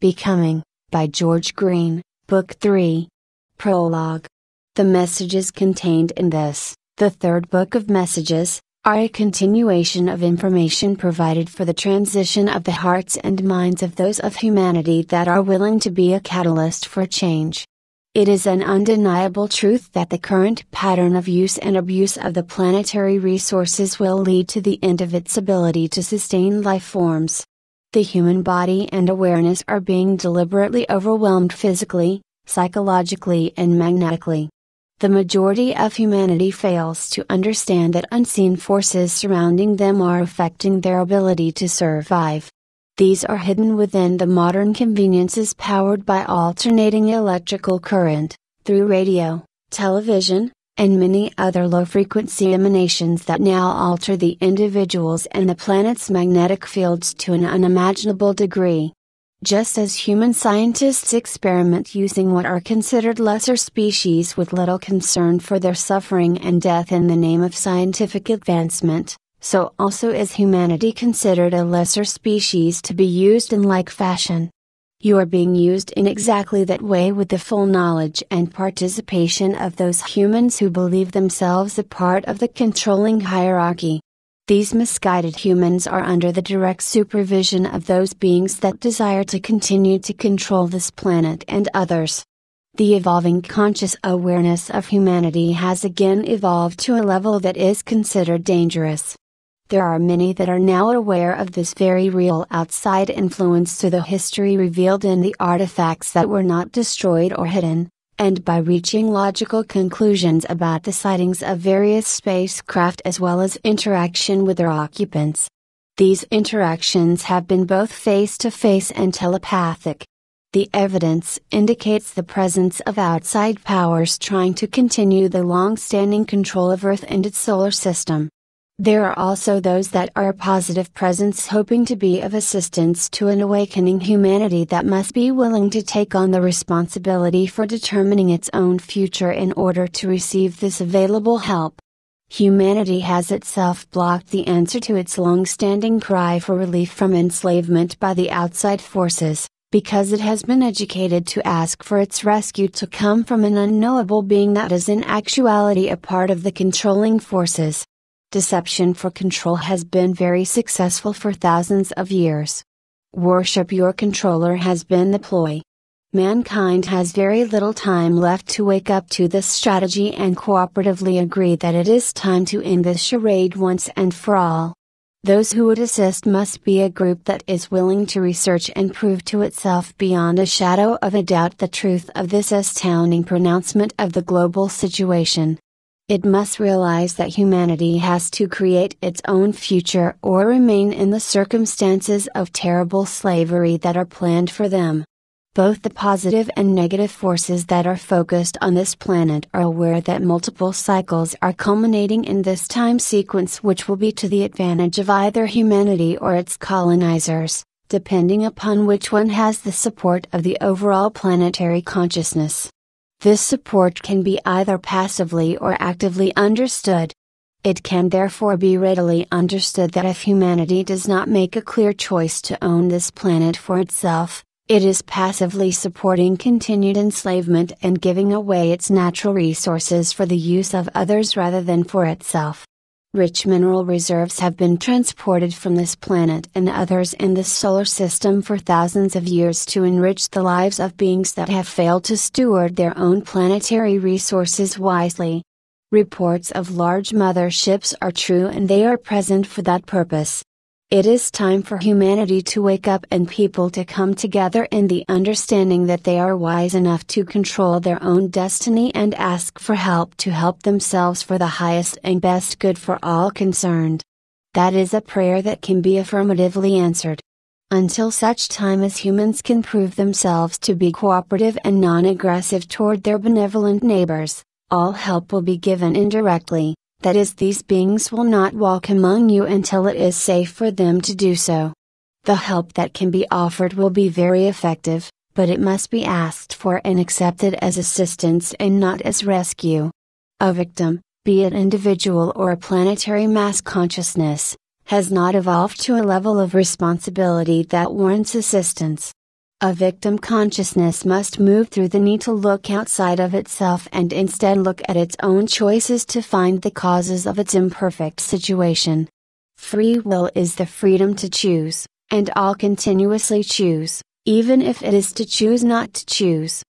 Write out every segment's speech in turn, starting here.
Becoming, by George Green, Book 3. Prologue. The messages contained in this, the third book of messages, are a continuation of information provided for the transition of the hearts and minds of those of humanity that are willing to be a catalyst for change. It is an undeniable truth that the current pattern of use and abuse of the planetary resources will lead to the end of its ability to sustain life forms the human body and awareness are being deliberately overwhelmed physically, psychologically, and magnetically. The majority of humanity fails to understand that unseen forces surrounding them are affecting their ability to survive. These are hidden within the modern conveniences powered by alternating electrical current, through radio, television, and many other low frequency emanations that now alter the individual's and the planet's magnetic fields to an unimaginable degree. Just as human scientists experiment using what are considered lesser species with little concern for their suffering and death in the name of scientific advancement, so also is humanity considered a lesser species to be used in like fashion you are being used in exactly that way with the full knowledge and participation of those humans who believe themselves a part of the controlling hierarchy. These misguided humans are under the direct supervision of those beings that desire to continue to control this planet and others. The evolving conscious awareness of humanity has again evolved to a level that is considered dangerous, there are many that are now aware of this very real outside influence to the history revealed in the artifacts that were not destroyed or hidden, and by reaching logical conclusions about the sightings of various spacecraft as well as interaction with their occupants. These interactions have been both face to face and telepathic. The evidence indicates the presence of outside powers trying to continue the long standing control of Earth and its solar system. There are also those that are a positive presence hoping to be of assistance to an awakening humanity that must be willing to take on the responsibility for determining its own future in order to receive this available help. Humanity has itself blocked the answer to its long standing cry for relief from enslavement by the outside forces, because it has been educated to ask for its rescue to come from an unknowable being that is in actuality a part of the controlling forces. Deception for control has been very successful for thousands of years. Worship your controller has been the ploy. Mankind has very little time left to wake up to this strategy and cooperatively agree that it is time to end this charade once and for all. Those who would assist must be a group that is willing to research and prove to itself beyond a shadow of a doubt the truth of this astounding pronouncement of the global situation. It must realize that humanity has to create its own future or remain in the circumstances of terrible slavery that are planned for them. Both the positive and negative forces that are focused on this planet are aware that multiple cycles are culminating in this time sequence, which will be to the advantage of either humanity or its colonizers, depending upon which one has the support of the overall planetary consciousness. This support can be either passively or actively understood. It can therefore be readily understood that if humanity does not make a clear choice to own this planet for itself, it is passively supporting continued enslavement and giving away its natural resources for the use of others rather than for itself. Rich mineral reserves have been transported from this planet and others in the solar system for thousands of years to enrich the lives of beings that have failed to steward their own planetary resources wisely. Reports of large motherships are true and they are present for that purpose. It is time for humanity to wake up and people to come together in the understanding that they are wise enough to control their own destiny and ask for help to help themselves for the highest and best good for all concerned. That is a prayer that can be affirmatively answered. Until such time as humans can prove themselves to be cooperative and non aggressive toward their benevolent neighbors, all help will be given indirectly, that is, these beings will not walk among you until it is safe for them to do so. The help that can be offered will be very effective, but it must be asked for and accepted as assistance and not as rescue. A victim, be it individual or a planetary mass consciousness, has not evolved to a level of responsibility that warrants assistance. A victim consciousness must move through the need to look outside of itself and instead look at its own choices to find the causes of its imperfect situation. Free will is the freedom to choose, and all continuously choose, even if it is to choose not to choose.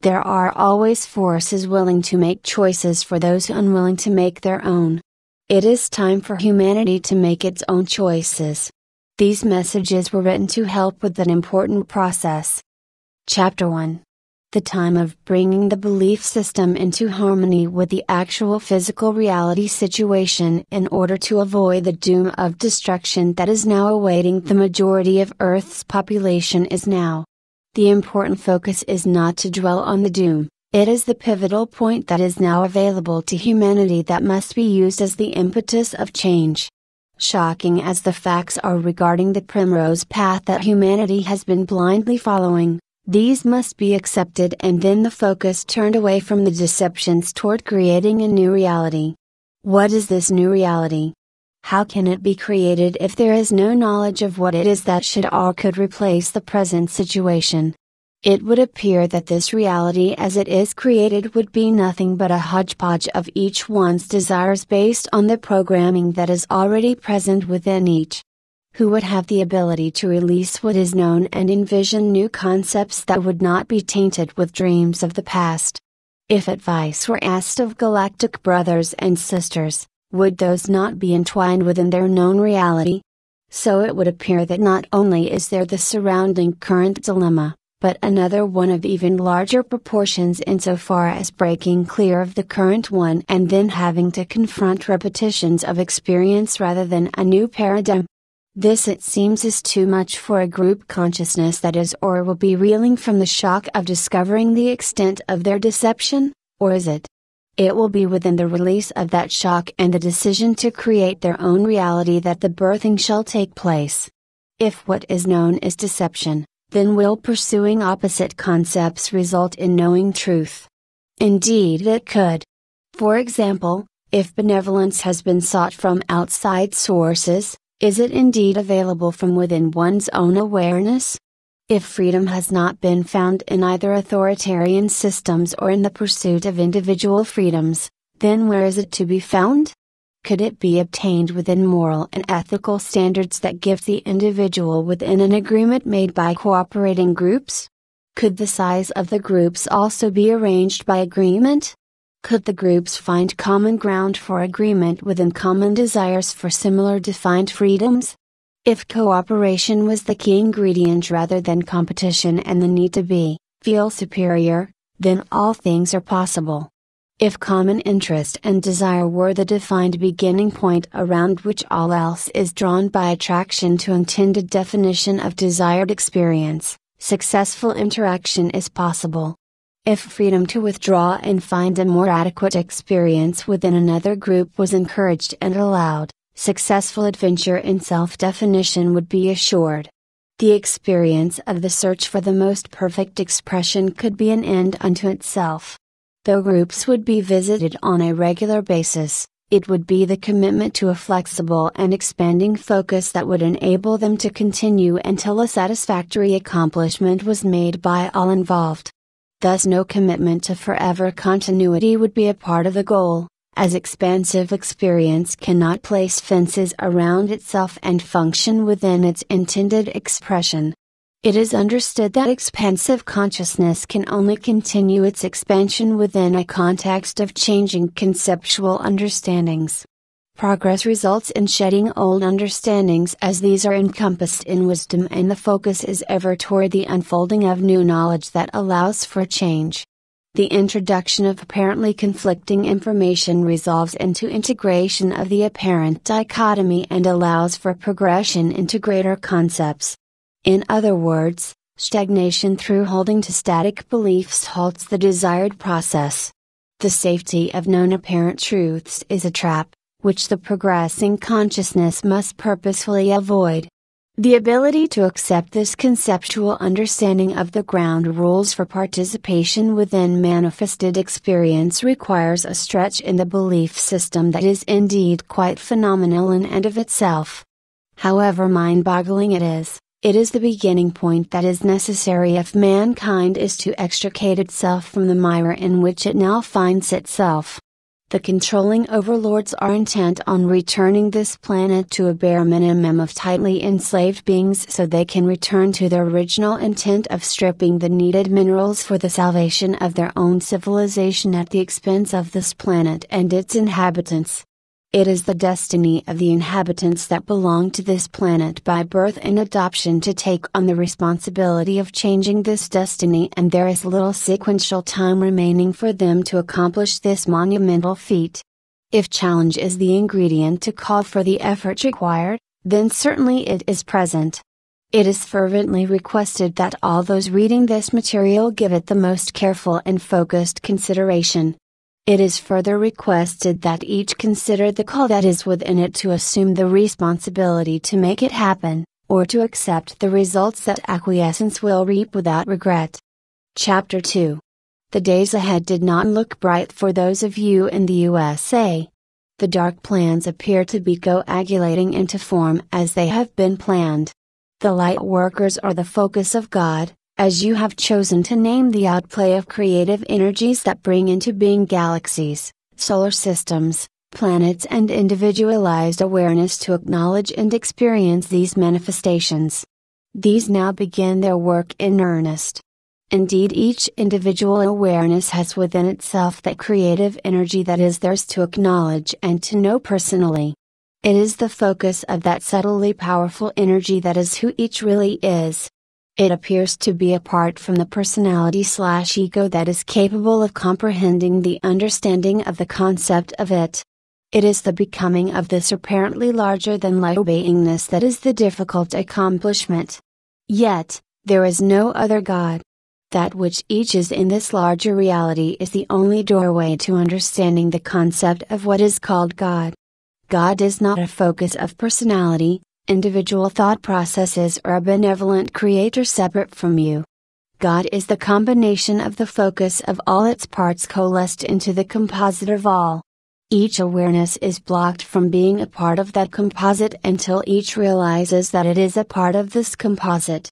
There are always forces willing to make choices for those unwilling to make their own. It is time for humanity to make its own choices. These messages were written to help with an important process. Chapter 1 The time of bringing the belief system into harmony with the actual physical reality situation in order to avoid the doom of destruction that is now awaiting the majority of Earth's population is now. The important focus is not to dwell on the doom, it is the pivotal point that is now available to humanity that must be used as the impetus of change. Shocking as the facts are regarding the primrose path that humanity has been blindly following, these must be accepted and then the focus turned away from the deceptions toward creating a new reality. What is this new reality? How can it be created if there is no knowledge of what it is that should or could replace the present situation? it would appear that this reality as it is created would be nothing but a hodgepodge of each one's desires based on the programming that is already present within each. Who would have the ability to release what is known and envision new concepts that would not be tainted with dreams of the past? If advice were asked of galactic brothers and sisters, would those not be entwined within their known reality? So it would appear that not only is there the surrounding current dilemma, but another one of even larger proportions insofar as breaking clear of the current one and then having to confront repetitions of experience rather than a new paradigm. This, it seems, is too much for a group consciousness that is or will be reeling from the shock of discovering the extent of their deception, or is it? It will be within the release of that shock and the decision to create their own reality that the birthing shall take place. If what is known is deception, then will pursuing opposite concepts result in knowing truth? Indeed, it could. For example, if benevolence has been sought from outside sources, is it indeed available from within one's own awareness? If freedom has not been found in either authoritarian systems or in the pursuit of individual freedoms, then where is it to be found? could it be obtained within moral and ethical standards that give the individual within an agreement made by cooperating groups? Could the size of the groups also be arranged by agreement? Could the groups find common ground for agreement within common desires for similar defined freedoms? If cooperation was the key ingredient rather than competition and the need to be, feel superior, then all things are possible. If common interest and desire were the defined beginning point around which all else is drawn by attraction to intended definition of desired experience, successful interaction is possible. If freedom to withdraw and find a more adequate experience within another group was encouraged and allowed, successful adventure in self definition would be assured. The experience of the search for the most perfect expression could be an end unto itself, Though groups would be visited on a regular basis, it would be the commitment to a flexible and expanding focus that would enable them to continue until a satisfactory accomplishment was made by all involved. Thus, no commitment to forever continuity would be a part of the goal, as expansive experience cannot place fences around itself and function within its intended expression it is understood that expansive consciousness can only continue its expansion within a context of changing conceptual understandings. Progress results in shedding old understandings as these are encompassed in wisdom and the focus is ever toward the unfolding of new knowledge that allows for change. The introduction of apparently conflicting information resolves into integration of the apparent dichotomy and allows for progression into greater concepts. In other words, stagnation through holding to static beliefs halts the desired process. The safety of known apparent truths is a trap, which the progressing consciousness must purposefully avoid. The ability to accept this conceptual understanding of the ground rules for participation within manifested experience requires a stretch in the belief system that is indeed quite phenomenal in and of itself. However mind boggling it is, it is the beginning point that is necessary if mankind is to extricate itself from the mire in which it now finds itself. The controlling overlords are intent on returning this planet to a bare minimum of tightly enslaved beings so they can return to their original intent of stripping the needed minerals for the salvation of their own civilization at the expense of this planet and its inhabitants. It is the destiny of the inhabitants that belong to this planet by birth and adoption to take on the responsibility of changing this destiny, and there is little sequential time remaining for them to accomplish this monumental feat. If challenge is the ingredient to call for the effort required, then certainly it is present. It is fervently requested that all those reading this material give it the most careful and focused consideration, it is further requested that each consider the call that is within it to assume the responsibility to make it happen, or to accept the results that acquiescence will reap without regret. Chapter 2 The days ahead did not look bright for those of you in the USA. The dark plans appear to be coagulating into form as they have been planned. The light workers are the focus of God, as you have chosen to name the outplay of creative energies that bring into being galaxies, solar systems, planets, and individualized awareness to acknowledge and experience these manifestations. These now begin their work in earnest. Indeed, each individual awareness has within itself that creative energy that is theirs to acknowledge and to know personally. It is the focus of that subtly powerful energy that is who each really is. It appears to be apart from the personality slash ego that is capable of comprehending the understanding of the concept of it. It is the becoming of this apparently larger than life beingness that is the difficult accomplishment. Yet, there is no other God. That which each is in this larger reality is the only doorway to understanding the concept of what is called God. God is not a focus of personality, individual thought processes or a benevolent creator separate from you. God is the combination of the focus of all its parts coalesced into the composite of all. Each awareness is blocked from being a part of that composite until each realizes that it is a part of this composite.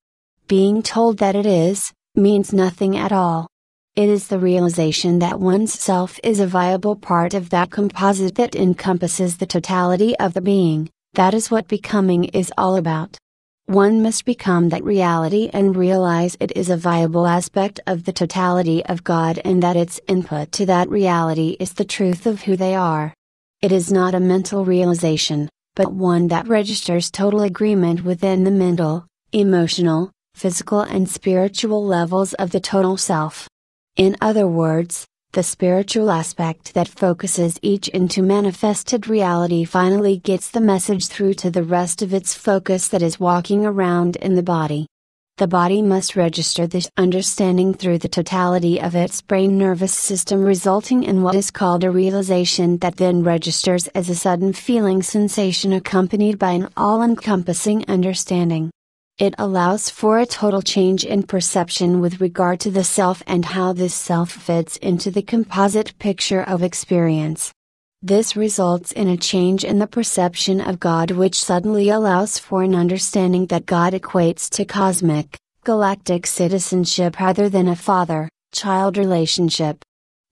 Being told that it is, means nothing at all. It is the realization that one's self is a viable part of that composite that encompasses the totality of the being. That is what becoming is all about. One must become that reality and realize it is a viable aspect of the totality of God and that its input to that reality is the truth of who they are. It is not a mental realization, but one that registers total agreement within the mental, emotional, physical, and spiritual levels of the total self. In other words, the spiritual aspect that focuses each into manifested reality finally gets the message through to the rest of its focus that is walking around in the body. The body must register this understanding through the totality of its brain nervous system, resulting in what is called a realization that then registers as a sudden feeling sensation accompanied by an all encompassing understanding. It allows for a total change in perception with regard to the self and how this self fits into the composite picture of experience. This results in a change in the perception of God, which suddenly allows for an understanding that God equates to cosmic, galactic citizenship rather than a father child relationship.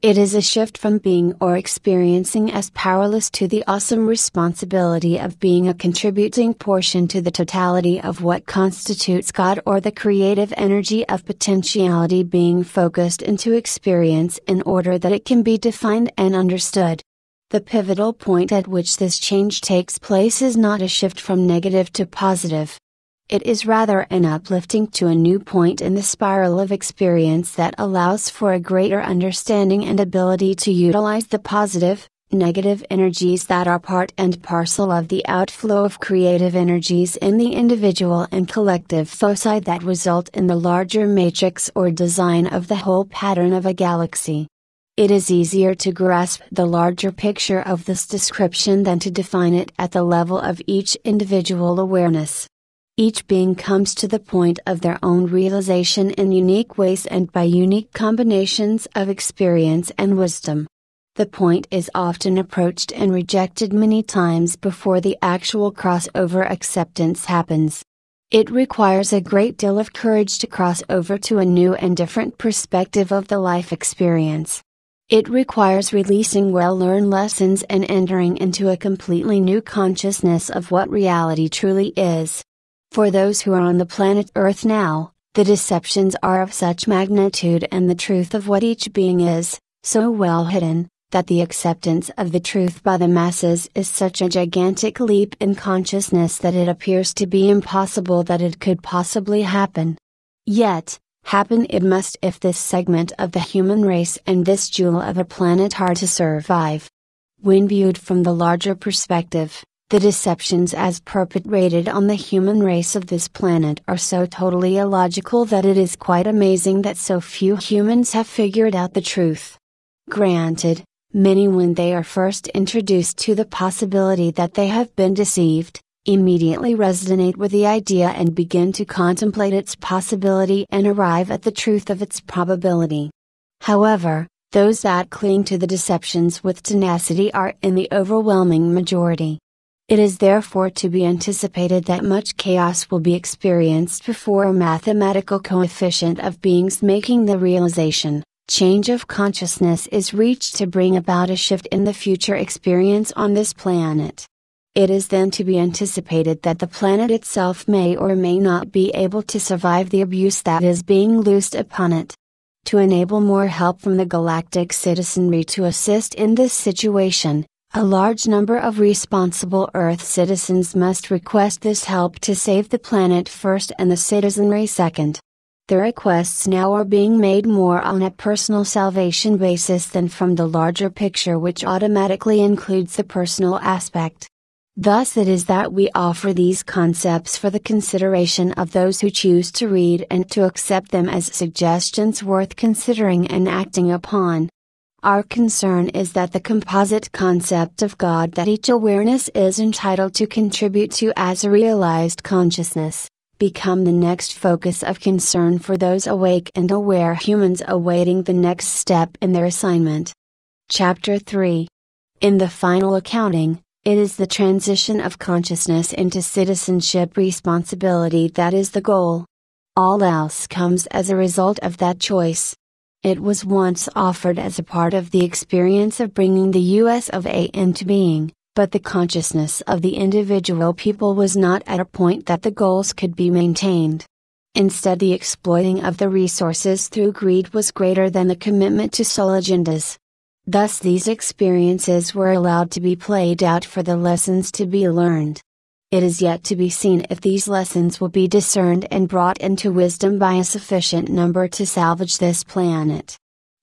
It is a shift from being or experiencing as powerless to the awesome responsibility of being a contributing portion to the totality of what constitutes God or the creative energy of potentiality being focused into experience in order that it can be defined and understood. The pivotal point at which this change takes place is not a shift from negative to positive, it is rather an uplifting to a new point in the spiral of experience that allows for a greater understanding and ability to utilize the positive, negative energies that are part and parcel of the outflow of creative energies in the individual and collective foci that result in the larger matrix or design of the whole pattern of a galaxy. It is easier to grasp the larger picture of this description than to define it at the level of each individual awareness. Each being comes to the point of their own realization in unique ways and by unique combinations of experience and wisdom. The point is often approached and rejected many times before the actual crossover acceptance happens. It requires a great deal of courage to cross over to a new and different perspective of the life experience. It requires releasing well learned lessons and entering into a completely new consciousness of what reality truly is. For those who are on the planet Earth now, the deceptions are of such magnitude and the truth of what each being is, so well hidden, that the acceptance of the truth by the masses is such a gigantic leap in consciousness that it appears to be impossible that it could possibly happen. Yet, happen it must if this segment of the human race and this jewel of a planet are to survive. When viewed from the larger perspective, the deceptions as perpetrated on the human race of this planet are so totally illogical that it is quite amazing that so few humans have figured out the truth. Granted, many when they are first introduced to the possibility that they have been deceived, immediately resonate with the idea and begin to contemplate its possibility and arrive at the truth of its probability. However, those that cling to the deceptions with tenacity are in the overwhelming majority. It is therefore to be anticipated that much chaos will be experienced before a mathematical coefficient of beings making the realization, change of consciousness is reached to bring about a shift in the future experience on this planet. It is then to be anticipated that the planet itself may or may not be able to survive the abuse that is being loosed upon it. To enable more help from the galactic citizenry to assist in this situation, a large number of responsible Earth citizens must request this help to save the planet first and the citizenry second. The requests now are being made more on a personal salvation basis than from the larger picture, which automatically includes the personal aspect. Thus, it is that we offer these concepts for the consideration of those who choose to read and to accept them as suggestions worth considering and acting upon. Our concern is that the composite concept of God that each awareness is entitled to contribute to as a realized consciousness, become the next focus of concern for those awake and aware humans awaiting the next step in their assignment. Chapter 3 In the final accounting, it is the transition of consciousness into citizenship responsibility that is the goal. All else comes as a result of that choice. It was once offered as a part of the experience of bringing the US of A into being, but the consciousness of the individual people was not at a point that the goals could be maintained. Instead, the exploiting of the resources through greed was greater than the commitment to soul agendas. Thus, these experiences were allowed to be played out for the lessons to be learned. It is yet to be seen if these lessons will be discerned and brought into wisdom by a sufficient number to salvage this planet.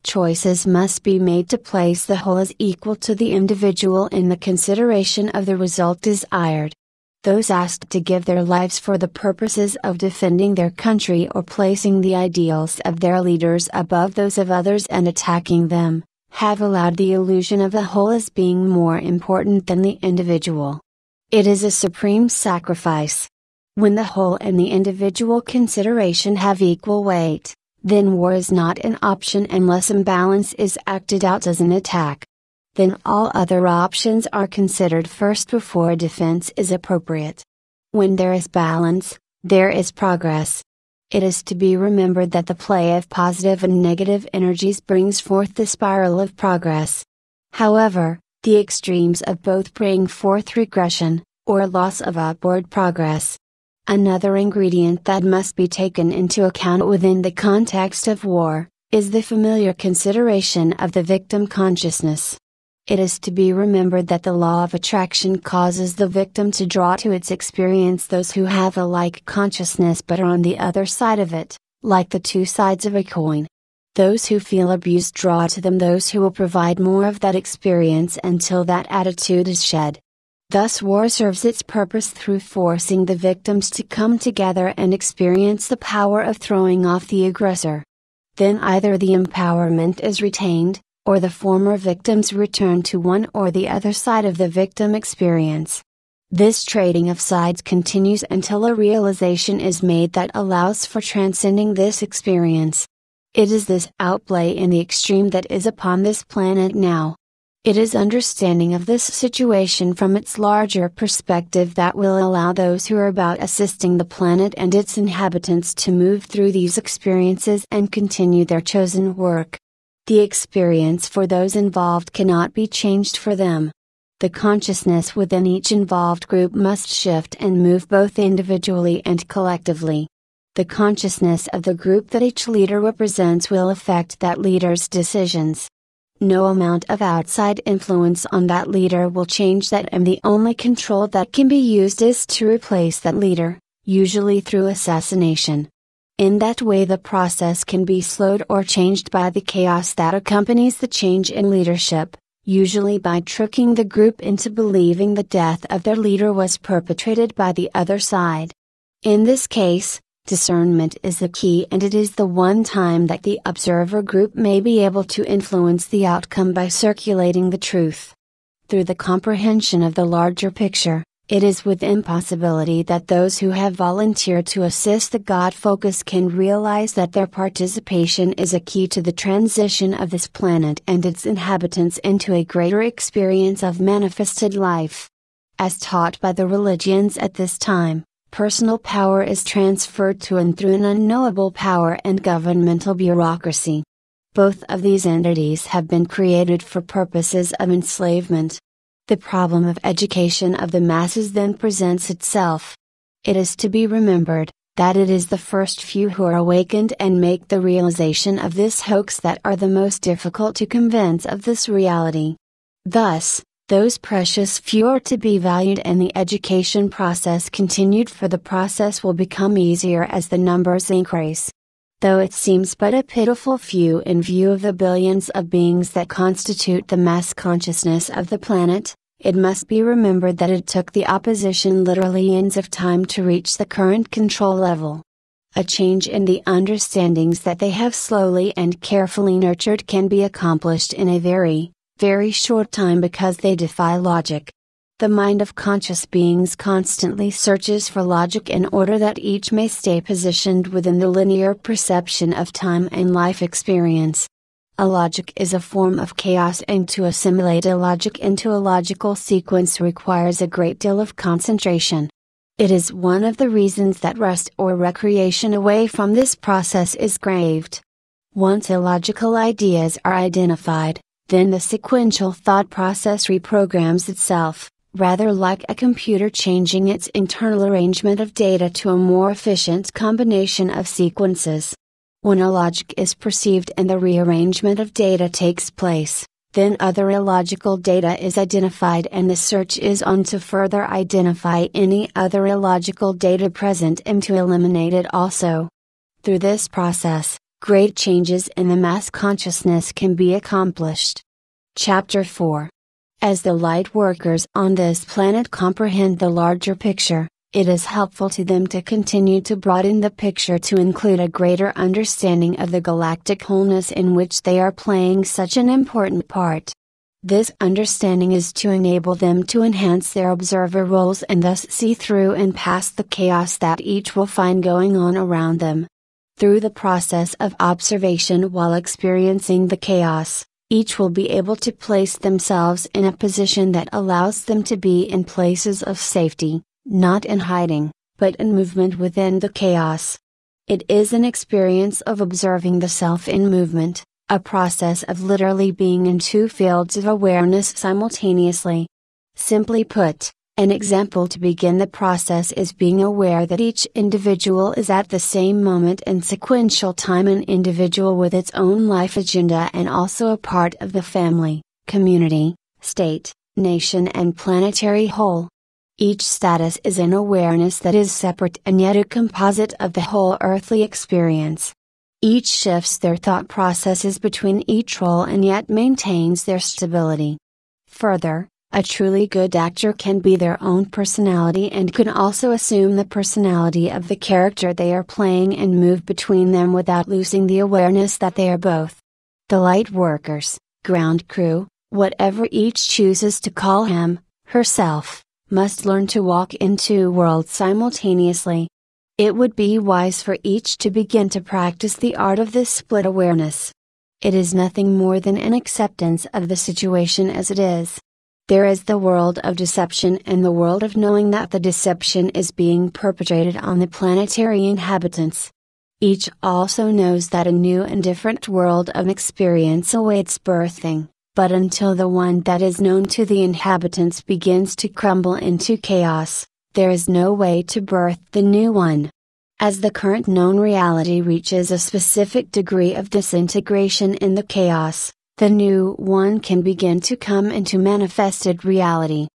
Choices must be made to place the whole as equal to the individual in the consideration of the result desired. Those asked to give their lives for the purposes of defending their country or placing the ideals of their leaders above those of others and attacking them, have allowed the illusion of the whole as being more important than the individual. It is a supreme sacrifice. When the whole and the individual consideration have equal weight, then war is not an option unless imbalance is acted out as an attack. Then all other options are considered first before defense is appropriate. When there is balance, there is progress. It is to be remembered that the play of positive and negative energies brings forth the spiral of progress. However, the extremes of both bring forth regression, or loss of upward progress. Another ingredient that must be taken into account within the context of war, is the familiar consideration of the victim consciousness. It is to be remembered that the law of attraction causes the victim to draw to its experience those who have a like consciousness but are on the other side of it, like the two sides of a coin. Those who feel abused draw to them those who will provide more of that experience until that attitude is shed. Thus, war serves its purpose through forcing the victims to come together and experience the power of throwing off the aggressor. Then either the empowerment is retained, or the former victims return to one or the other side of the victim experience. This trading of sides continues until a realization is made that allows for transcending this experience. It is this outplay in the extreme that is upon this planet now. It is understanding of this situation from its larger perspective that will allow those who are about assisting the planet and its inhabitants to move through these experiences and continue their chosen work. The experience for those involved cannot be changed for them. The consciousness within each involved group must shift and move both individually and collectively the consciousness of the group that each leader represents will affect that leader's decisions. No amount of outside influence on that leader will change that, and the only control that can be used is to replace that leader, usually through assassination. In that way, the process can be slowed or changed by the chaos that accompanies the change in leadership, usually by tricking the group into believing the death of their leader was perpetrated by the other side. In this case, Discernment is the key and it is the one time that the observer group may be able to influence the outcome by circulating the truth. Through the comprehension of the larger picture, it is with impossibility that those who have volunteered to assist the God focus can realize that their participation is a key to the transition of this planet and its inhabitants into a greater experience of manifested life. As taught by the religions at this time, personal power is transferred to and through an unknowable power and governmental bureaucracy. Both of these entities have been created for purposes of enslavement. The problem of education of the masses then presents itself. It is to be remembered that it is the first few who are awakened and make the realization of this hoax that are the most difficult to convince of this reality. Thus, those precious few are to be valued and the education process continued for the process will become easier as the numbers increase. Though it seems but a pitiful few in view of the billions of beings that constitute the mass consciousness of the planet, it must be remembered that it took the opposition literally ends of time to reach the current control level. A change in the understandings that they have slowly and carefully nurtured can be accomplished in a very, very short time because they defy logic. The mind of conscious beings constantly searches for logic in order that each may stay positioned within the linear perception of time and life experience. A logic is a form of chaos, and to assimilate a logic into a logical sequence requires a great deal of concentration. It is one of the reasons that rest or recreation away from this process is craved. Once illogical ideas are identified, then the sequential thought process reprograms itself, rather like a computer changing its internal arrangement of data to a more efficient combination of sequences. When a logic is perceived and the rearrangement of data takes place, then other illogical data is identified and the search is on to further identify any other illogical data present and to eliminate it also. Through this process, great changes in the mass consciousness can be accomplished. Chapter 4 As the light workers on this planet comprehend the larger picture, it is helpful to them to continue to broaden the picture to include a greater understanding of the galactic wholeness in which they are playing such an important part. This understanding is to enable them to enhance their observer roles and thus see through and past the chaos that each will find going on around them. Through the process of observation while experiencing the chaos, each will be able to place themselves in a position that allows them to be in places of safety, not in hiding, but in movement within the chaos. It is an experience of observing the self in movement, a process of literally being in two fields of awareness simultaneously. Simply put, an example to begin the process is being aware that each individual is at the same moment in sequential time an individual with its own life agenda and also a part of the family, community, state, nation, and planetary whole. Each status is an awareness that is separate and yet a composite of the whole earthly experience. Each shifts their thought processes between each role and yet maintains their stability. Further, a truly good actor can be their own personality and can also assume the personality of the character they are playing and move between them without losing the awareness that they are both. The light workers, ground crew, whatever each chooses to call him, herself, must learn to walk in two worlds simultaneously. It would be wise for each to begin to practice the art of this split awareness. It is nothing more than an acceptance of the situation as it is. There is the world of deception and the world of knowing that the deception is being perpetrated on the planetary inhabitants. Each also knows that a new and different world of experience awaits birthing, but until the one that is known to the inhabitants begins to crumble into chaos, there is no way to birth the new one. As the current known reality reaches a specific degree of disintegration in the chaos, the new one can begin to come into manifested reality.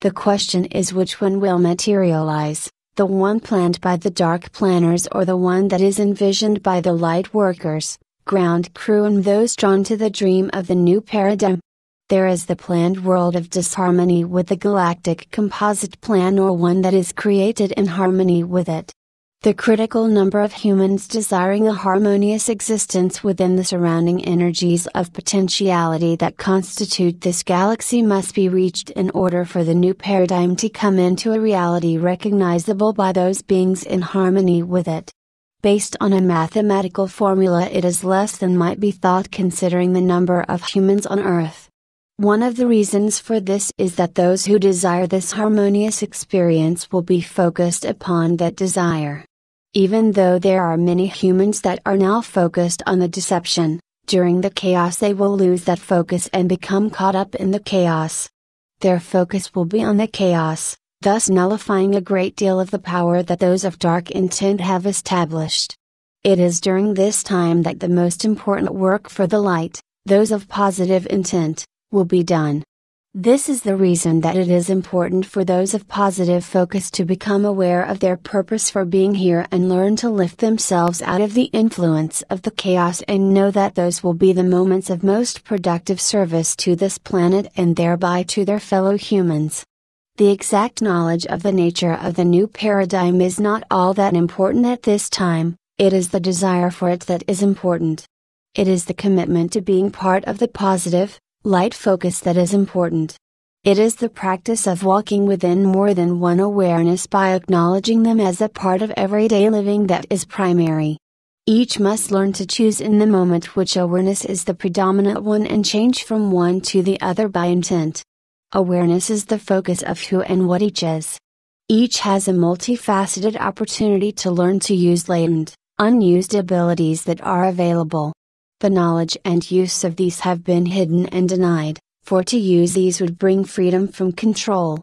The question is which one will materialize, the one planned by the dark planners or the one that is envisioned by the light workers, ground crew, and those drawn to the dream of the new paradigm. There is the planned world of disharmony with the galactic composite plan or one that is created in harmony with it. The critical number of humans desiring a harmonious existence within the surrounding energies of potentiality that constitute this galaxy must be reached in order for the new paradigm to come into a reality recognizable by those beings in harmony with it. Based on a mathematical formula, it is less than might be thought considering the number of humans on Earth. One of the reasons for this is that those who desire this harmonious experience will be focused upon that desire even though there are many humans that are now focused on the deception, during the chaos they will lose that focus and become caught up in the chaos. Their focus will be on the chaos, thus nullifying a great deal of the power that those of dark intent have established. It is during this time that the most important work for the light, those of positive intent, will be done. This is the reason that it is important for those of positive focus to become aware of their purpose for being here and learn to lift themselves out of the influence of the chaos and know that those will be the moments of most productive service to this planet and thereby to their fellow humans. The exact knowledge of the nature of the new paradigm is not all that important at this time, it is the desire for it that is important. It is the commitment to being part of the positive, light focus that is important. It is the practice of walking within more than one awareness by acknowledging them as a part of everyday living that is primary. Each must learn to choose in the moment which awareness is the predominant one and change from one to the other by intent. Awareness is the focus of who and what each is. Each has a multifaceted opportunity to learn to use latent, unused abilities that are available. The knowledge and use of these have been hidden and denied, for to use these would bring freedom from control.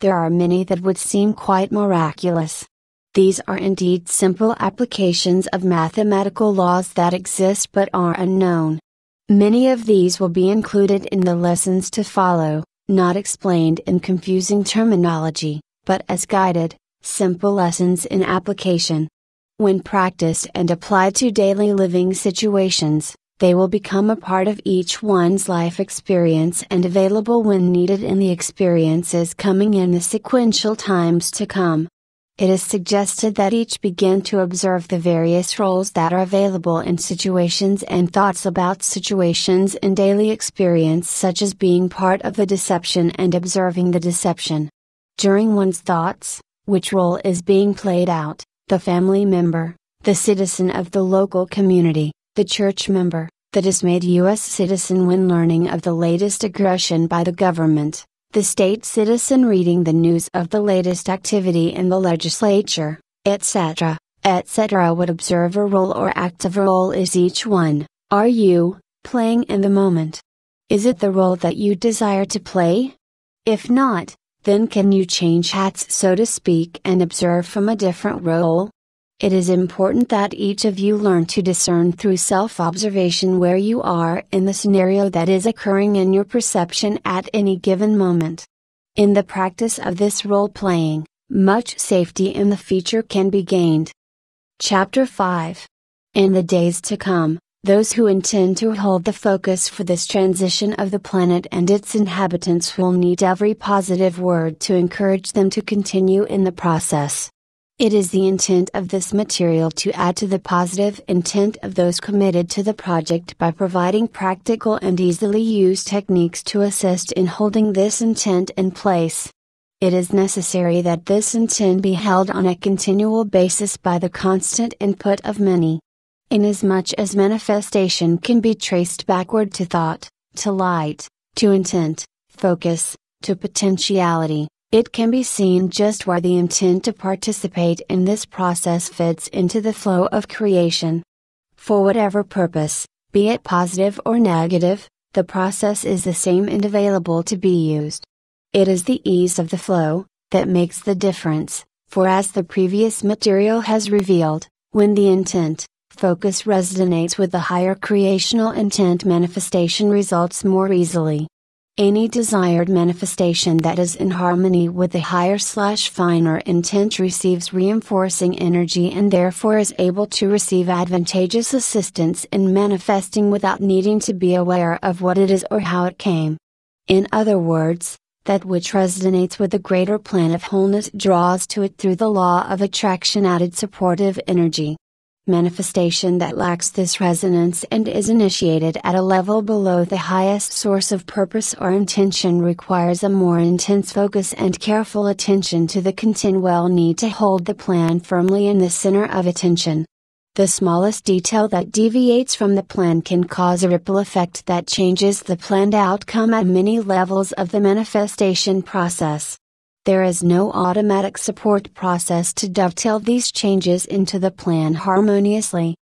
There are many that would seem quite miraculous. These are indeed simple applications of mathematical laws that exist but are unknown. Many of these will be included in the lessons to follow, not explained in confusing terminology, but as guided, simple lessons in application. When practiced and applied to daily living situations, they will become a part of each one's life experience and available when needed in the experiences coming in the sequential times to come. It is suggested that each begin to observe the various roles that are available in situations and thoughts about situations in daily experience, such as being part of the deception and observing the deception. During one's thoughts, which role is being played out? the family member, the citizen of the local community, the church member, the dismayed U.S. citizen when learning of the latest aggression by the government, the state citizen reading the news of the latest activity in the legislature, etc., etc. What observer role or active role is each one? Are you playing in the moment? Is it the role that you desire to play? If not, then can you change hats so to speak and observe from a different role? It is important that each of you learn to discern through self observation where you are in the scenario that is occurring in your perception at any given moment. In the practice of this role playing, much safety in the future can be gained. Chapter 5 In the days to come, those who intend to hold the focus for this transition of the planet and its inhabitants will need every positive word to encourage them to continue in the process. It is the intent of this material to add to the positive intent of those committed to the project by providing practical and easily used techniques to assist in holding this intent in place. It is necessary that this intent be held on a continual basis by the constant input of many, Inasmuch as manifestation can be traced backward to thought, to light, to intent, focus, to potentiality, it can be seen just where the intent to participate in this process fits into the flow of creation. For whatever purpose, be it positive or negative, the process is the same and available to be used. It is the ease of the flow that makes the difference, for as the previous material has revealed, when the intent, focus resonates with the higher creational intent manifestation results more easily. Any desired manifestation that is in harmony with the higher slash finer intent receives reinforcing energy and therefore is able to receive advantageous assistance in manifesting without needing to be aware of what it is or how it came. In other words, that which resonates with the greater plan of wholeness draws to it through the law of attraction added supportive energy. Manifestation that lacks this resonance and is initiated at a level below the highest source of purpose or intention requires a more intense focus and careful attention to the continual need to hold the plan firmly in the center of attention. The smallest detail that deviates from the plan can cause a ripple effect that changes the planned outcome at many levels of the manifestation process. There is no automatic support process to dovetail these changes into the plan harmoniously.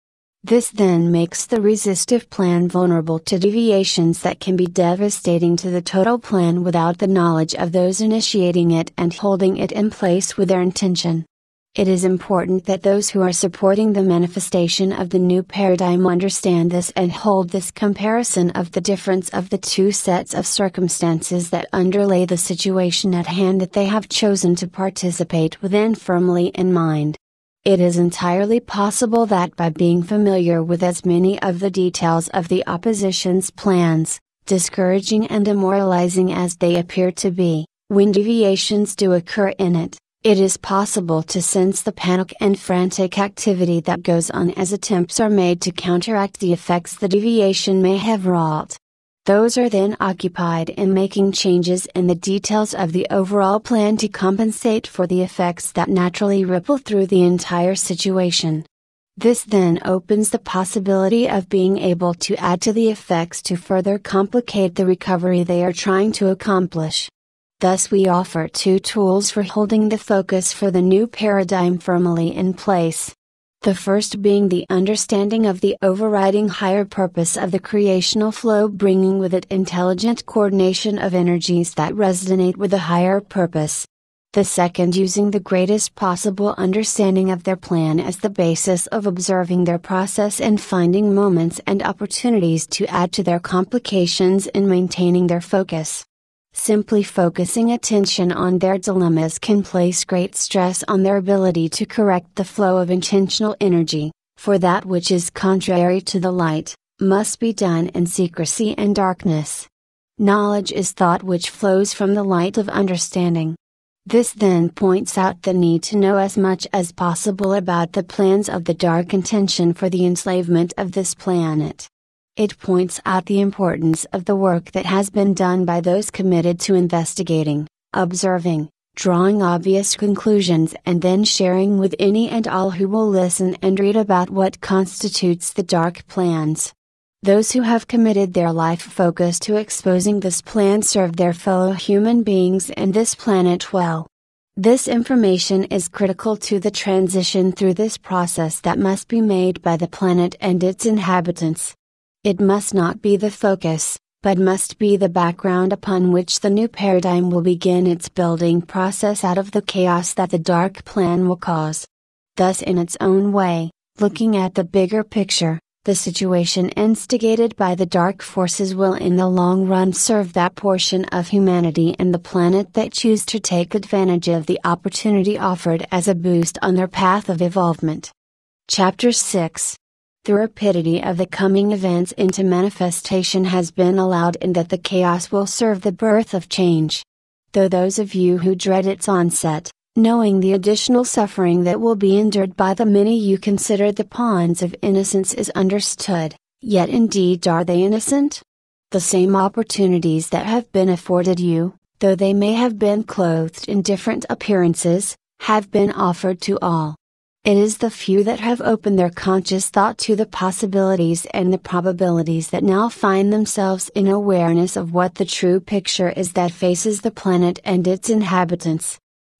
This then makes the resistive plan vulnerable to deviations that can be devastating to the total plan without the knowledge of those initiating it and holding it in place with their intention. It is important that those who are supporting the manifestation of the new paradigm understand this and hold this comparison of the difference of the two sets of circumstances that underlay the situation at hand that they have chosen to participate within firmly in mind. It is entirely possible that by being familiar with as many of the details of the opposition's plans, discouraging and demoralizing as they appear to be, when deviations do occur in it, it is possible to sense the panic and frantic activity that goes on as attempts are made to counteract the effects the deviation may have wrought. Those are then occupied in making changes in the details of the overall plan to compensate for the effects that naturally ripple through the entire situation. This then opens the possibility of being able to add to the effects to further complicate the recovery they are trying to accomplish. Thus, we offer two tools for holding the focus for the new paradigm firmly in place. The first being the understanding of the overriding higher purpose of the creational flow, bringing with it intelligent coordination of energies that resonate with the higher purpose. The second, using the greatest possible understanding of their plan as the basis of observing their process and finding moments and opportunities to add to their complications in maintaining their focus. Simply focusing attention on their dilemmas can place great stress on their ability to correct the flow of intentional energy, for that which is contrary to the light, must be done in secrecy and darkness. Knowledge is thought which flows from the light of understanding. This then points out the need to know as much as possible about the plans of the dark intention for the enslavement of this planet. It points out the importance of the work that has been done by those committed to investigating, observing, drawing obvious conclusions and then sharing with any and all who will listen and read about what constitutes the dark plans. Those who have committed their life focus to exposing this plan serve their fellow human beings and this planet well. This information is critical to the transition through this process that must be made by the planet and its inhabitants. It must not be the focus, but must be the background upon which the new paradigm will begin its building process out of the chaos that the dark plan will cause. Thus, in its own way, looking at the bigger picture, the situation instigated by the dark forces will in the long run serve that portion of humanity and the planet that choose to take advantage of the opportunity offered as a boost on their path of evolvement. Chapter 6 the rapidity of the coming events into manifestation has been allowed in that the chaos will serve the birth of change. Though those of you who dread its onset, knowing the additional suffering that will be endured by the many you consider the pawns of innocence is understood, yet indeed are they innocent? The same opportunities that have been afforded you, though they may have been clothed in different appearances, have been offered to all. It is the few that have opened their conscious thought to the possibilities and the probabilities that now find themselves in awareness of what the true picture is that faces the planet and its inhabitants.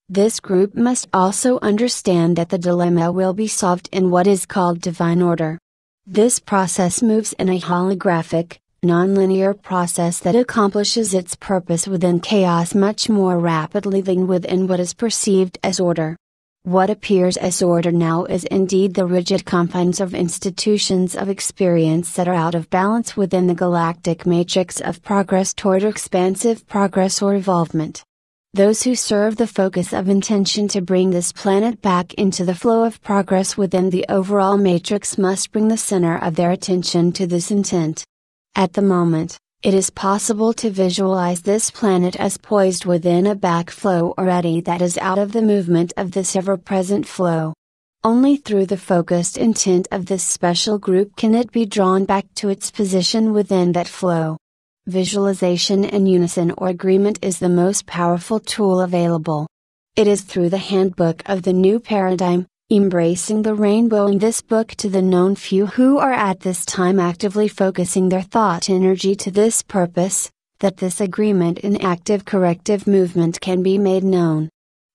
This group must also understand that the dilemma will be solved in what is called divine order. This process moves in a holographic, nonlinear process that accomplishes its purpose within chaos much more rapidly than within what is perceived as order. What appears as order now is indeed the rigid confines of institutions of experience that are out of balance within the galactic matrix of progress toward expansive progress or evolvement. Those who serve the focus of intention to bring this planet back into the flow of progress within the overall matrix must bring the center of their attention to this intent. At the moment, it is possible to visualize this planet as poised within a backflow or eddy that is out of the movement of this ever present flow. Only through the focused intent of this special group can it be drawn back to its position within that flow. Visualization in unison or agreement is the most powerful tool available. It is through the handbook of the new paradigm, Embracing the Rainbow in this book to the known few who are at this time actively focusing their thought energy to this purpose, that this agreement in active corrective movement can be made known.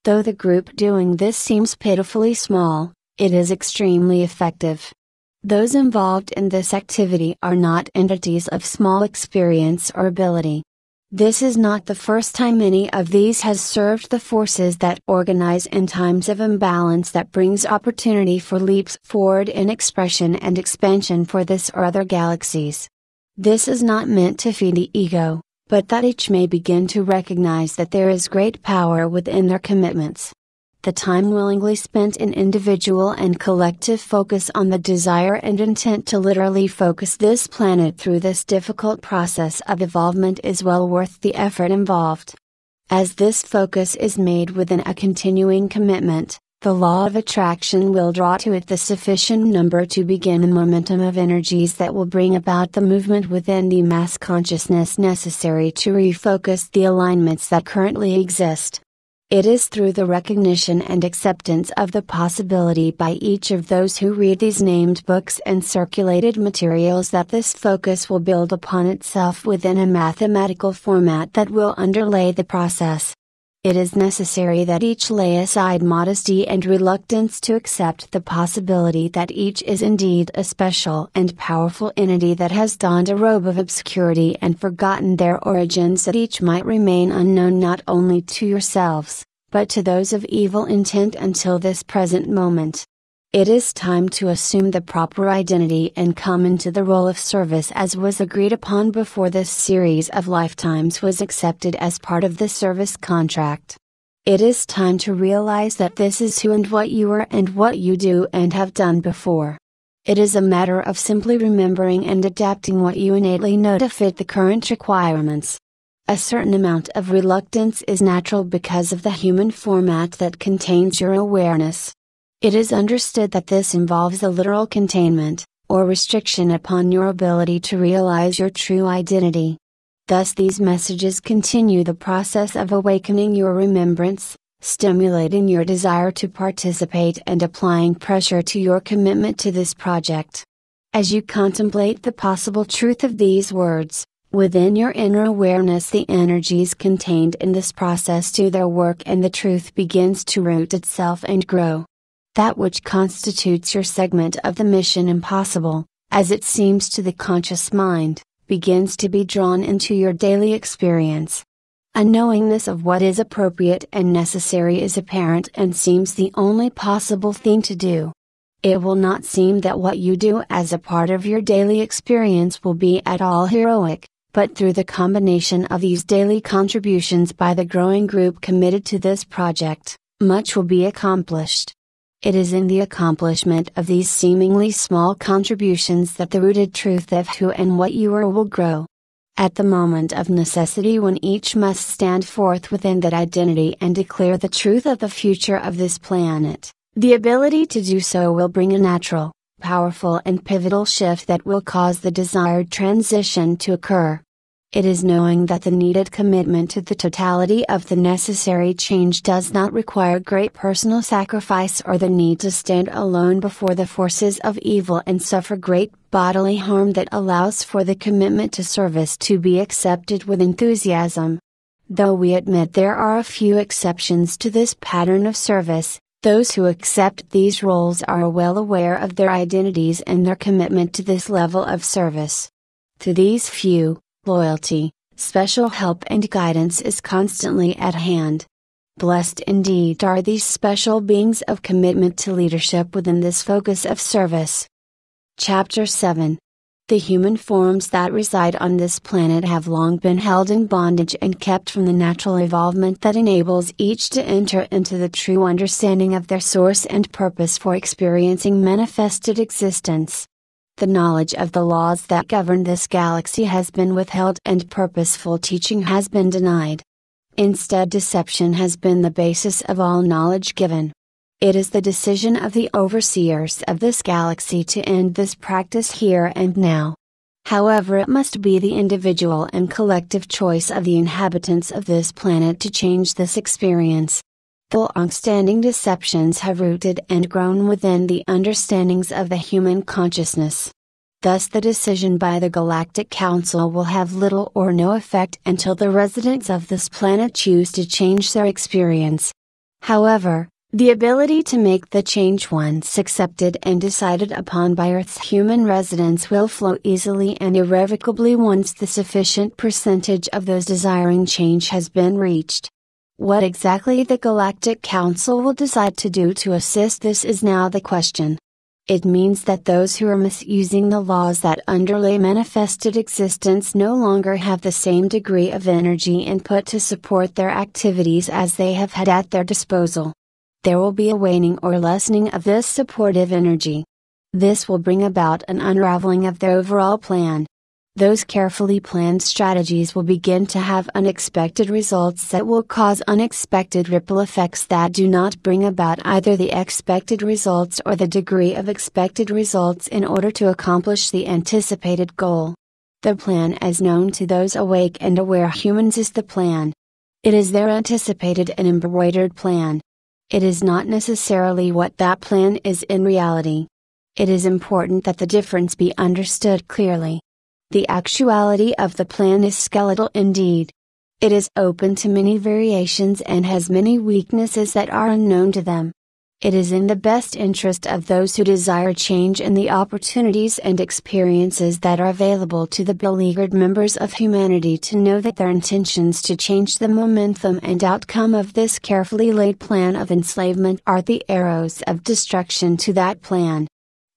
Though the group doing this seems pitifully small, it is extremely effective. Those involved in this activity are not entities of small experience or ability, this is not the first time any of these has served the forces that organize in times of imbalance that brings opportunity for leaps forward in expression and expansion for this or other galaxies. This is not meant to feed the ego, but that each may begin to recognize that there is great power within their commitments the time willingly spent in individual and collective focus on the desire and intent to literally focus this planet through this difficult process of evolvement is well worth the effort involved. As this focus is made within a continuing commitment, the law of attraction will draw to it the sufficient number to begin the momentum of energies that will bring about the movement within the mass consciousness necessary to refocus the alignments that currently exist. It is through the recognition and acceptance of the possibility by each of those who read these named books and circulated materials that this focus will build upon itself within a mathematical format that will underlay the process it is necessary that each lay aside modesty and reluctance to accept the possibility that each is indeed a special and powerful entity that has donned a robe of obscurity and forgotten their origins that each might remain unknown not only to yourselves, but to those of evil intent until this present moment it is time to assume the proper identity and come into the role of service as was agreed upon before this series of lifetimes was accepted as part of the service contract. It is time to realize that this is who and what you are and what you do and have done before. It is a matter of simply remembering and adapting what you innately know to fit the current requirements. A certain amount of reluctance is natural because of the human format that contains your awareness. It is understood that this involves a literal containment, or restriction upon your ability to realize your true identity. Thus, these messages continue the process of awakening your remembrance, stimulating your desire to participate and applying pressure to your commitment to this project. As you contemplate the possible truth of these words, within your inner awareness, the energies contained in this process do their work and the truth begins to root itself and grow that which constitutes your segment of the mission impossible, as it seems to the conscious mind, begins to be drawn into your daily experience. A knowingness of what is appropriate and necessary is apparent and seems the only possible thing to do. It will not seem that what you do as a part of your daily experience will be at all heroic, but through the combination of these daily contributions by the growing group committed to this project, much will be accomplished. It is in the accomplishment of these seemingly small contributions that the rooted truth of who and what you are will grow. At the moment of necessity, when each must stand forth within that identity and declare the truth of the future of this planet, the ability to do so will bring a natural, powerful, and pivotal shift that will cause the desired transition to occur. It is knowing that the needed commitment to the totality of the necessary change does not require great personal sacrifice or the need to stand alone before the forces of evil and suffer great bodily harm that allows for the commitment to service to be accepted with enthusiasm. Though we admit there are a few exceptions to this pattern of service, those who accept these roles are well aware of their identities and their commitment to this level of service. To these few, loyalty, special help and guidance is constantly at hand. Blessed indeed are these special beings of commitment to leadership within this focus of service. Chapter 7 The human forms that reside on this planet have long been held in bondage and kept from the natural evolvement that enables each to enter into the true understanding of their source and purpose for experiencing manifested existence the knowledge of the laws that govern this galaxy has been withheld and purposeful teaching has been denied. Instead, deception has been the basis of all knowledge given. It is the decision of the overseers of this galaxy to end this practice here and now. However, it must be the individual and collective choice of the inhabitants of this planet to change this experience the long-standing deceptions have rooted and grown within the understandings of the human consciousness. Thus the decision by the Galactic Council will have little or no effect until the residents of this planet choose to change their experience. However, the ability to make the change once accepted and decided upon by Earth's human residents will flow easily and irrevocably once the sufficient percentage of those desiring change has been reached. What exactly the Galactic Council will decide to do to assist this is now the question. It means that those who are misusing the laws that underlay manifested existence no longer have the same degree of energy input to support their activities as they have had at their disposal. There will be a waning or lessening of this supportive energy. This will bring about an unraveling of their overall plan those carefully planned strategies will begin to have unexpected results that will cause unexpected ripple effects that do not bring about either the expected results or the degree of expected results in order to accomplish the anticipated goal. The plan as known to those awake and aware humans is the plan. It is their anticipated and embroidered plan. It is not necessarily what that plan is in reality. It is important that the difference be understood clearly the actuality of the plan is skeletal indeed. It is open to many variations and has many weaknesses that are unknown to them. It is in the best interest of those who desire change in the opportunities and experiences that are available to the beleaguered members of humanity to know that their intentions to change the momentum and outcome of this carefully laid plan of enslavement are the arrows of destruction to that plan.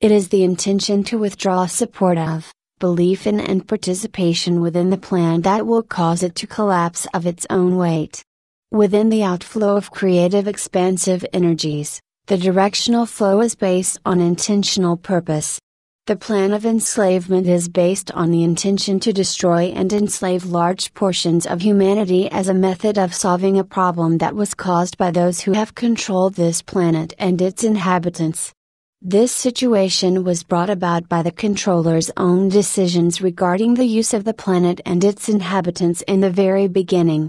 It is the intention to withdraw support of, belief in and participation within the plan that will cause it to collapse of its own weight. Within the outflow of creative expansive energies, the directional flow is based on intentional purpose. The plan of enslavement is based on the intention to destroy and enslave large portions of humanity as a method of solving a problem that was caused by those who have controlled this planet and its inhabitants. This situation was brought about by the controller's own decisions regarding the use of the planet and its inhabitants in the very beginning.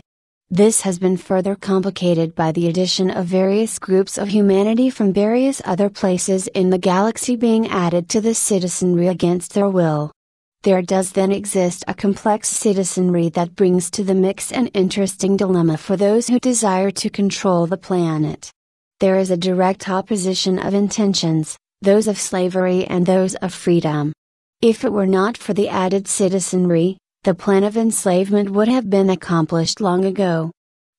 This has been further complicated by the addition of various groups of humanity from various other places in the galaxy being added to the citizenry against their will. There does then exist a complex citizenry that brings to the mix an interesting dilemma for those who desire to control the planet there is a direct opposition of intentions, those of slavery and those of freedom. If it were not for the added citizenry, the plan of enslavement would have been accomplished long ago.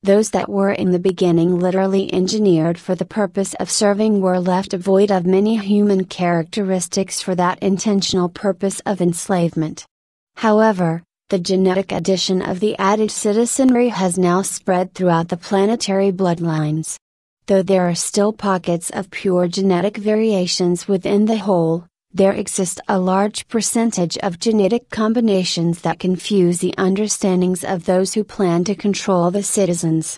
Those that were in the beginning literally engineered for the purpose of serving were left void of many human characteristics for that intentional purpose of enslavement. However, the genetic addition of the added citizenry has now spread throughout the planetary bloodlines though there are still pockets of pure genetic variations within the whole, there exist a large percentage of genetic combinations that confuse the understandings of those who plan to control the citizens.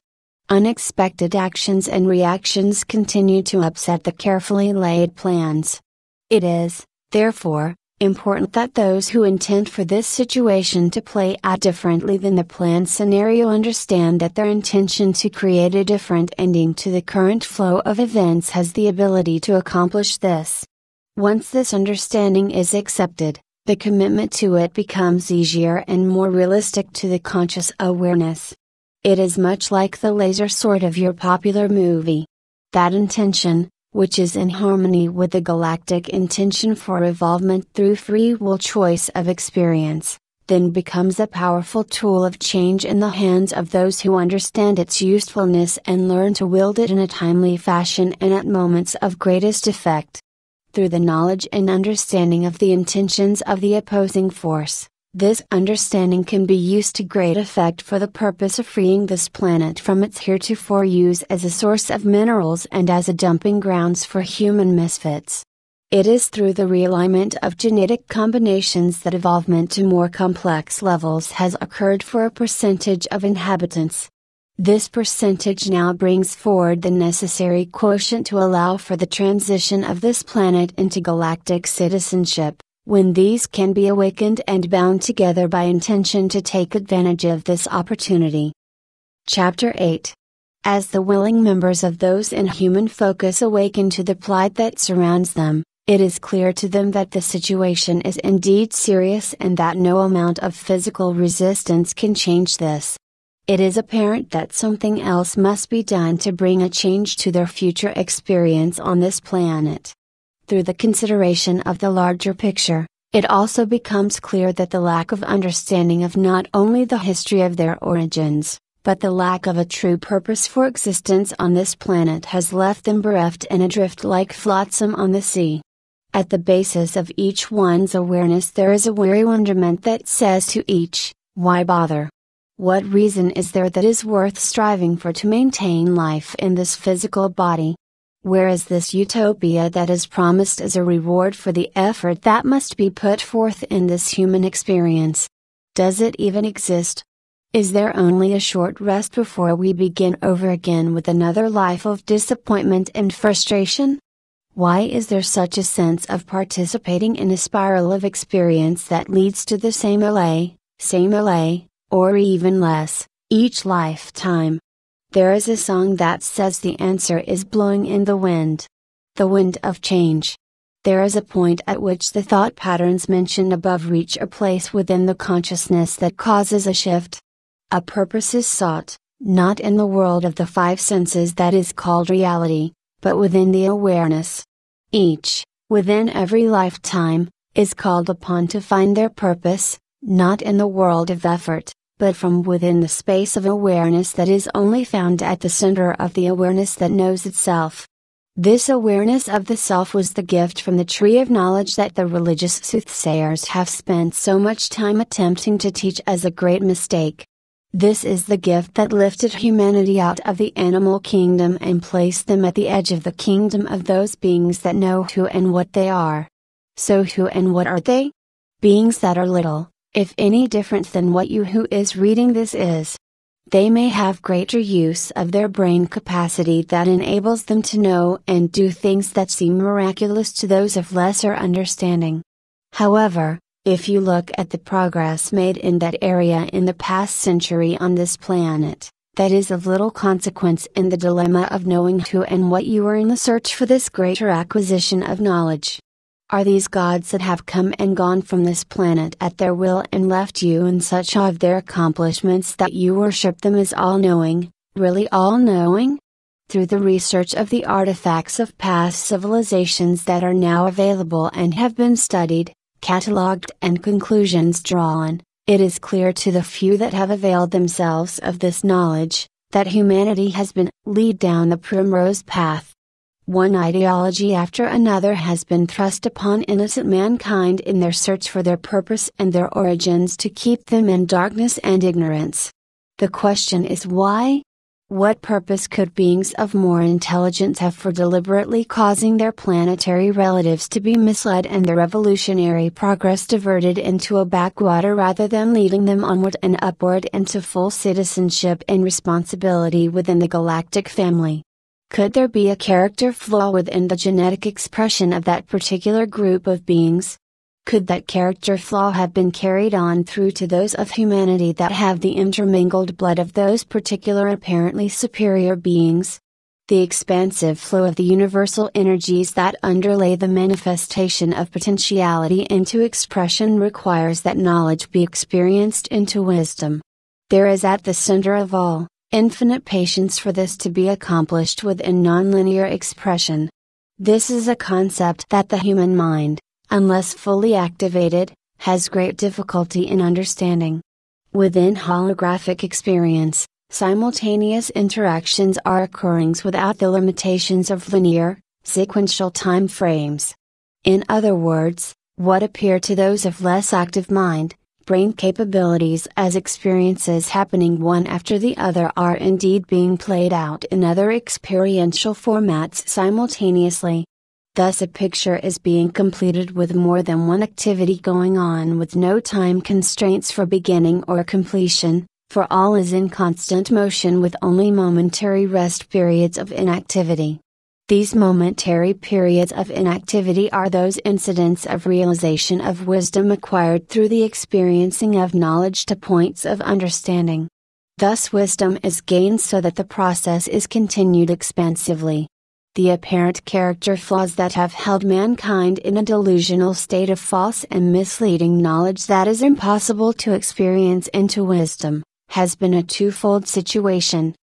Unexpected actions and reactions continue to upset the carefully laid plans. It is, therefore, important that those who intend for this situation to play out differently than the planned scenario understand that their intention to create a different ending to the current flow of events has the ability to accomplish this. Once this understanding is accepted, the commitment to it becomes easier and more realistic to the conscious awareness. It is much like the laser sword of your popular movie. That intention, which is in harmony with the galactic intention for evolvement through free will choice of experience, then becomes a powerful tool of change in the hands of those who understand its usefulness and learn to wield it in a timely fashion and at moments of greatest effect. Through the knowledge and understanding of the intentions of the opposing force, this understanding can be used to great effect for the purpose of freeing this planet from its heretofore use as a source of minerals and as a dumping grounds for human misfits. It is through the realignment of genetic combinations that evolvement to more complex levels has occurred for a percentage of inhabitants. This percentage now brings forward the necessary quotient to allow for the transition of this planet into galactic citizenship. When these can be awakened and bound together by intention to take advantage of this opportunity. Chapter 8 As the willing members of those in human focus awaken to the plight that surrounds them, it is clear to them that the situation is indeed serious and that no amount of physical resistance can change this. It is apparent that something else must be done to bring a change to their future experience on this planet through the consideration of the larger picture, it also becomes clear that the lack of understanding of not only the history of their origins, but the lack of a true purpose for existence on this planet has left them bereft and adrift like flotsam on the sea. At the basis of each one's awareness there is a weary wonderment that says to each, why bother? What reason is there that is worth striving for to maintain life in this physical body? Where is this utopia that is promised as a reward for the effort that must be put forth in this human experience? Does it even exist? Is there only a short rest before we begin over again with another life of disappointment and frustration? Why is there such a sense of participating in a spiral of experience that leads to the same LA, same LA, or even less, each lifetime? There is a song that says the answer is blowing in the wind. The wind of change. There is a point at which the thought patterns mentioned above reach a place within the consciousness that causes a shift. A purpose is sought, not in the world of the five senses that is called reality, but within the awareness. Each, within every lifetime, is called upon to find their purpose, not in the world of effort but from within the space of awareness that is only found at the center of the awareness that knows itself. This awareness of the self was the gift from the tree of knowledge that the religious soothsayers have spent so much time attempting to teach as a great mistake. This is the gift that lifted humanity out of the animal kingdom and placed them at the edge of the kingdom of those beings that know who and what they are. So, who and what are they? Beings that are little, if any difference than what you who is reading this is. They may have greater use of their brain capacity that enables them to know and do things that seem miraculous to those of lesser understanding. However, if you look at the progress made in that area in the past century on this planet, that is of little consequence in the dilemma of knowing who and what you are in the search for this greater acquisition of knowledge are these gods that have come and gone from this planet at their will and left you in such awe of their accomplishments that you worship them as all knowing, really all knowing? Through the research of the artifacts of past civilizations that are now available and have been studied, catalogued, and conclusions drawn, it is clear to the few that have availed themselves of this knowledge that humanity has been lead down the primrose path one ideology after another has been thrust upon innocent mankind in their search for their purpose and their origins to keep them in darkness and ignorance. The question is why? What purpose could beings of more intelligence have for deliberately causing their planetary relatives to be misled and their evolutionary progress diverted into a backwater rather than leading them onward and upward into full citizenship and responsibility within the galactic family? Could there be a character flaw within the genetic expression of that particular group of beings? Could that character flaw have been carried on through to those of humanity that have the intermingled blood of those particular apparently superior beings? The expansive flow of the universal energies that underlay the manifestation of potentiality into expression requires that knowledge be experienced into wisdom. There is at the center of all, infinite patience for this to be accomplished within nonlinear expression. This is a concept that the human mind, unless fully activated, has great difficulty in understanding. Within holographic experience, simultaneous interactions are occurring without the limitations of linear, sequential time frames. In other words, what appear to those of less active mind, brain capabilities as experiences happening one after the other are indeed being played out in other experiential formats simultaneously. Thus, a picture is being completed with more than one activity going on with no time constraints for beginning or completion, for all is in constant motion with only momentary rest periods of inactivity. These momentary periods of inactivity are those incidents of realization of wisdom acquired through the experiencing of knowledge to points of understanding. Thus, wisdom is gained so that the process is continued expansively. The apparent character flaws that have held mankind in a delusional state of false and misleading knowledge that is impossible to experience into wisdom, has been a twofold situation.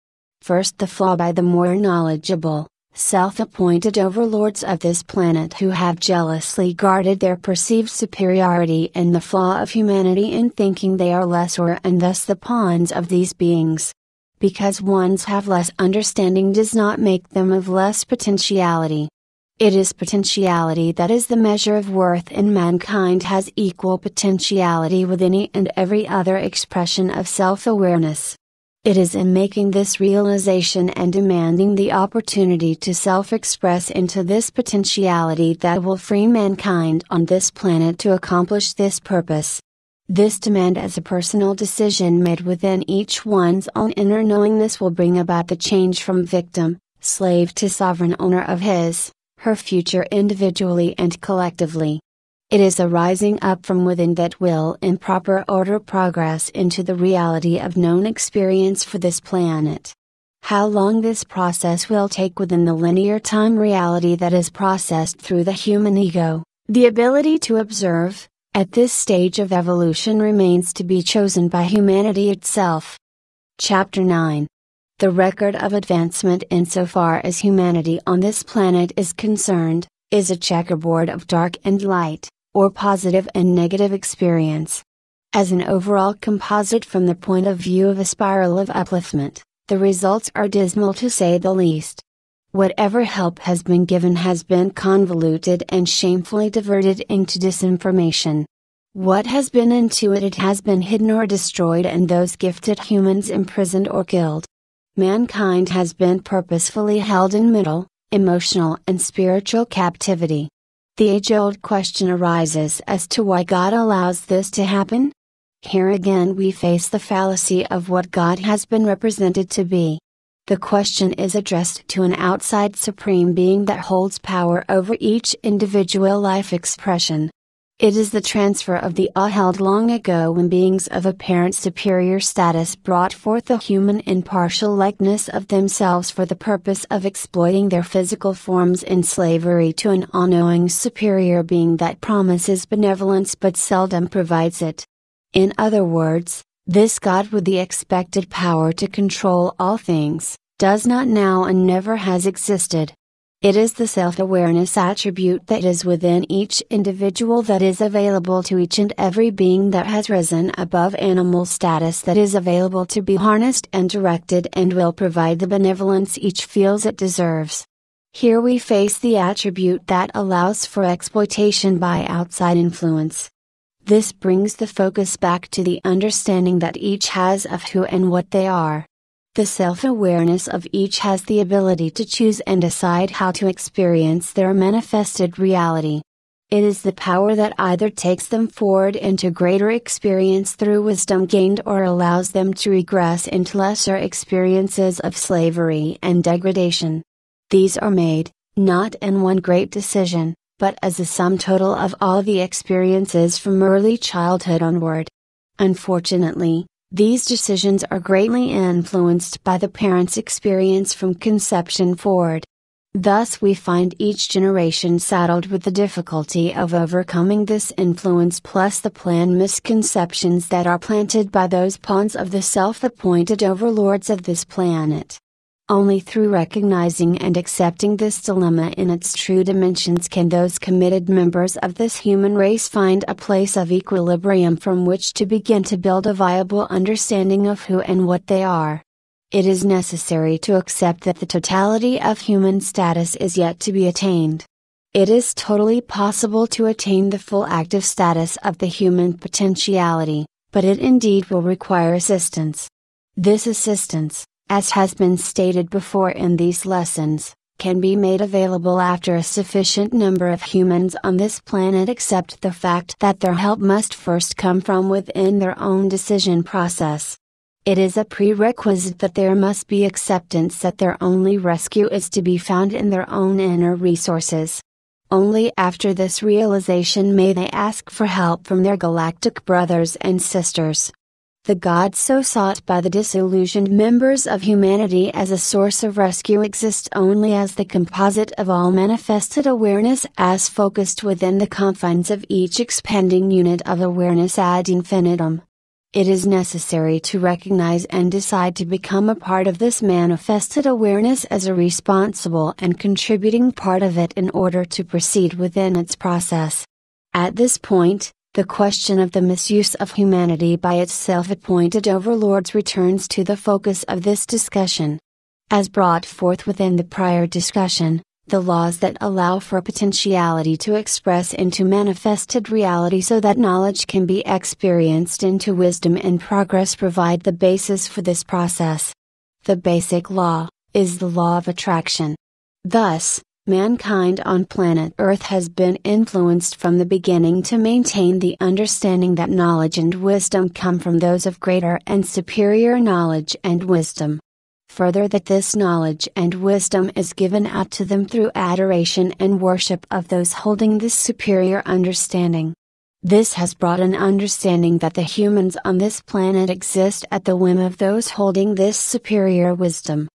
First, the flaw by the more knowledgeable, self appointed overlords of this planet who have jealously guarded their perceived superiority and the flaw of humanity in thinking they are lesser and thus the pawns of these beings. Because ones have less understanding does not make them of less potentiality. It is potentiality that is the measure of worth, and mankind has equal potentiality with any and every other expression of self awareness. It is in making this realization and demanding the opportunity to self express into this potentiality that will free mankind on this planet to accomplish this purpose. This demand as a personal decision made within each one's own inner knowingness will bring about the change from victim, slave to sovereign owner of his, her future individually and collectively. It is a rising up from within that will in proper order progress into the reality of known experience for this planet. How long this process will take within the linear time reality that is processed through the human ego, the ability to observe, at this stage of evolution remains to be chosen by humanity itself. Chapter 9 The record of advancement insofar as humanity on this planet is concerned, is a checkerboard of dark and light or positive and negative experience. As an overall composite from the point of view of a spiral of upliftment, the results are dismal to say the least. Whatever help has been given has been convoluted and shamefully diverted into disinformation. What has been intuited has been hidden or destroyed, and those gifted humans imprisoned or killed. Mankind has been purposefully held in mental, emotional, and spiritual captivity. The age old question arises as to why God allows this to happen? Here again, we face the fallacy of what God has been represented to be. The question is addressed to an outside supreme being that holds power over each individual life expression. It is the transfer of the ah held long ago when beings of apparent superior status brought forth the human impartial likeness of themselves for the purpose of exploiting their physical forms in slavery to an unknowing superior being that promises benevolence but seldom provides it. In other words, this God with the expected power to control all things, does not now and never has existed, it is the self awareness attribute that is within each individual that is available to each and every being that has risen above animal status that is available to be harnessed and directed and will provide the benevolence each feels it deserves. Here we face the attribute that allows for exploitation by outside influence. This brings the focus back to the understanding that each has of who and what they are. The self awareness of each has the ability to choose and decide how to experience their manifested reality. It is the power that either takes them forward into greater experience through wisdom gained or allows them to regress into lesser experiences of slavery and degradation. These are made, not in one great decision, but as a sum total of all the experiences from early childhood onward. Unfortunately, these decisions are greatly influenced by the parent's experience from conception forward. Thus, we find each generation saddled with the difficulty of overcoming this influence plus the plan misconceptions that are planted by those pawns of the self appointed overlords of this planet. Only through recognizing and accepting this dilemma in its true dimensions can those committed members of this human race find a place of equilibrium from which to begin to build a viable understanding of who and what they are. It is necessary to accept that the totality of human status is yet to be attained. It is totally possible to attain the full active status of the human potentiality, but it indeed will require assistance. This assistance, as has been stated before in these lessons, can be made available after a sufficient number of humans on this planet accept the fact that their help must first come from within their own decision process. It is a prerequisite that there must be acceptance that their only rescue is to be found in their own inner resources. Only after this realization may they ask for help from their galactic brothers and sisters the God so sought by the disillusioned members of humanity as a source of rescue exists only as the composite of all manifested awareness as focused within the confines of each expanding unit of awareness ad infinitum. It is necessary to recognize and decide to become a part of this manifested awareness as a responsible and contributing part of it in order to proceed within its process. At this point, the question of the misuse of humanity by its self appointed overlords returns to the focus of this discussion. As brought forth within the prior discussion, the laws that allow for potentiality to express into manifested reality so that knowledge can be experienced into wisdom and progress provide the basis for this process. The basic law is the law of attraction. Thus, Mankind on planet Earth has been influenced from the beginning to maintain the understanding that knowledge and wisdom come from those of greater and superior knowledge and wisdom. Further, that this knowledge and wisdom is given out to them through adoration and worship of those holding this superior understanding. This has brought an understanding that the humans on this planet exist at the whim of those holding this superior wisdom.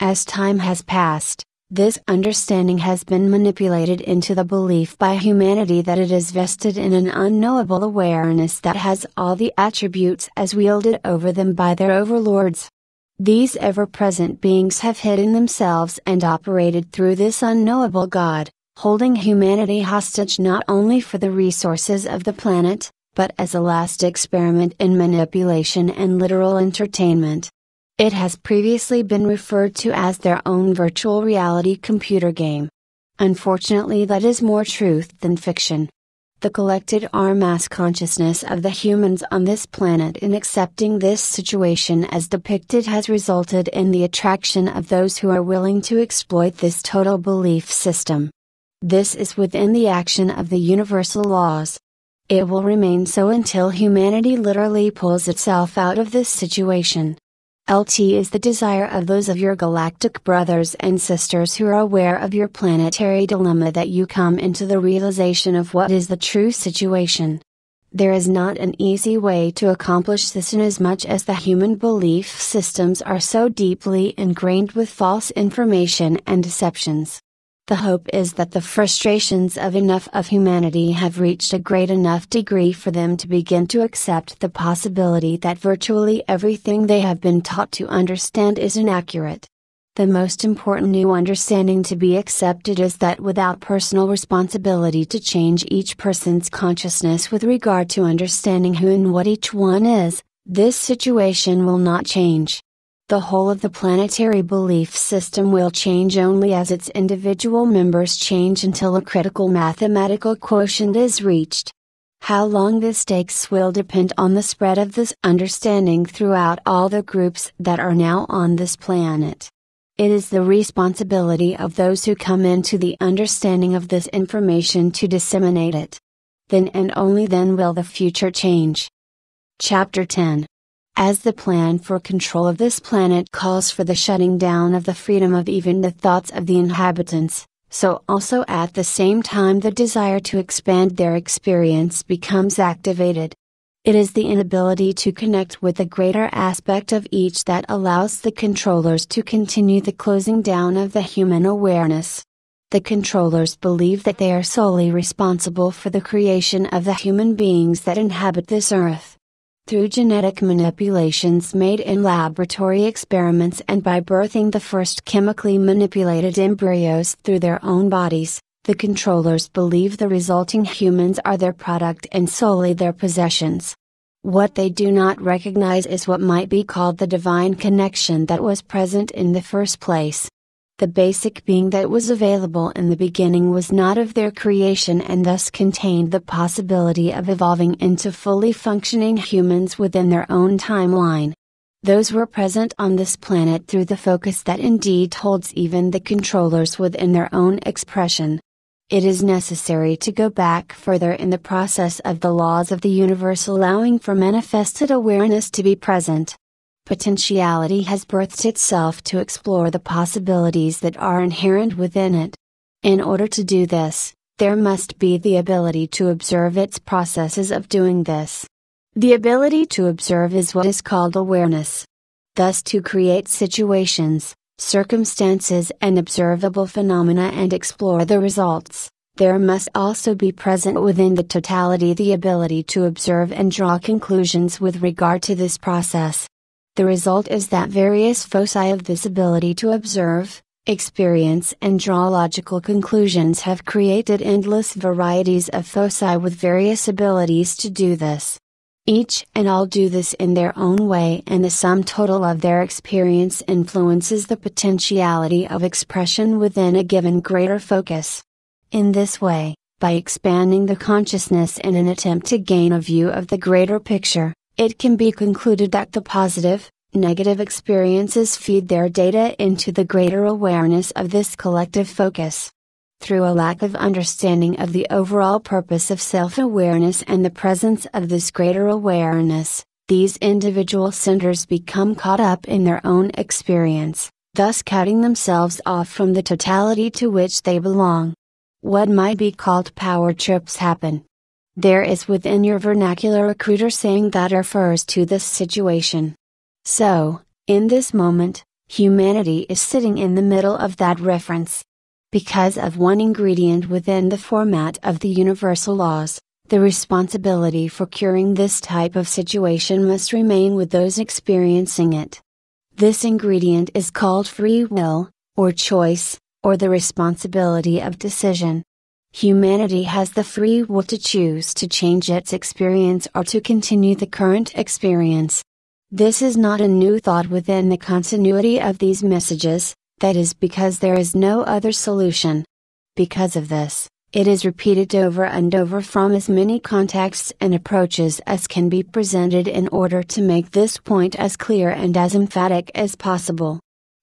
As time has passed, this understanding has been manipulated into the belief by humanity that it is vested in an unknowable awareness that has all the attributes as wielded over them by their overlords. These ever present beings have hidden themselves and operated through this unknowable God, holding humanity hostage not only for the resources of the planet, but as a last experiment in manipulation and literal entertainment. It has previously been referred to as their own virtual reality computer game. Unfortunately, that is more truth than fiction. The collected R mass consciousness of the humans on this planet in accepting this situation as depicted has resulted in the attraction of those who are willing to exploit this total belief system. This is within the action of the universal laws. It will remain so until humanity literally pulls itself out of this situation. LT is the desire of those of your galactic brothers and sisters who are aware of your planetary dilemma that you come into the realization of what is the true situation. There is not an easy way to accomplish this inasmuch as the human belief systems are so deeply ingrained with false information and deceptions. The hope is that the frustrations of enough of humanity have reached a great enough degree for them to begin to accept the possibility that virtually everything they have been taught to understand is inaccurate. The most important new understanding to be accepted is that without personal responsibility to change each person's consciousness with regard to understanding who and what each one is, this situation will not change the whole of the planetary belief system will change only as its individual members change until a critical mathematical quotient is reached. How long this takes will depend on the spread of this understanding throughout all the groups that are now on this planet. It is the responsibility of those who come into the understanding of this information to disseminate it. Then and only then will the future change. Chapter 10 as the plan for control of this planet calls for the shutting down of the freedom of even the thoughts of the inhabitants, so also at the same time the desire to expand their experience becomes activated. It is the inability to connect with the greater aspect of each that allows the controllers to continue the closing down of the human awareness. The controllers believe that they are solely responsible for the creation of the human beings that inhabit this earth through genetic manipulations made in laboratory experiments and by birthing the first chemically manipulated embryos through their own bodies, the controllers believe the resulting humans are their product and solely their possessions. What they do not recognize is what might be called the divine connection that was present in the first place the basic being that was available in the beginning was not of their creation and thus contained the possibility of evolving into fully functioning humans within their own timeline. Those were present on this planet through the focus that indeed holds even the controllers within their own expression. It is necessary to go back further in the process of the laws of the universe allowing for manifested awareness to be present potentiality has birthed itself to explore the possibilities that are inherent within it. In order to do this, there must be the ability to observe its processes of doing this. The ability to observe is what is called awareness. Thus, to create situations, circumstances, and observable phenomena and explore the results, there must also be present within the totality the ability to observe and draw conclusions with regard to this process. The result is that various foci of this ability to observe, experience, and draw logical conclusions have created endless varieties of foci with various abilities to do this. Each and all do this in their own way, and the sum total of their experience influences the potentiality of expression within a given greater focus. In this way, by expanding the consciousness in an attempt to gain a view of the greater picture, it can be concluded that the positive, negative experiences feed their data into the greater awareness of this collective focus. Through a lack of understanding of the overall purpose of self awareness and the presence of this greater awareness, these individual centers become caught up in their own experience, thus cutting themselves off from the totality to which they belong. What might be called power trips happen there is within your vernacular recruiter saying that refers to this situation. So, in this moment, humanity is sitting in the middle of that reference. Because of one ingredient within the format of the universal laws, the responsibility for curing this type of situation must remain with those experiencing it. This ingredient is called free will, or choice, or the responsibility of decision. Humanity has the free will to choose to change its experience or to continue the current experience. This is not a new thought within the continuity of these messages, that is because there is no other solution. Because of this, it is repeated over and over from as many contexts and approaches as can be presented in order to make this point as clear and as emphatic as possible.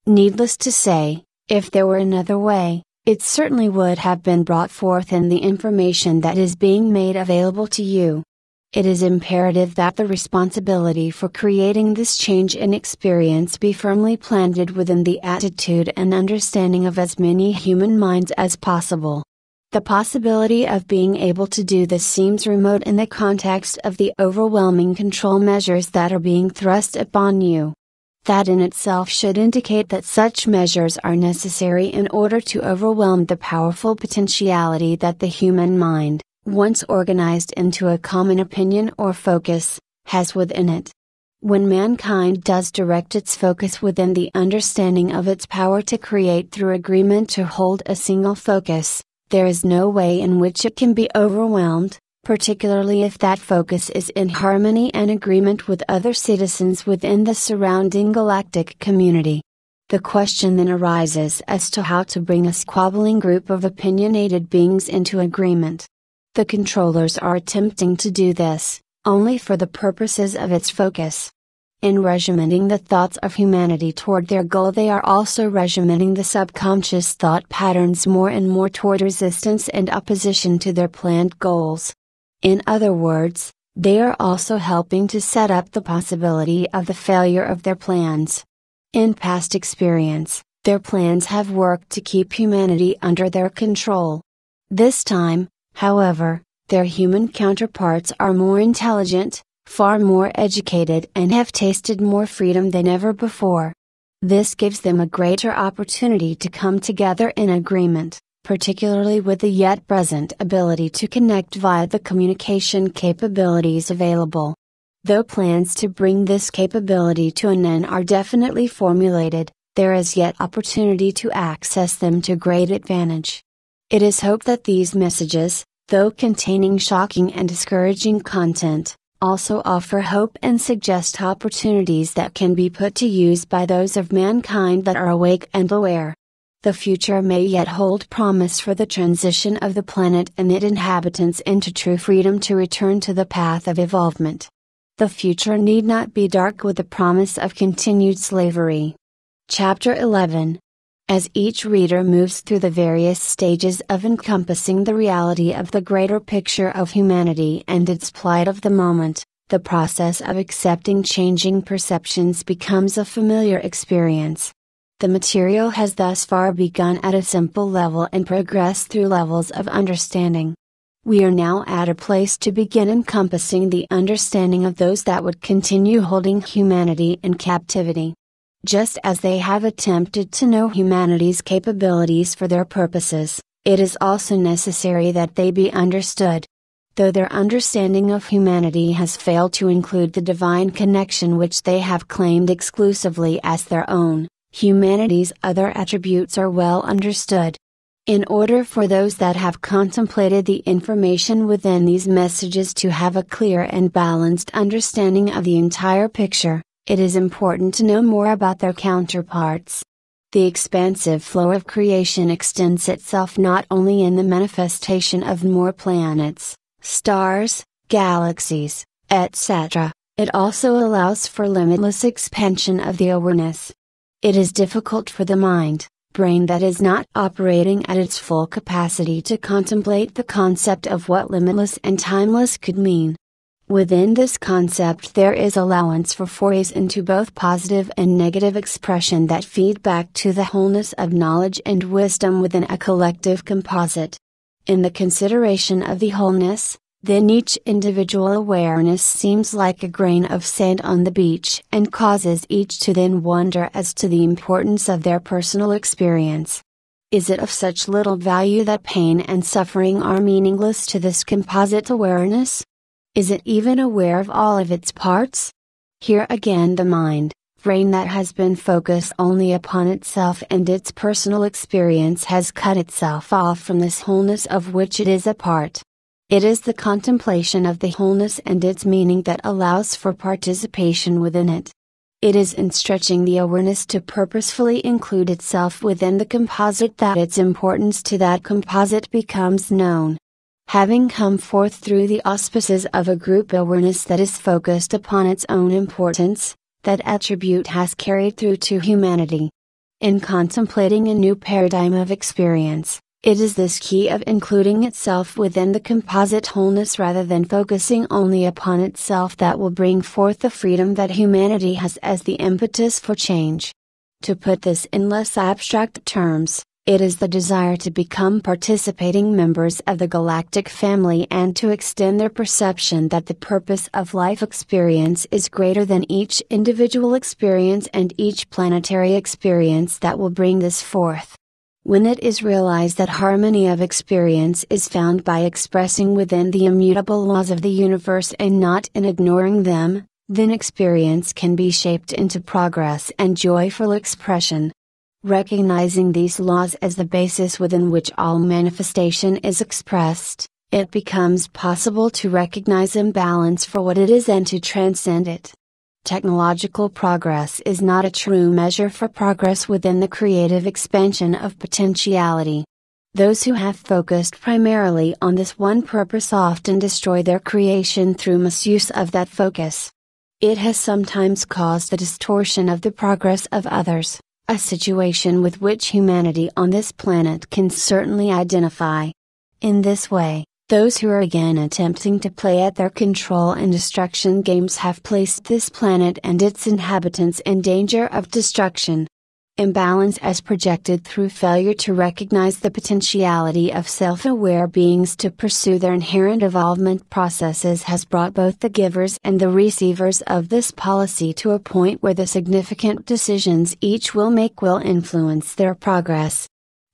Needless to say, if there were another way, it certainly would have been brought forth in the information that is being made available to you. It is imperative that the responsibility for creating this change in experience be firmly planted within the attitude and understanding of as many human minds as possible. The possibility of being able to do this seems remote in the context of the overwhelming control measures that are being thrust upon you that in itself should indicate that such measures are necessary in order to overwhelm the powerful potentiality that the human mind, once organized into a common opinion or focus, has within it. When mankind does direct its focus within the understanding of its power to create through agreement to hold a single focus, there is no way in which it can be overwhelmed, particularly if that focus is in harmony and agreement with other citizens within the surrounding galactic community. The question then arises as to how to bring a squabbling group of opinionated beings into agreement. The controllers are attempting to do this, only for the purposes of its focus. In regimenting the thoughts of humanity toward their goal, they are also regimenting the subconscious thought patterns more and more toward resistance and opposition to their planned goals. In other words, they are also helping to set up the possibility of the failure of their plans. In past experience, their plans have worked to keep humanity under their control. This time, however, their human counterparts are more intelligent, far more educated, and have tasted more freedom than ever before. This gives them a greater opportunity to come together in agreement, particularly with the yet present ability to connect via the communication capabilities available. Though plans to bring this capability to an end are definitely formulated, there is yet opportunity to access them to great advantage. It is hoped that these messages, though containing shocking and discouraging content, also offer hope and suggest opportunities that can be put to use by those of mankind that are awake and aware the future may yet hold promise for the transition of the planet and its inhabitants into true freedom to return to the path of evolvement. The future need not be dark with the promise of continued slavery. Chapter 11 As each reader moves through the various stages of encompassing the reality of the greater picture of humanity and its plight of the moment, the process of accepting changing perceptions becomes a familiar experience. The material has thus far begun at a simple level and progressed through levels of understanding. We are now at a place to begin encompassing the understanding of those that would continue holding humanity in captivity. Just as they have attempted to know humanity's capabilities for their purposes, it is also necessary that they be understood. Though their understanding of humanity has failed to include the divine connection which they have claimed exclusively as their own, humanity's other attributes are well understood. In order for those that have contemplated the information within these messages to have a clear and balanced understanding of the entire picture, it is important to know more about their counterparts. The expansive flow of creation extends itself not only in the manifestation of more planets, stars, galaxies, etc., it also allows for limitless expansion of the awareness, it is difficult for the mind, brain that is not operating at its full capacity to contemplate the concept of what limitless and timeless could mean. Within this concept, there is allowance for forays into both positive and negative expression that feed back to the wholeness of knowledge and wisdom within a collective composite. In the consideration of the wholeness, then each individual awareness seems like a grain of sand on the beach and causes each to then wonder as to the importance of their personal experience. Is it of such little value that pain and suffering are meaningless to this composite awareness? Is it even aware of all of its parts? Here again, the mind, brain that has been focused only upon itself and its personal experience has cut itself off from this wholeness of which it is a part. It is the contemplation of the wholeness and its meaning that allows for participation within it. It is in stretching the awareness to purposefully include itself within the composite that its importance to that composite becomes known. Having come forth through the auspices of a group awareness that is focused upon its own importance, that attribute has carried through to humanity. In contemplating a new paradigm of experience, it is this key of including itself within the composite wholeness rather than focusing only upon itself that will bring forth the freedom that humanity has as the impetus for change. To put this in less abstract terms, it is the desire to become participating members of the galactic family and to extend their perception that the purpose of life experience is greater than each individual experience and each planetary experience that will bring this forth when it is realized that harmony of experience is found by expressing within the immutable laws of the universe and not in ignoring them, then experience can be shaped into progress and joyful expression. Recognizing these laws as the basis within which all manifestation is expressed, it becomes possible to recognize imbalance for what it is and to transcend it. Technological progress is not a true measure for progress within the creative expansion of potentiality. Those who have focused primarily on this one purpose often destroy their creation through misuse of that focus. It has sometimes caused the distortion of the progress of others, a situation with which humanity on this planet can certainly identify. In this way, those who are again attempting to play at their control and destruction games have placed this planet and its inhabitants in danger of destruction. Imbalance as projected through failure to recognize the potentiality of self aware beings to pursue their inherent evolvement processes has brought both the givers and the receivers of this policy to a point where the significant decisions each will make will influence their progress.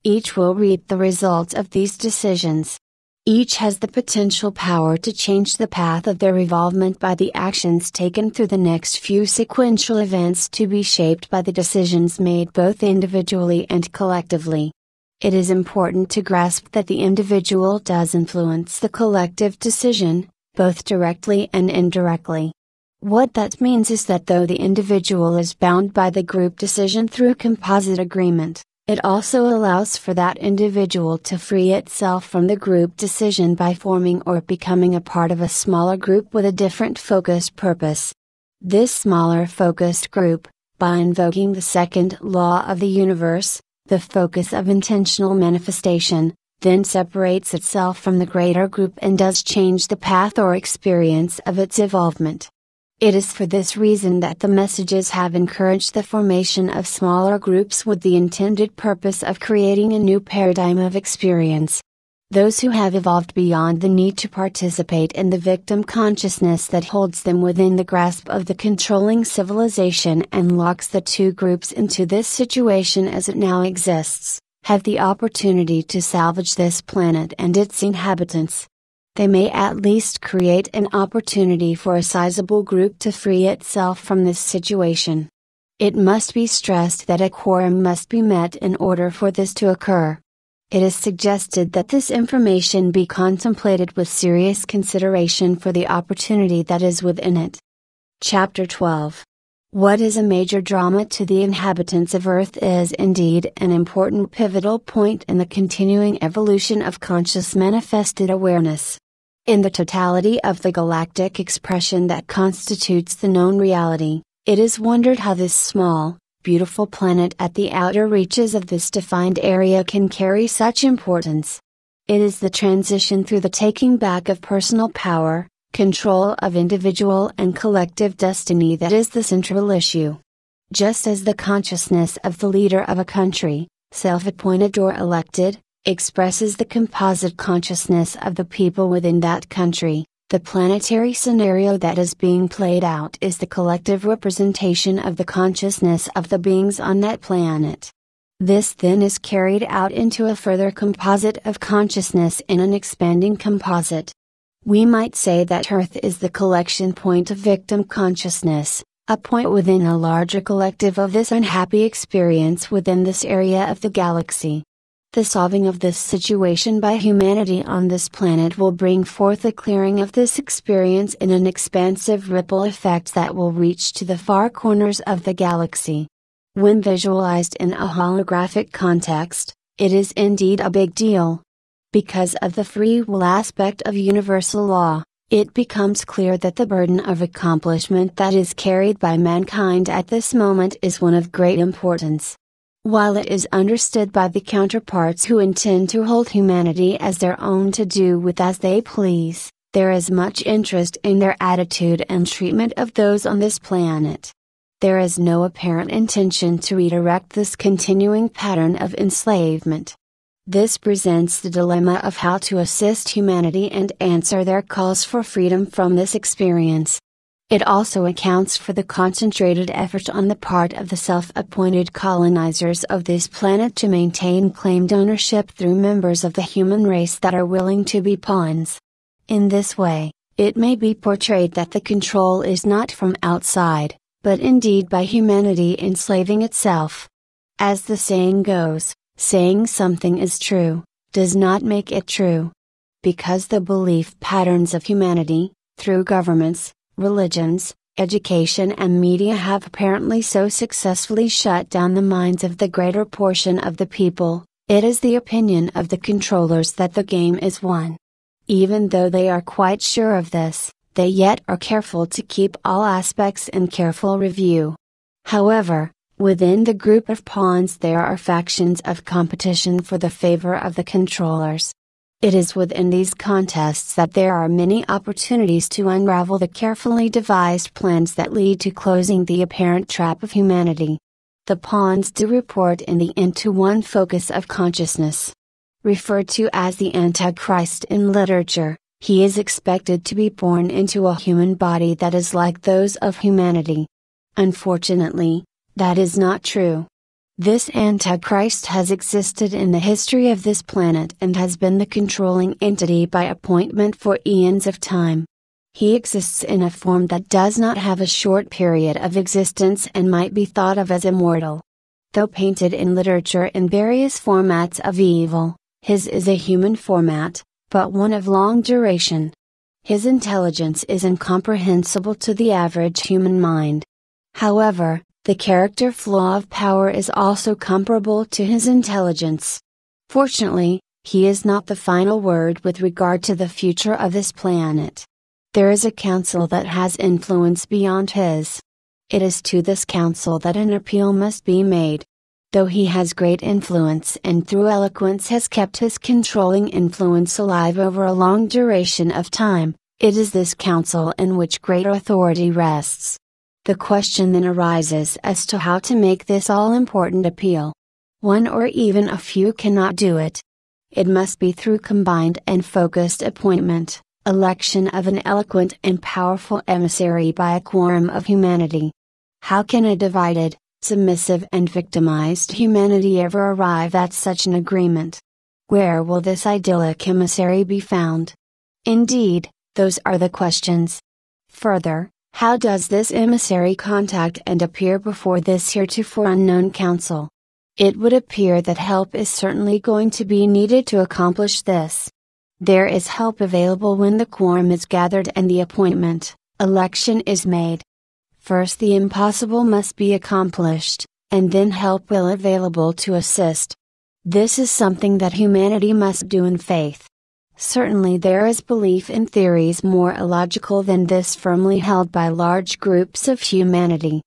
Each will reap the results of these decisions. Each has the potential power to change the path of their evolvement by the actions taken through the next few sequential events to be shaped by the decisions made both individually and collectively. It is important to grasp that the individual does influence the collective decision, both directly and indirectly. What that means is that though the individual is bound by the group decision through composite agreement, it also allows for that individual to free itself from the group decision by forming or becoming a part of a smaller group with a different focused purpose. This smaller focused group, by invoking the second law of the universe, the focus of intentional manifestation, then separates itself from the greater group and does change the path or experience of its evolvement. It is for this reason that the messages have encouraged the formation of smaller groups with the intended purpose of creating a new paradigm of experience. Those who have evolved beyond the need to participate in the victim consciousness that holds them within the grasp of the controlling civilization and locks the two groups into this situation as it now exists, have the opportunity to salvage this planet and its inhabitants they may at least create an opportunity for a sizable group to free itself from this situation. It must be stressed that a quorum must be met in order for this to occur. It is suggested that this information be contemplated with serious consideration for the opportunity that is within it. Chapter 12 What is a major drama to the inhabitants of Earth is indeed an important pivotal point in the continuing evolution of conscious manifested awareness. In the totality of the galactic expression that constitutes the known reality, it is wondered how this small, beautiful planet at the outer reaches of this defined area can carry such importance. It is the transition through the taking back of personal power, control of individual and collective destiny that is the central issue. Just as the consciousness of the leader of a country, self appointed or elected, expresses the composite consciousness of the people within that country. The planetary scenario that is being played out is the collective representation of the consciousness of the beings on that planet. This then is carried out into a further composite of consciousness in an expanding composite. We might say that Earth is the collection point of victim consciousness, a point within a larger collective of this unhappy experience within this area of the galaxy. The solving of this situation by humanity on this planet will bring forth a clearing of this experience in an expansive ripple effect that will reach to the far corners of the galaxy. When visualized in a holographic context, it is indeed a big deal. Because of the free will aspect of universal law, it becomes clear that the burden of accomplishment that is carried by mankind at this moment is one of great importance. While it is understood by the counterparts who intend to hold humanity as their own to do with as they please, there is much interest in their attitude and treatment of those on this planet. There is no apparent intention to redirect this continuing pattern of enslavement. This presents the dilemma of how to assist humanity and answer their calls for freedom from this experience, it also accounts for the concentrated effort on the part of the self appointed colonizers of this planet to maintain claimed ownership through members of the human race that are willing to be pawns. In this way, it may be portrayed that the control is not from outside, but indeed by humanity enslaving itself. As the saying goes, saying something is true, does not make it true. Because the belief patterns of humanity, through governments, religions, education, and media have apparently so successfully shut down the minds of the greater portion of the people, it is the opinion of the controllers that the game is won. Even though they are quite sure of this, they yet are careful to keep all aspects in careful review. However, within the group of pawns there are factions of competition for the favor of the controllers, it is within these contests that there are many opportunities to unravel the carefully devised plans that lead to closing the apparent trap of humanity. The pawns do report in the end to one focus of consciousness. Referred to as the Antichrist in literature, he is expected to be born into a human body that is like those of humanity. Unfortunately, that is not true. This Antichrist has existed in the history of this planet and has been the controlling entity by appointment for eons of time. He exists in a form that does not have a short period of existence and might be thought of as immortal. Though painted in literature in various formats of evil, his is a human format, but one of long duration. His intelligence is incomprehensible to the average human mind. However, the character flaw of power is also comparable to his intelligence. Fortunately, he is not the final word with regard to the future of this planet. There is a council that has influence beyond his. It is to this council that an appeal must be made. Though he has great influence and through eloquence has kept his controlling influence alive over a long duration of time, it is this council in which great authority rests. The question then arises as to how to make this all important appeal. One or even a few cannot do it. It must be through combined and focused appointment, election of an eloquent and powerful emissary by a quorum of humanity. How can a divided, submissive, and victimized humanity ever arrive at such an agreement? Where will this idyllic emissary be found? Indeed, those are the questions. Further, how does this emissary contact and appear before this heretofore unknown council? It would appear that help is certainly going to be needed to accomplish this. There is help available when the quorum is gathered and the appointment, election is made. First the impossible must be accomplished, and then help will available to assist. This is something that humanity must do in faith. Certainly there is belief in theories more illogical than this firmly held by large groups of humanity.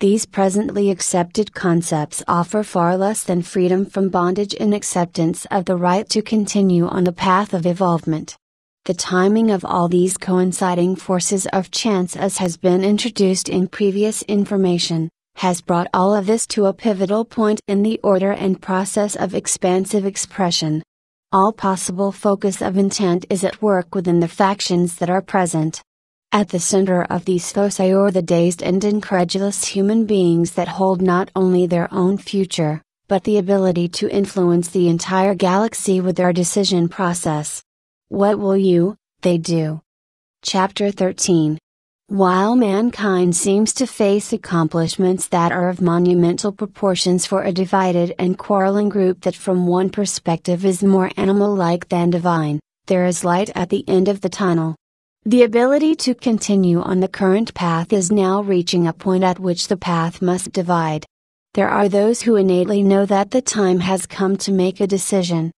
These presently accepted concepts offer far less than freedom from bondage and acceptance of the right to continue on the path of evolvement. The timing of all these coinciding forces of chance as has been introduced in previous information, has brought all of this to a pivotal point in the order and process of expansive expression all possible focus of intent is at work within the factions that are present. At the center of these foci are the dazed and incredulous human beings that hold not only their own future, but the ability to influence the entire galaxy with their decision process. What will you, they do? Chapter 13 while mankind seems to face accomplishments that are of monumental proportions for a divided and quarreling group that from one perspective is more animal like than divine, there is light at the end of the tunnel. The ability to continue on the current path is now reaching a point at which the path must divide. There are those who innately know that the time has come to make a decision,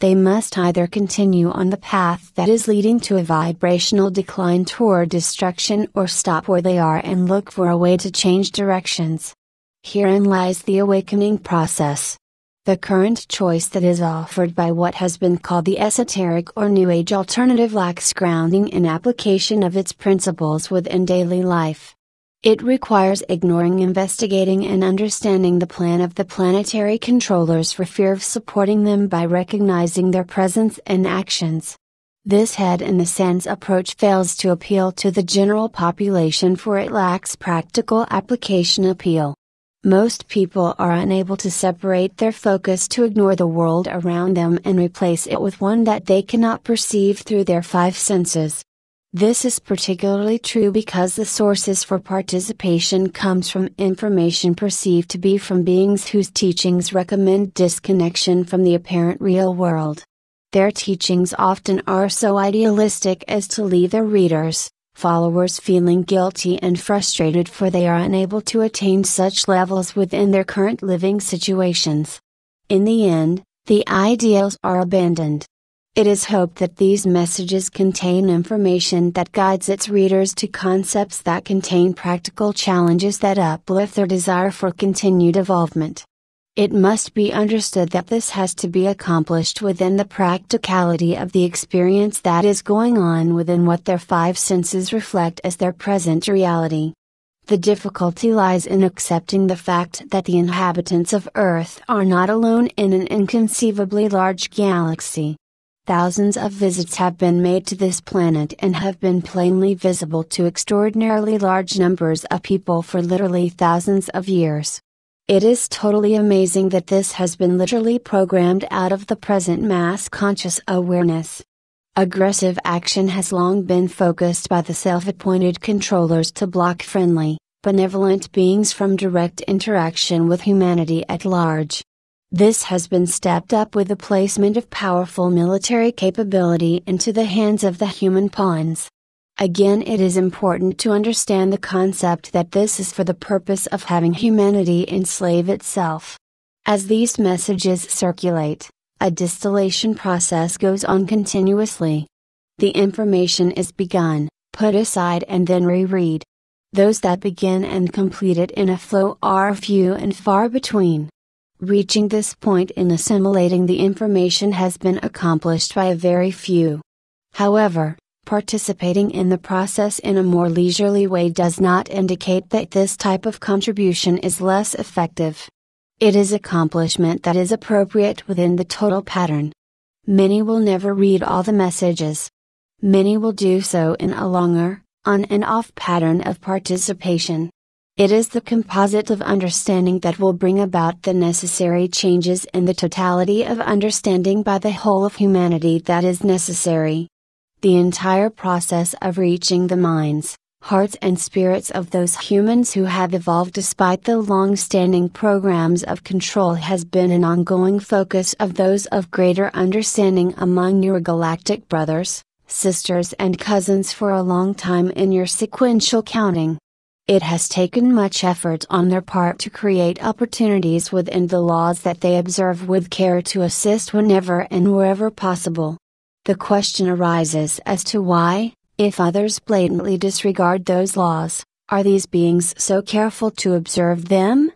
they must either continue on the path that is leading to a vibrational decline toward destruction or stop where they are and look for a way to change directions. Herein lies the awakening process. The current choice that is offered by what has been called the esoteric or New Age alternative lacks grounding in application of its principles within daily life. It requires ignoring investigating and understanding the plan of the planetary controllers for fear of supporting them by recognizing their presence and actions. This head in the sense approach fails to appeal to the general population for it lacks practical application appeal. Most people are unable to separate their focus to ignore the world around them and replace it with one that they cannot perceive through their five senses. This is particularly true because the sources for participation comes from information perceived to be from beings whose teachings recommend disconnection from the apparent real world. Their teachings often are so idealistic as to leave their readers, followers feeling guilty and frustrated for they are unable to attain such levels within their current living situations. In the end, the ideals are abandoned. It is hoped that these messages contain information that guides its readers to concepts that contain practical challenges that uplift their desire for continued involvement. It must be understood that this has to be accomplished within the practicality of the experience that is going on within what their five senses reflect as their present reality. The difficulty lies in accepting the fact that the inhabitants of Earth are not alone in an inconceivably large galaxy. Thousands of visits have been made to this planet and have been plainly visible to extraordinarily large numbers of people for literally thousands of years. It is totally amazing that this has been literally programmed out of the present mass conscious awareness. Aggressive action has long been focused by the self appointed controllers to block friendly, benevolent beings from direct interaction with humanity at large. This has been stepped up with the placement of powerful military capability into the hands of the human pawns. Again, it is important to understand the concept that this is for the purpose of having humanity enslave itself. As these messages circulate, a distillation process goes on continuously. The information is begun, put aside, and then reread. Those that begin and complete it in a flow are few and far between. Reaching this point in assimilating the information has been accomplished by a very few. However, participating in the process in a more leisurely way does not indicate that this type of contribution is less effective. It is accomplishment that is appropriate within the total pattern. Many will never read all the messages. Many will do so in a longer, on and off pattern of participation. It is the composite of understanding that will bring about the necessary changes in the totality of understanding by the whole of humanity that is necessary. The entire process of reaching the minds, hearts, and spirits of those humans who have evolved despite the long standing programs of control has been an ongoing focus of those of greater understanding among your galactic brothers, sisters, and cousins for a long time in your sequential counting. It has taken much effort on their part to create opportunities within the laws that they observe with care to assist whenever and wherever possible. The question arises as to why, if others blatantly disregard those laws, are these beings so careful to observe them?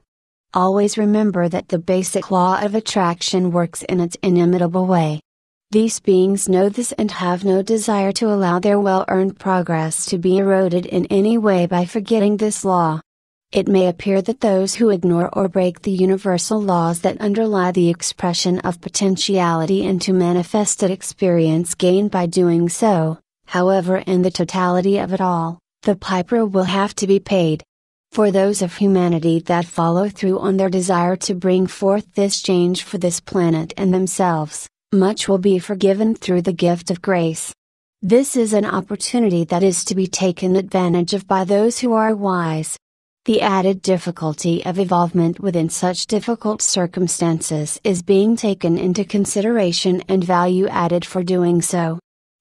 Always remember that the basic law of attraction works in its inimitable way. These beings know this and have no desire to allow their well earned progress to be eroded in any way by forgetting this law. It may appear that those who ignore or break the universal laws that underlie the expression of potentiality into manifested experience gain by doing so, however, in the totality of it all, the piper will have to be paid. For those of humanity that follow through on their desire to bring forth this change for this planet and themselves, much will be forgiven through the gift of grace. This is an opportunity that is to be taken advantage of by those who are wise. The added difficulty of evolvement within such difficult circumstances is being taken into consideration and value added for doing so.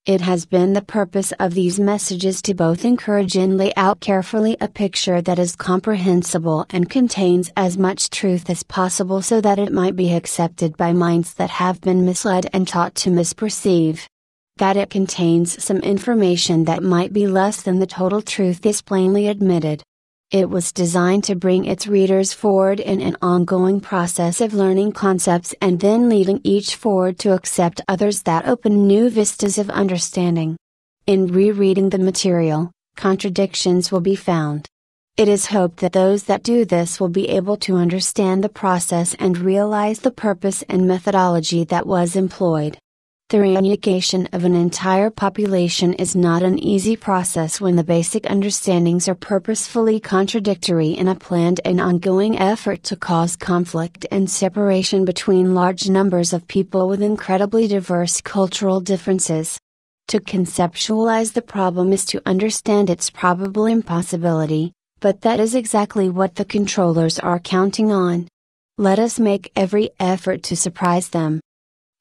It has been the purpose of these messages to both encourage and lay out carefully a picture that is comprehensible and contains as much truth as possible so that it might be accepted by minds that have been misled and taught to misperceive. That it contains some information that might be less than the total truth is plainly admitted. It was designed to bring its readers forward in an ongoing process of learning concepts and then leading each forward to accept others that open new vistas of understanding. In rereading the material, contradictions will be found. It is hoped that those that do this will be able to understand the process and realize the purpose and methodology that was employed. The reunification of an entire population is not an easy process when the basic understandings are purposefully contradictory in a planned and ongoing effort to cause conflict and separation between large numbers of people with incredibly diverse cultural differences. To conceptualize the problem is to understand its probable impossibility, but that is exactly what the controllers are counting on. Let us make every effort to surprise them.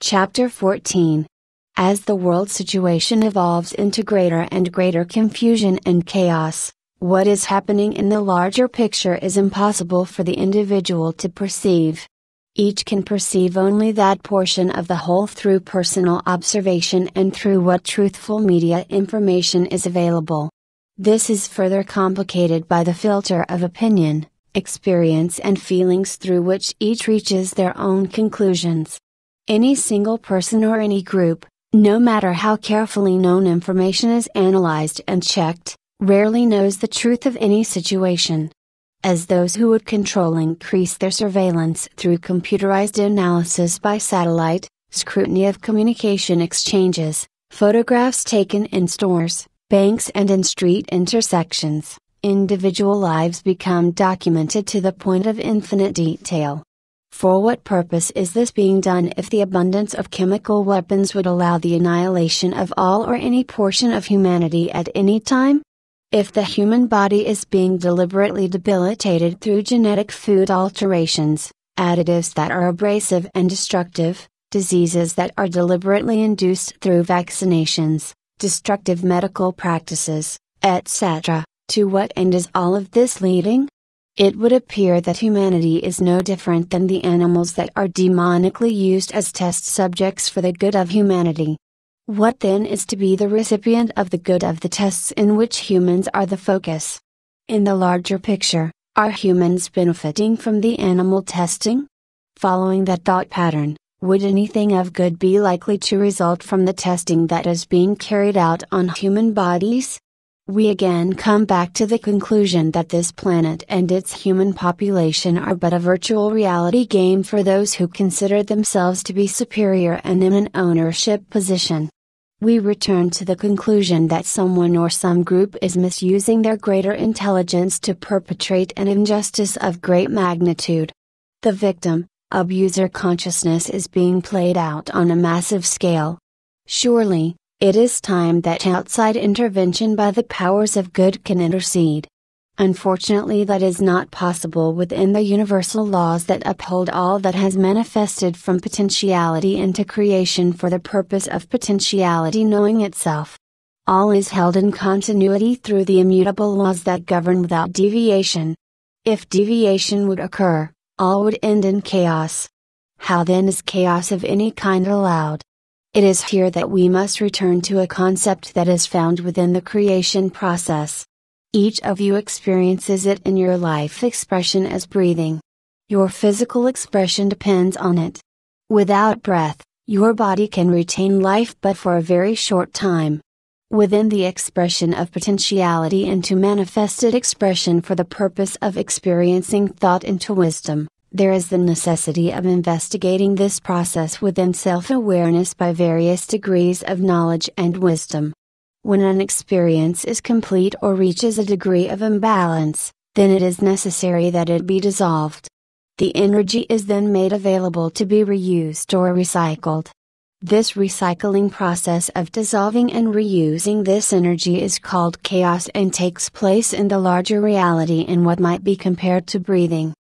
Chapter 14 As the world situation evolves into greater and greater confusion and chaos, what is happening in the larger picture is impossible for the individual to perceive. Each can perceive only that portion of the whole through personal observation and through what truthful media information is available. This is further complicated by the filter of opinion, experience, and feelings through which each reaches their own conclusions any single person or any group, no matter how carefully known information is analyzed and checked, rarely knows the truth of any situation. As those who would control increase their surveillance through computerized analysis by satellite, scrutiny of communication exchanges, photographs taken in stores, banks, and in street intersections, individual lives become documented to the point of infinite detail. For what purpose is this being done if the abundance of chemical weapons would allow the annihilation of all or any portion of humanity at any time? If the human body is being deliberately debilitated through genetic food alterations, additives that are abrasive and destructive, diseases that are deliberately induced through vaccinations, destructive medical practices, etc., to what end is all of this leading? it would appear that humanity is no different than the animals that are demonically used as test subjects for the good of humanity. What then is to be the recipient of the good of the tests in which humans are the focus? In the larger picture, are humans benefiting from the animal testing? Following that thought pattern, would anything of good be likely to result from the testing that is being carried out on human bodies? we again come back to the conclusion that this planet and its human population are but a virtual reality game for those who consider themselves to be superior and in an ownership position. We return to the conclusion that someone or some group is misusing their greater intelligence to perpetrate an injustice of great magnitude. The victim, abuser consciousness is being played out on a massive scale. Surely, it is time that outside intervention by the powers of good can intercede. Unfortunately, that is not possible within the universal laws that uphold all that has manifested from potentiality into creation for the purpose of potentiality knowing itself. All is held in continuity through the immutable laws that govern without deviation. If deviation would occur, all would end in chaos. How then is chaos of any kind allowed? It is here that we must return to a concept that is found within the creation process. Each of you experiences it in your life expression as breathing. Your physical expression depends on it. Without breath, your body can retain life but for a very short time. Within the expression of potentiality into manifested expression for the purpose of experiencing thought into wisdom, there is the necessity of investigating this process within self awareness by various degrees of knowledge and wisdom. When an experience is complete or reaches a degree of imbalance, then it is necessary that it be dissolved. The energy is then made available to be reused or recycled. This recycling process of dissolving and reusing this energy is called chaos and takes place in the larger reality in what might be compared to breathing.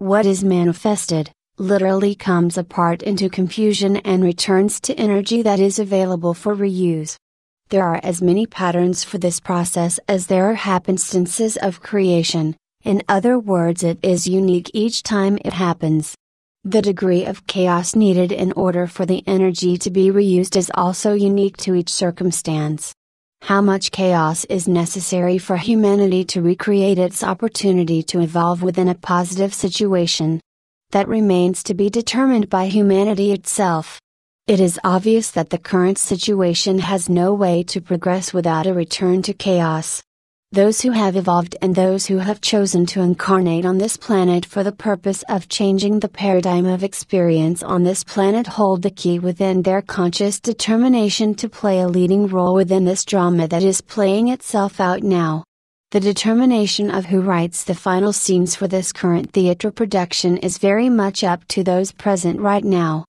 What is manifested, literally comes apart into confusion and returns to energy that is available for reuse. There are as many patterns for this process as there are happenstances of creation, in other words, it is unique each time it happens. The degree of chaos needed in order for the energy to be reused is also unique to each circumstance. How much chaos is necessary for humanity to recreate its opportunity to evolve within a positive situation? That remains to be determined by humanity itself. It is obvious that the current situation has no way to progress without a return to chaos those who have evolved and those who have chosen to incarnate on this planet for the purpose of changing the paradigm of experience on this planet hold the key within their conscious determination to play a leading role within this drama that is playing itself out now. The determination of who writes the final scenes for this current theater production is very much up to those present right now.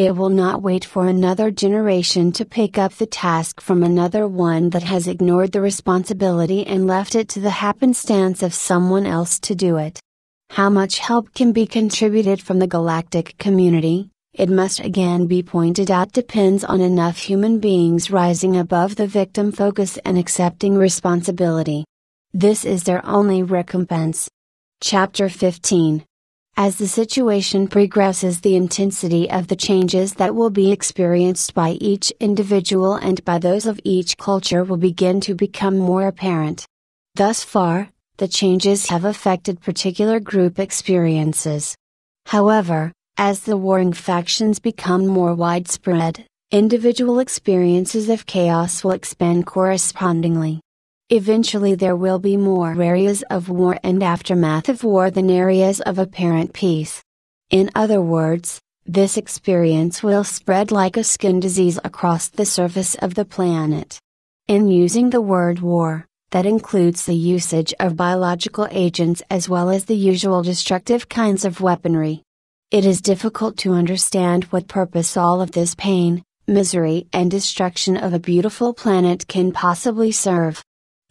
It will not wait for another generation to pick up the task from another one that has ignored the responsibility and left it to the happenstance of someone else to do it. How much help can be contributed from the galactic community, it must again be pointed out depends on enough human beings rising above the victim focus and accepting responsibility. This is their only recompense. Chapter 15 as the situation progresses, the intensity of the changes that will be experienced by each individual and by those of each culture will begin to become more apparent. Thus far, the changes have affected particular group experiences. However, as the warring factions become more widespread, individual experiences of chaos will expand correspondingly. Eventually there will be more areas of war and aftermath of war than areas of apparent peace. In other words, this experience will spread like a skin disease across the surface of the planet. In using the word war, that includes the usage of biological agents as well as the usual destructive kinds of weaponry. It is difficult to understand what purpose all of this pain, misery, and destruction of a beautiful planet can possibly serve.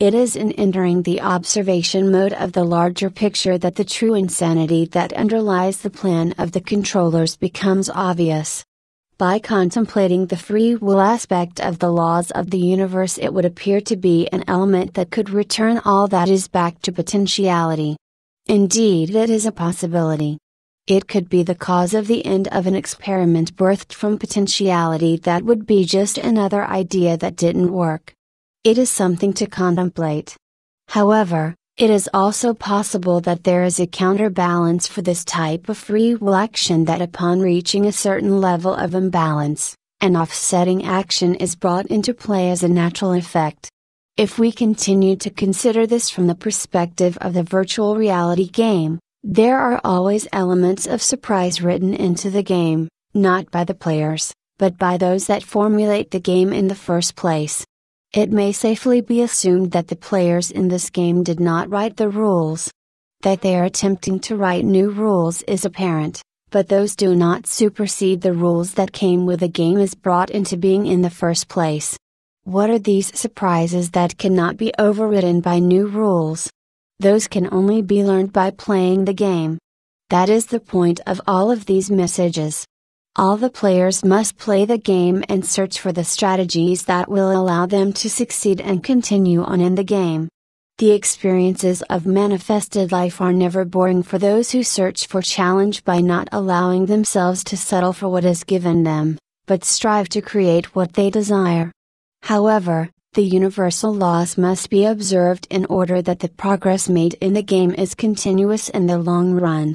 It is in entering the observation mode of the larger picture that the true insanity that underlies the plan of the controllers becomes obvious. By contemplating the free will aspect of the laws of the universe, it would appear to be an element that could return all that is back to potentiality. Indeed, it is a possibility. It could be the cause of the end of an experiment birthed from potentiality that would be just another idea that didn't work. It is something to contemplate. However, it is also possible that there is a counterbalance for this type of free will action that upon reaching a certain level of imbalance, an offsetting action is brought into play as a natural effect. If we continue to consider this from the perspective of the virtual reality game, there are always elements of surprise written into the game, not by the players, but by those that formulate the game in the first place. It may safely be assumed that the players in this game did not write the rules. That they are attempting to write new rules is apparent, but those do not supersede the rules that came with the game is brought into being in the first place. What are these surprises that cannot be overridden by new rules? Those can only be learned by playing the game. That is the point of all of these messages. All the players must play the game and search for the strategies that will allow them to succeed and continue on in the game. The experiences of manifested life are never boring for those who search for challenge by not allowing themselves to settle for what is given them, but strive to create what they desire. However, the universal laws must be observed in order that the progress made in the game is continuous in the long run.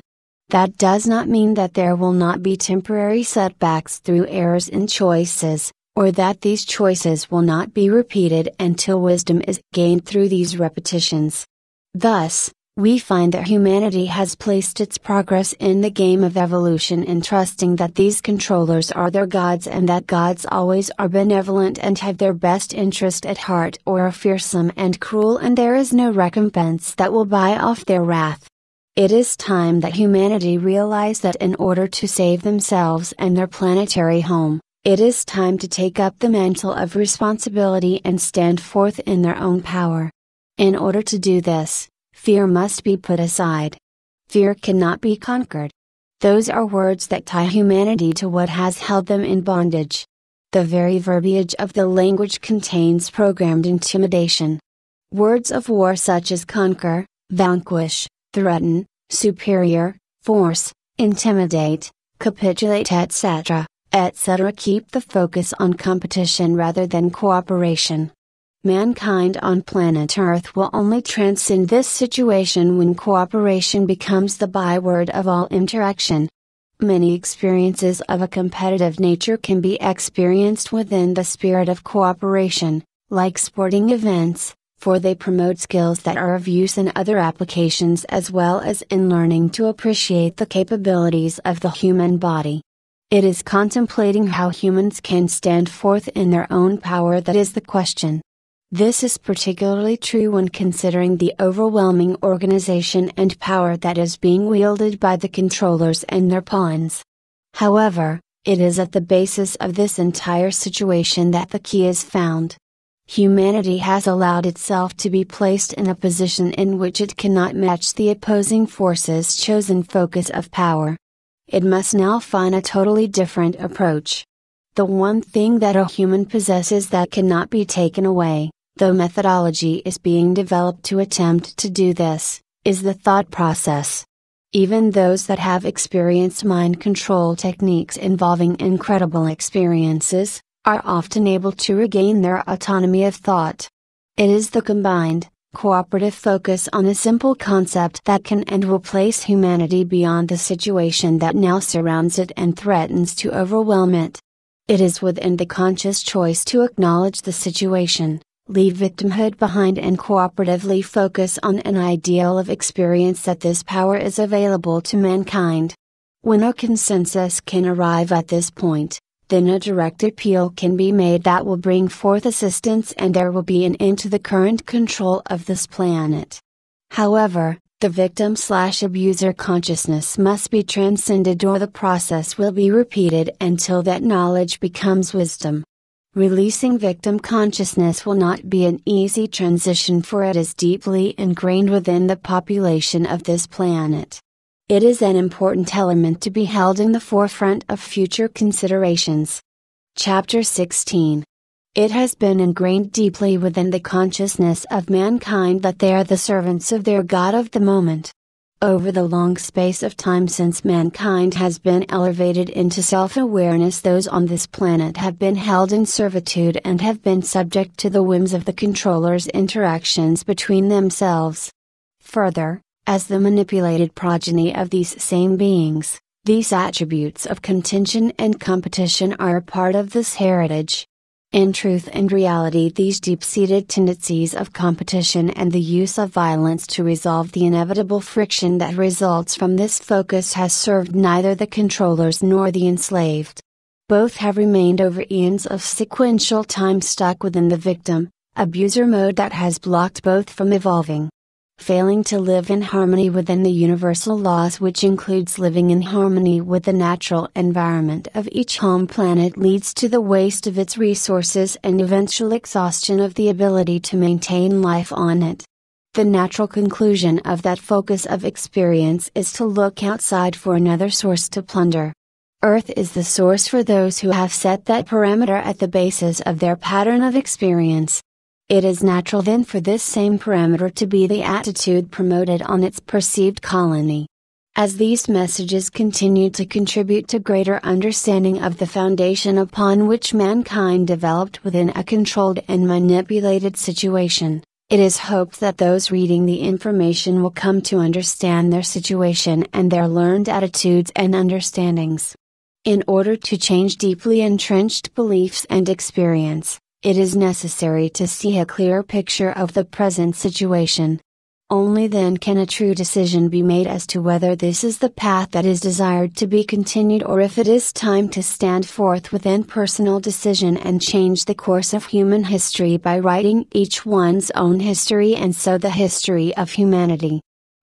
That does not mean that there will not be temporary setbacks through errors in choices, or that these choices will not be repeated until wisdom is gained through these repetitions. Thus, we find that humanity has placed its progress in the game of evolution in trusting that these controllers are their gods and that gods always are benevolent and have their best interest at heart or are fearsome and cruel and there is no recompense that will buy off their wrath. It is time that humanity realize that in order to save themselves and their planetary home, it is time to take up the mantle of responsibility and stand forth in their own power. In order to do this, fear must be put aside. Fear cannot be conquered. Those are words that tie humanity to what has held them in bondage. The very verbiage of the language contains programmed intimidation. Words of war such as conquer, vanquish, threaten, superior, force, intimidate, capitulate etc., etc. keep the focus on competition rather than cooperation. Mankind on planet Earth will only transcend this situation when cooperation becomes the byword of all interaction. Many experiences of a competitive nature can be experienced within the spirit of cooperation, like sporting events, for they promote skills that are of use in other applications as well as in learning to appreciate the capabilities of the human body. It is contemplating how humans can stand forth in their own power that is the question. This is particularly true when considering the overwhelming organization and power that is being wielded by the controllers and their pawns. However, it is at the basis of this entire situation that the key is found. Humanity has allowed itself to be placed in a position in which it cannot match the opposing forces' chosen focus of power. It must now find a totally different approach. The one thing that a human possesses that cannot be taken away, though methodology is being developed to attempt to do this, is the thought process. Even those that have experienced mind control techniques involving incredible experiences, are often able to regain their autonomy of thought. It is the combined, cooperative focus on a simple concept that can and will place humanity beyond the situation that now surrounds it and threatens to overwhelm it. It is within the conscious choice to acknowledge the situation, leave victimhood behind, and cooperatively focus on an ideal of experience that this power is available to mankind. When a consensus can arrive at this point, then a direct appeal can be made that will bring forth assistance and there will be an end to the current control of this planet. However, the victim slash abuser consciousness must be transcended or the process will be repeated until that knowledge becomes wisdom. Releasing victim consciousness will not be an easy transition for it is deeply ingrained within the population of this planet it is an important element to be held in the forefront of future considerations. Chapter 16 It has been ingrained deeply within the consciousness of mankind that they are the servants of their God of the moment. Over the long space of time since mankind has been elevated into self awareness, those on this planet have been held in servitude and have been subject to the whims of the controller's interactions between themselves. Further, as the manipulated progeny of these same beings, these attributes of contention and competition are a part of this heritage. In truth and reality, these deep seated tendencies of competition and the use of violence to resolve the inevitable friction that results from this focus has served neither the controllers nor the enslaved. Both have remained over eons of sequential time stuck within the victim, abuser mode that has blocked both from evolving failing to live in harmony within the universal laws which includes living in harmony with the natural environment of each home planet leads to the waste of its resources and eventual exhaustion of the ability to maintain life on it. The natural conclusion of that focus of experience is to look outside for another source to plunder. Earth is the source for those who have set that parameter at the basis of their pattern of experience. It is natural then for this same parameter to be the attitude promoted on its perceived colony. As these messages continue to contribute to greater understanding of the foundation upon which mankind developed within a controlled and manipulated situation, it is hoped that those reading the information will come to understand their situation and their learned attitudes and understandings. In order to change deeply entrenched beliefs and experience, it is necessary to see a clear picture of the present situation. Only then can a true decision be made as to whether this is the path that is desired to be continued or if it is time to stand forth within personal decision and change the course of human history by writing each one's own history and so the history of humanity.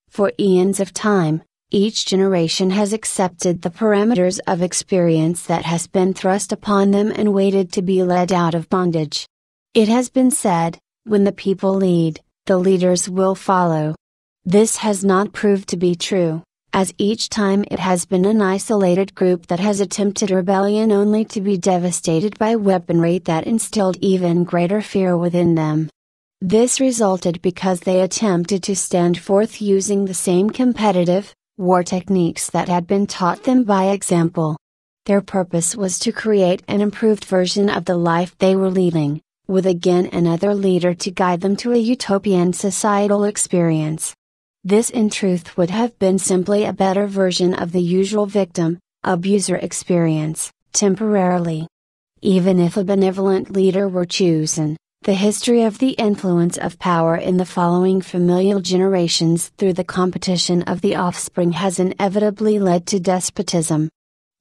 For eons of time, each generation has accepted the parameters of experience that has been thrust upon them and waited to be led out of bondage. It has been said, when the people lead, the leaders will follow. This has not proved to be true, as each time it has been an isolated group that has attempted rebellion only to be devastated by weaponry that instilled even greater fear within them. This resulted because they attempted to stand forth using the same competitive, war techniques that had been taught them by example. Their purpose was to create an improved version of the life they were leading, with again another leader to guide them to a utopian societal experience. This in truth would have been simply a better version of the usual victim, abuser experience, temporarily. Even if a benevolent leader were chosen, the history of the influence of power in the following familial generations through the competition of the offspring has inevitably led to despotism.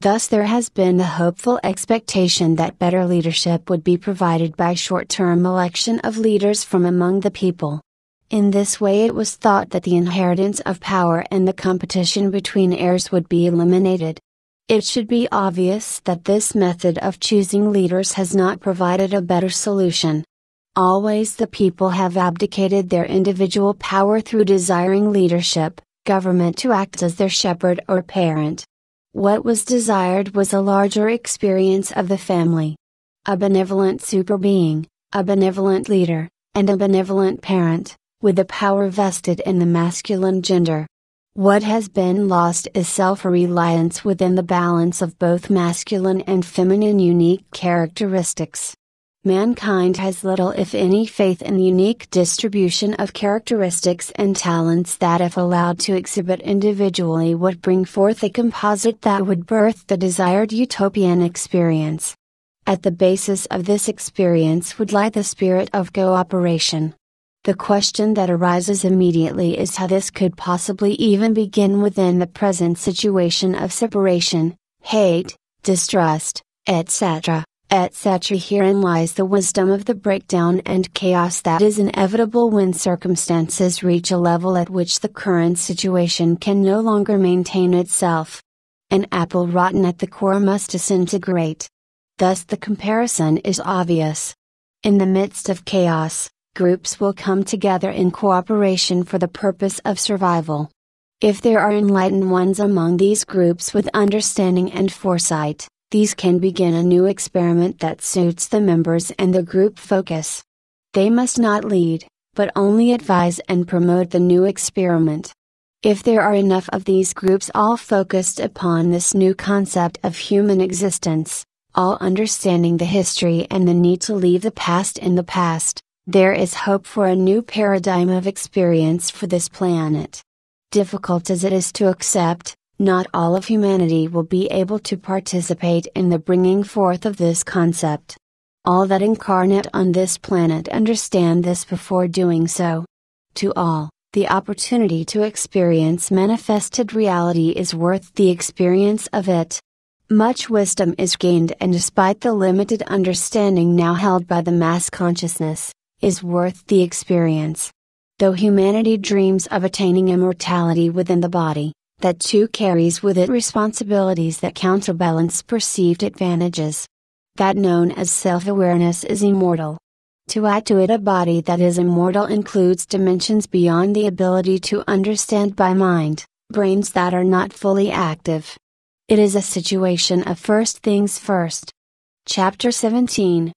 Thus, there has been the hopeful expectation that better leadership would be provided by short term election of leaders from among the people. In this way, it was thought that the inheritance of power and the competition between heirs would be eliminated. It should be obvious that this method of choosing leaders has not provided a better solution. Always the people have abdicated their individual power through desiring leadership, government to act as their shepherd or parent. What was desired was a larger experience of the family. A benevolent superbeing, a benevolent leader, and a benevolent parent, with the power vested in the masculine gender. What has been lost is self reliance within the balance of both masculine and feminine unique characteristics mankind has little if any faith in the unique distribution of characteristics and talents that if allowed to exhibit individually would bring forth a composite that would birth the desired utopian experience. At the basis of this experience would lie the spirit of cooperation. The question that arises immediately is how this could possibly even begin within the present situation of separation, hate, distrust, etc etc. Herein lies the wisdom of the breakdown and chaos that is inevitable when circumstances reach a level at which the current situation can no longer maintain itself. An apple rotten at the core must disintegrate. Thus, the comparison is obvious. In the midst of chaos, groups will come together in cooperation for the purpose of survival. If there are enlightened ones among these groups with understanding and foresight, these can begin a new experiment that suits the members and the group focus. They must not lead, but only advise and promote the new experiment. If there are enough of these groups all focused upon this new concept of human existence, all understanding the history and the need to leave the past in the past, there is hope for a new paradigm of experience for this planet. Difficult as it is to accept, not all of humanity will be able to participate in the bringing forth of this concept. All that incarnate on this planet understand this before doing so. To all, the opportunity to experience manifested reality is worth the experience of it. Much wisdom is gained, and despite the limited understanding now held by the mass consciousness, is worth the experience. Though humanity dreams of attaining immortality within the body, that too carries with it responsibilities that counterbalance perceived advantages. That known as self awareness is immortal. To add to it a body that is immortal includes dimensions beyond the ability to understand by mind, brains that are not fully active. It is a situation of first things first. Chapter 17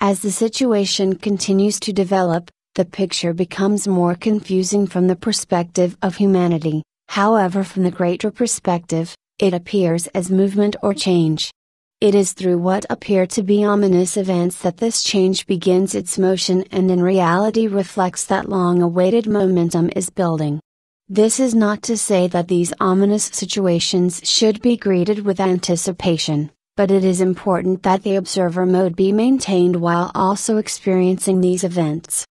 As the situation continues to develop, the picture becomes more confusing from the perspective of humanity. However, from the greater perspective, it appears as movement or change. It is through what appear to be ominous events that this change begins its motion and in reality reflects that long awaited momentum is building. This is not to say that these ominous situations should be greeted with anticipation, but it is important that the observer mode be maintained while also experiencing these events.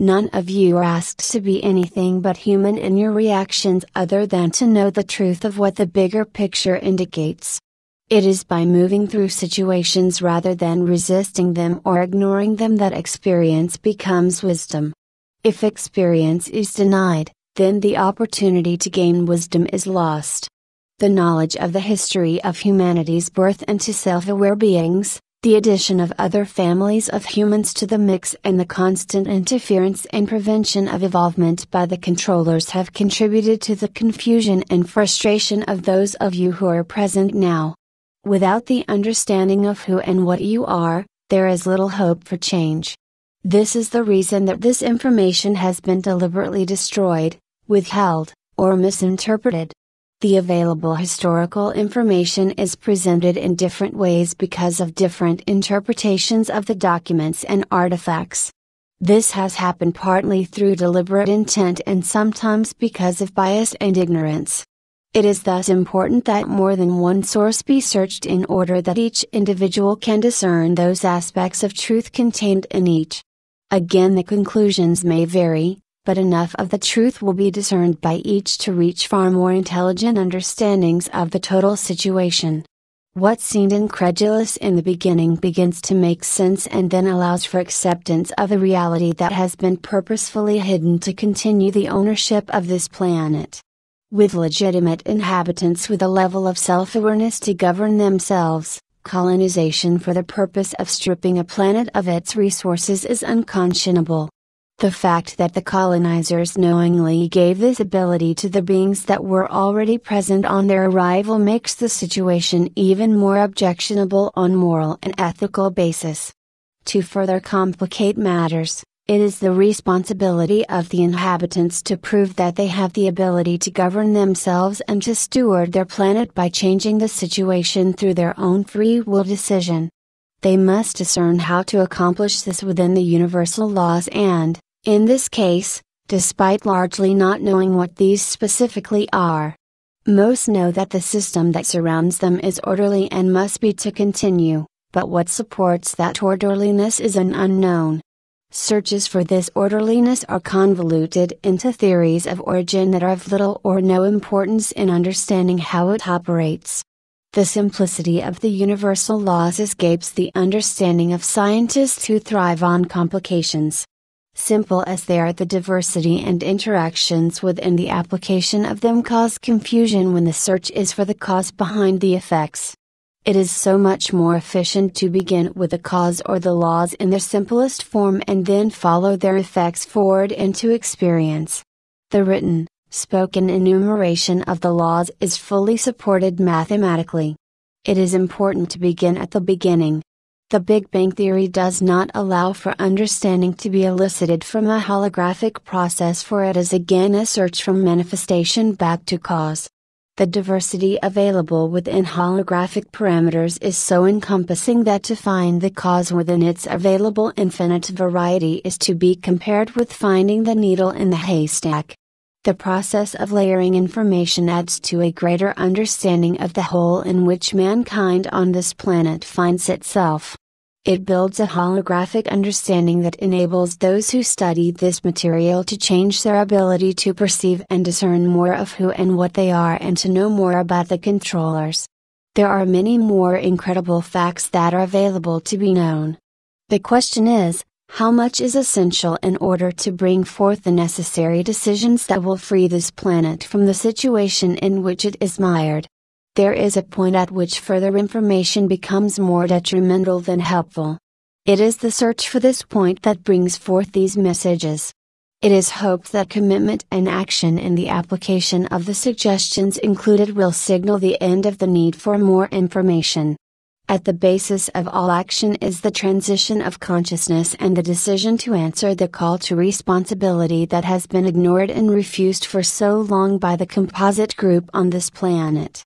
None of you are asked to be anything but human in your reactions other than to know the truth of what the bigger picture indicates. It is by moving through situations rather than resisting them or ignoring them that experience becomes wisdom. If experience is denied, then the opportunity to gain wisdom is lost. The knowledge of the history of humanity's birth into self aware beings, the addition of other families of humans to the mix and the constant interference and prevention of evolvement by the controllers have contributed to the confusion and frustration of those of you who are present now. Without the understanding of who and what you are, there is little hope for change. This is the reason that this information has been deliberately destroyed, withheld, or misinterpreted the available historical information is presented in different ways because of different interpretations of the documents and artifacts. This has happened partly through deliberate intent and sometimes because of bias and ignorance. It is thus important that more than one source be searched in order that each individual can discern those aspects of truth contained in each. Again, the conclusions may vary, but enough of the truth will be discerned by each to reach far more intelligent understandings of the total situation. What seemed incredulous in the beginning begins to make sense and then allows for acceptance of the reality that has been purposefully hidden to continue the ownership of this planet. With legitimate inhabitants with a level of self awareness to govern themselves, colonization for the purpose of stripping a planet of its resources is unconscionable. The fact that the colonizers knowingly gave this ability to the beings that were already present on their arrival makes the situation even more objectionable on moral and ethical basis. To further complicate matters, it is the responsibility of the inhabitants to prove that they have the ability to govern themselves and to steward their planet by changing the situation through their own free will decision. They must discern how to accomplish this within the universal laws and, in this case, despite largely not knowing what these specifically are, most know that the system that surrounds them is orderly and must be to continue, but what supports that orderliness is an unknown. Searches for this orderliness are convoluted into theories of origin that are of little or no importance in understanding how it operates. The simplicity of the universal laws escapes the understanding of scientists who thrive on complications simple as they are the diversity and interactions within the application of them cause confusion when the search is for the cause behind the effects. It is so much more efficient to begin with the cause or the laws in their simplest form and then follow their effects forward into experience. The written, spoken enumeration of the laws is fully supported mathematically. It is important to begin at the beginning, the Big Bang Theory does not allow for understanding to be elicited from a holographic process, for it is again a search from manifestation back to cause. The diversity available within holographic parameters is so encompassing that to find the cause within its available infinite variety is to be compared with finding the needle in the haystack. The process of layering information adds to a greater understanding of the hole in which mankind on this planet finds itself. It builds a holographic understanding that enables those who study this material to change their ability to perceive and discern more of who and what they are and to know more about the controllers. There are many more incredible facts that are available to be known. The question is, how much is essential in order to bring forth the necessary decisions that will free this planet from the situation in which it is mired? There is a point at which further information becomes more detrimental than helpful. It is the search for this point that brings forth these messages. It is hoped that commitment and action in the application of the suggestions included will signal the end of the need for more information. At the basis of all action is the transition of consciousness and the decision to answer the call to responsibility that has been ignored and refused for so long by the composite group on this planet.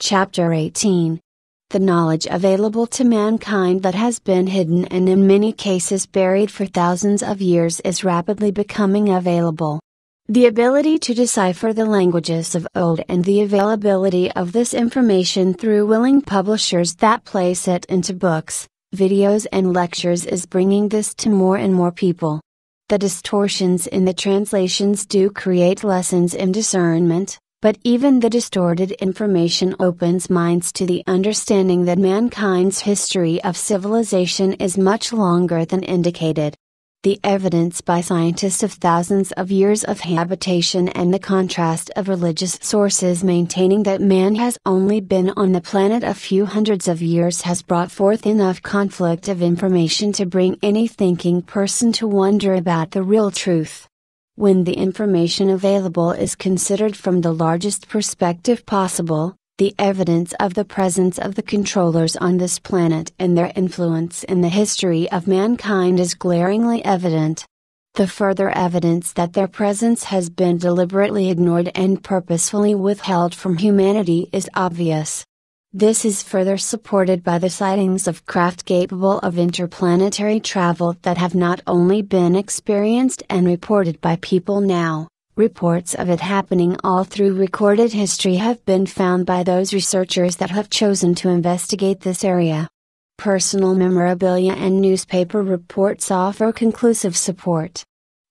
Chapter 18 The knowledge available to mankind that has been hidden and in many cases buried for thousands of years is rapidly becoming available. The ability to decipher the languages of old and the availability of this information through willing publishers that place it into books, videos, and lectures is bringing this to more and more people. The distortions in the translations do create lessons in discernment, but even the distorted information opens minds to the understanding that mankind's history of civilization is much longer than indicated the evidence by scientists of thousands of years of habitation and the contrast of religious sources maintaining that man has only been on the planet a few hundreds of years has brought forth enough conflict of information to bring any thinking person to wonder about the real truth. When the information available is considered from the largest perspective possible, the evidence of the presence of the controllers on this planet and their influence in the history of mankind is glaringly evident. The further evidence that their presence has been deliberately ignored and purposefully withheld from humanity is obvious. This is further supported by the sightings of craft capable of interplanetary travel that have not only been experienced and reported by people now, Reports of it happening all through recorded history have been found by those researchers that have chosen to investigate this area. Personal memorabilia and newspaper reports offer conclusive support.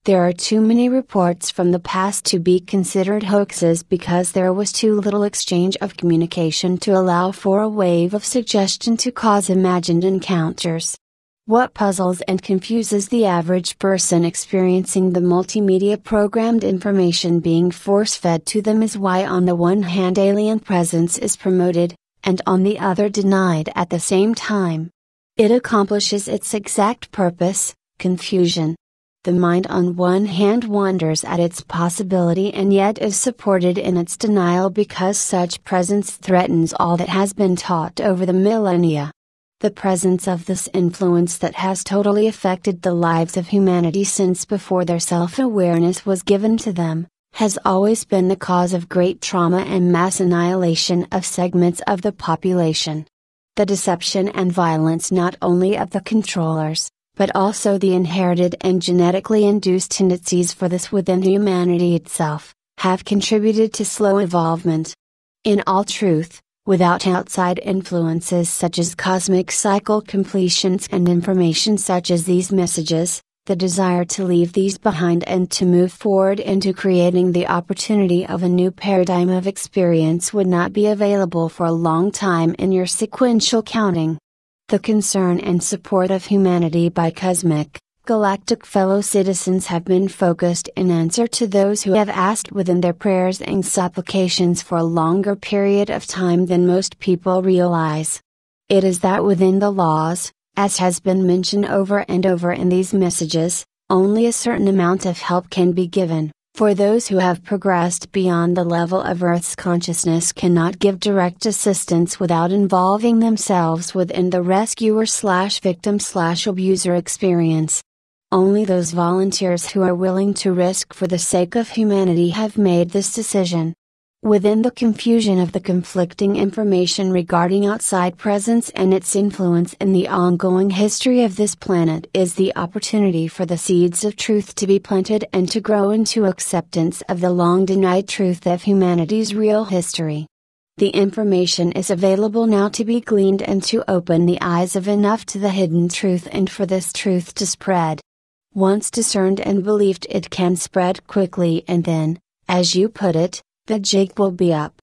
There are too many reports from the past to be considered hoaxes because there was too little exchange of communication to allow for a wave of suggestion to cause imagined encounters. What puzzles and confuses the average person experiencing the multimedia programmed information being force fed to them is why, on the one hand, alien presence is promoted, and on the other, denied at the same time. It accomplishes its exact purpose confusion. The mind, on one hand, wonders at its possibility and yet is supported in its denial because such presence threatens all that has been taught over the millennia the presence of this influence that has totally affected the lives of humanity since before their self awareness was given to them, has always been the cause of great trauma and mass annihilation of segments of the population. The deception and violence not only of the controllers, but also the inherited and genetically induced tendencies for this within humanity itself, have contributed to slow evolvement. In all truth, without outside influences such as cosmic cycle completions and information such as these messages, the desire to leave these behind and to move forward into creating the opportunity of a new paradigm of experience would not be available for a long time in your sequential counting. The concern and support of humanity by cosmic Galactic fellow citizens have been focused in answer to those who have asked within their prayers and supplications for a longer period of time than most people realize. It is that within the laws, as has been mentioned over and over in these messages, only a certain amount of help can be given, for those who have progressed beyond the level of Earth's consciousness cannot give direct assistance without involving themselves within the rescuer slash victim slash abuser experience. Only those volunteers who are willing to risk for the sake of humanity have made this decision. Within the confusion of the conflicting information regarding outside presence and its influence in the ongoing history of this planet is the opportunity for the seeds of truth to be planted and to grow into acceptance of the long denied truth of humanity's real history. The information is available now to be gleaned and to open the eyes of enough to the hidden truth and for this truth to spread. Once discerned and believed it can spread quickly and then, as you put it, the jig will be up.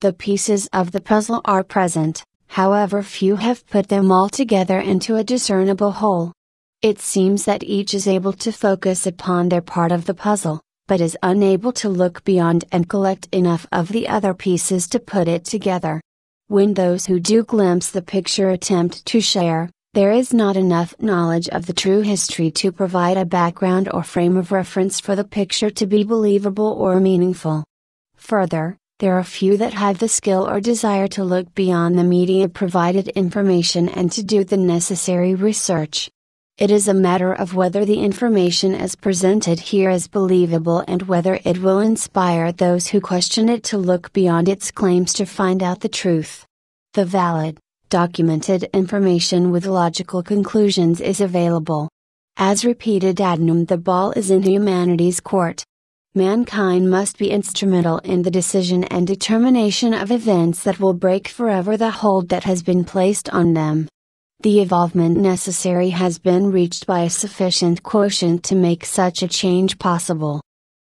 The pieces of the puzzle are present, however few have put them all together into a discernible whole. It seems that each is able to focus upon their part of the puzzle, but is unable to look beyond and collect enough of the other pieces to put it together. When those who do glimpse the picture attempt to share, there is not enough knowledge of the true history to provide a background or frame of reference for the picture to be believable or meaningful. Further, there are few that have the skill or desire to look beyond the media provided information and to do the necessary research. It is a matter of whether the information as presented here is believable and whether it will inspire those who question it to look beyond its claims to find out the truth. The valid, documented information with logical conclusions is available. As repeated ad nauseum, the ball is in humanity's court. Mankind must be instrumental in the decision and determination of events that will break forever the hold that has been placed on them. The evolvement necessary has been reached by a sufficient quotient to make such a change possible.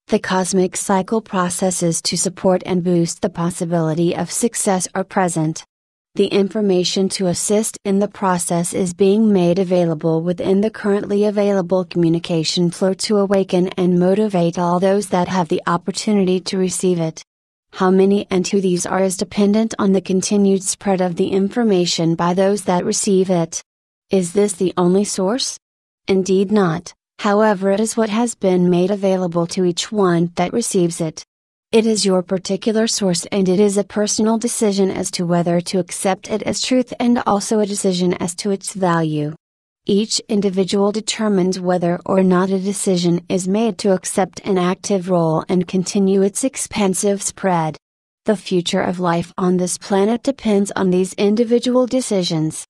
The cosmic cycle processes to support and boost the possibility of success are present. The information to assist in the process is being made available within the currently available communication flow to awaken and motivate all those that have the opportunity to receive it. How many and who these are is dependent on the continued spread of the information by those that receive it. Is this the only source? Indeed not, however, it is what has been made available to each one that receives it. It is your particular source and it is a personal decision as to whether to accept it as truth and also a decision as to its value. Each individual determines whether or not a decision is made to accept an active role and continue its expansive spread. The future of life on this planet depends on these individual decisions.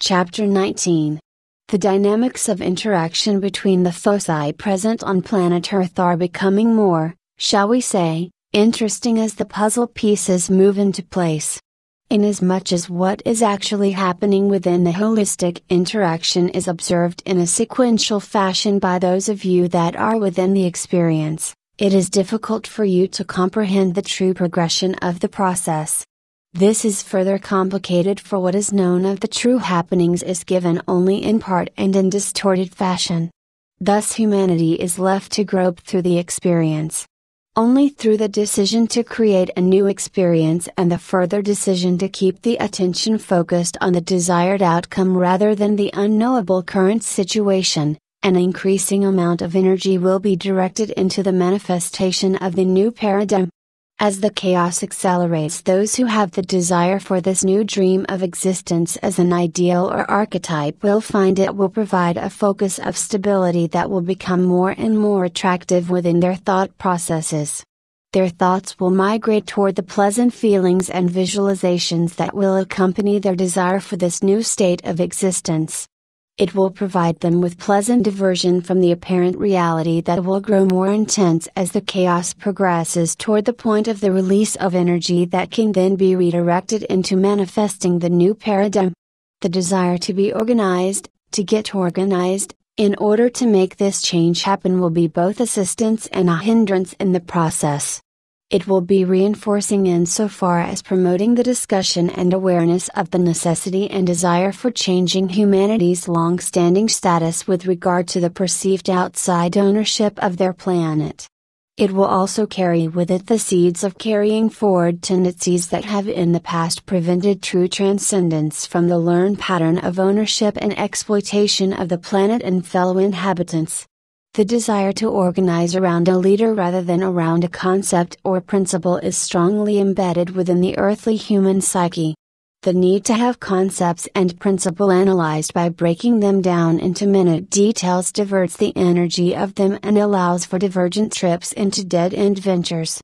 Chapter 19 The dynamics of interaction between the foci present on planet Earth are becoming more, shall we say, interesting as the puzzle pieces move into place. Inasmuch as what is actually happening within the holistic interaction is observed in a sequential fashion by those of you that are within the experience, it is difficult for you to comprehend the true progression of the process. This is further complicated for what is known of the true happenings is given only in part and in distorted fashion. Thus humanity is left to grope through the experience, only through the decision to create a new experience and the further decision to keep the attention focused on the desired outcome rather than the unknowable current situation, an increasing amount of energy will be directed into the manifestation of the new paradigm as the chaos accelerates those who have the desire for this new dream of existence as an ideal or archetype will find it will provide a focus of stability that will become more and more attractive within their thought processes. Their thoughts will migrate toward the pleasant feelings and visualizations that will accompany their desire for this new state of existence it will provide them with pleasant diversion from the apparent reality that will grow more intense as the chaos progresses toward the point of the release of energy that can then be redirected into manifesting the new paradigm. The desire to be organized, to get organized, in order to make this change happen will be both assistance and a hindrance in the process it will be reinforcing insofar as promoting the discussion and awareness of the necessity and desire for changing humanity's long standing status with regard to the perceived outside ownership of their planet. It will also carry with it the seeds of carrying forward tendencies that have in the past prevented true transcendence from the learned pattern of ownership and exploitation of the planet and fellow inhabitants. The desire to organize around a leader rather than around a concept or principle is strongly embedded within the earthly human psyche. The need to have concepts and principle analyzed by breaking them down into minute details diverts the energy of them and allows for divergent trips into dead end ventures.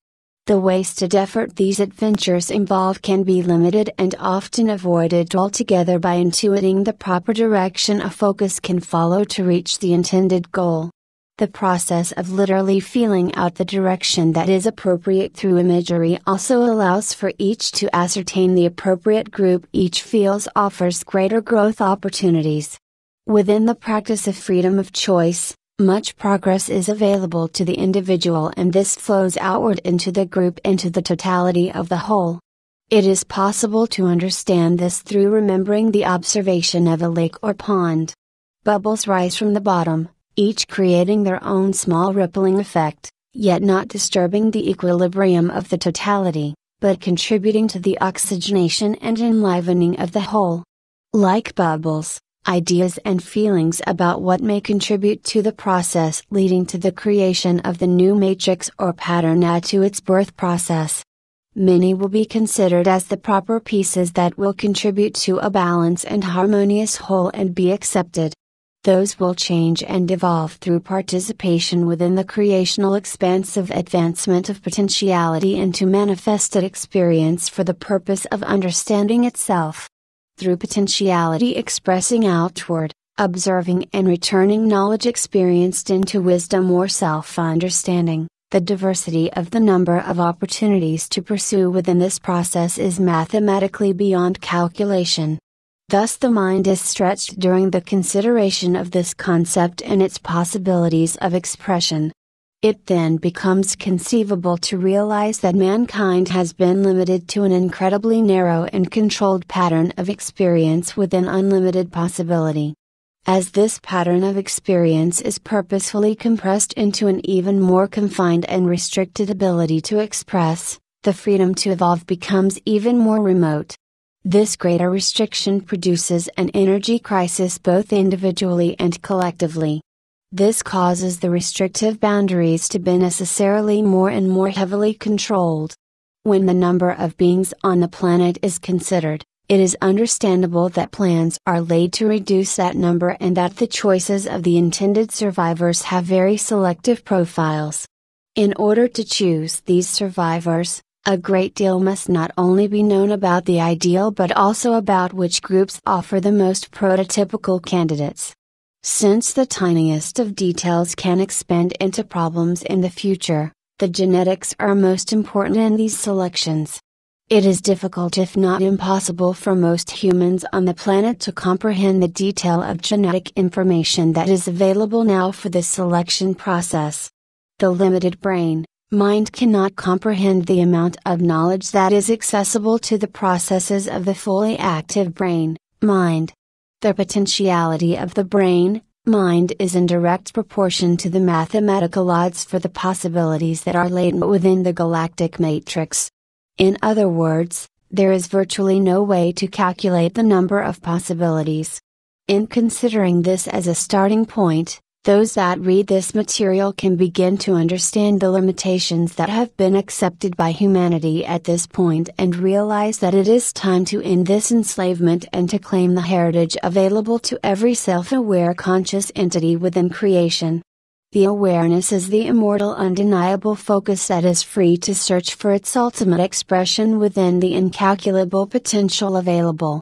The wasted effort these adventures involve can be limited and often avoided altogether by intuiting the proper direction a focus can follow to reach the intended goal. The process of literally feeling out the direction that is appropriate through imagery also allows for each to ascertain the appropriate group each feels offers greater growth opportunities. Within the practice of freedom of choice, much progress is available to the individual and this flows outward into the group into the totality of the whole. It is possible to understand this through remembering the observation of a lake or pond. Bubbles rise from the bottom each creating their own small rippling effect, yet not disturbing the equilibrium of the totality, but contributing to the oxygenation and enlivening of the whole. Like bubbles, ideas and feelings about what may contribute to the process leading to the creation of the new matrix or pattern add to its birth process. Many will be considered as the proper pieces that will contribute to a balance and harmonious whole and be accepted those will change and evolve through participation within the creational expansive advancement of potentiality into manifested experience for the purpose of understanding itself. Through potentiality expressing outward, observing and returning knowledge experienced into wisdom or self understanding, the diversity of the number of opportunities to pursue within this process is mathematically beyond calculation. Thus the mind is stretched during the consideration of this concept and its possibilities of expression. It then becomes conceivable to realize that mankind has been limited to an incredibly narrow and controlled pattern of experience with an unlimited possibility. As this pattern of experience is purposefully compressed into an even more confined and restricted ability to express, the freedom to evolve becomes even more remote. This greater restriction produces an energy crisis both individually and collectively. This causes the restrictive boundaries to be necessarily more and more heavily controlled. When the number of beings on the planet is considered, it is understandable that plans are laid to reduce that number and that the choices of the intended survivors have very selective profiles. In order to choose these survivors, a great deal must not only be known about the ideal but also about which groups offer the most prototypical candidates. Since the tiniest of details can expand into problems in the future, the genetics are most important in these selections. It is difficult if not impossible for most humans on the planet to comprehend the detail of genetic information that is available now for the selection process. The limited brain, Mind cannot comprehend the amount of knowledge that is accessible to the processes of the fully active brain, mind. The potentiality of the brain, mind is in direct proportion to the mathematical odds for the possibilities that are latent within the galactic matrix. In other words, there is virtually no way to calculate the number of possibilities. In considering this as a starting point, those that read this material can begin to understand the limitations that have been accepted by humanity at this point and realize that it is time to end this enslavement and to claim the heritage available to every self aware conscious entity within creation. The awareness is the immortal undeniable focus that is free to search for its ultimate expression within the incalculable potential available.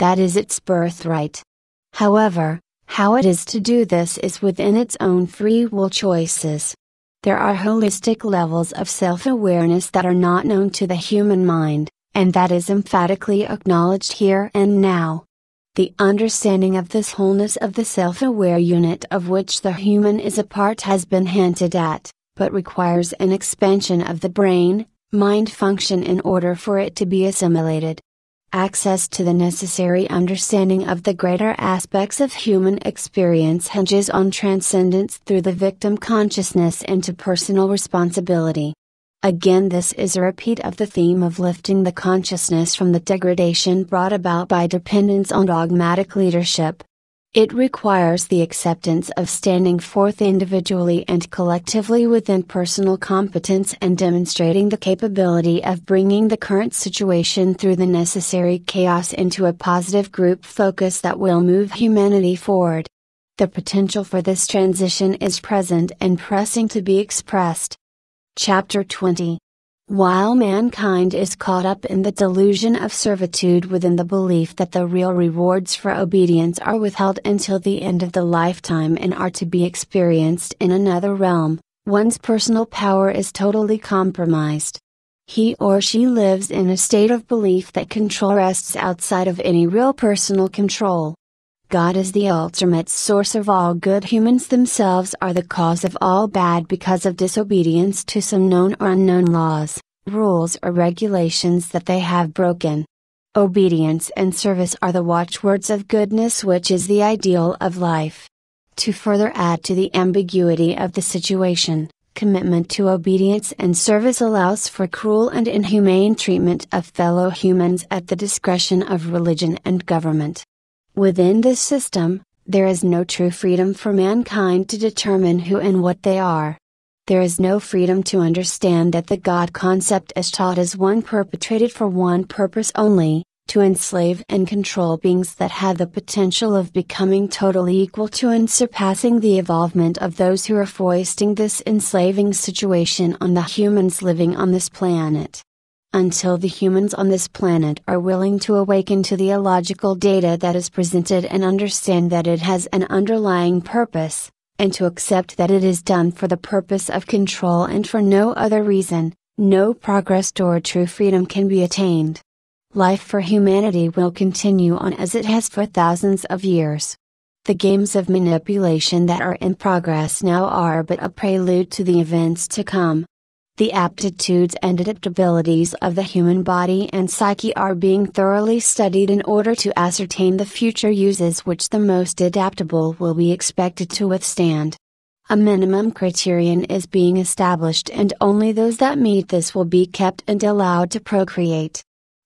That is its birthright. However, how it is to do this is within its own free will choices. There are holistic levels of self awareness that are not known to the human mind, and that is emphatically acknowledged here and now. The understanding of this wholeness of the self aware unit of which the human is a part has been hinted at, but requires an expansion of the brain, mind function in order for it to be assimilated. Access to the necessary understanding of the greater aspects of human experience hinges on transcendence through the victim consciousness into personal responsibility. Again, this is a repeat of the theme of lifting the consciousness from the degradation brought about by dependence on dogmatic leadership, it requires the acceptance of standing forth individually and collectively within personal competence and demonstrating the capability of bringing the current situation through the necessary chaos into a positive group focus that will move humanity forward. The potential for this transition is present and pressing to be expressed. Chapter 20 while mankind is caught up in the delusion of servitude within the belief that the real rewards for obedience are withheld until the end of the lifetime and are to be experienced in another realm, one's personal power is totally compromised. He or she lives in a state of belief that control rests outside of any real personal control, God is the ultimate source of all good humans themselves are the cause of all bad because of disobedience to some known or unknown laws, rules or regulations that they have broken. Obedience and service are the watchwords of goodness which is the ideal of life. To further add to the ambiguity of the situation, commitment to obedience and service allows for cruel and inhumane treatment of fellow humans at the discretion of religion and government. Within this system, there is no true freedom for mankind to determine who and what they are. There is no freedom to understand that the God concept as taught is one perpetrated for one purpose only, to enslave and control beings that have the potential of becoming totally equal to and surpassing the evolvement of those who are foisting this enslaving situation on the humans living on this planet until the humans on this planet are willing to awaken to the illogical data that is presented and understand that it has an underlying purpose, and to accept that it is done for the purpose of control and for no other reason, no progress toward true freedom can be attained. Life for humanity will continue on as it has for thousands of years. The games of manipulation that are in progress now are but a prelude to the events to come, the aptitudes and adaptabilities of the human body and psyche are being thoroughly studied in order to ascertain the future uses which the most adaptable will be expected to withstand. A minimum criterion is being established and only those that meet this will be kept and allowed to procreate.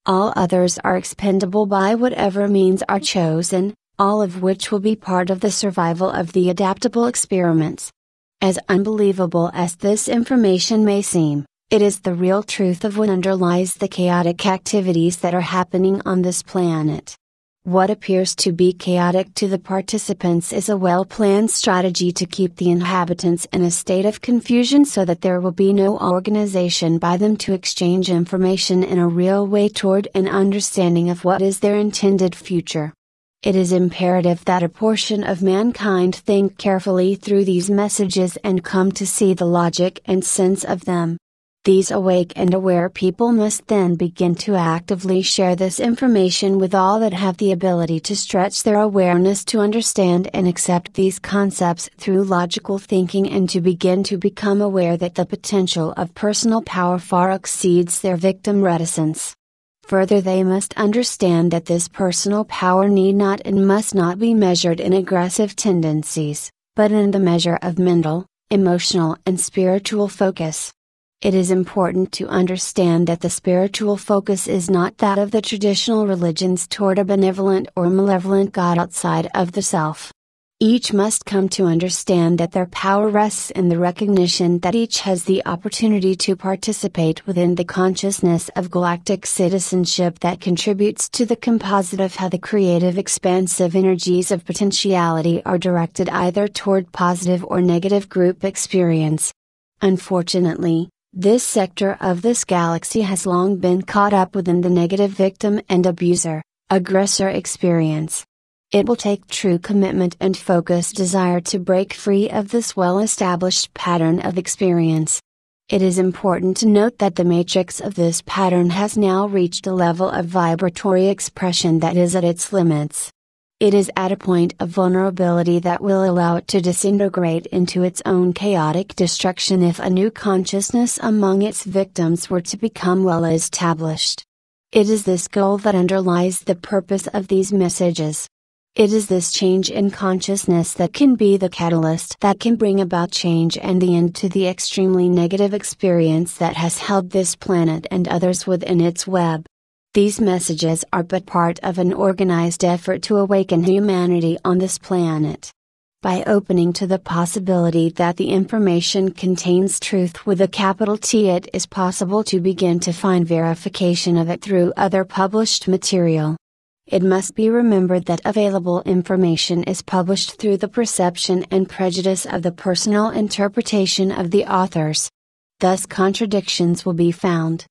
All others are expendable by whatever means are chosen, all of which will be part of the survival of the adaptable experiments. As unbelievable as this information may seem, it is the real truth of what underlies the chaotic activities that are happening on this planet. What appears to be chaotic to the participants is a well planned strategy to keep the inhabitants in a state of confusion so that there will be no organization by them to exchange information in a real way toward an understanding of what is their intended future. It is imperative that a portion of mankind think carefully through these messages and come to see the logic and sense of them. These awake and aware people must then begin to actively share this information with all that have the ability to stretch their awareness to understand and accept these concepts through logical thinking and to begin to become aware that the potential of personal power far exceeds their victim reticence. Further, they must understand that this personal power need not and must not be measured in aggressive tendencies, but in the measure of mental, emotional, and spiritual focus. It is important to understand that the spiritual focus is not that of the traditional religions toward a benevolent or malevolent God outside of the self, each must come to understand that their power rests in the recognition that each has the opportunity to participate within the consciousness of galactic citizenship that contributes to the composite of how the creative expansive energies of potentiality are directed either toward positive or negative group experience. Unfortunately, this sector of this galaxy has long been caught up within the negative victim and abuser, aggressor experience. It will take true commitment and focused desire to break free of this well established pattern of experience. It is important to note that the matrix of this pattern has now reached a level of vibratory expression that is at its limits. It is at a point of vulnerability that will allow it to disintegrate into its own chaotic destruction if a new consciousness among its victims were to become well established. It is this goal that underlies the purpose of these messages. It is this change in consciousness that can be the catalyst that can bring about change and the end to the extremely negative experience that has held this planet and others within its web. These messages are but part of an organized effort to awaken humanity on this planet. By opening to the possibility that the information contains truth with a capital T, it is possible to begin to find verification of it through other published material. It must be remembered that available information is published through the perception and prejudice of the personal interpretation of the authors. Thus, contradictions will be found.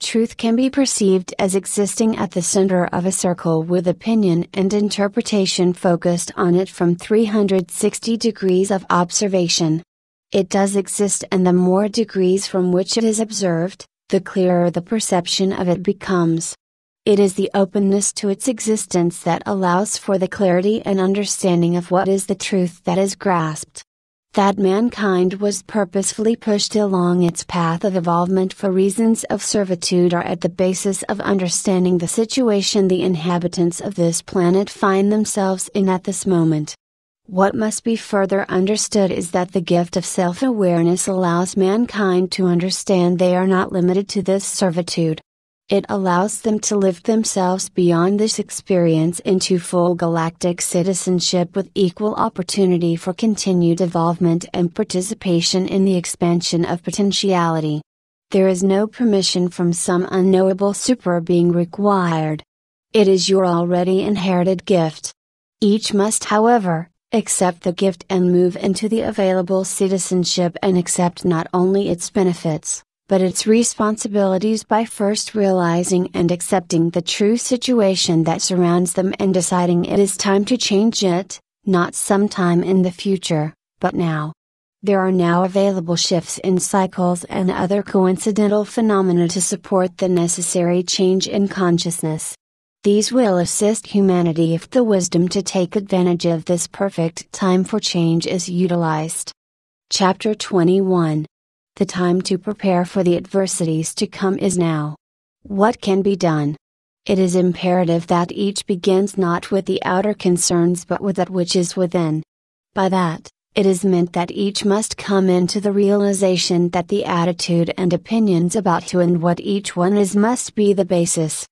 Truth can be perceived as existing at the center of a circle with opinion and interpretation focused on it from 360 degrees of observation. It does exist, and the more degrees from which it is observed, the clearer the perception of it becomes. It is the openness to its existence that allows for the clarity and understanding of what is the truth that is grasped. That mankind was purposefully pushed along its path of evolvement for reasons of servitude are at the basis of understanding the situation the inhabitants of this planet find themselves in at this moment. What must be further understood is that the gift of self awareness allows mankind to understand they are not limited to this servitude it allows them to lift themselves beyond this experience into full galactic citizenship with equal opportunity for continued involvement and participation in the expansion of potentiality. There is no permission from some unknowable super being required. It is your already inherited gift. Each must, however, accept the gift and move into the available citizenship and accept not only its benefits, but its responsibilities by first realizing and accepting the true situation that surrounds them and deciding it is time to change it, not sometime in the future, but now. There are now available shifts in cycles and other coincidental phenomena to support the necessary change in consciousness. These will assist humanity if the wisdom to take advantage of this perfect time for change is utilized. Chapter 21 the time to prepare for the adversities to come is now. What can be done? It is imperative that each begins not with the outer concerns but with that which is within. By that, it is meant that each must come into the realization that the attitude and opinions about who and what each one is must be the basis.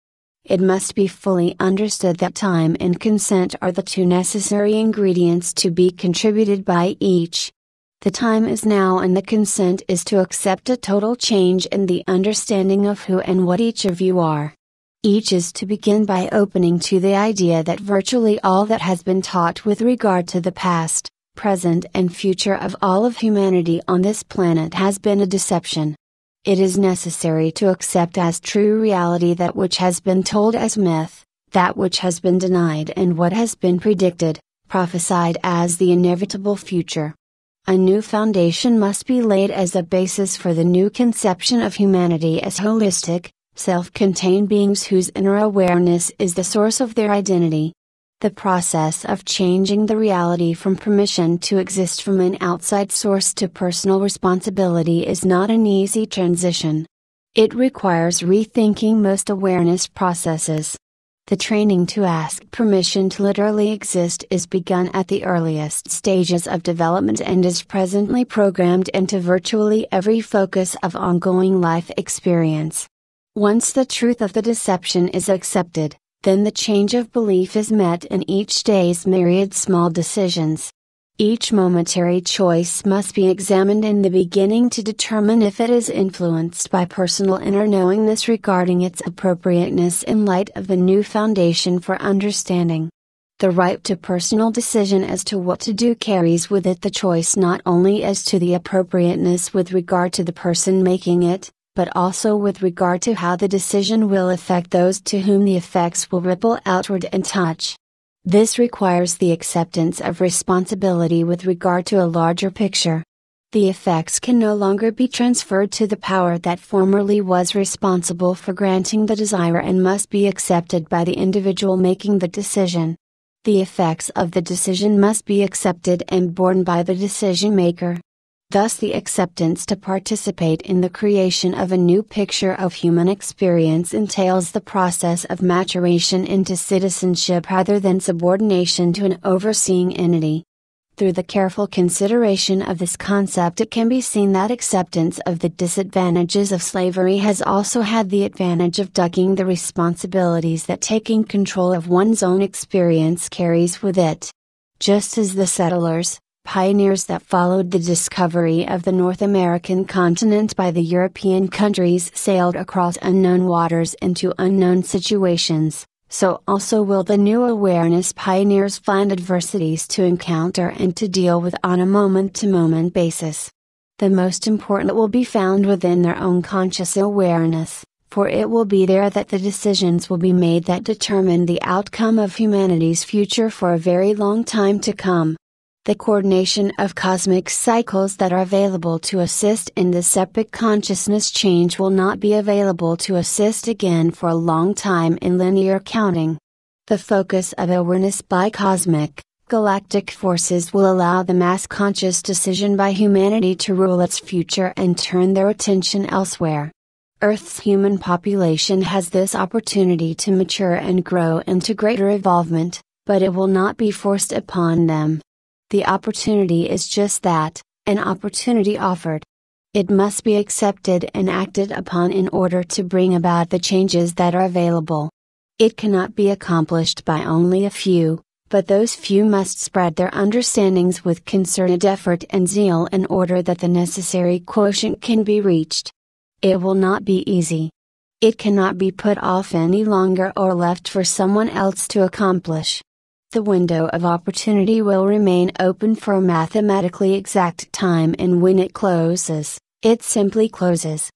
It must be fully understood that time and consent are the two necessary ingredients to be contributed by each, the time is now and the consent is to accept a total change in the understanding of who and what each of you are. Each is to begin by opening to the idea that virtually all that has been taught with regard to the past, present, and future of all of humanity on this planet has been a deception. It is necessary to accept as true reality that which has been told as myth, that which has been denied, and what has been predicted, prophesied as the inevitable future a new foundation must be laid as a basis for the new conception of humanity as holistic, self contained beings whose inner awareness is the source of their identity. The process of changing the reality from permission to exist from an outside source to personal responsibility is not an easy transition. It requires rethinking most awareness processes. The training to ask permission to literally exist is begun at the earliest stages of development and is presently programmed into virtually every focus of ongoing life experience. Once the truth of the deception is accepted, then the change of belief is met in each day's myriad small decisions. Each momentary choice must be examined in the beginning to determine if it is influenced by personal inner knowingness regarding its appropriateness in light of the new foundation for understanding. The right to personal decision as to what to do carries with it the choice not only as to the appropriateness with regard to the person making it, but also with regard to how the decision will affect those to whom the effects will ripple outward and touch. This requires the acceptance of responsibility with regard to a larger picture. The effects can no longer be transferred to the power that formerly was responsible for granting the desire and must be accepted by the individual making the decision. The effects of the decision must be accepted and borne by the decision maker thus, the acceptance to participate in the creation of a new picture of human experience entails the process of maturation into citizenship rather than subordination to an overseeing entity. Through the careful consideration of this concept, it can be seen that acceptance of the disadvantages of slavery has also had the advantage of ducking the responsibilities that taking control of one's own experience carries with it. Just as the settlers, pioneers that followed the discovery of the North American continent by the European countries sailed across unknown waters into unknown situations, so also will the new awareness pioneers find adversities to encounter and to deal with on a moment to moment basis. The most important will be found within their own conscious awareness, for it will be there that the decisions will be made that determine the outcome of humanity's future for a very long time to come the coordination of cosmic cycles that are available to assist in this epic consciousness change will not be available to assist again for a long time in linear counting. The focus of awareness by cosmic, galactic forces will allow the mass conscious decision by humanity to rule its future and turn their attention elsewhere. Earth's human population has this opportunity to mature and grow into greater evolvement, but it will not be forced upon them. The opportunity is just that, an opportunity offered. It must be accepted and acted upon in order to bring about the changes that are available. It cannot be accomplished by only a few, but those few must spread their understandings with concerted effort and zeal in order that the necessary quotient can be reached. It will not be easy. It cannot be put off any longer or left for someone else to accomplish the window of opportunity will remain open for a mathematically exact time and when it closes, it simply closes.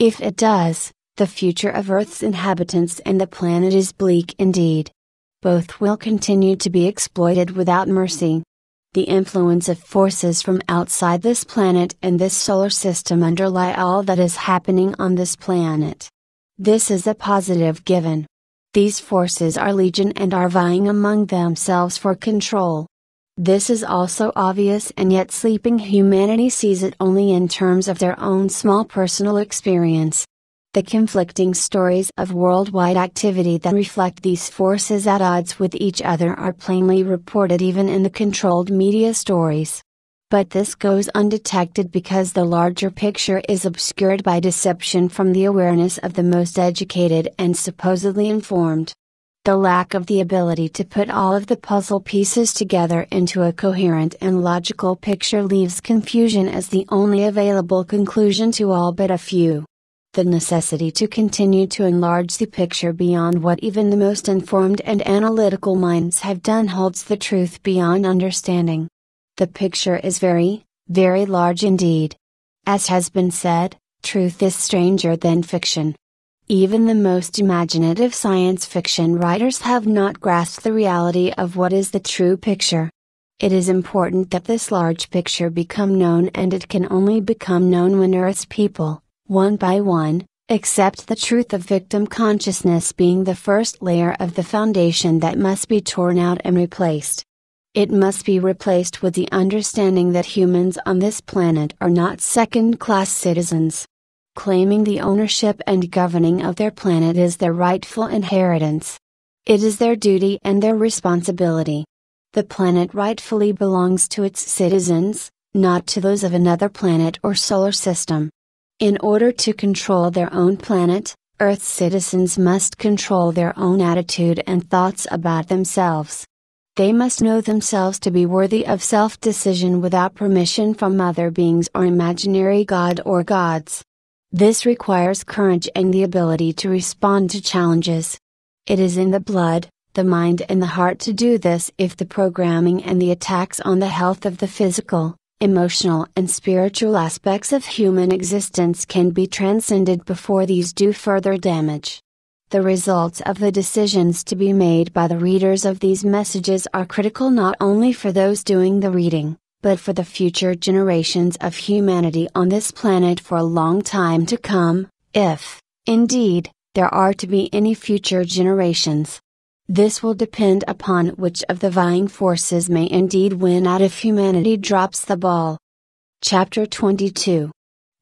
If it does, the future of Earth's inhabitants and the planet is bleak indeed. Both will continue to be exploited without mercy. The influence of forces from outside this planet and this solar system underlie all that is happening on this planet. This is a positive given. These forces are legion and are vying among themselves for control. This is also obvious and yet sleeping humanity sees it only in terms of their own small personal experience. The conflicting stories of worldwide activity that reflect these forces at odds with each other are plainly reported even in the controlled media stories. But this goes undetected because the larger picture is obscured by deception from the awareness of the most educated and supposedly informed. The lack of the ability to put all of the puzzle pieces together into a coherent and logical picture leaves confusion as the only available conclusion to all but a few. The necessity to continue to enlarge the picture beyond what even the most informed and analytical minds have done holds the truth beyond understanding. The picture is very, very large indeed. As has been said, truth is stranger than fiction. Even the most imaginative science fiction writers have not grasped the reality of what is the true picture. It is important that this large picture become known and it can only become known when Earth's people, one by one, accept the truth of victim consciousness being the first layer of the foundation that must be torn out and replaced. It must be replaced with the understanding that humans on this planet are not second class citizens. Claiming the ownership and governing of their planet is their rightful inheritance. It is their duty and their responsibility. The planet rightfully belongs to its citizens, not to those of another planet or solar system. In order to control their own planet, Earth citizens must control their own attitude and thoughts about themselves they must know themselves to be worthy of self decision without permission from other beings or imaginary God or gods. This requires courage and the ability to respond to challenges. It is in the blood, the mind, and the heart to do this if the programming and the attacks on the health of the physical, emotional, and spiritual aspects of human existence can be transcended before these do further damage. The results of the decisions to be made by the readers of these messages are critical not only for those doing the reading, but for the future generations of humanity on this planet for a long time to come, if, indeed, there are to be any future generations. This will depend upon which of the vying forces may indeed win out if humanity drops the ball. Chapter 22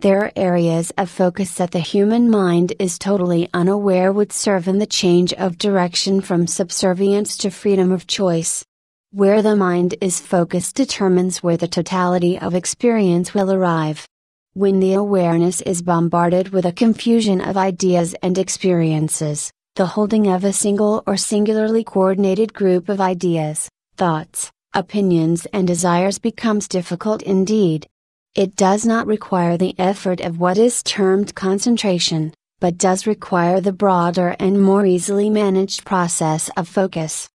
there are areas of focus that the human mind is totally unaware would serve in the change of direction from subservience to freedom of choice. Where the mind is focused determines where the totality of experience will arrive. When the awareness is bombarded with a confusion of ideas and experiences, the holding of a single or singularly coordinated group of ideas, thoughts, opinions, and desires becomes difficult indeed. It does not require the effort of what is termed concentration, but does require the broader and more easily managed process of focus.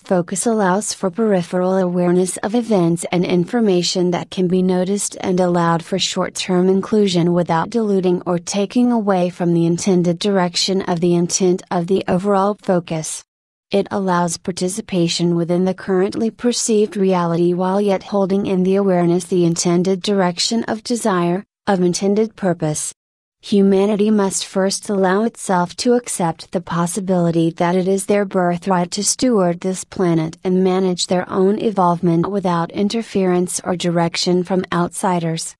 Focus allows for peripheral awareness of events and information that can be noticed and allowed for short term inclusion without diluting or taking away from the intended direction of the intent of the overall focus. It allows participation within the currently perceived reality while yet holding in the awareness the intended direction of desire, of intended purpose. Humanity must first allow itself to accept the possibility that it is their birthright to steward this planet and manage their own evolvement without interference or direction from outsiders.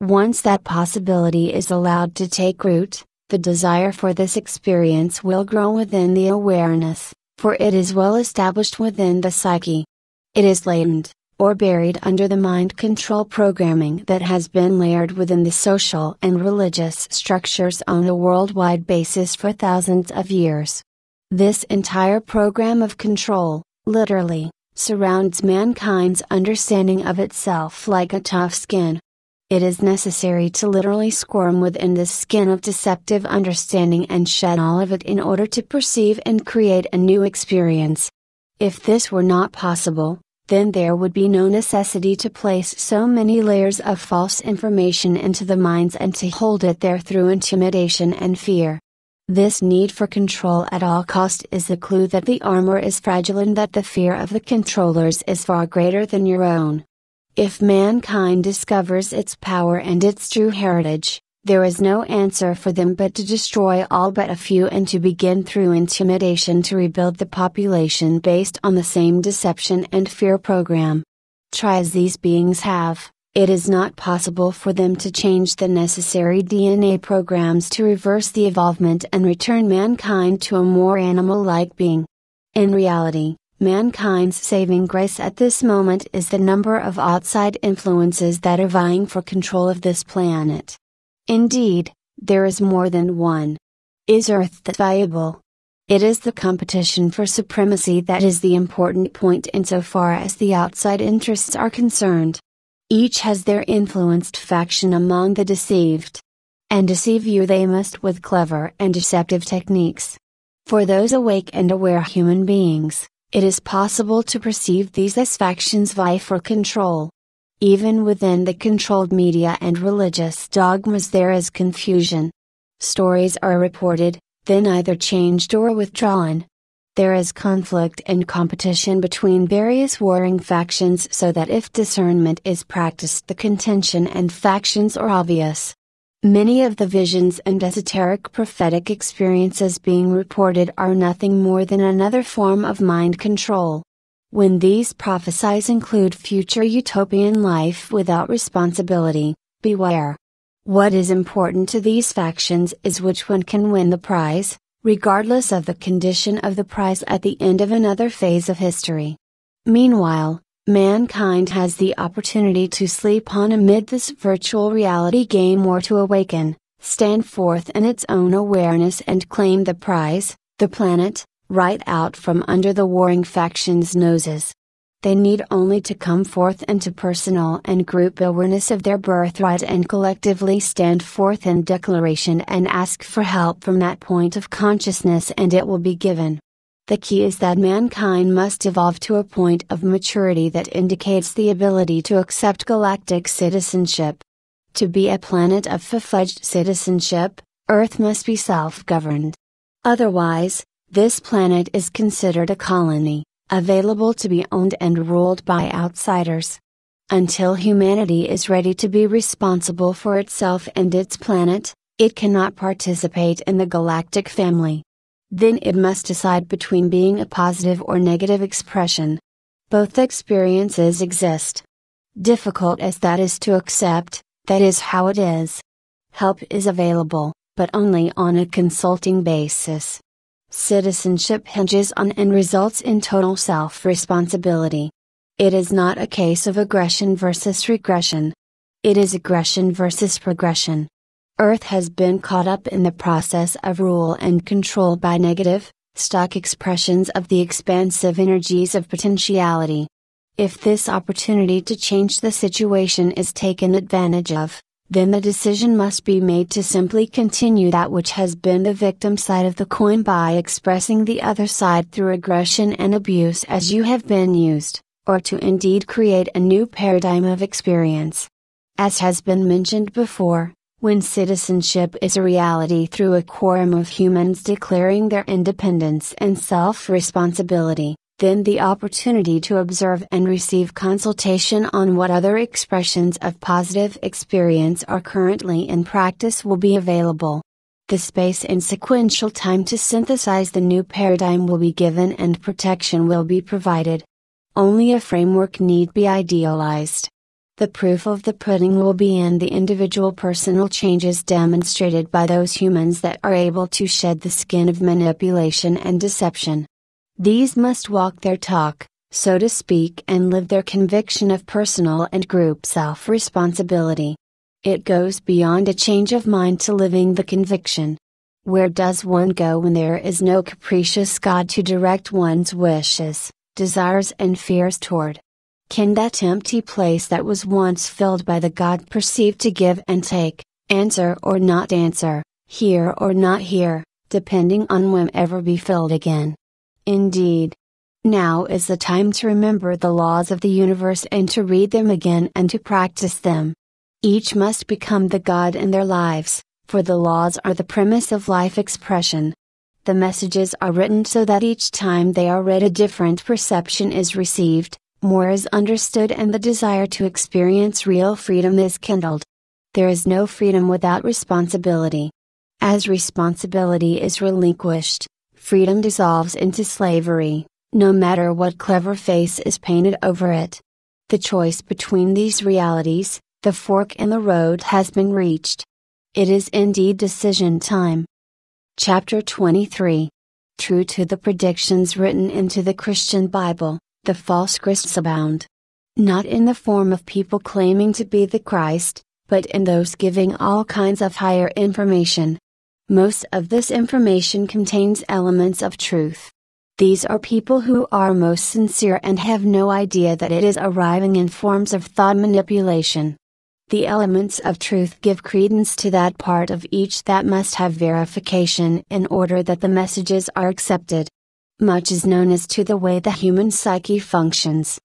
Once that possibility is allowed to take root, the desire for this experience will grow within the awareness for it is well established within the psyche. It is latent, or buried under the mind control programming that has been layered within the social and religious structures on a worldwide basis for thousands of years. This entire program of control, literally, surrounds mankind's understanding of itself like a tough skin, it is necessary to literally squirm within this skin of deceptive understanding and shed all of it in order to perceive and create a new experience. If this were not possible, then there would be no necessity to place so many layers of false information into the minds and to hold it there through intimidation and fear. This need for control at all cost is the clue that the armor is fragile and that the fear of the controllers is far greater than your own. If mankind discovers its power and its true heritage, there is no answer for them but to destroy all but a few and to begin through intimidation to rebuild the population based on the same deception and fear program. Try as these beings have, it is not possible for them to change the necessary DNA programs to reverse the evolvement and return mankind to a more animal like being. In reality, Mankind's saving grace at this moment is the number of outside influences that are vying for control of this planet. Indeed, there is more than one. Is Earth that viable? It is the competition for supremacy that is the important point insofar as the outside interests are concerned. Each has their influenced faction among the deceived. And deceive you they must with clever and deceptive techniques. For those awake and aware human beings, it is possible to perceive these as factions vie for control. Even within the controlled media and religious dogmas there is confusion. Stories are reported, then either changed or withdrawn. There is conflict and competition between various warring factions so that if discernment is practiced the contention and factions are obvious. Many of the visions and esoteric prophetic experiences being reported are nothing more than another form of mind control. When these prophesies include future utopian life without responsibility, beware. What is important to these factions is which one can win the prize, regardless of the condition of the prize at the end of another phase of history. Meanwhile, mankind has the opportunity to sleep on amid this virtual reality game or to awaken, stand forth in its own awareness and claim the prize, the planet, right out from under the warring factions' noses. They need only to come forth into personal and group awareness of their birthright and collectively stand forth in declaration and ask for help from that point of consciousness, and it will be given. The key is that mankind must evolve to a point of maturity that indicates the ability to accept galactic citizenship. To be a planet of fledged citizenship, Earth must be self governed. Otherwise, this planet is considered a colony, available to be owned and ruled by outsiders. Until humanity is ready to be responsible for itself and its planet, it cannot participate in the galactic family then it must decide between being a positive or negative expression. Both experiences exist. Difficult as that is to accept, that is how it is. Help is available, but only on a consulting basis. Citizenship hinges on and results in total self responsibility. It is not a case of aggression versus regression. It is aggression versus progression. Earth has been caught up in the process of rule and control by negative, stock expressions of the expansive energies of potentiality. If this opportunity to change the situation is taken advantage of, then the decision must be made to simply continue that which has been the victim side of the coin by expressing the other side through aggression and abuse as you have been used, or to indeed create a new paradigm of experience. As has been mentioned before, when citizenship is a reality through a quorum of humans declaring their independence and self responsibility, then the opportunity to observe and receive consultation on what other expressions of positive experience are currently in practice will be available. The space and sequential time to synthesize the new paradigm will be given and protection will be provided. Only a framework need be idealized. The proof of the pudding will be in the individual personal changes demonstrated by those humans that are able to shed the skin of manipulation and deception. These must walk their talk, so to speak, and live their conviction of personal and group self responsibility. It goes beyond a change of mind to living the conviction. Where does one go when there is no capricious God to direct one's wishes, desires, and fears toward? Can that empty place that was once filled by the God perceive to give and take, answer or not answer, here or not here, depending on when ever be filled again? Indeed. Now is the time to remember the laws of the universe and to read them again and to practice them. Each must become the God in their lives, for the laws are the premise of life expression. The messages are written so that each time they are read a different perception is received, more is understood and the desire to experience real freedom is kindled. There is no freedom without responsibility. As responsibility is relinquished, freedom dissolves into slavery, no matter what clever face is painted over it. The choice between these realities, the fork in the road has been reached. It is indeed decision time. Chapter 23 True to the predictions written into the Christian Bible, the false Christs abound. Not in the form of people claiming to be the Christ, but in those giving all kinds of higher information. Most of this information contains elements of truth. These are people who are most sincere and have no idea that it is arriving in forms of thought manipulation. The elements of truth give credence to that part of each that must have verification in order that the messages are accepted. Much is known as to the way the human psyche functions.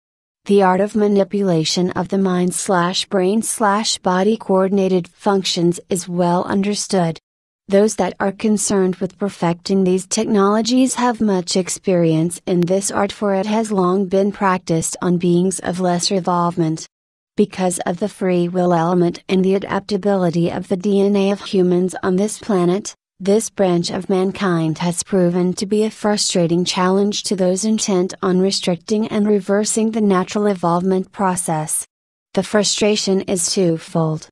The art of manipulation of the mind slash brain slash body coordinated functions is well understood. Those that are concerned with perfecting these technologies have much experience in this art for it has long been practiced on beings of lesser evolvement. Because of the free will element and the adaptability of the DNA of humans on this planet, this branch of mankind has proven to be a frustrating challenge to those intent on restricting and reversing the natural evolvement process. The frustration is twofold.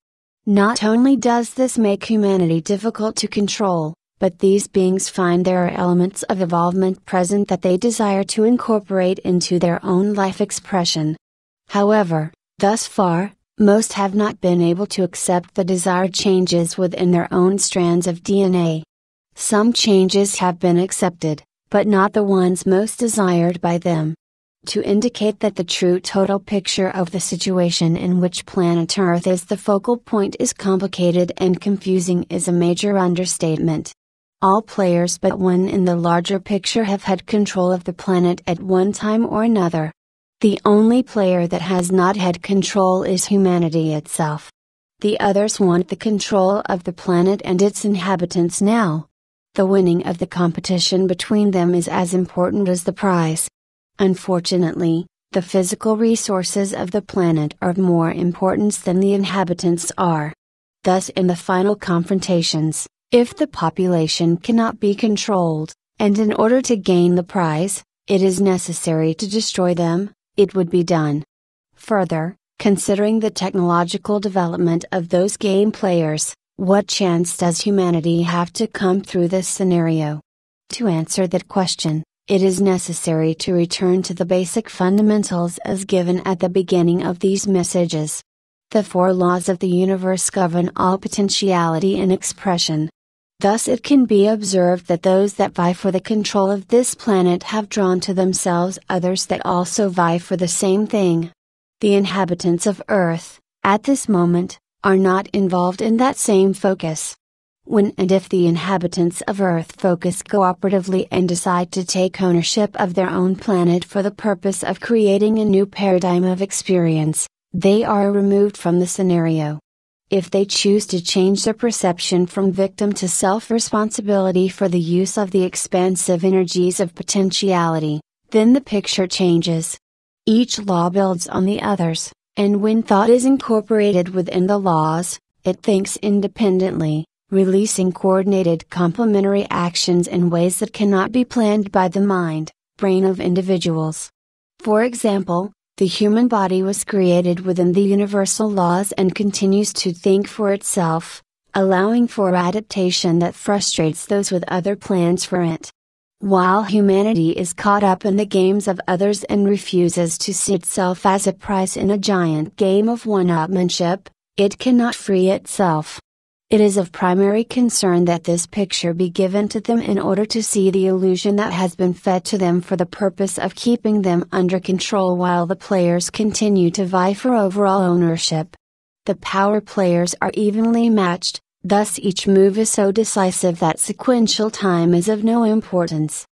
Not only does this make humanity difficult to control, but these beings find there are elements of evolvement present that they desire to incorporate into their own life expression. However, thus far, most have not been able to accept the desired changes within their own strands of DNA. Some changes have been accepted, but not the ones most desired by them. To indicate that the true total picture of the situation in which planet Earth is the focal point is complicated and confusing is a major understatement. All players but one in the larger picture have had control of the planet at one time or another, the only player that has not had control is humanity itself. The others want the control of the planet and its inhabitants now. The winning of the competition between them is as important as the prize. Unfortunately, the physical resources of the planet are of more importance than the inhabitants are. Thus, in the final confrontations, if the population cannot be controlled, and in order to gain the prize, it is necessary to destroy them, it would be done. Further, considering the technological development of those game players, what chance does humanity have to come through this scenario? To answer that question, it is necessary to return to the basic fundamentals as given at the beginning of these messages. The four laws of the universe govern all potentiality and expression, Thus it can be observed that those that vie for the control of this planet have drawn to themselves others that also vie for the same thing. The inhabitants of Earth, at this moment, are not involved in that same focus. When and if the inhabitants of Earth focus cooperatively and decide to take ownership of their own planet for the purpose of creating a new paradigm of experience, they are removed from the scenario if they choose to change their perception from victim to self responsibility for the use of the expansive energies of potentiality, then the picture changes. Each law builds on the others, and when thought is incorporated within the laws, it thinks independently, releasing coordinated complementary actions in ways that cannot be planned by the mind, brain of individuals. For example, the human body was created within the universal laws and continues to think for itself, allowing for adaptation that frustrates those with other plans for it. While humanity is caught up in the games of others and refuses to see itself as a prize in a giant game of one upmanship, it cannot free itself. It is of primary concern that this picture be given to them in order to see the illusion that has been fed to them for the purpose of keeping them under control while the players continue to vie for overall ownership. The power players are evenly matched, thus each move is so decisive that sequential time is of no importance.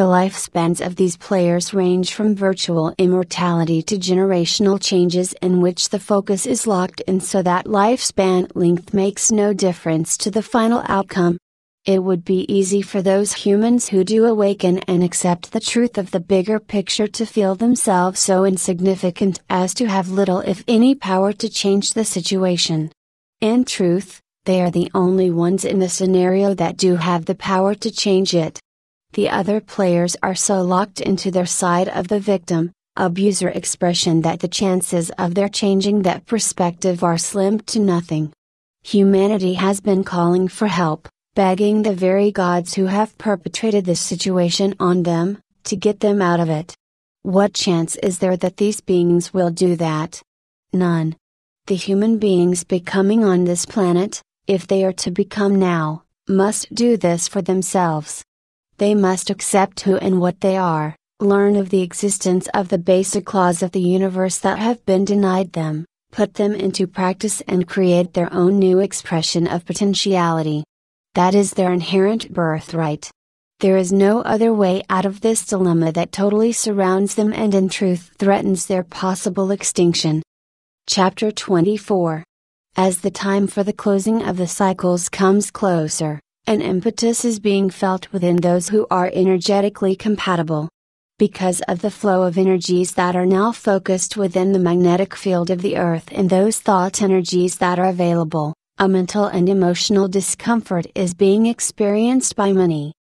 The lifespans of these players range from virtual immortality to generational changes in which the focus is locked in so that lifespan length makes no difference to the final outcome. It would be easy for those humans who do awaken and accept the truth of the bigger picture to feel themselves so insignificant as to have little, if any, power to change the situation. In truth, they are the only ones in the scenario that do have the power to change it the other players are so locked into their side of the victim, abuser expression that the chances of their changing that perspective are slim to nothing. Humanity has been calling for help, begging the very gods who have perpetrated this situation on them, to get them out of it. What chance is there that these beings will do that? None. The human beings becoming on this planet, if they are to become now, must do this for themselves. They must accept who and what they are, learn of the existence of the basic laws of the universe that have been denied them, put them into practice and create their own new expression of potentiality. That is their inherent birthright. There is no other way out of this dilemma that totally surrounds them and in truth threatens their possible extinction. Chapter 24 As the time for the closing of the cycles comes closer, an impetus is being felt within those who are energetically compatible. Because of the flow of energies that are now focused within the magnetic field of the Earth and those thought energies that are available, a mental and emotional discomfort is being experienced by many.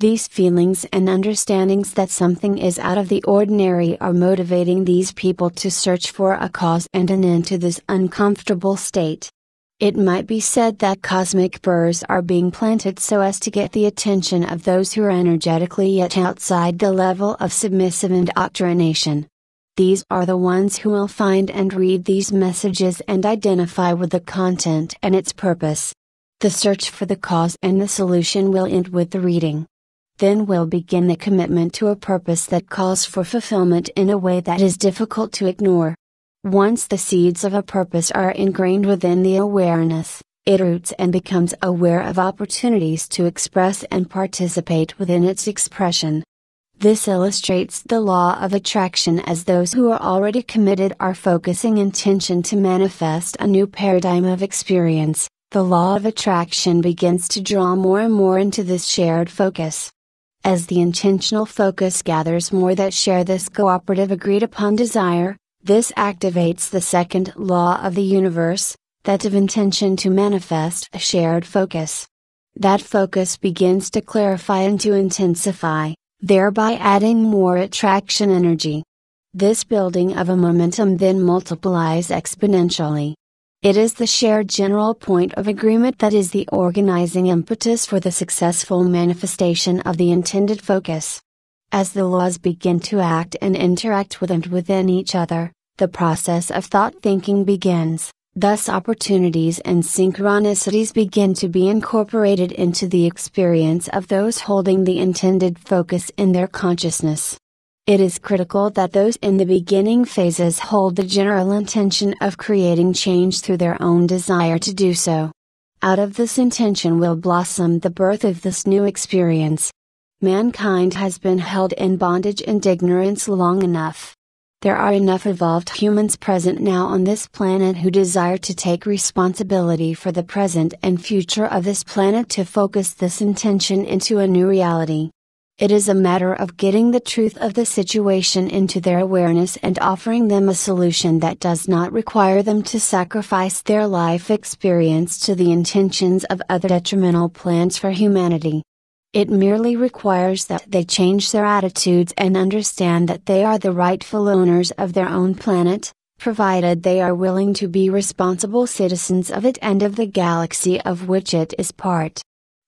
These feelings and understandings that something is out of the ordinary are motivating these people to search for a cause and an end to this uncomfortable state. It might be said that cosmic burrs are being planted so as to get the attention of those who are energetically yet outside the level of submissive indoctrination. These are the ones who will find and read these messages and identify with the content and its purpose. The search for the cause and the solution will end with the reading. Then will begin the commitment to a purpose that calls for fulfillment in a way that is difficult to ignore. Once the seeds of a purpose are ingrained within the awareness, it roots and becomes aware of opportunities to express and participate within its expression. This illustrates the law of attraction as those who are already committed are focusing intention to manifest a new paradigm of experience. The law of attraction begins to draw more and more into this shared focus. As the intentional focus gathers more that share this cooperative agreed upon desire, this activates the second law of the universe, that of intention to manifest a shared focus. That focus begins to clarify and to intensify, thereby adding more attraction energy. This building of a momentum then multiplies exponentially. It is the shared general point of agreement that is the organizing impetus for the successful manifestation of the intended focus. As the laws begin to act and interact with and within each other, the process of thought thinking begins, thus opportunities and synchronicities begin to be incorporated into the experience of those holding the intended focus in their consciousness. It is critical that those in the beginning phases hold the general intention of creating change through their own desire to do so. Out of this intention will blossom the birth of this new experience. Mankind has been held in bondage and ignorance long enough. There are enough evolved humans present now on this planet who desire to take responsibility for the present and future of this planet to focus this intention into a new reality. It is a matter of getting the truth of the situation into their awareness and offering them a solution that does not require them to sacrifice their life experience to the intentions of other detrimental plans for humanity. It merely requires that they change their attitudes and understand that they are the rightful owners of their own planet, provided they are willing to be responsible citizens of it and of the galaxy of which it is part.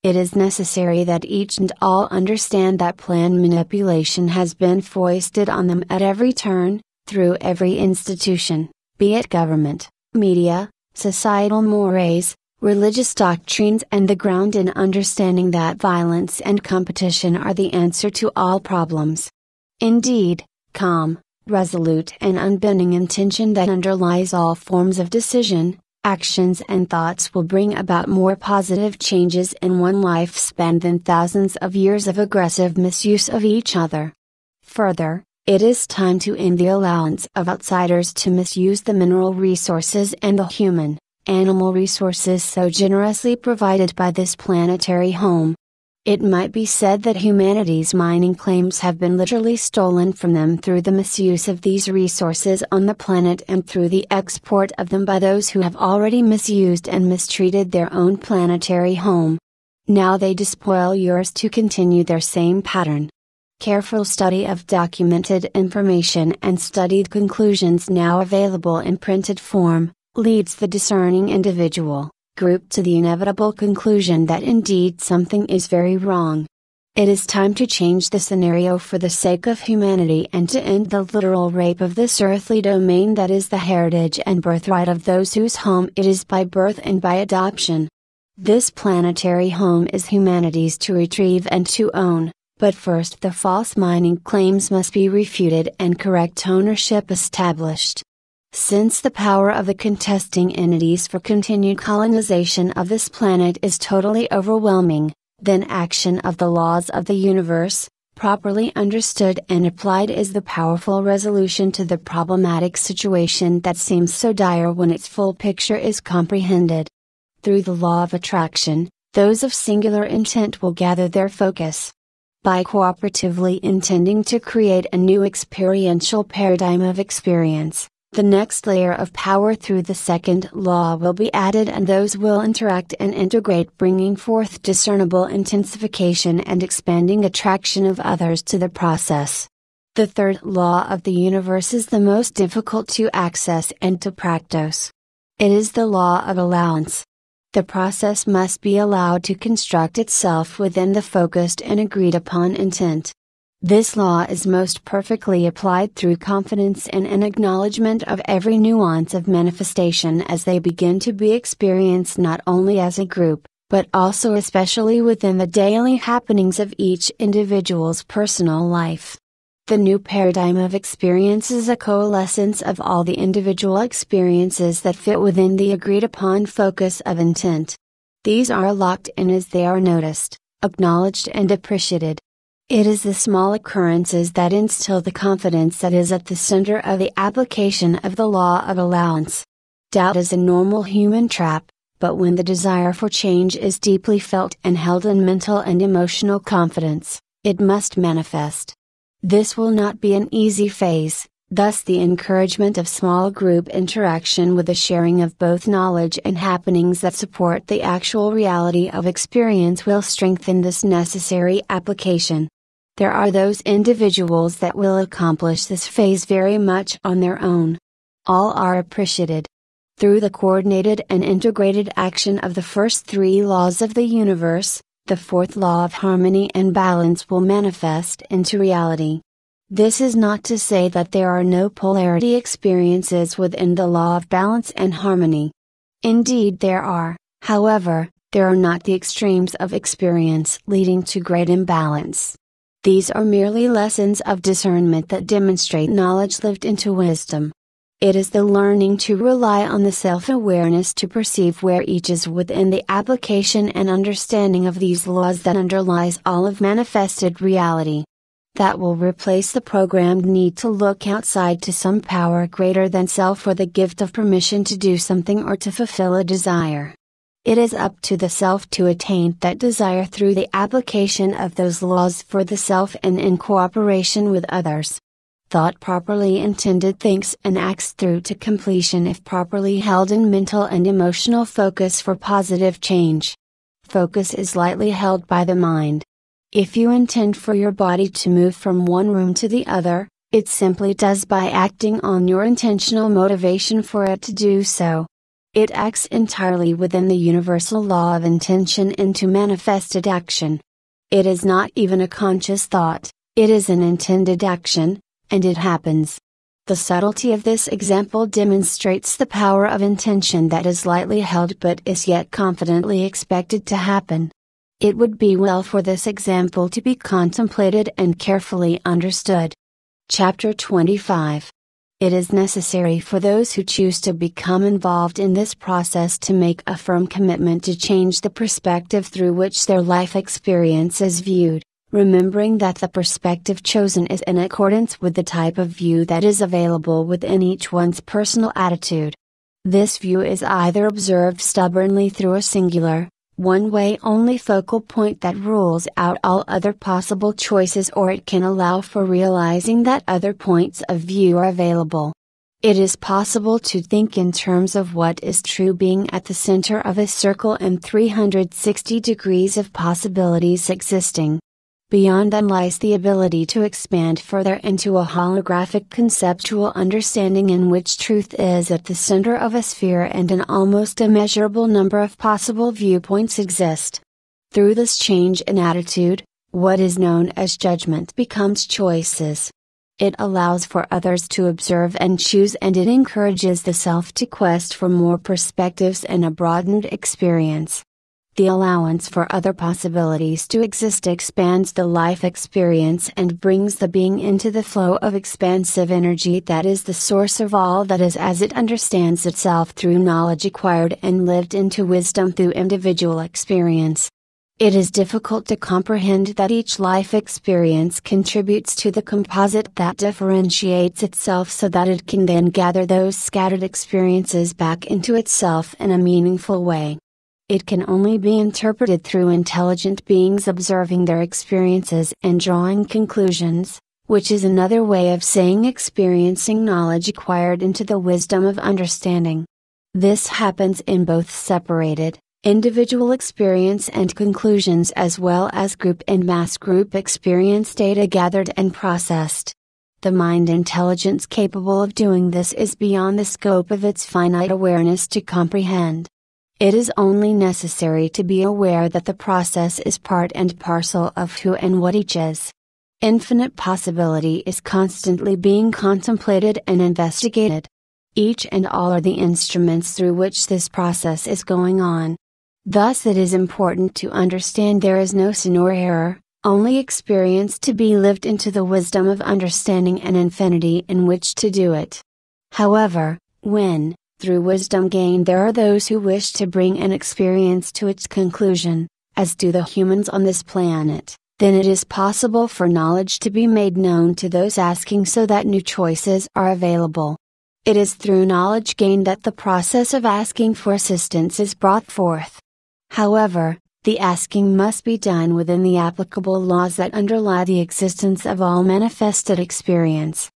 It is necessary that each and all understand that plan manipulation has been foisted on them at every turn, through every institution, be it government, media, societal mores, religious doctrines and the ground in understanding that violence and competition are the answer to all problems. Indeed, calm, resolute, and unbending intention that underlies all forms of decision, actions, and thoughts will bring about more positive changes in one lifespan than thousands of years of aggressive misuse of each other. Further, it is time to end the allowance of outsiders to misuse the mineral resources and the human animal resources so generously provided by this planetary home. It might be said that humanity's mining claims have been literally stolen from them through the misuse of these resources on the planet and through the export of them by those who have already misused and mistreated their own planetary home. Now they despoil yours to continue their same pattern. Careful study of documented information and studied conclusions now available in printed form leads the discerning individual, group to the inevitable conclusion that indeed something is very wrong. It is time to change the scenario for the sake of humanity and to end the literal rape of this earthly domain that is the heritage and birthright of those whose home it is by birth and by adoption. This planetary home is humanity's to retrieve and to own, but first the false mining claims must be refuted and correct ownership established. Since the power of the contesting entities for continued colonization of this planet is totally overwhelming, then action of the laws of the universe, properly understood and applied is the powerful resolution to the problematic situation that seems so dire when its full picture is comprehended. Through the law of attraction, those of singular intent will gather their focus. By cooperatively intending to create a new experiential paradigm of experience, the next layer of power through the second law will be added and those will interact and integrate bringing forth discernible intensification and expanding attraction of others to the process. The third law of the universe is the most difficult to access and to practice. It is the law of allowance. The process must be allowed to construct itself within the focused and agreed upon intent. This law is most perfectly applied through confidence and an acknowledgement of every nuance of manifestation as they begin to be experienced not only as a group, but also especially within the daily happenings of each individual's personal life. The new paradigm of experience is a coalescence of all the individual experiences that fit within the agreed upon focus of intent. These are locked in as they are noticed, acknowledged, and appreciated, it is the small occurrences that instill the confidence that is at the center of the application of the law of allowance. Doubt is a normal human trap, but when the desire for change is deeply felt and held in mental and emotional confidence, it must manifest. This will not be an easy phase, thus, the encouragement of small group interaction with the sharing of both knowledge and happenings that support the actual reality of experience will strengthen this necessary application. There are those individuals that will accomplish this phase very much on their own. All are appreciated. Through the coordinated and integrated action of the first three laws of the universe, the fourth law of harmony and balance will manifest into reality. This is not to say that there are no polarity experiences within the law of balance and harmony. Indeed, there are, however, there are not the extremes of experience leading to great imbalance. These are merely lessons of discernment that demonstrate knowledge lived into wisdom. It is the learning to rely on the self awareness to perceive where each is within the application and understanding of these laws that underlies all of manifested reality. That will replace the programmed need to look outside to some power greater than self for the gift of permission to do something or to fulfill a desire. It is up to the self to attain that desire through the application of those laws for the self and in cooperation with others. Thought properly intended thinks and acts through to completion if properly held in mental and emotional focus for positive change. Focus is lightly held by the mind. If you intend for your body to move from one room to the other, it simply does by acting on your intentional motivation for it to do so it acts entirely within the universal law of intention into manifested action. It is not even a conscious thought, it is an intended action, and it happens. The subtlety of this example demonstrates the power of intention that is lightly held but is yet confidently expected to happen. It would be well for this example to be contemplated and carefully understood. Chapter 25 it is necessary for those who choose to become involved in this process to make a firm commitment to change the perspective through which their life experience is viewed, remembering that the perspective chosen is in accordance with the type of view that is available within each one's personal attitude. This view is either observed stubbornly through a singular, one way only focal point that rules out all other possible choices or it can allow for realizing that other points of view are available. It is possible to think in terms of what is true being at the center of a circle and 360 degrees of possibilities existing. Beyond them lies the ability to expand further into a holographic conceptual understanding in which truth is at the center of a sphere and an almost immeasurable number of possible viewpoints exist. Through this change in attitude, what is known as judgment becomes choices. It allows for others to observe and choose, and it encourages the self to quest for more perspectives and a broadened experience. The allowance for other possibilities to exist expands the life experience and brings the being into the flow of expansive energy that is the source of all that is as it understands itself through knowledge acquired and lived into wisdom through individual experience. It is difficult to comprehend that each life experience contributes to the composite that differentiates itself so that it can then gather those scattered experiences back into itself in a meaningful way. It can only be interpreted through intelligent beings observing their experiences and drawing conclusions, which is another way of saying experiencing knowledge acquired into the wisdom of understanding. This happens in both separated, individual experience and conclusions as well as group and mass group experience data gathered and processed. The mind intelligence capable of doing this is beyond the scope of its finite awareness to comprehend. It is only necessary to be aware that the process is part and parcel of who and what each is. Infinite possibility is constantly being contemplated and investigated. Each and all are the instruments through which this process is going on. Thus, it is important to understand there is no sin or error, only experience to be lived into the wisdom of understanding an infinity in which to do it. However, when, through wisdom gained, there are those who wish to bring an experience to its conclusion, as do the humans on this planet, then it is possible for knowledge to be made known to those asking so that new choices are available. It is through knowledge gained that the process of asking for assistance is brought forth. However, the asking must be done within the applicable laws that underlie the existence of all manifested experience.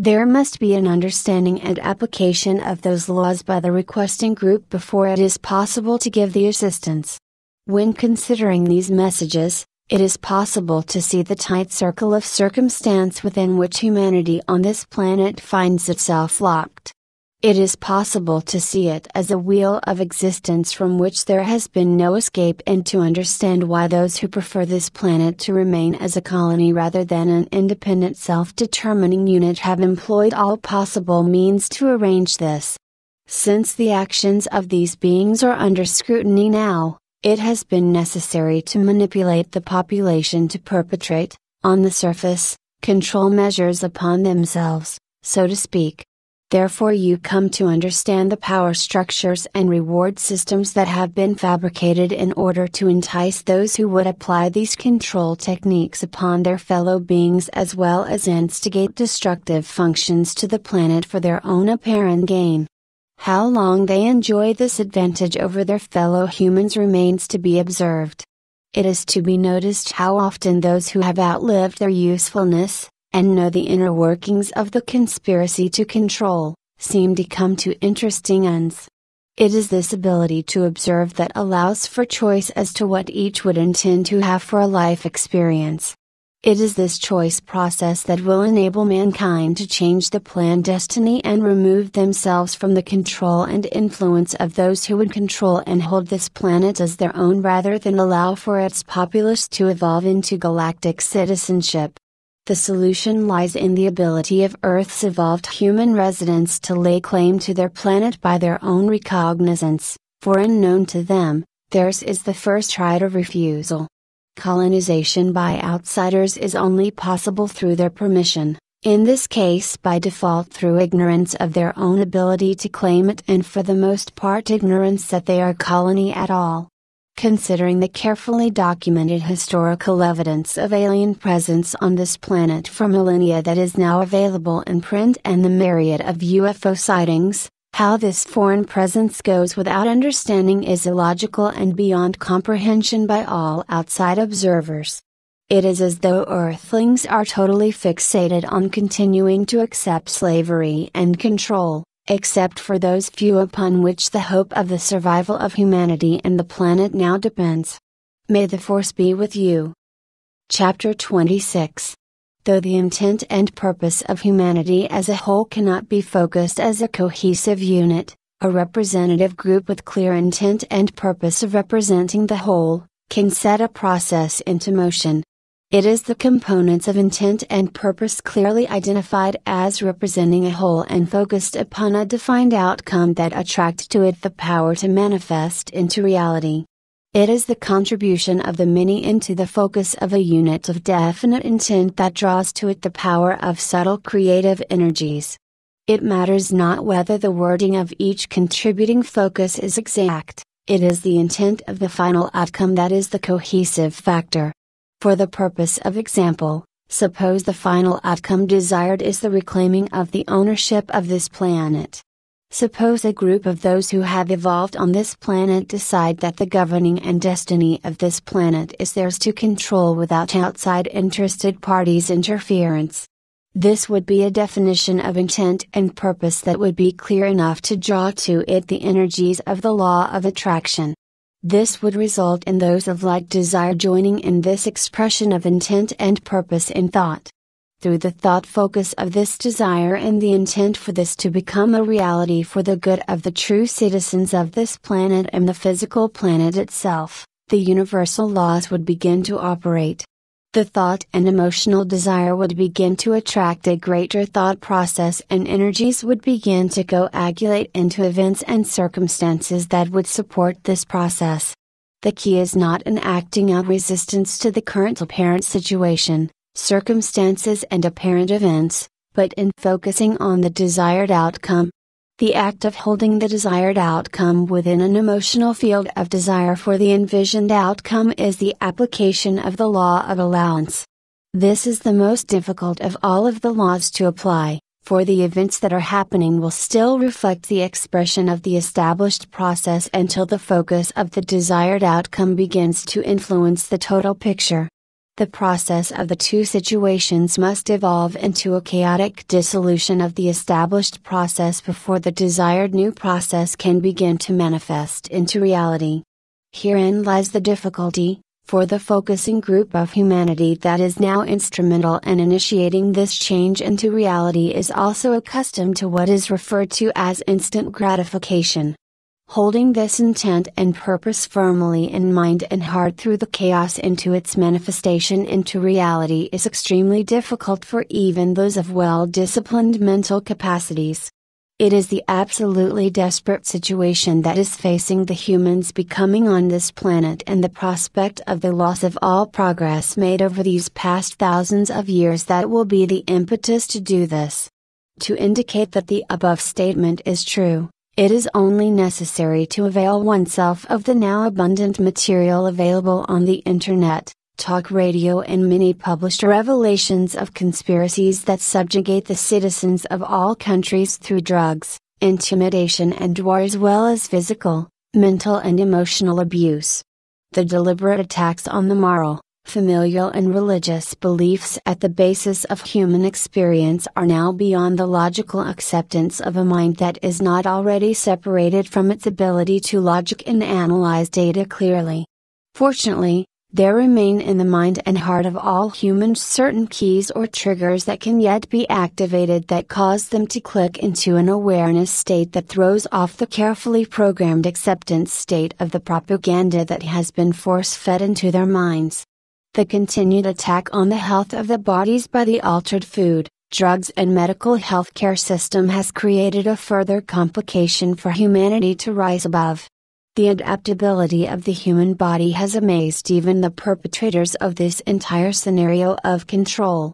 There must be an understanding and application of those laws by the requesting group before it is possible to give the assistance. When considering these messages, it is possible to see the tight circle of circumstance within which humanity on this planet finds itself locked. It is possible to see it as a wheel of existence from which there has been no escape and to understand why those who prefer this planet to remain as a colony rather than an independent self determining unit have employed all possible means to arrange this. Since the actions of these beings are under scrutiny now, it has been necessary to manipulate the population to perpetrate, on the surface, control measures upon themselves, so to speak. Therefore, you come to understand the power structures and reward systems that have been fabricated in order to entice those who would apply these control techniques upon their fellow beings as well as instigate destructive functions to the planet for their own apparent gain. How long they enjoy this advantage over their fellow humans remains to be observed. It is to be noticed how often those who have outlived their usefulness, and know the inner workings of the conspiracy to control, seem to come to interesting ends. It is this ability to observe that allows for choice as to what each would intend to have for a life experience. It is this choice process that will enable mankind to change the planned destiny and remove themselves from the control and influence of those who would control and hold this planet as their own rather than allow for its populace to evolve into galactic citizenship. The solution lies in the ability of Earth's evolved human residents to lay claim to their planet by their own recognizance, for unknown to them, theirs is the first right of refusal. Colonization by outsiders is only possible through their permission, in this case by default through ignorance of their own ability to claim it and for the most part ignorance that they are colony at all considering the carefully documented historical evidence of alien presence on this planet for millennia that is now available in print and the myriad of UFO sightings, how this foreign presence goes without understanding is illogical and beyond comprehension by all outside observers. It is as though Earthlings are totally fixated on continuing to accept slavery and control, except for those few upon which the hope of the survival of humanity and the planet now depends. May the Force be with you. Chapter 26 Though the intent and purpose of humanity as a whole cannot be focused as a cohesive unit, a representative group with clear intent and purpose of representing the whole, can set a process into motion, it is the components of intent and purpose clearly identified as representing a whole and focused upon a defined outcome that attract to it the power to manifest into reality. It is the contribution of the many into the focus of a unit of definite intent that draws to it the power of subtle creative energies. It matters not whether the wording of each contributing focus is exact, it is the intent of the final outcome that is the cohesive factor. For the purpose of example, suppose the final outcome desired is the reclaiming of the ownership of this planet. Suppose a group of those who have evolved on this planet decide that the governing and destiny of this planet is theirs to control without outside interested parties' interference. This would be a definition of intent and purpose that would be clear enough to draw to it the energies of the law of attraction. This would result in those of like desire joining in this expression of intent and purpose in thought. Through the thought focus of this desire and the intent for this to become a reality for the good of the true citizens of this planet and the physical planet itself, the universal laws would begin to operate the thought and emotional desire would begin to attract a greater thought process and energies would begin to coagulate into events and circumstances that would support this process. The key is not in acting out resistance to the current apparent situation, circumstances, and apparent events, but in focusing on the desired outcome, the act of holding the desired outcome within an emotional field of desire for the envisioned outcome is the application of the law of allowance. This is the most difficult of all of the laws to apply, for the events that are happening will still reflect the expression of the established process until the focus of the desired outcome begins to influence the total picture the process of the two situations must evolve into a chaotic dissolution of the established process before the desired new process can begin to manifest into reality. Herein lies the difficulty, for the focusing group of humanity that is now instrumental in initiating this change into reality is also accustomed to what is referred to as instant gratification holding this intent and purpose firmly in mind and heart through the chaos into its manifestation into reality is extremely difficult for even those of well disciplined mental capacities. It is the absolutely desperate situation that is facing the humans becoming on this planet and the prospect of the loss of all progress made over these past thousands of years that will be the impetus to do this. To indicate that the above statement is true, it is only necessary to avail oneself of the now abundant material available on the internet, talk radio, and many published revelations of conspiracies that subjugate the citizens of all countries through drugs, intimidation, and war, as well as physical, mental, and emotional abuse. The deliberate attacks on the moral, familial and religious beliefs at the basis of human experience are now beyond the logical acceptance of a mind that is not already separated from its ability to logic and analyze data clearly. Fortunately, there remain in the mind and heart of all humans certain keys or triggers that can yet be activated that cause them to click into an awareness state that throws off the carefully programmed acceptance state of the propaganda that has been force fed into their minds the continued attack on the health of the bodies by the altered food, drugs and medical healthcare system has created a further complication for humanity to rise above. The adaptability of the human body has amazed even the perpetrators of this entire scenario of control.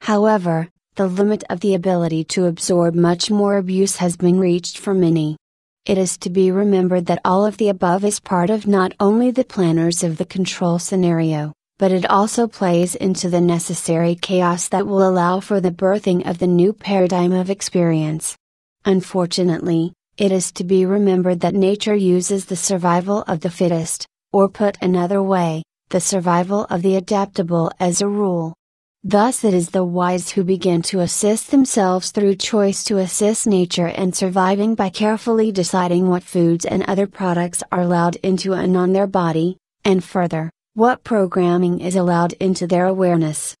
However, the limit of the ability to absorb much more abuse has been reached for many. It is to be remembered that all of the above is part of not only the planners of the control scenario, but it also plays into the necessary chaos that will allow for the birthing of the new paradigm of experience. Unfortunately, it is to be remembered that nature uses the survival of the fittest, or put another way, the survival of the adaptable as a rule. Thus, it is the wise who begin to assist themselves through choice to assist nature in surviving by carefully deciding what foods and other products are allowed into and on their body, and further, what programming is allowed into their awareness?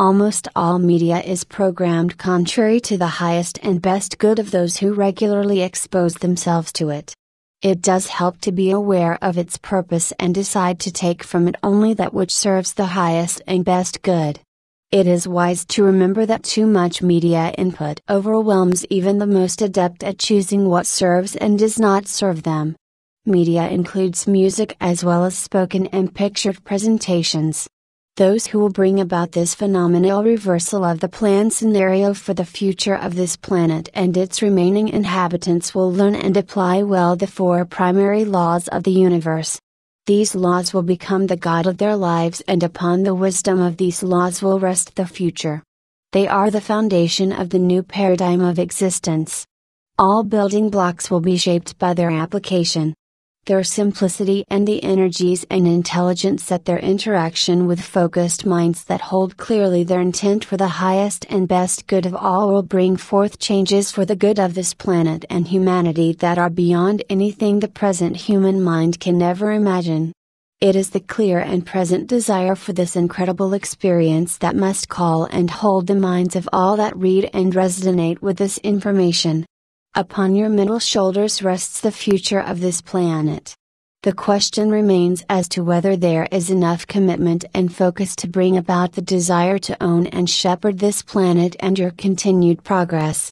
Almost all media is programmed contrary to the highest and best good of those who regularly expose themselves to it. It does help to be aware of its purpose and decide to take from it only that which serves the highest and best good. It is wise to remember that too much media input overwhelms even the most adept at choosing what serves and does not serve them. Media includes music as well as spoken and pictured presentations. Those who will bring about this phenomenal reversal of the planned scenario for the future of this planet and its remaining inhabitants will learn and apply well the four primary laws of the universe. These laws will become the God of their lives, and upon the wisdom of these laws will rest the future. They are the foundation of the new paradigm of existence. All building blocks will be shaped by their application their simplicity and the energies and intelligence that their interaction with focused minds that hold clearly their intent for the highest and best good of all will bring forth changes for the good of this planet and humanity that are beyond anything the present human mind can ever imagine. It is the clear and present desire for this incredible experience that must call and hold the minds of all that read and resonate with this information. Upon your middle shoulders rests the future of this planet. The question remains as to whether there is enough commitment and focus to bring about the desire to own and shepherd this planet and your continued progress.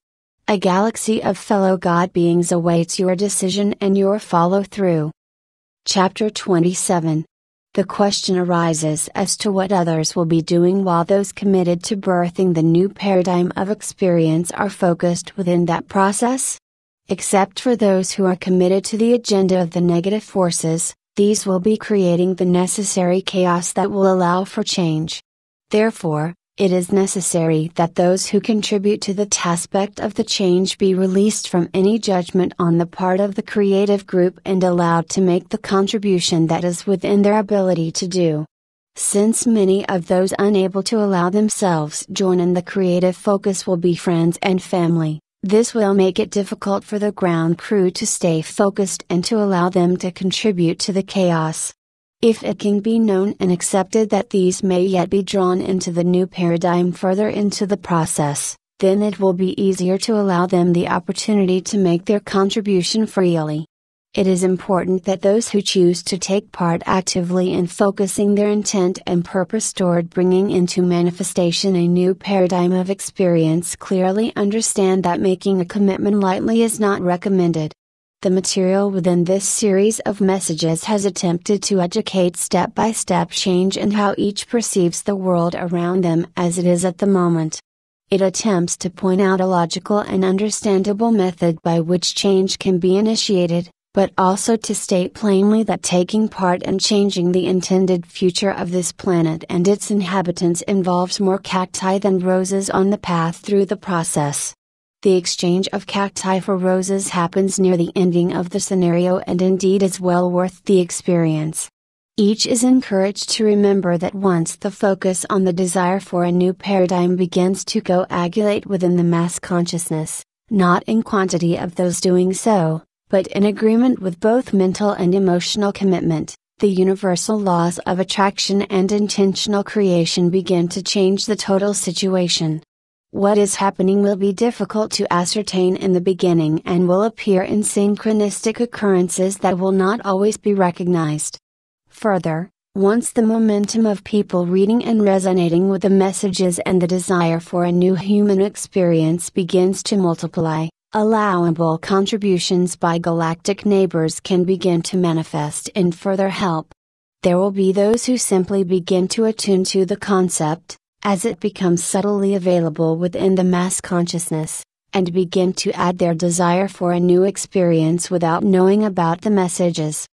A galaxy of fellow God beings awaits your decision and your follow through. Chapter 27 the question arises as to what others will be doing while those committed to birthing the new paradigm of experience are focused within that process. Except for those who are committed to the agenda of the negative forces, these will be creating the necessary chaos that will allow for change. Therefore, it is necessary that those who contribute to the aspect of the change be released from any judgment on the part of the creative group and allowed to make the contribution that is within their ability to do. Since many of those unable to allow themselves join in the creative focus will be friends and family, this will make it difficult for the ground crew to stay focused and to allow them to contribute to the chaos. If it can be known and accepted that these may yet be drawn into the new paradigm further into the process, then it will be easier to allow them the opportunity to make their contribution freely. It is important that those who choose to take part actively in focusing their intent and purpose toward bringing into manifestation a new paradigm of experience clearly understand that making a commitment lightly is not recommended. The material within this series of messages has attempted to educate step by step change in how each perceives the world around them as it is at the moment. It attempts to point out a logical and understandable method by which change can be initiated, but also to state plainly that taking part in changing the intended future of this planet and its inhabitants involves more cacti than roses on the path through the process. The exchange of cacti for roses happens near the ending of the scenario and indeed is well worth the experience. Each is encouraged to remember that once the focus on the desire for a new paradigm begins to coagulate within the mass consciousness, not in quantity of those doing so, but in agreement with both mental and emotional commitment, the universal laws of attraction and intentional creation begin to change the total situation. What is happening will be difficult to ascertain in the beginning and will appear in synchronistic occurrences that will not always be recognized. Further, once the momentum of people reading and resonating with the messages and the desire for a new human experience begins to multiply, allowable contributions by galactic neighbors can begin to manifest in further help. There will be those who simply begin to attune to the concept, as it becomes subtly available within the mass consciousness, and begin to add their desire for a new experience without knowing about the messages.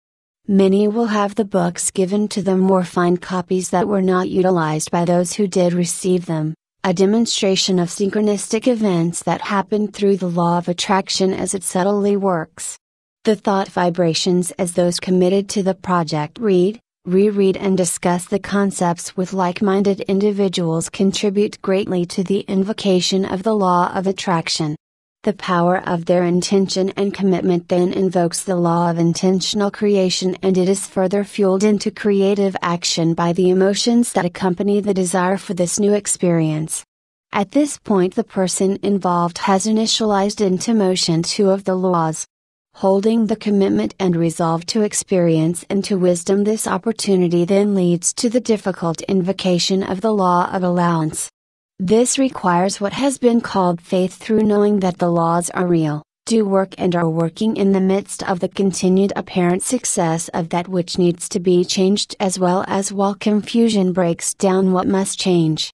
Many will have the books given to them or find copies that were not utilized by those who did receive them, a demonstration of synchronistic events that happen through the law of attraction as it subtly works. The thought vibrations as those committed to the project read, reread and discuss the concepts with like minded individuals contribute greatly to the invocation of the law of attraction. The power of their intention and commitment then invokes the law of intentional creation and it is further fueled into creative action by the emotions that accompany the desire for this new experience. At this point the person involved has initialized into motion two of the laws, holding the commitment and resolve to experience and to wisdom this opportunity then leads to the difficult invocation of the law of allowance. This requires what has been called faith through knowing that the laws are real, do work and are working in the midst of the continued apparent success of that which needs to be changed as well as while confusion breaks down what must change.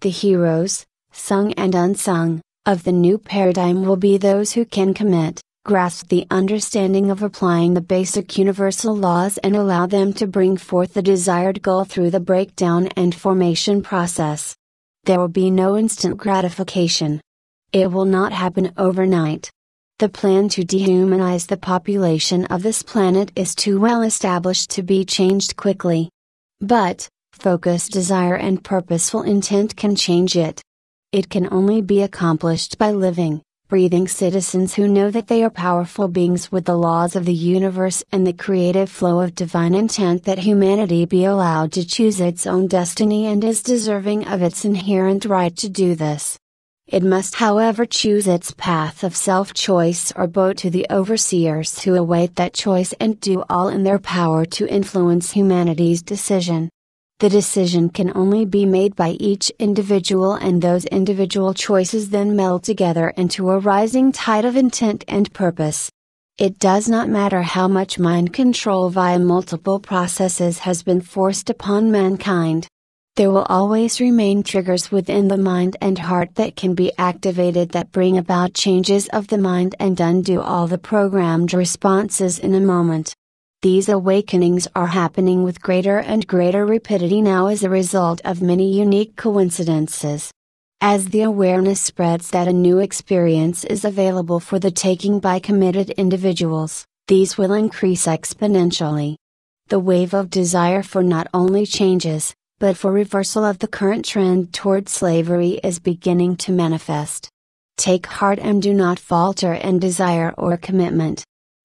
The heroes, sung and unsung, of the new paradigm will be those who can commit, grasp the understanding of applying the basic universal laws and allow them to bring forth the desired goal through the breakdown and formation process. There will be no instant gratification. It will not happen overnight. The plan to dehumanize the population of this planet is too well established to be changed quickly. But, focused desire and purposeful intent can change it. It can only be accomplished by living breathing citizens who know that they are powerful beings with the laws of the universe and the creative flow of divine intent that humanity be allowed to choose its own destiny and is deserving of its inherent right to do this. It must, however, choose its path of self choice or bow to the overseers who await that choice and do all in their power to influence humanity's decision the decision can only be made by each individual and those individual choices then meld together into a rising tide of intent and purpose. It does not matter how much mind control via multiple processes has been forced upon mankind. There will always remain triggers within the mind and heart that can be activated that bring about changes of the mind and undo all the programmed responses in a moment. These awakenings are happening with greater and greater rapidity now as a result of many unique coincidences. As the awareness spreads that a new experience is available for the taking by committed individuals, these will increase exponentially. The wave of desire for not only changes, but for reversal of the current trend toward slavery is beginning to manifest. Take heart and do not falter in desire or commitment.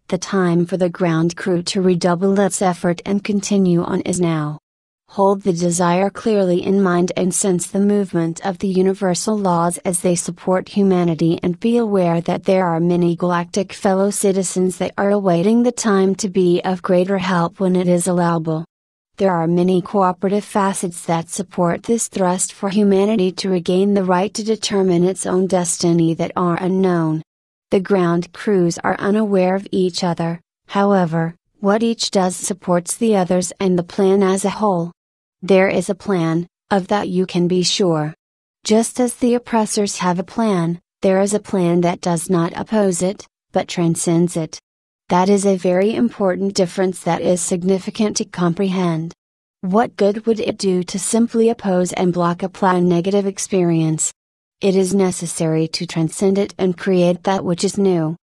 The time for the ground crew to redouble its effort and continue on is now. Hold the desire clearly in mind and sense the movement of the universal laws as they support humanity and be aware that there are many galactic fellow citizens that are awaiting the time to be of greater help when it is allowable. There are many cooperative facets that support this thrust for humanity to regain the right to determine its own destiny that are unknown. The ground crews are unaware of each other, however, what each does supports the others and the plan as a whole. There is a plan, of that you can be sure. Just as the oppressors have a plan, there is a plan that does not oppose it, but transcends it. That is a very important difference that is significant to comprehend. What good would it do to simply oppose and block a plan negative experience, it is necessary to transcend it and create that which is new.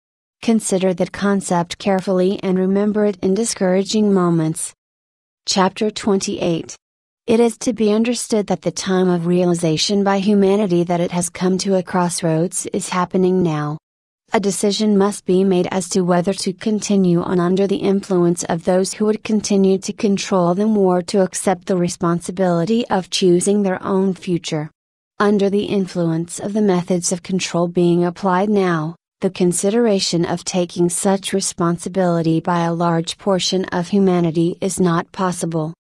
Consider that concept carefully and remember it in discouraging moments. Chapter 28 It is to be understood that the time of realization by humanity that it has come to a crossroads is happening now. A decision must be made as to whether to continue on under the influence of those who would continue to control them or to accept the responsibility of choosing their own future. Under the influence of the methods of control being applied now, the consideration of taking such responsibility by a large portion of humanity is not possible.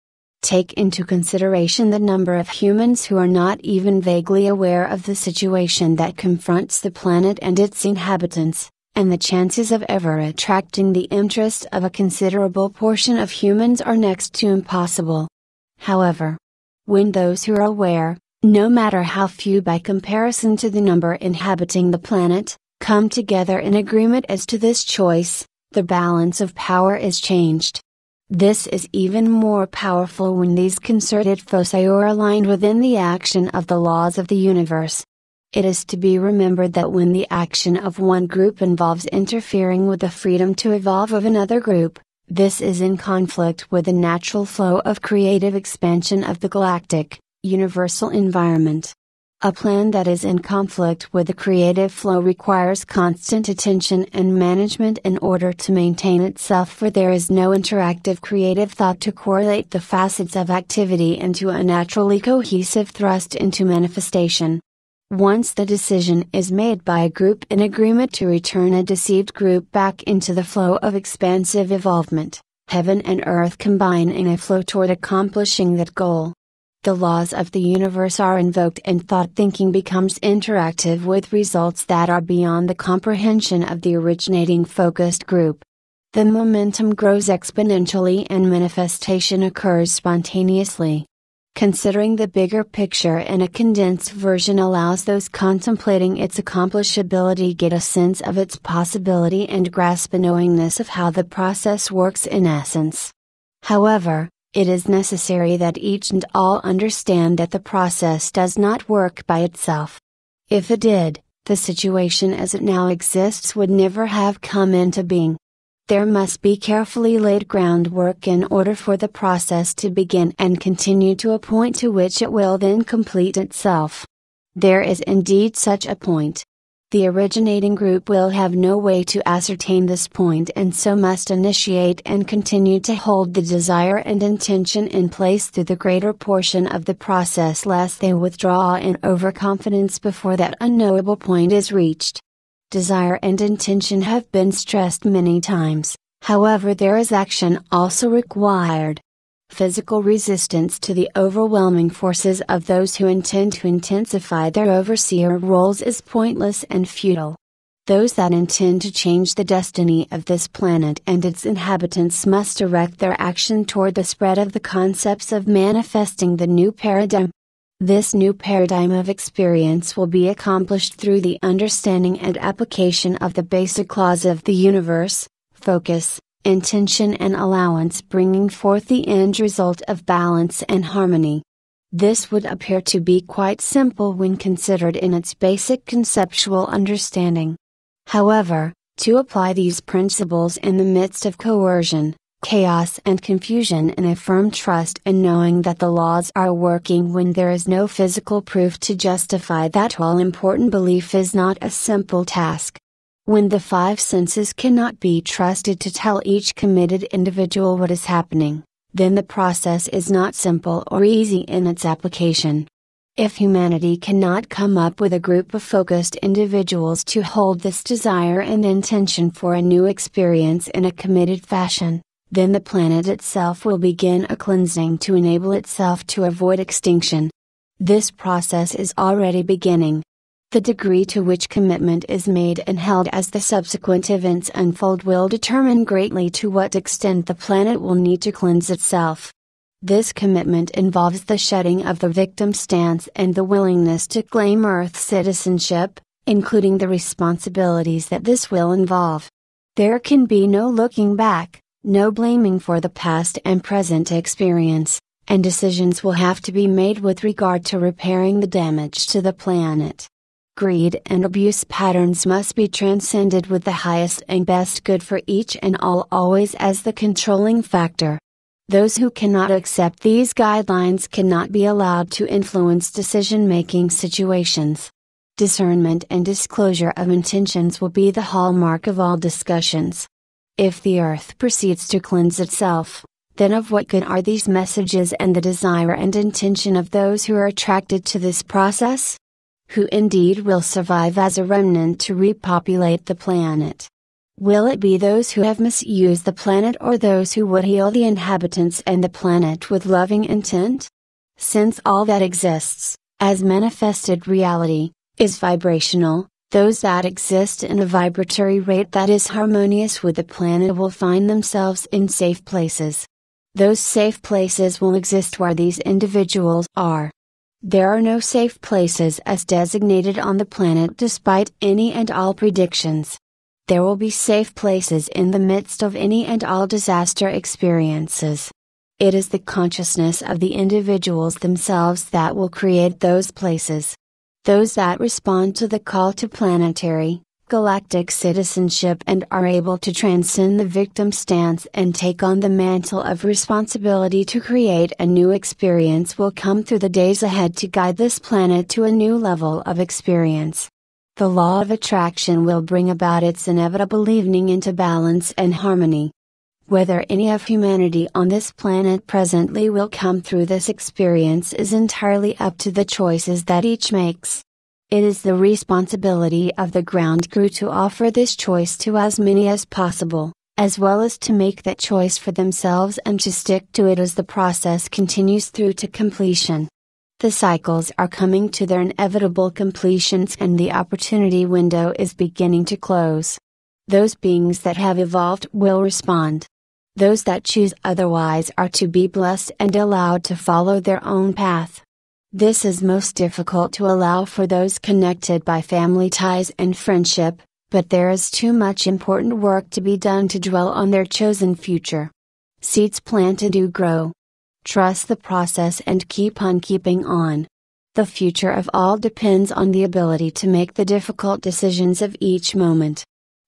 Take into consideration the number of humans who are not even vaguely aware of the situation that confronts the planet and its inhabitants, and the chances of ever attracting the interest of a considerable portion of humans are next to impossible. However, when those who are aware, no matter how few by comparison to the number inhabiting the planet, come together in agreement as to this choice, the balance of power is changed. This is even more powerful when these concerted foci are aligned within the action of the laws of the universe. It is to be remembered that when the action of one group involves interfering with the freedom to evolve of another group, this is in conflict with the natural flow of creative expansion of the galactic universal environment. A plan that is in conflict with the creative flow requires constant attention and management in order to maintain itself, for there is no interactive creative thought to correlate the facets of activity into a naturally cohesive thrust into manifestation. Once the decision is made by a group in agreement to return a deceived group back into the flow of expansive evolvement, heaven and earth combine in a flow toward accomplishing that goal the laws of the universe are invoked and thought thinking becomes interactive with results that are beyond the comprehension of the originating focused group. The momentum grows exponentially and manifestation occurs spontaneously. Considering the bigger picture in a condensed version allows those contemplating its accomplishability get a sense of its possibility and grasp a knowingness of how the process works in essence. However, it is necessary that each and all understand that the process does not work by itself. If it did, the situation as it now exists would never have come into being. There must be carefully laid groundwork in order for the process to begin and continue to a point to which it will then complete itself. There is indeed such a point the originating group will have no way to ascertain this point and so must initiate and continue to hold the desire and intention in place through the greater portion of the process lest they withdraw in overconfidence before that unknowable point is reached. Desire and intention have been stressed many times, however, there is action also required physical resistance to the overwhelming forces of those who intend to intensify their overseer roles is pointless and futile. Those that intend to change the destiny of this planet and its inhabitants must direct their action toward the spread of the concepts of manifesting the new paradigm. This new paradigm of experience will be accomplished through the understanding and application of the basic laws of the universe, focus, intention and allowance bringing forth the end result of balance and harmony. This would appear to be quite simple when considered in its basic conceptual understanding. However, to apply these principles in the midst of coercion, chaos and confusion in a firm trust and knowing that the laws are working when there is no physical proof to justify that all important belief is not a simple task. When the five senses cannot be trusted to tell each committed individual what is happening, then the process is not simple or easy in its application. If humanity cannot come up with a group of focused individuals to hold this desire and intention for a new experience in a committed fashion, then the planet itself will begin a cleansing to enable itself to avoid extinction. This process is already beginning. The degree to which commitment is made and held as the subsequent events unfold will determine greatly to what extent the planet will need to cleanse itself. This commitment involves the shedding of the victim stance and the willingness to claim Earth citizenship, including the responsibilities that this will involve. There can be no looking back, no blaming for the past and present experience, and decisions will have to be made with regard to repairing the damage to the planet greed and abuse patterns must be transcended with the highest and best good for each and all always as the controlling factor. Those who cannot accept these guidelines cannot be allowed to influence decision making situations. Discernment and disclosure of intentions will be the hallmark of all discussions. If the earth proceeds to cleanse itself, then of what good are these messages and the desire and intention of those who are attracted to this process? who indeed will survive as a remnant to repopulate the planet. Will it be those who have misused the planet or those who would heal the inhabitants and the planet with loving intent? Since all that exists, as manifested reality, is vibrational, those that exist in a vibratory rate that is harmonious with the planet will find themselves in safe places. Those safe places will exist where these individuals are. There are no safe places as designated on the planet despite any and all predictions. There will be safe places in the midst of any and all disaster experiences. It is the consciousness of the individuals themselves that will create those places. Those that respond to the call to planetary, galactic citizenship and are able to transcend the victim stance and take on the mantle of responsibility to create a new experience will come through the days ahead to guide this planet to a new level of experience. The law of attraction will bring about its inevitable evening into balance and harmony. Whether any of humanity on this planet presently will come through this experience is entirely up to the choices that each makes. It is the responsibility of the ground crew to offer this choice to as many as possible, as well as to make that choice for themselves and to stick to it as the process continues through to completion. The cycles are coming to their inevitable completions and the opportunity window is beginning to close. Those beings that have evolved will respond. Those that choose otherwise are to be blessed and allowed to follow their own path. This is most difficult to allow for those connected by family ties and friendship, but there is too much important work to be done to dwell on their chosen future. Seeds planted do grow. Trust the process and keep on keeping on. The future of all depends on the ability to make the difficult decisions of each moment.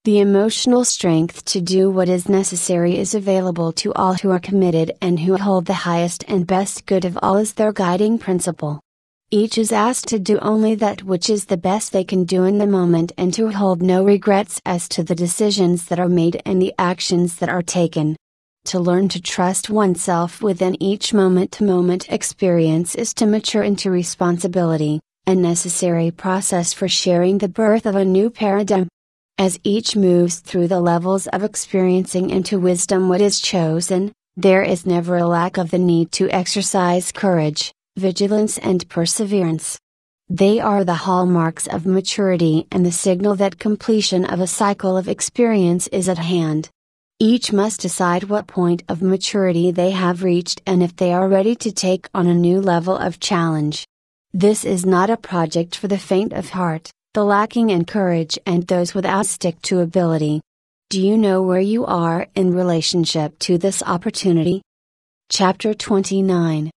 The emotional strength to do what is necessary is available to all who are committed and who hold the highest and best good of all as their guiding principle. Each is asked to do only that which is the best they can do in the moment and to hold no regrets as to the decisions that are made and the actions that are taken. To learn to trust oneself within each moment to moment experience is to mature into responsibility, a necessary process for sharing the birth of a new paradigm. As each moves through the levels of experiencing into wisdom what is chosen, there is never a lack of the need to exercise courage, vigilance, and perseverance. They are the hallmarks of maturity and the signal that completion of a cycle of experience is at hand. Each must decide what point of maturity they have reached and if they are ready to take on a new level of challenge. This is not a project for the faint of heart the lacking in courage and those without stick to ability. Do you know where you are in relationship to this opportunity? Chapter 29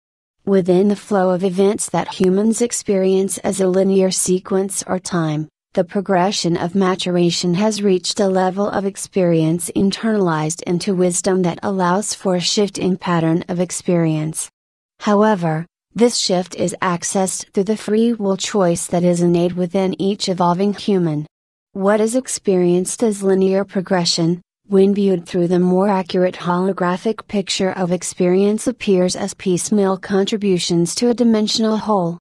Within the flow of events that humans experience as a linear sequence or time, the progression of maturation has reached a level of experience internalized into wisdom that allows for a shift in pattern of experience. However, this shift is accessed through the free will choice that is innate within each evolving human. What is experienced as linear progression, when viewed through the more accurate holographic picture of experience appears as piecemeal contributions to a dimensional whole.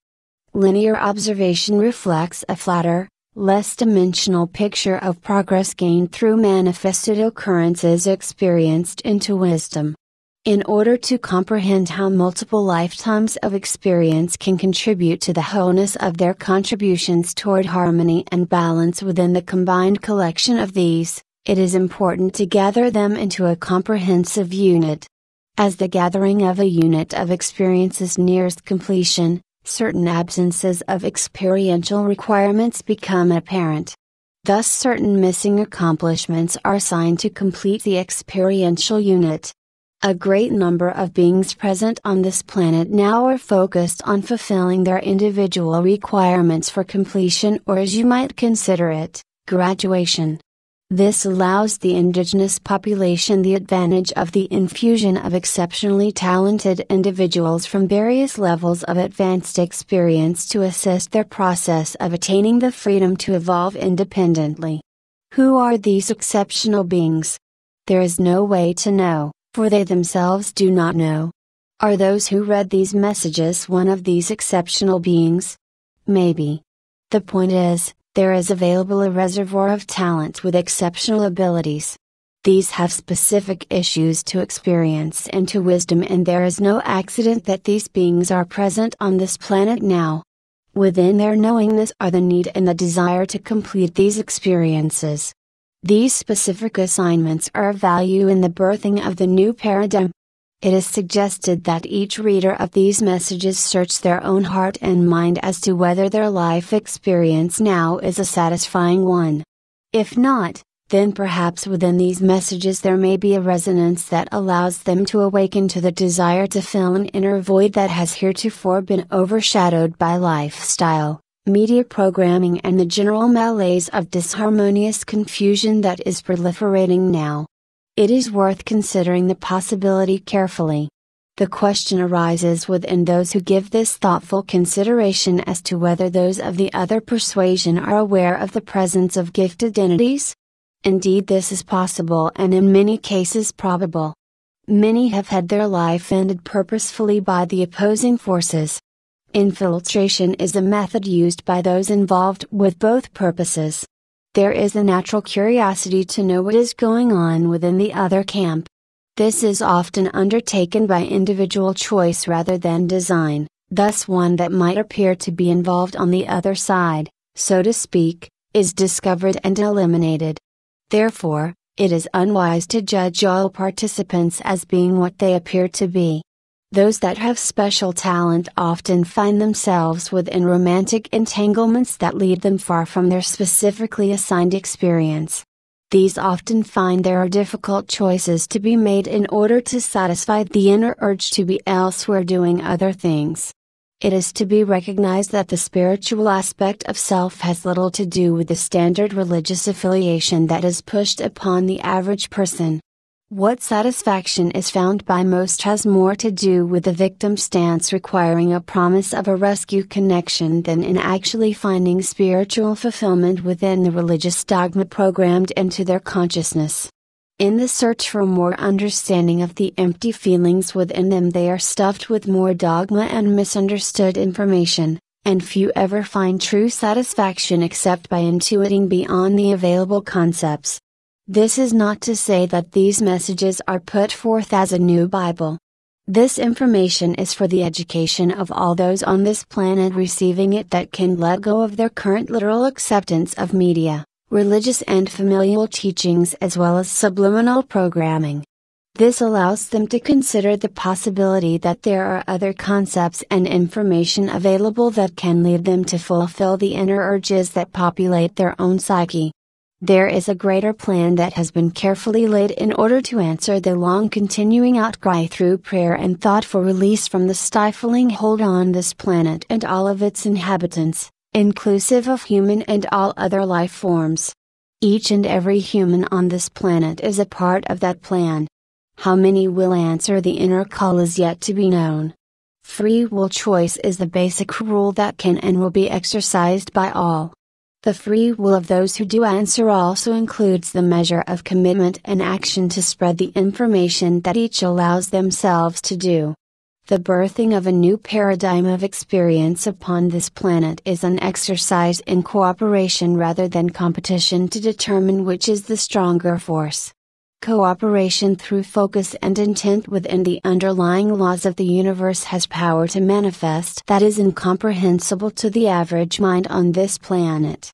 Linear observation reflects a flatter, less dimensional picture of progress gained through manifested occurrences experienced into wisdom. In order to comprehend how multiple lifetimes of experience can contribute to the wholeness of their contributions toward harmony and balance within the combined collection of these, it is important to gather them into a comprehensive unit. As the gathering of a unit of experiences nears completion, certain absences of experiential requirements become apparent. Thus, certain missing accomplishments are assigned to complete the experiential unit. A great number of beings present on this planet now are focused on fulfilling their individual requirements for completion or as you might consider it, graduation. This allows the indigenous population the advantage of the infusion of exceptionally talented individuals from various levels of advanced experience to assist their process of attaining the freedom to evolve independently. Who are these exceptional beings? There is no way to know for they themselves do not know. Are those who read these messages one of these exceptional beings? Maybe. The point is, there is available a reservoir of talent with exceptional abilities. These have specific issues to experience and to wisdom, and there is no accident that these beings are present on this planet now. Within their knowingness are the need and the desire to complete these experiences. These specific assignments are of value in the birthing of the new paradigm. It is suggested that each reader of these messages search their own heart and mind as to whether their life experience now is a satisfying one. If not, then perhaps within these messages there may be a resonance that allows them to awaken to the desire to fill an inner void that has heretofore been overshadowed by lifestyle media programming and the general malaise of disharmonious confusion that is proliferating now. It is worth considering the possibility carefully. The question arises within those who give this thoughtful consideration as to whether those of the other persuasion are aware of the presence of gifted entities. Indeed, this is possible and in many cases probable. Many have had their life ended purposefully by the opposing forces. Infiltration is a method used by those involved with both purposes. There is a natural curiosity to know what is going on within the other camp. This is often undertaken by individual choice rather than design, thus, one that might appear to be involved on the other side, so to speak, is discovered and eliminated. Therefore, it is unwise to judge all participants as being what they appear to be. Those that have special talent often find themselves within romantic entanglements that lead them far from their specifically assigned experience. These often find there are difficult choices to be made in order to satisfy the inner urge to be elsewhere doing other things. It is to be recognized that the spiritual aspect of self has little to do with the standard religious affiliation that is pushed upon the average person. What satisfaction is found by most has more to do with the victim stance requiring a promise of a rescue connection than in actually finding spiritual fulfillment within the religious dogma programmed into their consciousness. In the search for more understanding of the empty feelings within them, they are stuffed with more dogma and misunderstood information, and few ever find true satisfaction except by intuiting beyond the available concepts. This is not to say that these messages are put forth as a new Bible. This information is for the education of all those on this planet receiving it that can let go of their current literal acceptance of media, religious and familial teachings as well as subliminal programming. This allows them to consider the possibility that there are other concepts and information available that can lead them to fulfill the inner urges that populate their own psyche. There is a greater plan that has been carefully laid in order to answer the long continuing outcry through prayer and thought for release from the stifling hold on this planet and all of its inhabitants, inclusive of human and all other life forms. Each and every human on this planet is a part of that plan. How many will answer the inner call is yet to be known. Free will choice is the basic rule that can and will be exercised by all. The free will of those who do answer also includes the measure of commitment and action to spread the information that each allows themselves to do. The birthing of a new paradigm of experience upon this planet is an exercise in cooperation rather than competition to determine which is the stronger force. Cooperation through focus and intent within the underlying laws of the universe has power to manifest that is incomprehensible to the average mind on this planet.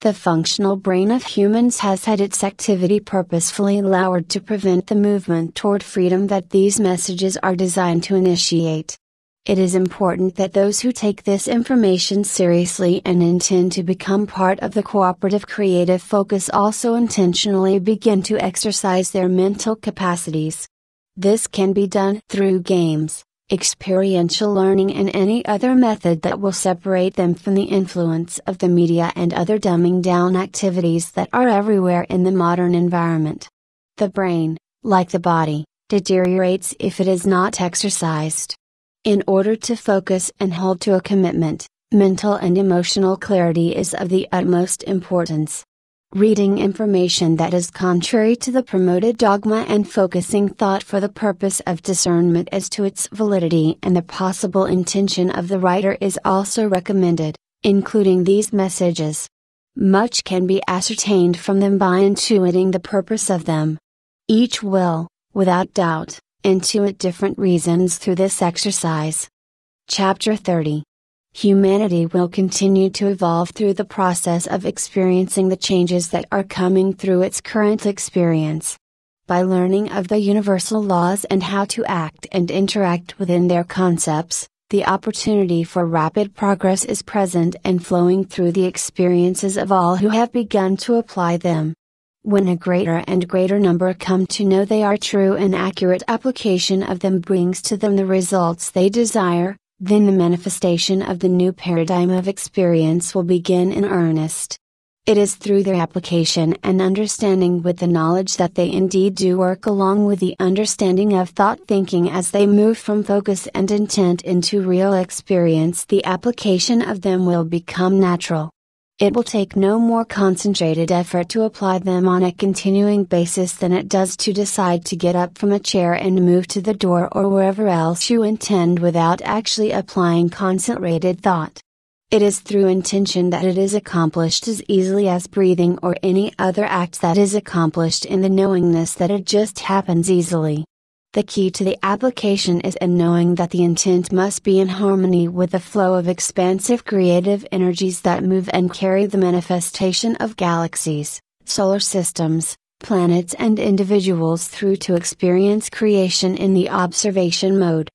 The functional brain of humans has had its activity purposefully lowered to prevent the movement toward freedom that these messages are designed to initiate. It is important that those who take this information seriously and intend to become part of the cooperative creative focus also intentionally begin to exercise their mental capacities. This can be done through games, experiential learning and any other method that will separate them from the influence of the media and other dumbing down activities that are everywhere in the modern environment. The brain, like the body, deteriorates if it is not exercised. In order to focus and hold to a commitment, mental and emotional clarity is of the utmost importance reading information that is contrary to the promoted dogma and focusing thought for the purpose of discernment as to its validity and the possible intention of the writer is also recommended, including these messages. Much can be ascertained from them by intuiting the purpose of them. Each will, without doubt, intuit different reasons through this exercise. Chapter 30 Humanity will continue to evolve through the process of experiencing the changes that are coming through its current experience. By learning of the universal laws and how to act and interact within their concepts, the opportunity for rapid progress is present and flowing through the experiences of all who have begun to apply them. When a greater and greater number come to know they are true and accurate application of them brings to them the results they desire, then the manifestation of the new paradigm of experience will begin in earnest. It is through their application and understanding with the knowledge that they indeed do work along with the understanding of thought thinking as they move from focus and intent into real experience the application of them will become natural it will take no more concentrated effort to apply them on a continuing basis than it does to decide to get up from a chair and move to the door or wherever else you intend without actually applying concentrated thought. It is through intention that it is accomplished as easily as breathing or any other act that is accomplished in the knowingness that it just happens easily. The key to the application is in knowing that the intent must be in harmony with the flow of expansive creative energies that move and carry the manifestation of galaxies, solar systems, planets, and individuals through to experience creation in the observation mode.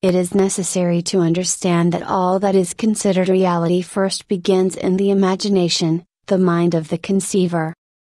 It is necessary to understand that all that is considered reality first begins in the imagination, the mind of the conceiver.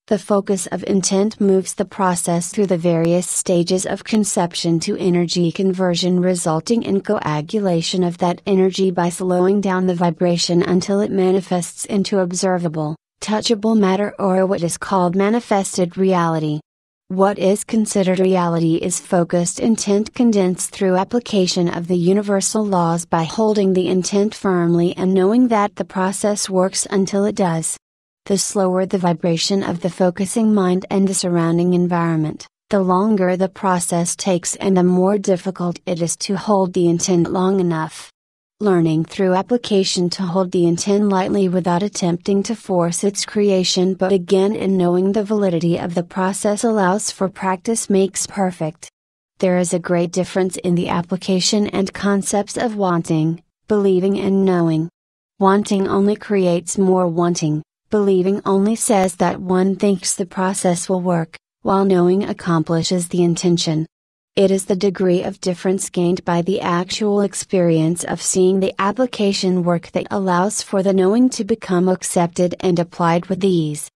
The focus of intent moves the process through the various stages of conception to energy conversion resulting in coagulation of that energy by slowing down the vibration until it manifests into observable, touchable matter or what is called manifested reality. What is considered reality is focused intent condensed through application of the universal laws by holding the intent firmly and knowing that the process works until it does the slower the vibration of the focusing mind and the surrounding environment, the longer the process takes and the more difficult it is to hold the intent long enough. Learning through application to hold the intent lightly without attempting to force its creation, but again, in knowing the validity of the process, allows for practice makes perfect. There is a great difference in the application and concepts of wanting, believing, and knowing. Wanting only creates more wanting, Believing only says that one thinks the process will work, while knowing accomplishes the intention. It is the degree of difference gained by the actual experience of seeing the application work that allows for the knowing to become accepted and applied with ease.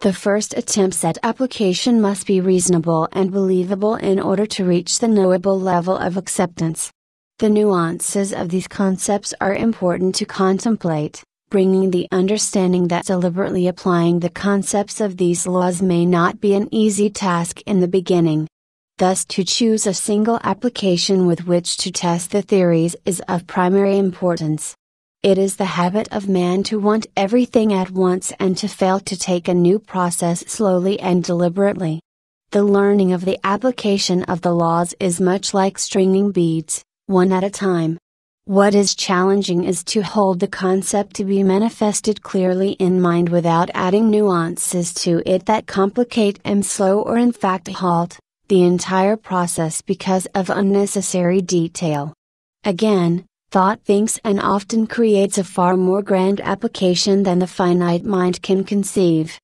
The first attempts at application must be reasonable and believable in order to reach the knowable level of acceptance. The nuances of these concepts are important to contemplate bringing the understanding that deliberately applying the concepts of these laws may not be an easy task in the beginning. Thus, to choose a single application with which to test the theories is of primary importance. It is the habit of man to want everything at once and to fail to take a new process slowly and deliberately. The learning of the application of the laws is much like stringing beads, one at a time. What is challenging is to hold the concept to be manifested clearly in mind without adding nuances to it that complicate and slow or in fact halt the entire process because of unnecessary detail. Again, thought thinks and often creates a far more grand application than the finite mind can conceive.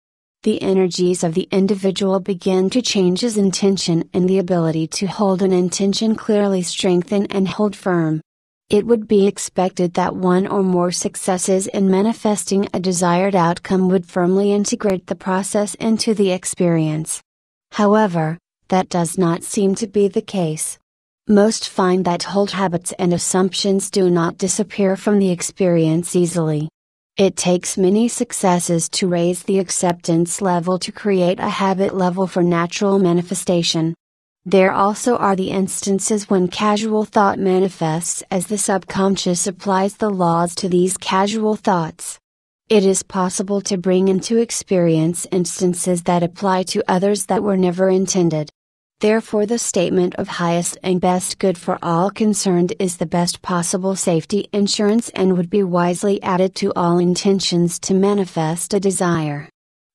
The energies of the individual begin to change his intention and the ability to hold an intention clearly strengthen and hold firm it would be expected that one or more successes in manifesting a desired outcome would firmly integrate the process into the experience. However, that does not seem to be the case. Most find that old habits and assumptions do not disappear from the experience easily. It takes many successes to raise the acceptance level to create a habit level for natural manifestation. There also are the instances when casual thought manifests as the subconscious applies the laws to these casual thoughts. It is possible to bring into experience instances that apply to others that were never intended. Therefore, the statement of highest and best good for all concerned is the best possible safety insurance and would be wisely added to all intentions to manifest a desire.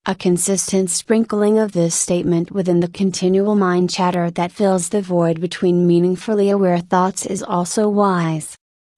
A consistent sprinkling of this statement within the continual mind chatter that fills the void between meaningfully aware thoughts is also wise.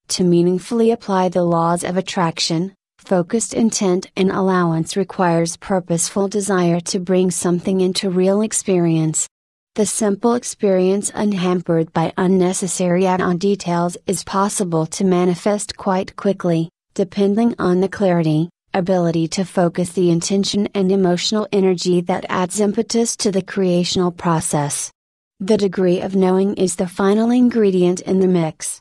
To meaningfully apply the laws of attraction, focused intent and allowance requires purposeful desire to bring something into real experience. The simple experience unhampered by unnecessary add on details is possible to manifest quite quickly, depending on the clarity, ability to focus the intention and emotional energy that adds impetus to the creational process. The degree of knowing is the final ingredient in the mix.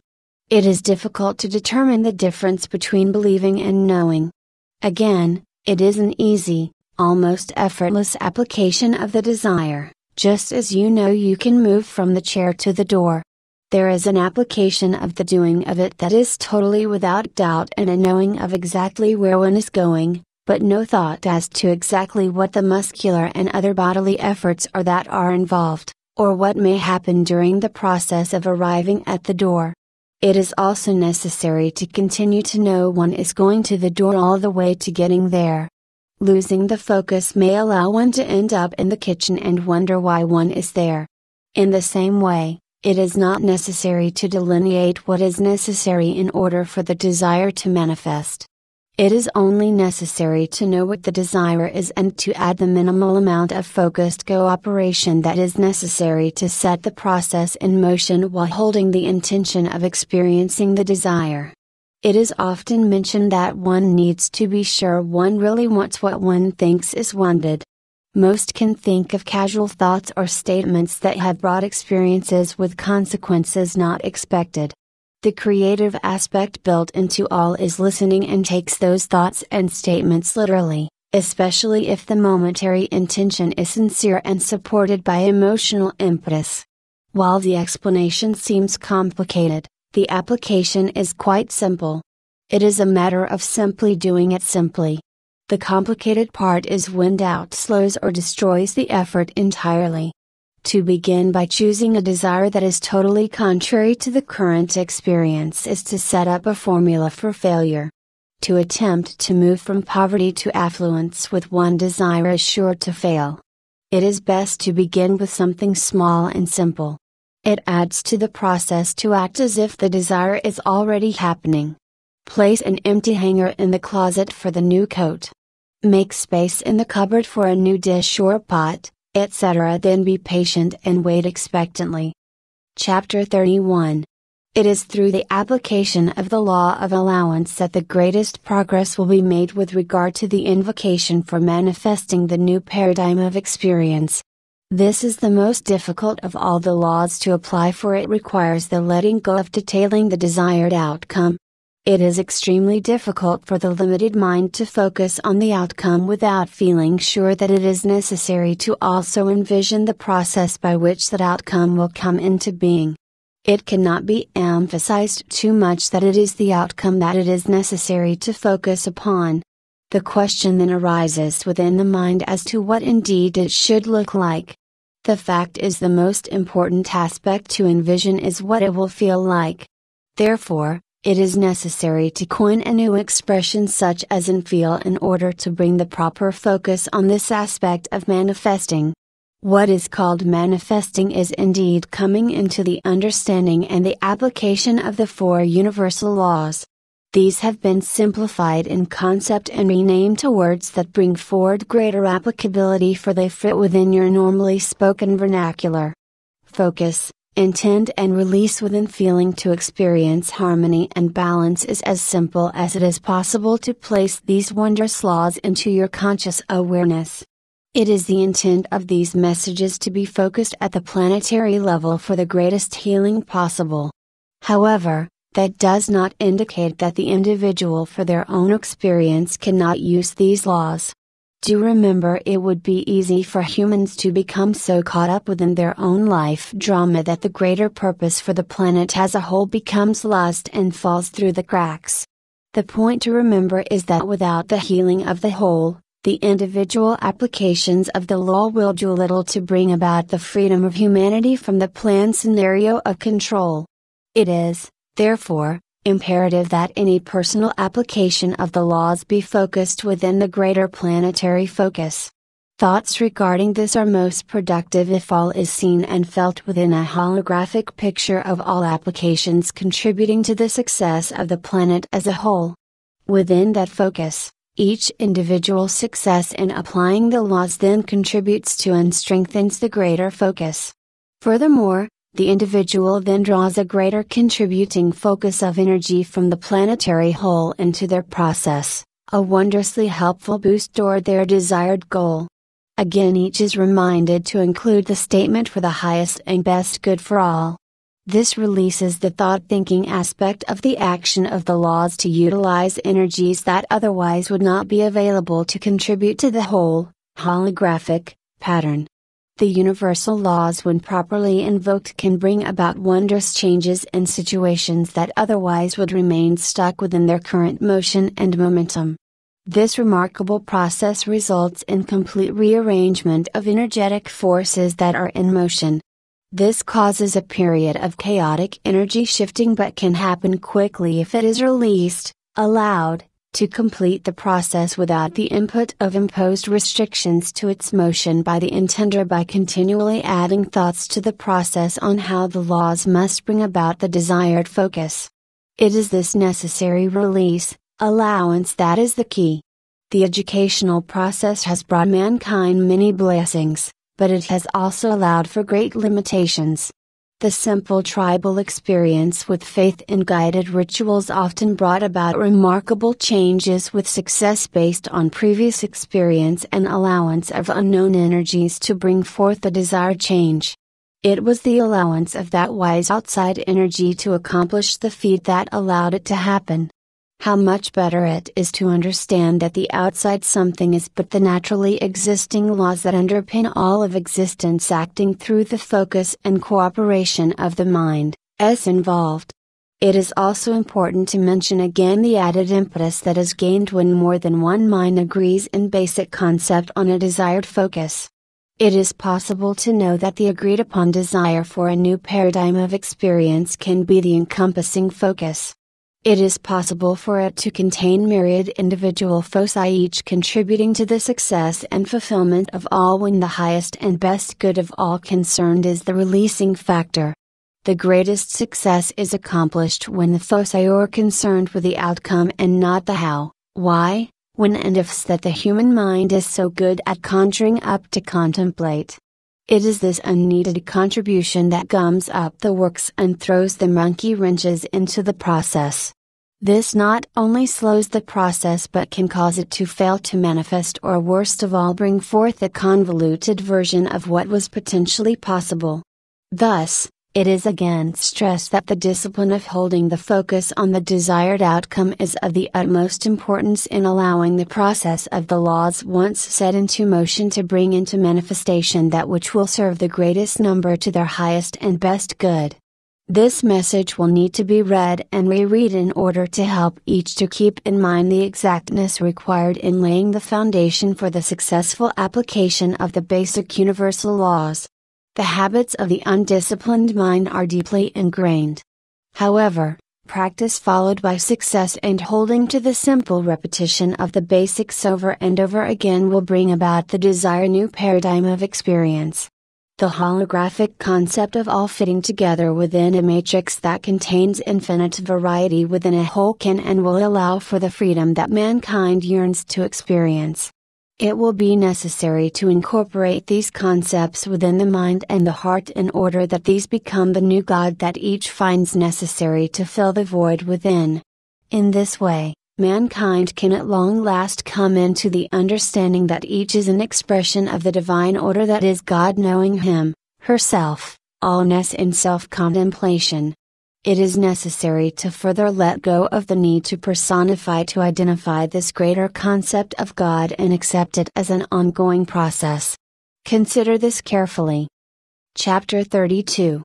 It is difficult to determine the difference between believing and knowing. Again, it is an easy, almost effortless application of the desire, just as you know you can move from the chair to the door there is an application of the doing of it that is totally without doubt and a knowing of exactly where one is going, but no thought as to exactly what the muscular and other bodily efforts are that are involved, or what may happen during the process of arriving at the door. It is also necessary to continue to know one is going to the door all the way to getting there. Losing the focus may allow one to end up in the kitchen and wonder why one is there. In the same way, it is not necessary to delineate what is necessary in order for the desire to manifest. It is only necessary to know what the desire is and to add the minimal amount of focused cooperation that is necessary to set the process in motion while holding the intention of experiencing the desire. It is often mentioned that one needs to be sure one really wants what one thinks is wanted. Most can think of casual thoughts or statements that have brought experiences with consequences not expected. The creative aspect built into all is listening and takes those thoughts and statements literally, especially if the momentary intention is sincere and supported by emotional impetus. While the explanation seems complicated, the application is quite simple. It is a matter of simply doing it simply. The complicated part is when doubt slows or destroys the effort entirely. To begin by choosing a desire that is totally contrary to the current experience is to set up a formula for failure. To attempt to move from poverty to affluence with one desire is sure to fail. It is best to begin with something small and simple. It adds to the process to act as if the desire is already happening. Place an empty hanger in the closet for the new coat make space in the cupboard for a new dish or pot, etc. Then be patient and wait expectantly. Chapter 31 It is through the application of the law of allowance that the greatest progress will be made with regard to the invocation for manifesting the new paradigm of experience. This is the most difficult of all the laws to apply for it requires the letting go of detailing the desired outcome, it is extremely difficult for the limited mind to focus on the outcome without feeling sure that it is necessary to also envision the process by which that outcome will come into being. It cannot be emphasized too much that it is the outcome that it is necessary to focus upon. The question then arises within the mind as to what indeed it should look like. The fact is, the most important aspect to envision is what it will feel like. Therefore, it is necessary to coin a new expression such as in feel in order to bring the proper focus on this aspect of manifesting. What is called manifesting is indeed coming into the understanding and the application of the four universal laws. These have been simplified in concept and renamed to words that bring forward greater applicability for they fit within your normally spoken vernacular. Focus Intend and release within feeling to experience harmony and balance is as simple as it is possible to place these wondrous laws into your conscious awareness. It is the intent of these messages to be focused at the planetary level for the greatest healing possible. However, that does not indicate that the individual for their own experience cannot use these laws. Do remember it would be easy for humans to become so caught up within their own life drama that the greater purpose for the planet as a whole becomes lost and falls through the cracks. The point to remember is that without the healing of the whole, the individual applications of the law will do little to bring about the freedom of humanity from the planned scenario of control. It is, therefore, imperative that any personal application of the laws be focused within the greater planetary focus. Thoughts regarding this are most productive if all is seen and felt within a holographic picture of all applications contributing to the success of the planet as a whole. Within that focus, each individual success in applying the laws then contributes to and strengthens the greater focus. Furthermore, the individual then draws a greater contributing focus of energy from the planetary whole into their process, a wondrously helpful boost toward their desired goal. Again, each is reminded to include the statement for the highest and best good for all. This releases the thought thinking aspect of the action of the laws to utilize energies that otherwise would not be available to contribute to the whole, holographic, pattern. The universal laws, when properly invoked, can bring about wondrous changes in situations that otherwise would remain stuck within their current motion and momentum. This remarkable process results in complete rearrangement of energetic forces that are in motion. This causes a period of chaotic energy shifting but can happen quickly if it is released, allowed, to complete the process without the input of imposed restrictions to its motion by the intender by continually adding thoughts to the process on how the laws must bring about the desired focus. It is this necessary release, allowance that is the key. The educational process has brought mankind many blessings, but it has also allowed for great limitations. The simple tribal experience with faith and guided rituals often brought about remarkable changes with success based on previous experience and allowance of unknown energies to bring forth the desired change. It was the allowance of that wise outside energy to accomplish the feat that allowed it to happen how much better it is to understand that the outside something is but the naturally existing laws that underpin all of existence acting through the focus and cooperation of the mind, as involved. It is also important to mention again the added impetus that is gained when more than one mind agrees in basic concept on a desired focus. It is possible to know that the agreed upon desire for a new paradigm of experience can be the encompassing focus. It is possible for it to contain myriad individual foci each contributing to the success and fulfillment of all when the highest and best good of all concerned is the releasing factor. The greatest success is accomplished when the foci are concerned with the outcome and not the how, why, when and ifs that the human mind is so good at conjuring up to contemplate. It is this unneeded contribution that gums up the works and throws the monkey wrenches into the process. This not only slows the process but can cause it to fail to manifest or worst of all bring forth a convoluted version of what was potentially possible. Thus, it is again stressed that the discipline of holding the focus on the desired outcome is of the utmost importance in allowing the process of the laws once set into motion to bring into manifestation that which will serve the greatest number to their highest and best good. This message will need to be read and reread in order to help each to keep in mind the exactness required in laying the foundation for the successful application of the basic universal laws. The habits of the undisciplined mind are deeply ingrained. However, practice followed by success and holding to the simple repetition of the basics over and over again will bring about the desired new paradigm of experience. The holographic concept of all fitting together within a matrix that contains infinite variety within a whole can and will allow for the freedom that mankind yearns to experience. It will be necessary to incorporate these concepts within the mind and the heart in order that these become the new God that each finds necessary to fill the void within. In this way, mankind can at long last come into the understanding that each is an expression of the divine order that is God knowing him, herself, allness in self contemplation it is necessary to further let go of the need to personify to identify this greater concept of God and accept it as an ongoing process. Consider this carefully. Chapter 32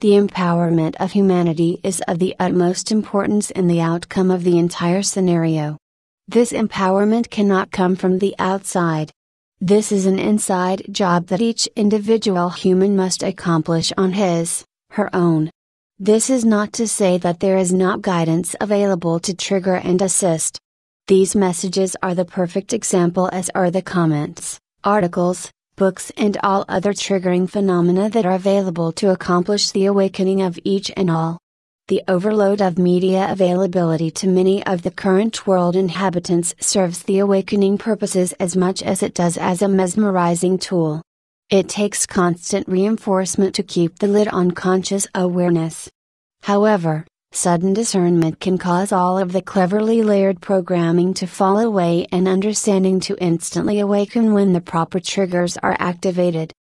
The empowerment of humanity is of the utmost importance in the outcome of the entire scenario. This empowerment cannot come from the outside. This is an inside job that each individual human must accomplish on his, her own, this is not to say that there is not guidance available to trigger and assist. These messages are the perfect example as are the comments, articles, books and all other triggering phenomena that are available to accomplish the awakening of each and all. The overload of media availability to many of the current world inhabitants serves the awakening purposes as much as it does as a mesmerizing tool. It takes constant reinforcement to keep the lid on conscious awareness. However, sudden discernment can cause all of the cleverly layered programming to fall away and understanding to instantly awaken when the proper triggers are activated.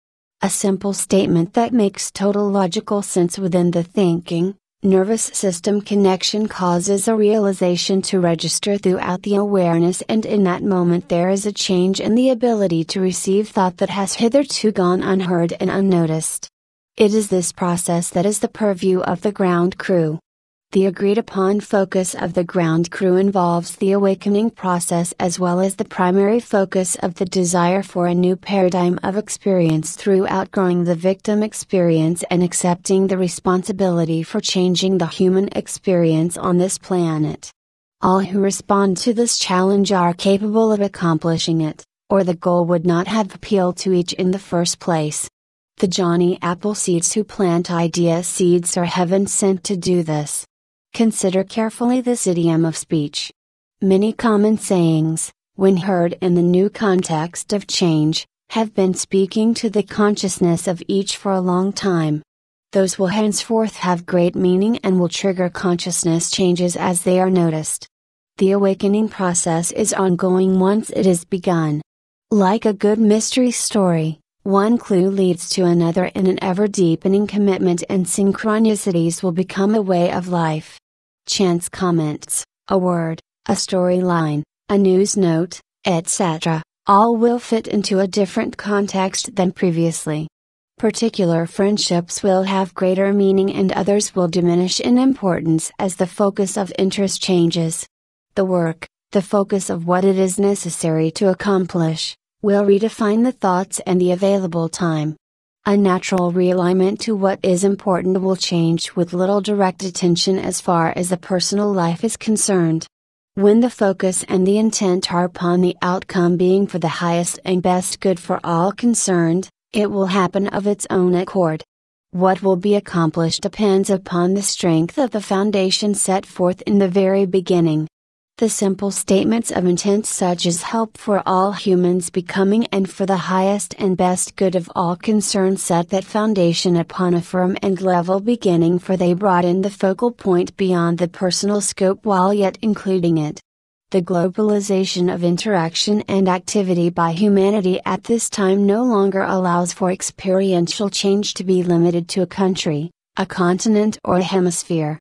A simple statement that makes total logical sense within the thinking, nervous system connection causes a realization to register throughout the awareness, and in that moment, there is a change in the ability to receive thought that has hitherto gone unheard and unnoticed. It is this process that is the purview of the ground crew. The agreed upon focus of the ground crew involves the awakening process as well as the primary focus of the desire for a new paradigm of experience through outgrowing the victim experience and accepting the responsibility for changing the human experience on this planet. All who respond to this challenge are capable of accomplishing it, or the goal would not have appealed to each in the first place. The Johnny Apple seeds who plant idea seeds are heaven sent to do this. Consider carefully this idiom of speech. Many common sayings, when heard in the new context of change, have been speaking to the consciousness of each for a long time. Those will henceforth have great meaning and will trigger consciousness changes as they are noticed. The awakening process is ongoing once it is begun. Like a good mystery story, one clue leads to another, and an ever deepening commitment and synchronicities will become a way of life chance comments, a word, a storyline, a news note, etc., all will fit into a different context than previously. Particular friendships will have greater meaning and others will diminish in importance as the focus of interest changes. The work, the focus of what it is necessary to accomplish, will redefine the thoughts and the available time. A natural realignment to what is important will change with little direct attention as far as the personal life is concerned. When the focus and the intent are upon the outcome being for the highest and best good for all concerned, it will happen of its own accord. What will be accomplished depends upon the strength of the foundation set forth in the very beginning. The simple statements of intent such as help for all humans becoming and for the highest and best good of all concerned set that foundation upon a firm and level beginning for they brought in the focal point beyond the personal scope while yet including it. The globalization of interaction and activity by humanity at this time no longer allows for experiential change to be limited to a country, a continent or a hemisphere.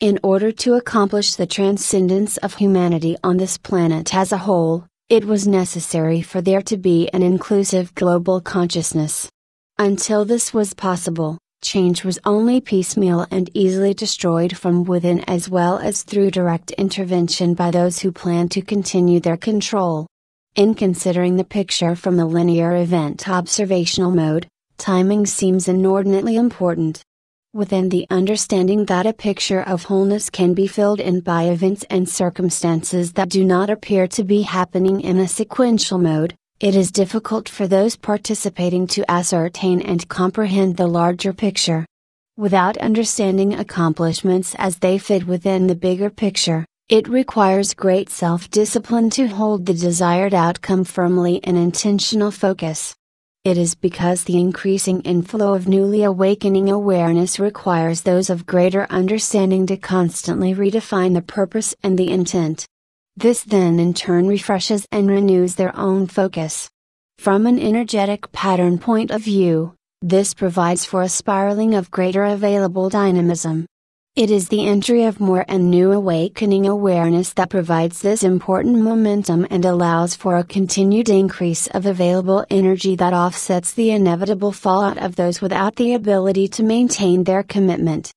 In order to accomplish the transcendence of humanity on this planet as a whole, it was necessary for there to be an inclusive global consciousness. Until this was possible, change was only piecemeal and easily destroyed from within as well as through direct intervention by those who plan to continue their control. In considering the picture from a linear event observational mode, timing seems inordinately important within the understanding that a picture of wholeness can be filled in by events and circumstances that do not appear to be happening in a sequential mode, it is difficult for those participating to ascertain and comprehend the larger picture. Without understanding accomplishments as they fit within the bigger picture, it requires great self discipline to hold the desired outcome firmly in intentional focus. It is because the increasing inflow of newly awakening awareness requires those of greater understanding to constantly redefine the purpose and the intent. This then in turn refreshes and renews their own focus. From an energetic pattern point of view, this provides for a spiraling of greater available dynamism, it is the entry of more and new awakening awareness that provides this important momentum and allows for a continued increase of available energy that offsets the inevitable fallout of those without the ability to maintain their commitment.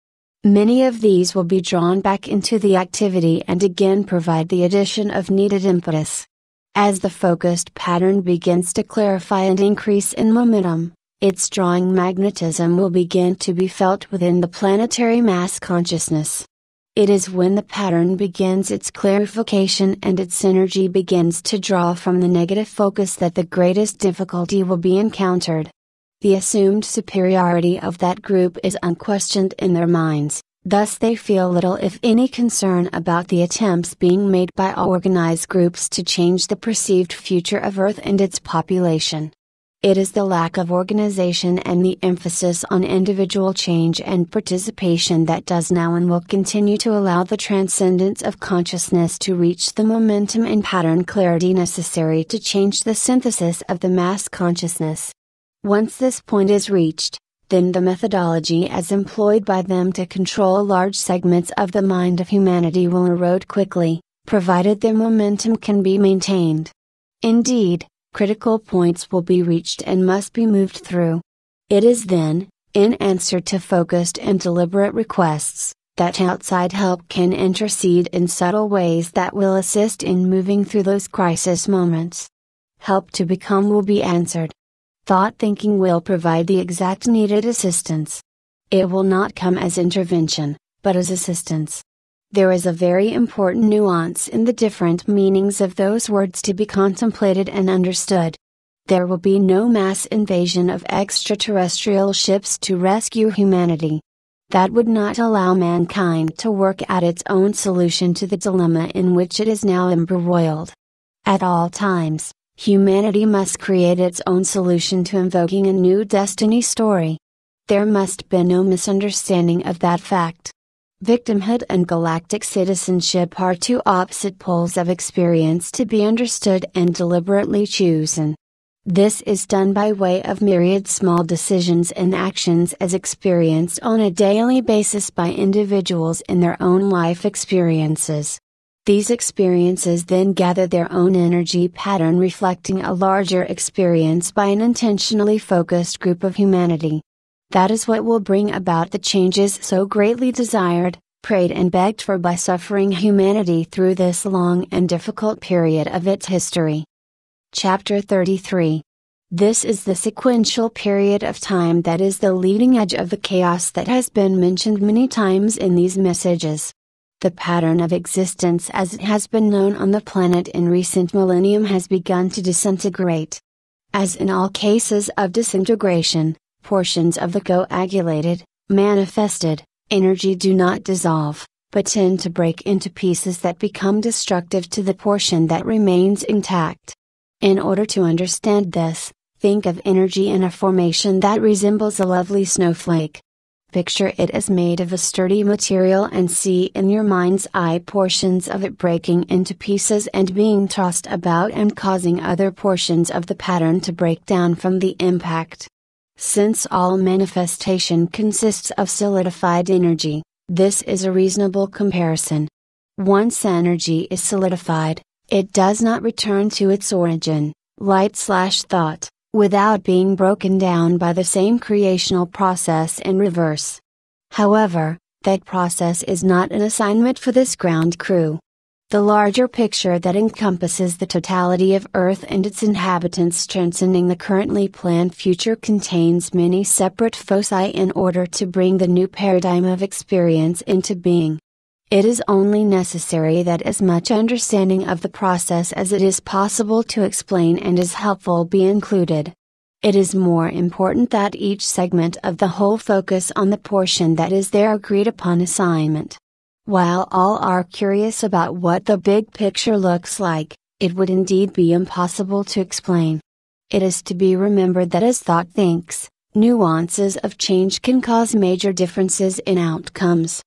Many of these will be drawn back into the activity and again provide the addition of needed impetus. As the focused pattern begins to clarify and increase in momentum, its drawing magnetism will begin to be felt within the planetary mass consciousness. It is when the pattern begins its clarification and its energy begins to draw from the negative focus that the greatest difficulty will be encountered. The assumed superiority of that group is unquestioned in their minds, thus, they feel little if any concern about the attempts being made by organized groups to change the perceived future of Earth and its population. It is the lack of organization and the emphasis on individual change and participation that does now and will continue to allow the transcendence of consciousness to reach the momentum and pattern clarity necessary to change the synthesis of the mass consciousness. Once this point is reached, then the methodology as employed by them to control large segments of the mind of humanity will erode quickly, provided their momentum can be maintained. Indeed, critical points will be reached and must be moved through. It is then, in answer to focused and deliberate requests, that outside help can intercede in subtle ways that will assist in moving through those crisis moments. Help to become will be answered. Thought thinking will provide the exact needed assistance. It will not come as intervention, but as assistance. There is a very important nuance in the different meanings of those words to be contemplated and understood. There will be no mass invasion of extraterrestrial ships to rescue humanity. That would not allow mankind to work at its own solution to the dilemma in which it is now embroiled. At all times, humanity must create its own solution to invoking a new destiny story. There must be no misunderstanding of that fact. Victimhood and galactic citizenship are two opposite poles of experience to be understood and deliberately chosen. This is done by way of myriad small decisions and actions as experienced on a daily basis by individuals in their own life experiences. These experiences then gather their own energy pattern reflecting a larger experience by an intentionally focused group of humanity that is what will bring about the changes so greatly desired, prayed and begged for by suffering humanity through this long and difficult period of its history. Chapter 33 this is the sequential period of time that is the leading edge of the chaos that has been mentioned many times in these messages. The pattern of existence as it has been known on the planet in recent millennium has begun to disintegrate. As in all cases of disintegration, portions of the coagulated, manifested, energy do not dissolve, but tend to break into pieces that become destructive to the portion that remains intact. In order to understand this, think of energy in a formation that resembles a lovely snowflake. Picture it as made of a sturdy material and see in your mind's eye portions of it breaking into pieces and being tossed about and causing other portions of the pattern to break down from the impact. Since all manifestation consists of solidified energy, this is a reasonable comparison. Once energy is solidified, it does not return to its origin, light slash thought, without being broken down by the same creational process in reverse. However, that process is not an assignment for this ground crew, the larger picture that encompasses the totality of Earth and its inhabitants transcending the currently planned future contains many separate foci in order to bring the new paradigm of experience into being. It is only necessary that as much understanding of the process as it is possible to explain and is helpful be included. It is more important that each segment of the whole focus on the portion that is their agreed upon assignment. While all are curious about what the big picture looks like, it would indeed be impossible to explain. It is to be remembered that as thought thinks, nuances of change can cause major differences in outcomes.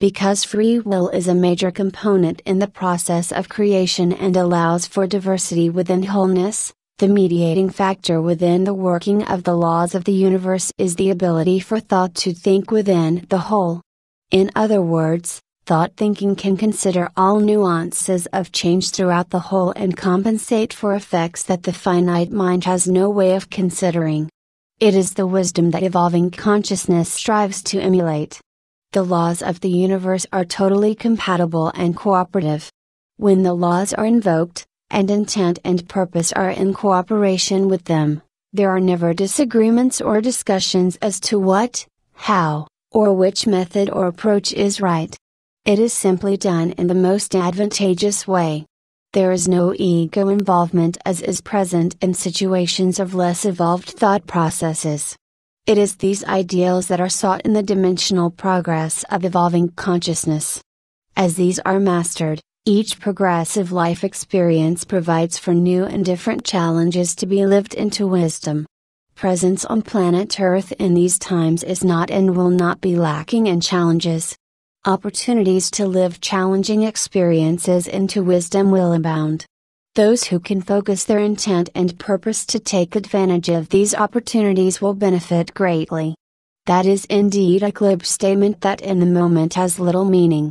Because free will is a major component in the process of creation and allows for diversity within wholeness, the mediating factor within the working of the laws of the universe is the ability for thought to think within the whole. In other words, Thought thinking can consider all nuances of change throughout the whole and compensate for effects that the finite mind has no way of considering. It is the wisdom that evolving consciousness strives to emulate. The laws of the universe are totally compatible and cooperative. When the laws are invoked, and intent and purpose are in cooperation with them, there are never disagreements or discussions as to what, how, or which method or approach is right. It is simply done in the most advantageous way. There is no ego involvement as is present in situations of less evolved thought processes. It is these ideals that are sought in the dimensional progress of evolving consciousness. As these are mastered, each progressive life experience provides for new and different challenges to be lived into wisdom. Presence on planet Earth in these times is not and will not be lacking in challenges. Opportunities to live challenging experiences into wisdom will abound. Those who can focus their intent and purpose to take advantage of these opportunities will benefit greatly. That is indeed a glib statement that in the moment has little meaning.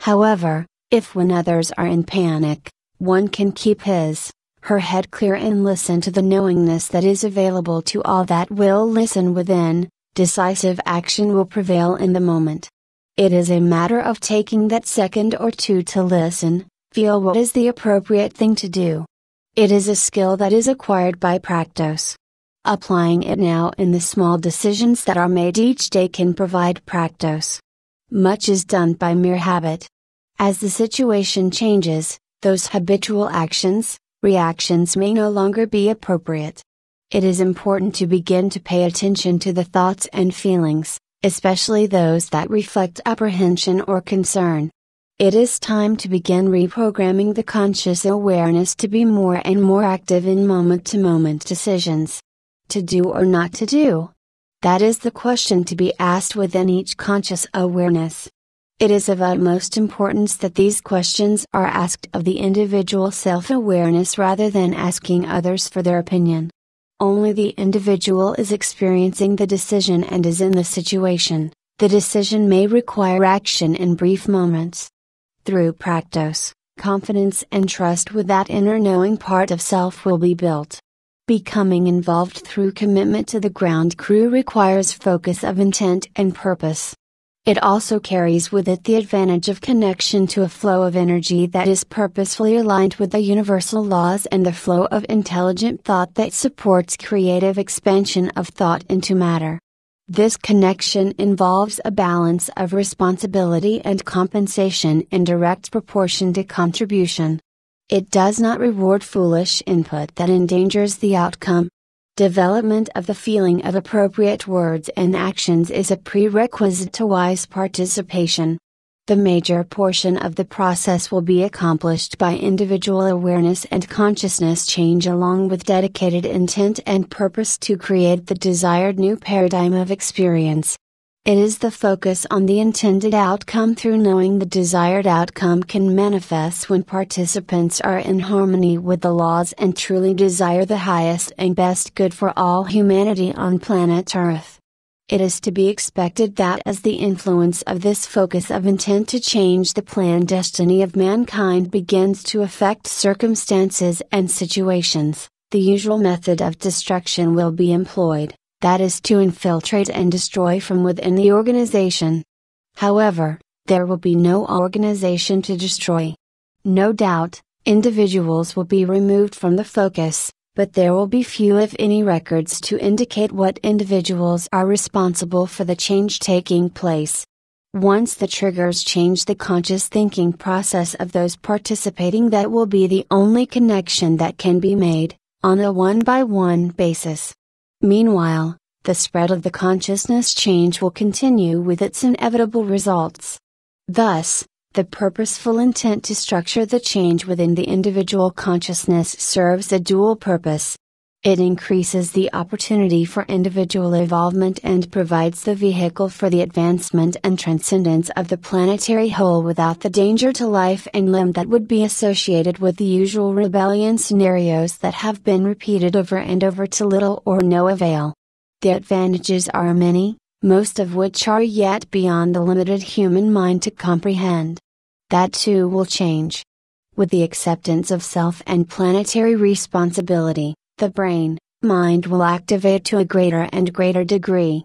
However, if when others are in panic, one can keep his, her head clear and listen to the knowingness that is available to all that will listen within, decisive action will prevail in the moment. It is a matter of taking that second or two to listen, feel what is the appropriate thing to do. It is a skill that is acquired by practice. Applying it now in the small decisions that are made each day can provide practice. Much is done by mere habit. As the situation changes, those habitual actions, reactions may no longer be appropriate. It is important to begin to pay attention to the thoughts and feelings, especially those that reflect apprehension or concern. It is time to begin reprogramming the conscious awareness to be more and more active in moment to moment decisions. To do or not to do? That is the question to be asked within each conscious awareness. It is of utmost importance that these questions are asked of the individual self awareness rather than asking others for their opinion. Only the individual is experiencing the decision and is in the situation, the decision may require action in brief moments. Through practice, confidence and trust with that inner knowing part of self will be built. Becoming involved through commitment to the ground crew requires focus of intent and purpose. It also carries with it the advantage of connection to a flow of energy that is purposefully aligned with the universal laws and the flow of intelligent thought that supports creative expansion of thought into matter. This connection involves a balance of responsibility and compensation in direct proportion to contribution. It does not reward foolish input that endangers the outcome, Development of the feeling of appropriate words and actions is a prerequisite to wise participation. The major portion of the process will be accomplished by individual awareness and consciousness change along with dedicated intent and purpose to create the desired new paradigm of experience. It is the focus on the intended outcome through knowing the desired outcome can manifest when participants are in harmony with the laws and truly desire the highest and best good for all humanity on planet Earth. It is to be expected that as the influence of this focus of intent to change the planned destiny of mankind begins to affect circumstances and situations, the usual method of destruction will be employed that is to infiltrate and destroy from within the organization. However, there will be no organization to destroy. No doubt, individuals will be removed from the focus, but there will be few if any records to indicate what individuals are responsible for the change taking place. Once the triggers change the conscious thinking process of those participating that will be the only connection that can be made, on a one-by-one basis. Meanwhile, the spread of the consciousness change will continue with its inevitable results. Thus, the purposeful intent to structure the change within the individual consciousness serves a dual purpose. It increases the opportunity for individual involvement and provides the vehicle for the advancement and transcendence of the planetary whole without the danger to life and limb that would be associated with the usual rebellion scenarios that have been repeated over and over to little or no avail. The advantages are many, most of which are yet beyond the limited human mind to comprehend. That too will change. With the acceptance of self and planetary responsibility, the brain, mind will activate to a greater and greater degree.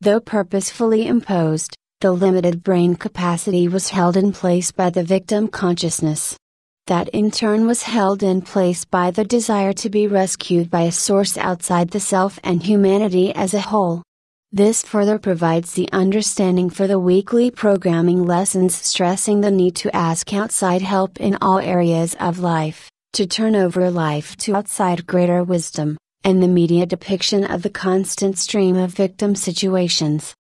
Though purposefully imposed, the limited brain capacity was held in place by the victim consciousness. That in turn was held in place by the desire to be rescued by a source outside the self and humanity as a whole. This further provides the understanding for the weekly programming lessons stressing the need to ask outside help in all areas of life to turn over life to outside greater wisdom, and the media depiction of the constant stream of victim situations.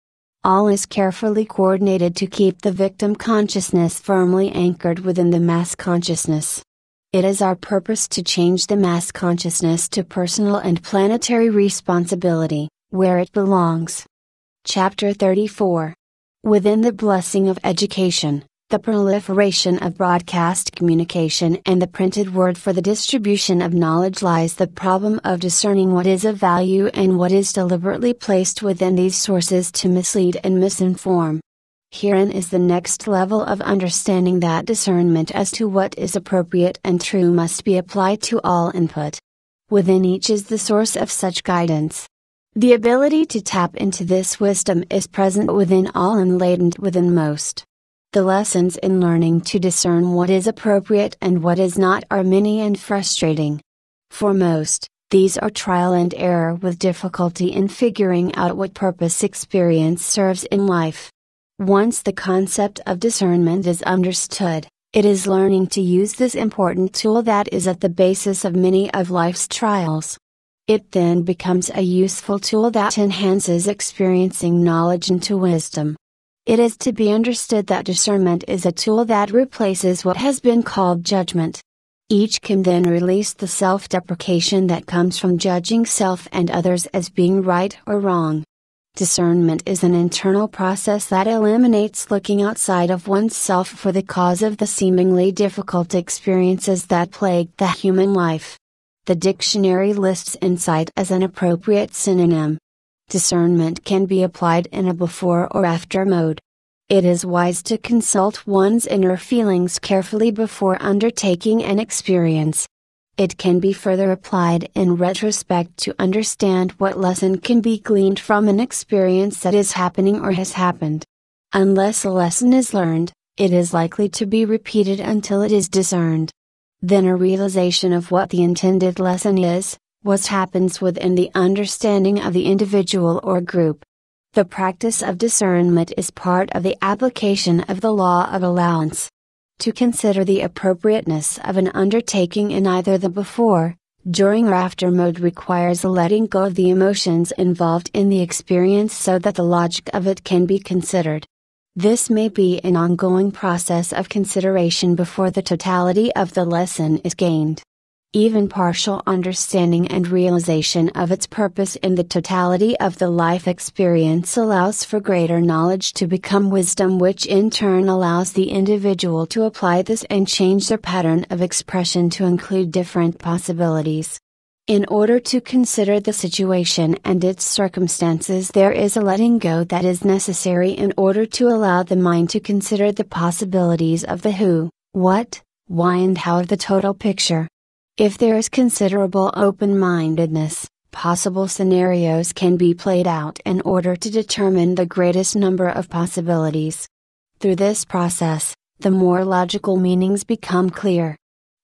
All is carefully coordinated to keep the victim consciousness firmly anchored within the mass consciousness. It is our purpose to change the mass consciousness to personal and planetary responsibility, where it belongs. Chapter 34 Within the Blessing of Education the proliferation of broadcast communication and the printed word for the distribution of knowledge lies the problem of discerning what is of value and what is deliberately placed within these sources to mislead and misinform. Herein is the next level of understanding that discernment as to what is appropriate and true must be applied to all input. Within each is the source of such guidance. The ability to tap into this wisdom is present within all and latent within most. The lessons in learning to discern what is appropriate and what is not are many and frustrating. For most, these are trial and error with difficulty in figuring out what purpose experience serves in life. Once the concept of discernment is understood, it is learning to use this important tool that is at the basis of many of life's trials. It then becomes a useful tool that enhances experiencing knowledge into wisdom. It is to be understood that discernment is a tool that replaces what has been called judgment. Each can then release the self deprecation that comes from judging self and others as being right or wrong. Discernment is an internal process that eliminates looking outside of oneself for the cause of the seemingly difficult experiences that plague the human life. The dictionary lists insight as an appropriate synonym discernment can be applied in a before or after mode. It is wise to consult one's inner feelings carefully before undertaking an experience. It can be further applied in retrospect to understand what lesson can be gleaned from an experience that is happening or has happened. Unless a lesson is learned, it is likely to be repeated until it is discerned. Then a realization of what the intended lesson is, what happens within the understanding of the individual or group. The practice of discernment is part of the application of the law of allowance. To consider the appropriateness of an undertaking in either the before, during or after mode requires a letting go of the emotions involved in the experience so that the logic of it can be considered. This may be an ongoing process of consideration before the totality of the lesson is gained even partial understanding and realization of its purpose in the totality of the life experience allows for greater knowledge to become wisdom which in turn allows the individual to apply this and change their pattern of expression to include different possibilities. In order to consider the situation and its circumstances, there is a letting go that is necessary in order to allow the mind to consider the possibilities of the who, what, why, and how of the total picture. If there is considerable open mindedness, possible scenarios can be played out in order to determine the greatest number of possibilities. Through this process, the more logical meanings become clear.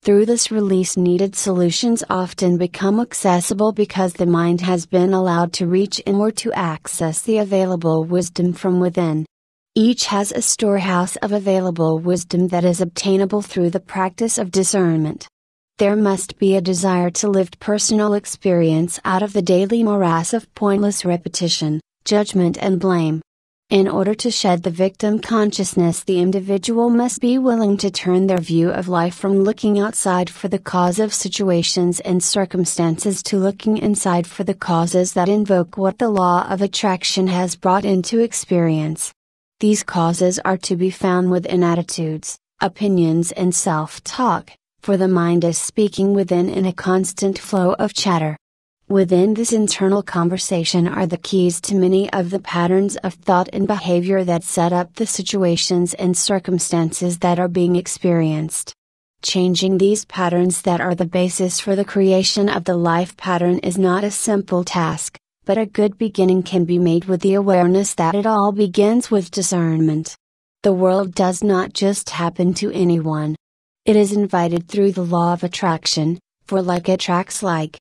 Through this release, needed solutions often become accessible because the mind has been allowed to reach inward to access the available wisdom from within. Each has a storehouse of available wisdom that is obtainable through the practice of discernment. There must be a desire to lift personal experience out of the daily morass of pointless repetition, judgment, and blame. In order to shed the victim consciousness, the individual must be willing to turn their view of life from looking outside for the cause of situations and circumstances to looking inside for the causes that invoke what the law of attraction has brought into experience. These causes are to be found within attitudes, opinions, and self talk for the mind is speaking within in a constant flow of chatter. Within this internal conversation are the keys to many of the patterns of thought and behavior that set up the situations and circumstances that are being experienced. Changing these patterns that are the basis for the creation of the life pattern is not a simple task, but a good beginning can be made with the awareness that it all begins with discernment. The world does not just happen to anyone, it is invited through the law of attraction, for like attracts like.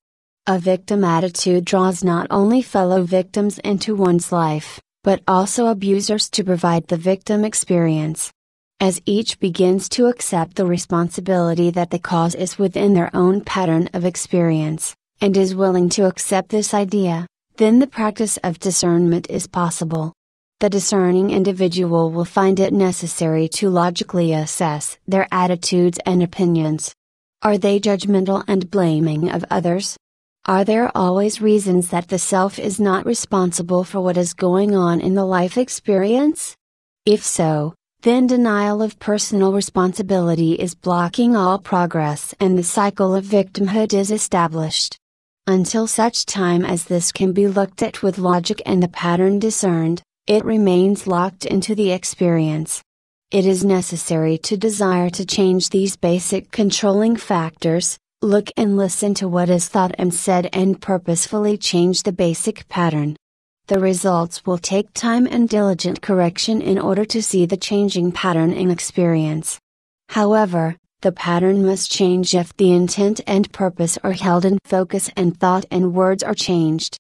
A victim attitude draws not only fellow victims into one's life, but also abusers to provide the victim experience. As each begins to accept the responsibility that the cause is within their own pattern of experience, and is willing to accept this idea, then the practice of discernment is possible the discerning individual will find it necessary to logically assess their attitudes and opinions. Are they judgmental and blaming of others? Are there always reasons that the self is not responsible for what is going on in the life experience? If so, then denial of personal responsibility is blocking all progress and the cycle of victimhood is established. Until such time as this can be looked at with logic and the pattern discerned, it remains locked into the experience. It is necessary to desire to change these basic controlling factors, look and listen to what is thought and said and purposefully change the basic pattern. The results will take time and diligent correction in order to see the changing pattern in experience. However, the pattern must change if the intent and purpose are held in focus and thought and words are changed.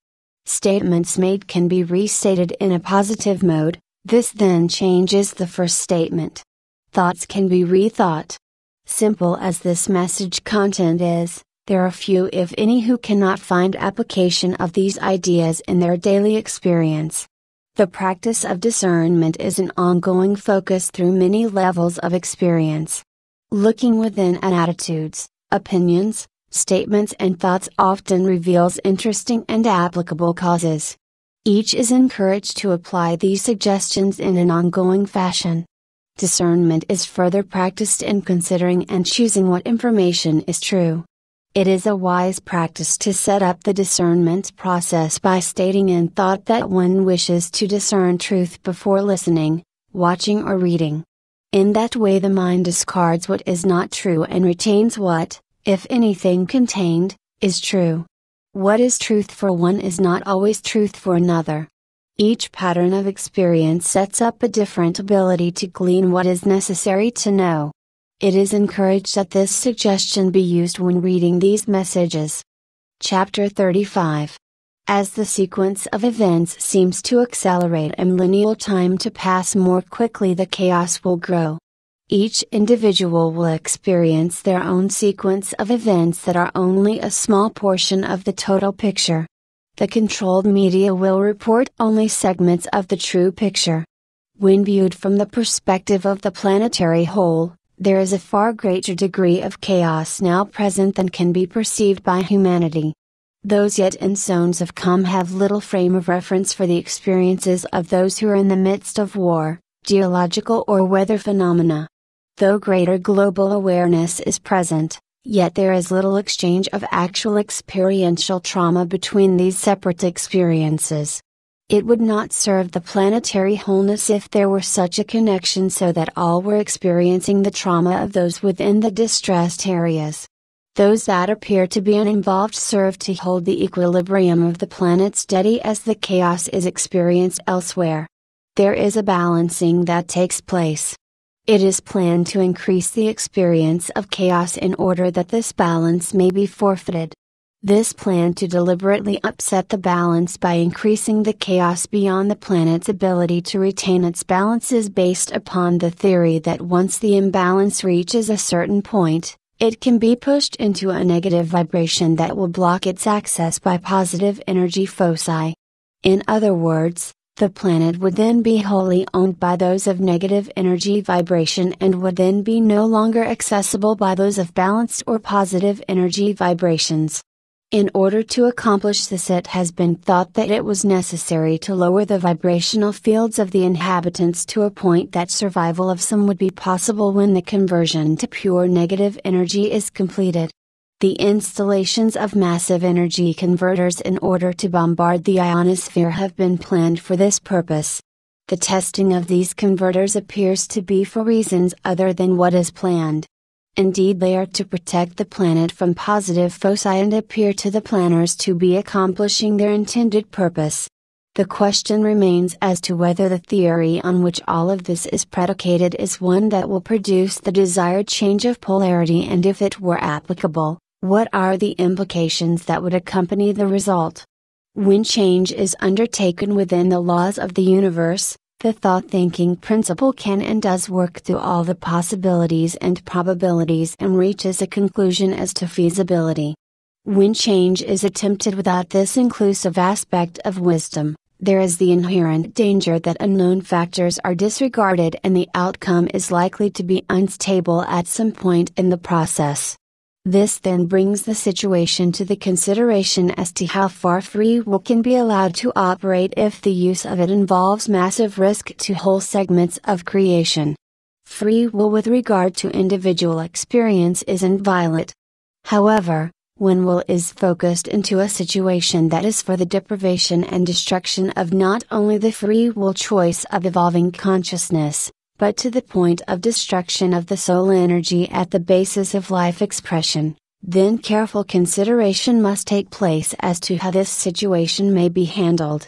Statements made can be restated in a positive mode, this then changes the first statement. Thoughts can be rethought. Simple as this message content is, there are few if any who cannot find application of these ideas in their daily experience. The practice of discernment is an ongoing focus through many levels of experience. Looking within and attitudes, opinions, statements and thoughts often reveals interesting and applicable causes. Each is encouraged to apply these suggestions in an ongoing fashion. Discernment is further practiced in considering and choosing what information is true. It is a wise practice to set up the discernment process by stating in thought that one wishes to discern truth before listening, watching, or reading. In that way, the mind discards what is not true and retains what, if anything contained, is true. What is truth for one is not always truth for another. Each pattern of experience sets up a different ability to glean what is necessary to know. It is encouraged that this suggestion be used when reading these messages. Chapter 35 As the sequence of events seems to accelerate and lineal time to pass more quickly, the chaos will grow. Each individual will experience their own sequence of events that are only a small portion of the total picture. The controlled media will report only segments of the true picture. When viewed from the perspective of the planetary whole, there is a far greater degree of chaos now present than can be perceived by humanity. Those yet in zones of calm have little frame of reference for the experiences of those who are in the midst of war, geological or weather phenomena, Though greater global awareness is present, yet there is little exchange of actual experiential trauma between these separate experiences. It would not serve the planetary wholeness if there were such a connection so that all were experiencing the trauma of those within the distressed areas. Those that appear to be uninvolved serve to hold the equilibrium of the planet steady as the chaos is experienced elsewhere. There is a balancing that takes place. It is planned to increase the experience of chaos in order that this balance may be forfeited. This plan to deliberately upset the balance by increasing the chaos beyond the planet's ability to retain its balance is based upon the theory that once the imbalance reaches a certain point, it can be pushed into a negative vibration that will block its access by positive energy foci. In other words, the planet would then be wholly owned by those of negative energy vibration and would then be no longer accessible by those of balanced or positive energy vibrations. In order to accomplish this, it has been thought that it was necessary to lower the vibrational fields of the inhabitants to a point that survival of some would be possible when the conversion to pure negative energy is completed the installations of massive energy converters in order to bombard the ionosphere have been planned for this purpose. The testing of these converters appears to be for reasons other than what is planned. Indeed, they are to protect the planet from positive foci and appear to the planners to be accomplishing their intended purpose. The question remains as to whether the theory on which all of this is predicated is one that will produce the desired change of polarity and if it were applicable, what are the implications that would accompany the result? When change is undertaken within the laws of the universe, the thought thinking principle can and does work through all the possibilities and probabilities and reaches a conclusion as to feasibility. When change is attempted without this inclusive aspect of wisdom, there is the inherent danger that unknown factors are disregarded and the outcome is likely to be unstable at some point in the process. This then brings the situation to the consideration as to how far free will can be allowed to operate if the use of it involves massive risk to whole segments of creation. Free will with regard to individual experience is inviolate. However, when will is focused into a situation that is for the deprivation and destruction of not only the free will choice of evolving consciousness, but to the point of destruction of the soul energy at the basis of life expression, then careful consideration must take place as to how this situation may be handled.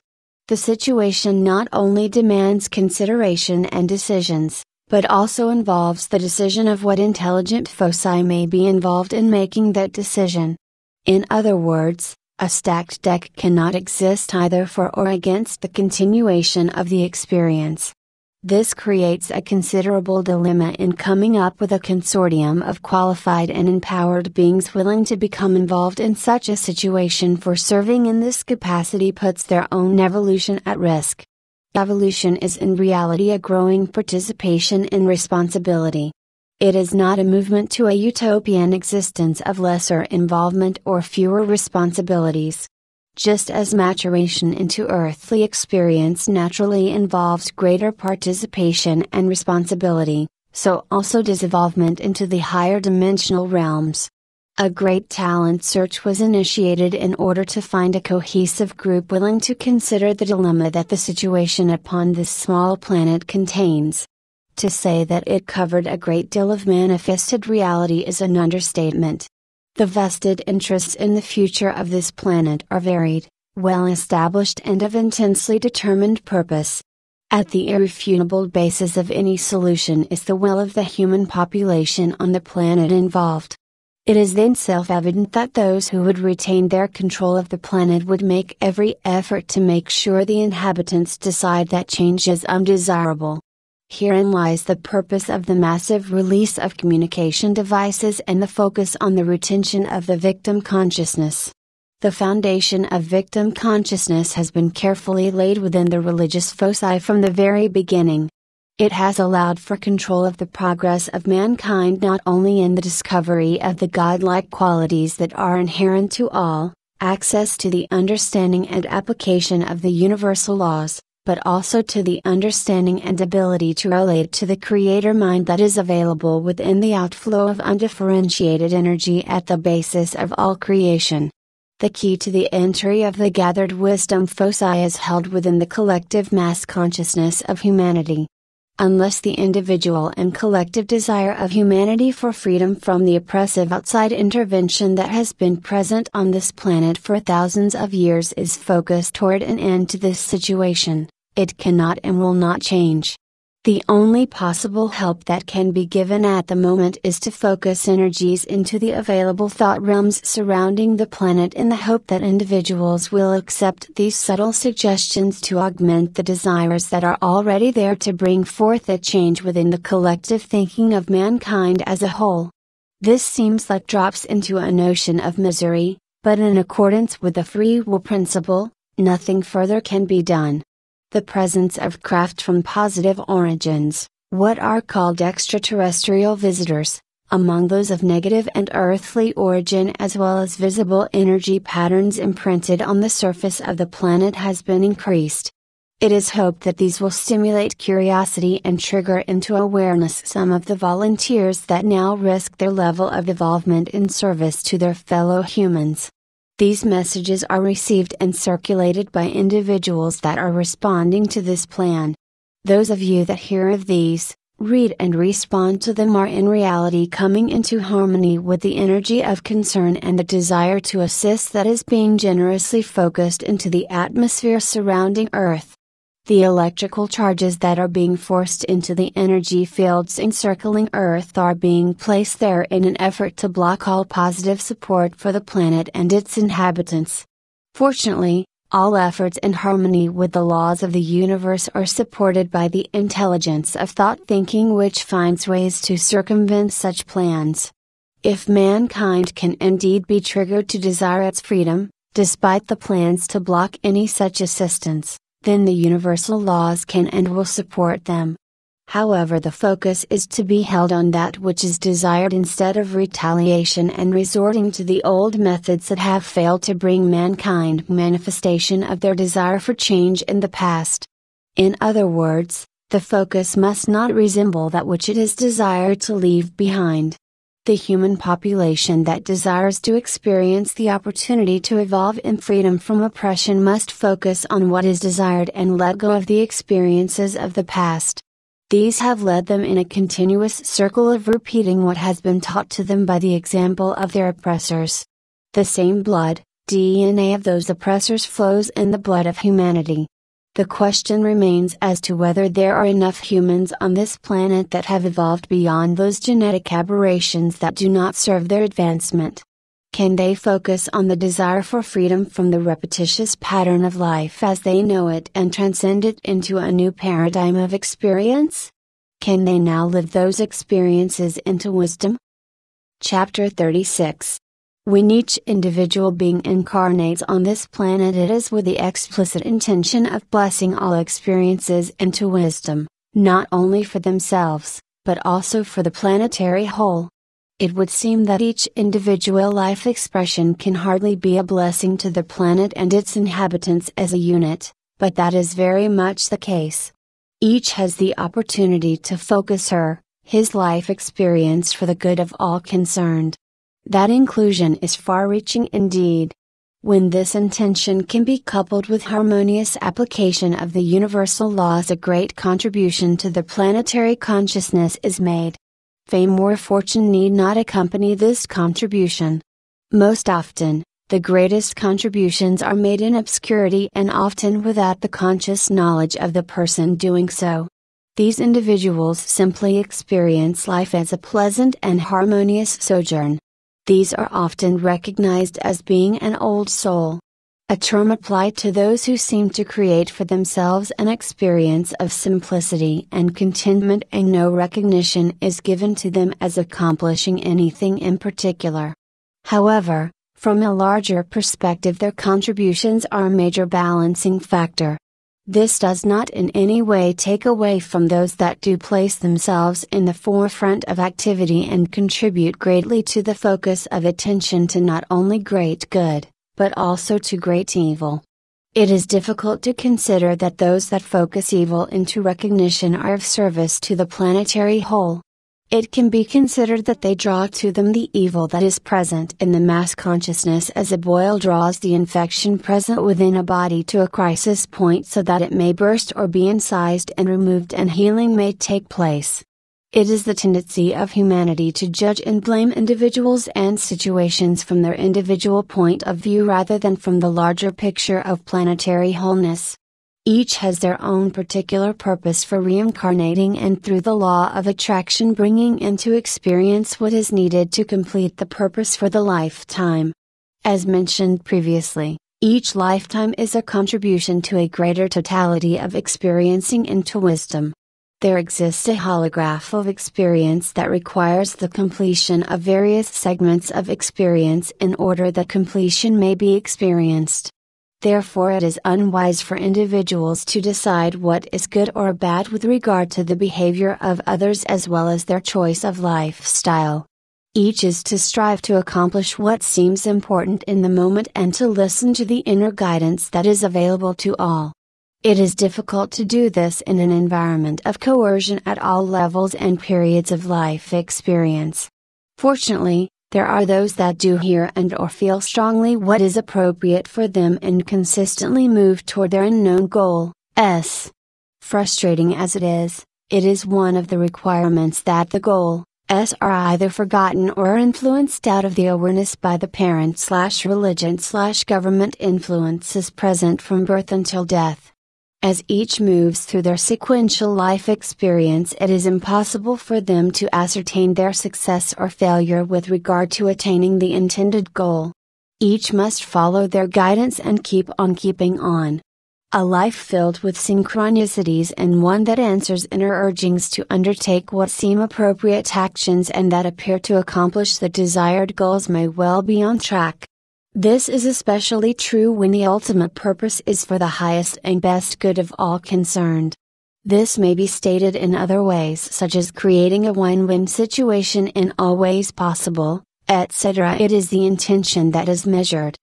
The situation not only demands consideration and decisions, but also involves the decision of what intelligent foci may be involved in making that decision. In other words, a stacked deck cannot exist either for or against the continuation of the experience. This creates a considerable dilemma in coming up with a consortium of qualified and empowered beings willing to become involved in such a situation for serving in this capacity puts their own evolution at risk. Evolution is in reality a growing participation in responsibility. It is not a movement to a utopian existence of lesser involvement or fewer responsibilities just as maturation into earthly experience naturally involves greater participation and responsibility, so also does evolvement into the higher dimensional realms. A great talent search was initiated in order to find a cohesive group willing to consider the dilemma that the situation upon this small planet contains. To say that it covered a great deal of manifested reality is an understatement. The vested interests in the future of this planet are varied, well established, and of intensely determined purpose. At the irrefutable basis of any solution is the will of the human population on the planet involved. It is then self evident that those who would retain their control of the planet would make every effort to make sure the inhabitants decide that change is undesirable. Herein lies the purpose of the massive release of communication devices and the focus on the retention of the victim consciousness. The foundation of victim consciousness has been carefully laid within the religious foci from the very beginning. It has allowed for control of the progress of mankind not only in the discovery of the godlike qualities that are inherent to all, access to the understanding and application of the universal laws, but also to the understanding and ability to relate to the creator mind that is available within the outflow of undifferentiated energy at the basis of all creation. The key to the entry of the gathered wisdom foci is held within the collective mass consciousness of humanity. Unless the individual and collective desire of humanity for freedom from the oppressive outside intervention that has been present on this planet for thousands of years is focused toward an end to this situation it cannot and will not change. The only possible help that can be given at the moment is to focus energies into the available thought realms surrounding the planet in the hope that individuals will accept these subtle suggestions to augment the desires that are already there to bring forth a change within the collective thinking of mankind as a whole. This seems like drops into an ocean of misery, but in accordance with the free will principle, nothing further can be done the presence of craft from positive origins, what are called extraterrestrial visitors, among those of negative and earthly origin as well as visible energy patterns imprinted on the surface of the planet has been increased. It is hoped that these will stimulate curiosity and trigger into awareness some of the volunteers that now risk their level of involvement in service to their fellow humans. These messages are received and circulated by individuals that are responding to this plan. Those of you that hear of these, read and respond to them are in reality coming into harmony with the energy of concern and the desire to assist that is being generously focused into the atmosphere surrounding Earth the electrical charges that are being forced into the energy fields encircling Earth are being placed there in an effort to block all positive support for the planet and its inhabitants. Fortunately, all efforts in harmony with the laws of the universe are supported by the intelligence of thought thinking which finds ways to circumvent such plans. If mankind can indeed be triggered to desire its freedom, despite the plans to block any such assistance, then the universal laws can and will support them. However, the focus is to be held on that which is desired instead of retaliation and resorting to the old methods that have failed to bring mankind manifestation of their desire for change in the past. In other words, the focus must not resemble that which it is desired to leave behind the human population that desires to experience the opportunity to evolve in freedom from oppression must focus on what is desired and let go of the experiences of the past. These have led them in a continuous circle of repeating what has been taught to them by the example of their oppressors. The same blood, DNA of those oppressors flows in the blood of humanity the question remains as to whether there are enough humans on this planet that have evolved beyond those genetic aberrations that do not serve their advancement. Can they focus on the desire for freedom from the repetitious pattern of life as they know it and transcend it into a new paradigm of experience? Can they now live those experiences into wisdom? Chapter 36 when each individual being incarnates on this planet, it is with the explicit intention of blessing all experiences into wisdom, not only for themselves, but also for the planetary whole. It would seem that each individual life expression can hardly be a blessing to the planet and its inhabitants as a unit, but that is very much the case. Each has the opportunity to focus her, his life experience for the good of all concerned that inclusion is far reaching indeed. When this intention can be coupled with harmonious application of the universal laws, a great contribution to the planetary consciousness is made. Fame or fortune need not accompany this contribution. Most often, the greatest contributions are made in obscurity and often without the conscious knowledge of the person doing so. These individuals simply experience life as a pleasant and harmonious sojourn these are often recognized as being an old soul. A term applied to those who seem to create for themselves an experience of simplicity and contentment and no recognition is given to them as accomplishing anything in particular. However, from a larger perspective their contributions are a major balancing factor. This does not in any way take away from those that do place themselves in the forefront of activity and contribute greatly to the focus of attention to not only great good, but also to great evil. It is difficult to consider that those that focus evil into recognition are of service to the planetary whole, it can be considered that they draw to them the evil that is present in the mass consciousness as a boil draws the infection present within a body to a crisis point so that it may burst or be incised and removed and healing may take place. It is the tendency of humanity to judge and blame individuals and situations from their individual point of view rather than from the larger picture of planetary wholeness. Each has their own particular purpose for reincarnating and through the law of attraction bringing into experience what is needed to complete the purpose for the lifetime. As mentioned previously, each lifetime is a contribution to a greater totality of experiencing into wisdom. There exists a holograph of experience that requires the completion of various segments of experience in order that completion may be experienced. Therefore it is unwise for individuals to decide what is good or bad with regard to the behavior of others as well as their choice of lifestyle. Each is to strive to accomplish what seems important in the moment and to listen to the inner guidance that is available to all. It is difficult to do this in an environment of coercion at all levels and periods of life experience. Fortunately, there are those that do hear and or feel strongly what is appropriate for them and consistently move toward their unknown goal. S. Frustrating as it is, it is one of the requirements that the goal, S are either forgotten or influenced out of the awareness by the parent slash religion slash government influences present from birth until death. As each moves through their sequential life experience, it is impossible for them to ascertain their success or failure with regard to attaining the intended goal. Each must follow their guidance and keep on keeping on. A life filled with synchronicities and one that answers inner urgings to undertake what seem appropriate actions and that appear to accomplish the desired goals may well be on track. This is especially true when the ultimate purpose is for the highest and best good of all concerned. This may be stated in other ways such as creating a win-win situation in all ways possible, etc. It is the intention that is measured.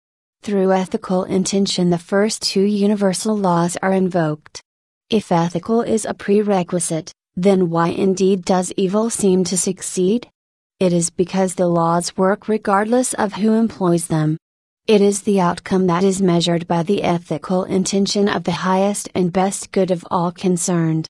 Through ethical intention the first two universal laws are invoked. If ethical is a prerequisite, then why indeed does evil seem to succeed? It is because the laws work regardless of who employs them. It is the outcome that is measured by the ethical intention of the highest and best good of all concerned.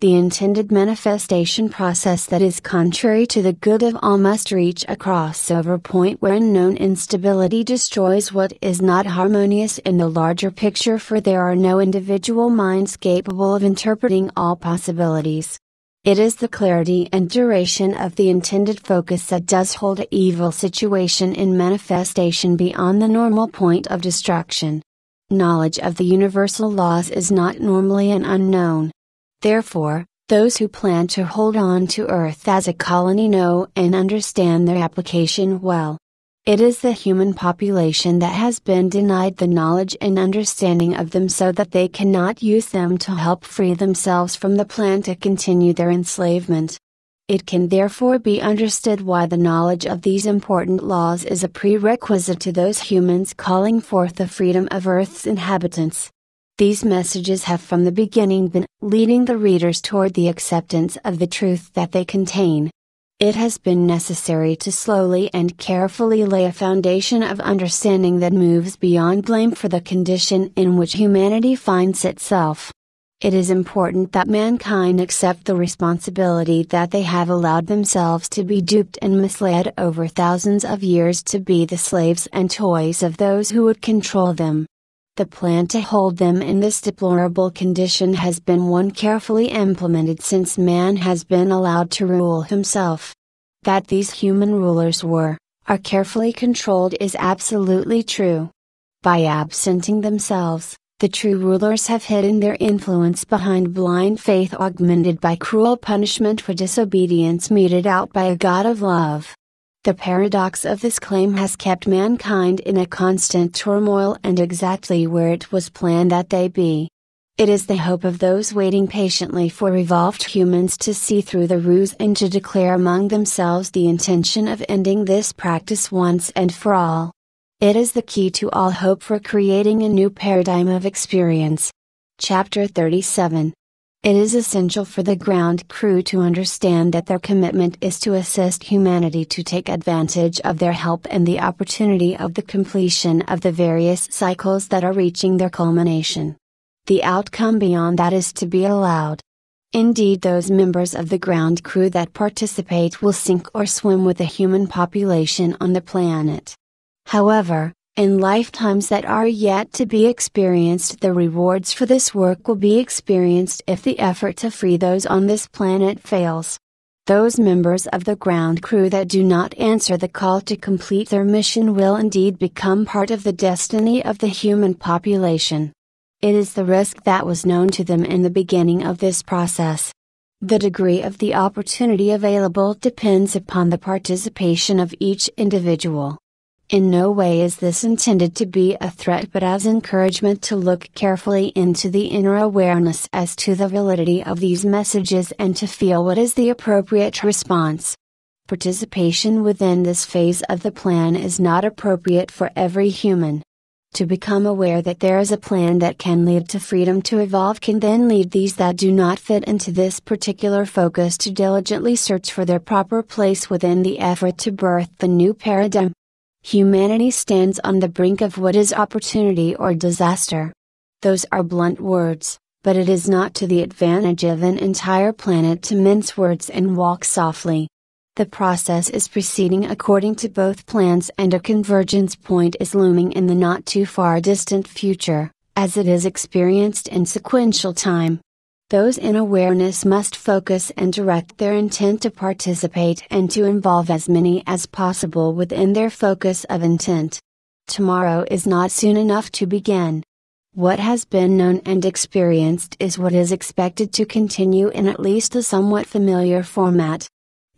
The intended manifestation process that is contrary to the good of all must reach a crossover point where known instability destroys what is not harmonious in the larger picture, for there are no individual minds capable of interpreting all possibilities. It is the clarity and duration of the intended focus that does hold a evil situation in manifestation beyond the normal point of destruction. Knowledge of the universal laws is not normally an unknown. Therefore, those who plan to hold on to Earth as a colony know and understand their application well. It is the human population that has been denied the knowledge and understanding of them so that they cannot use them to help free themselves from the plan to continue their enslavement. It can therefore be understood why the knowledge of these important laws is a prerequisite to those humans calling forth the freedom of Earth's inhabitants. These messages have from the beginning been leading the readers toward the acceptance of the truth that they contain, it has been necessary to slowly and carefully lay a foundation of understanding that moves beyond blame for the condition in which humanity finds itself. It is important that mankind accept the responsibility that they have allowed themselves to be duped and misled over thousands of years to be the slaves and toys of those who would control them. The plan to hold them in this deplorable condition has been one carefully implemented since man has been allowed to rule himself. That these human rulers were, are carefully controlled is absolutely true. By absenting themselves, the true rulers have hidden their influence behind blind faith augmented by cruel punishment for disobedience meted out by a God of love. The paradox of this claim has kept mankind in a constant turmoil and exactly where it was planned that they be. It is the hope of those waiting patiently for evolved humans to see through the ruse and to declare among themselves the intention of ending this practice once and for all. It is the key to all hope for creating a new paradigm of experience. Chapter 37 it is essential for the ground crew to understand that their commitment is to assist humanity to take advantage of their help and the opportunity of the completion of the various cycles that are reaching their culmination. The outcome beyond that is to be allowed. Indeed, those members of the ground crew that participate will sink or swim with the human population on the planet. However, in lifetimes that are yet to be experienced, the rewards for this work will be experienced if the effort to free those on this planet fails. Those members of the ground crew that do not answer the call to complete their mission will indeed become part of the destiny of the human population. It is the risk that was known to them in the beginning of this process. The degree of the opportunity available depends upon the participation of each individual. In no way is this intended to be a threat but as encouragement to look carefully into the inner awareness as to the validity of these messages and to feel what is the appropriate response. Participation within this phase of the plan is not appropriate for every human. To become aware that there is a plan that can lead to freedom to evolve can then lead these that do not fit into this particular focus to diligently search for their proper place within the effort to birth the new paradigm. Humanity stands on the brink of what is opportunity or disaster. Those are blunt words, but it is not to the advantage of an entire planet to mince words and walk softly. The process is proceeding according to both plans, and a convergence point is looming in the not too far distant future, as it is experienced in sequential time. Those in awareness must focus and direct their intent to participate and to involve as many as possible within their focus of intent. Tomorrow is not soon enough to begin. What has been known and experienced is what is expected to continue in at least a somewhat familiar format.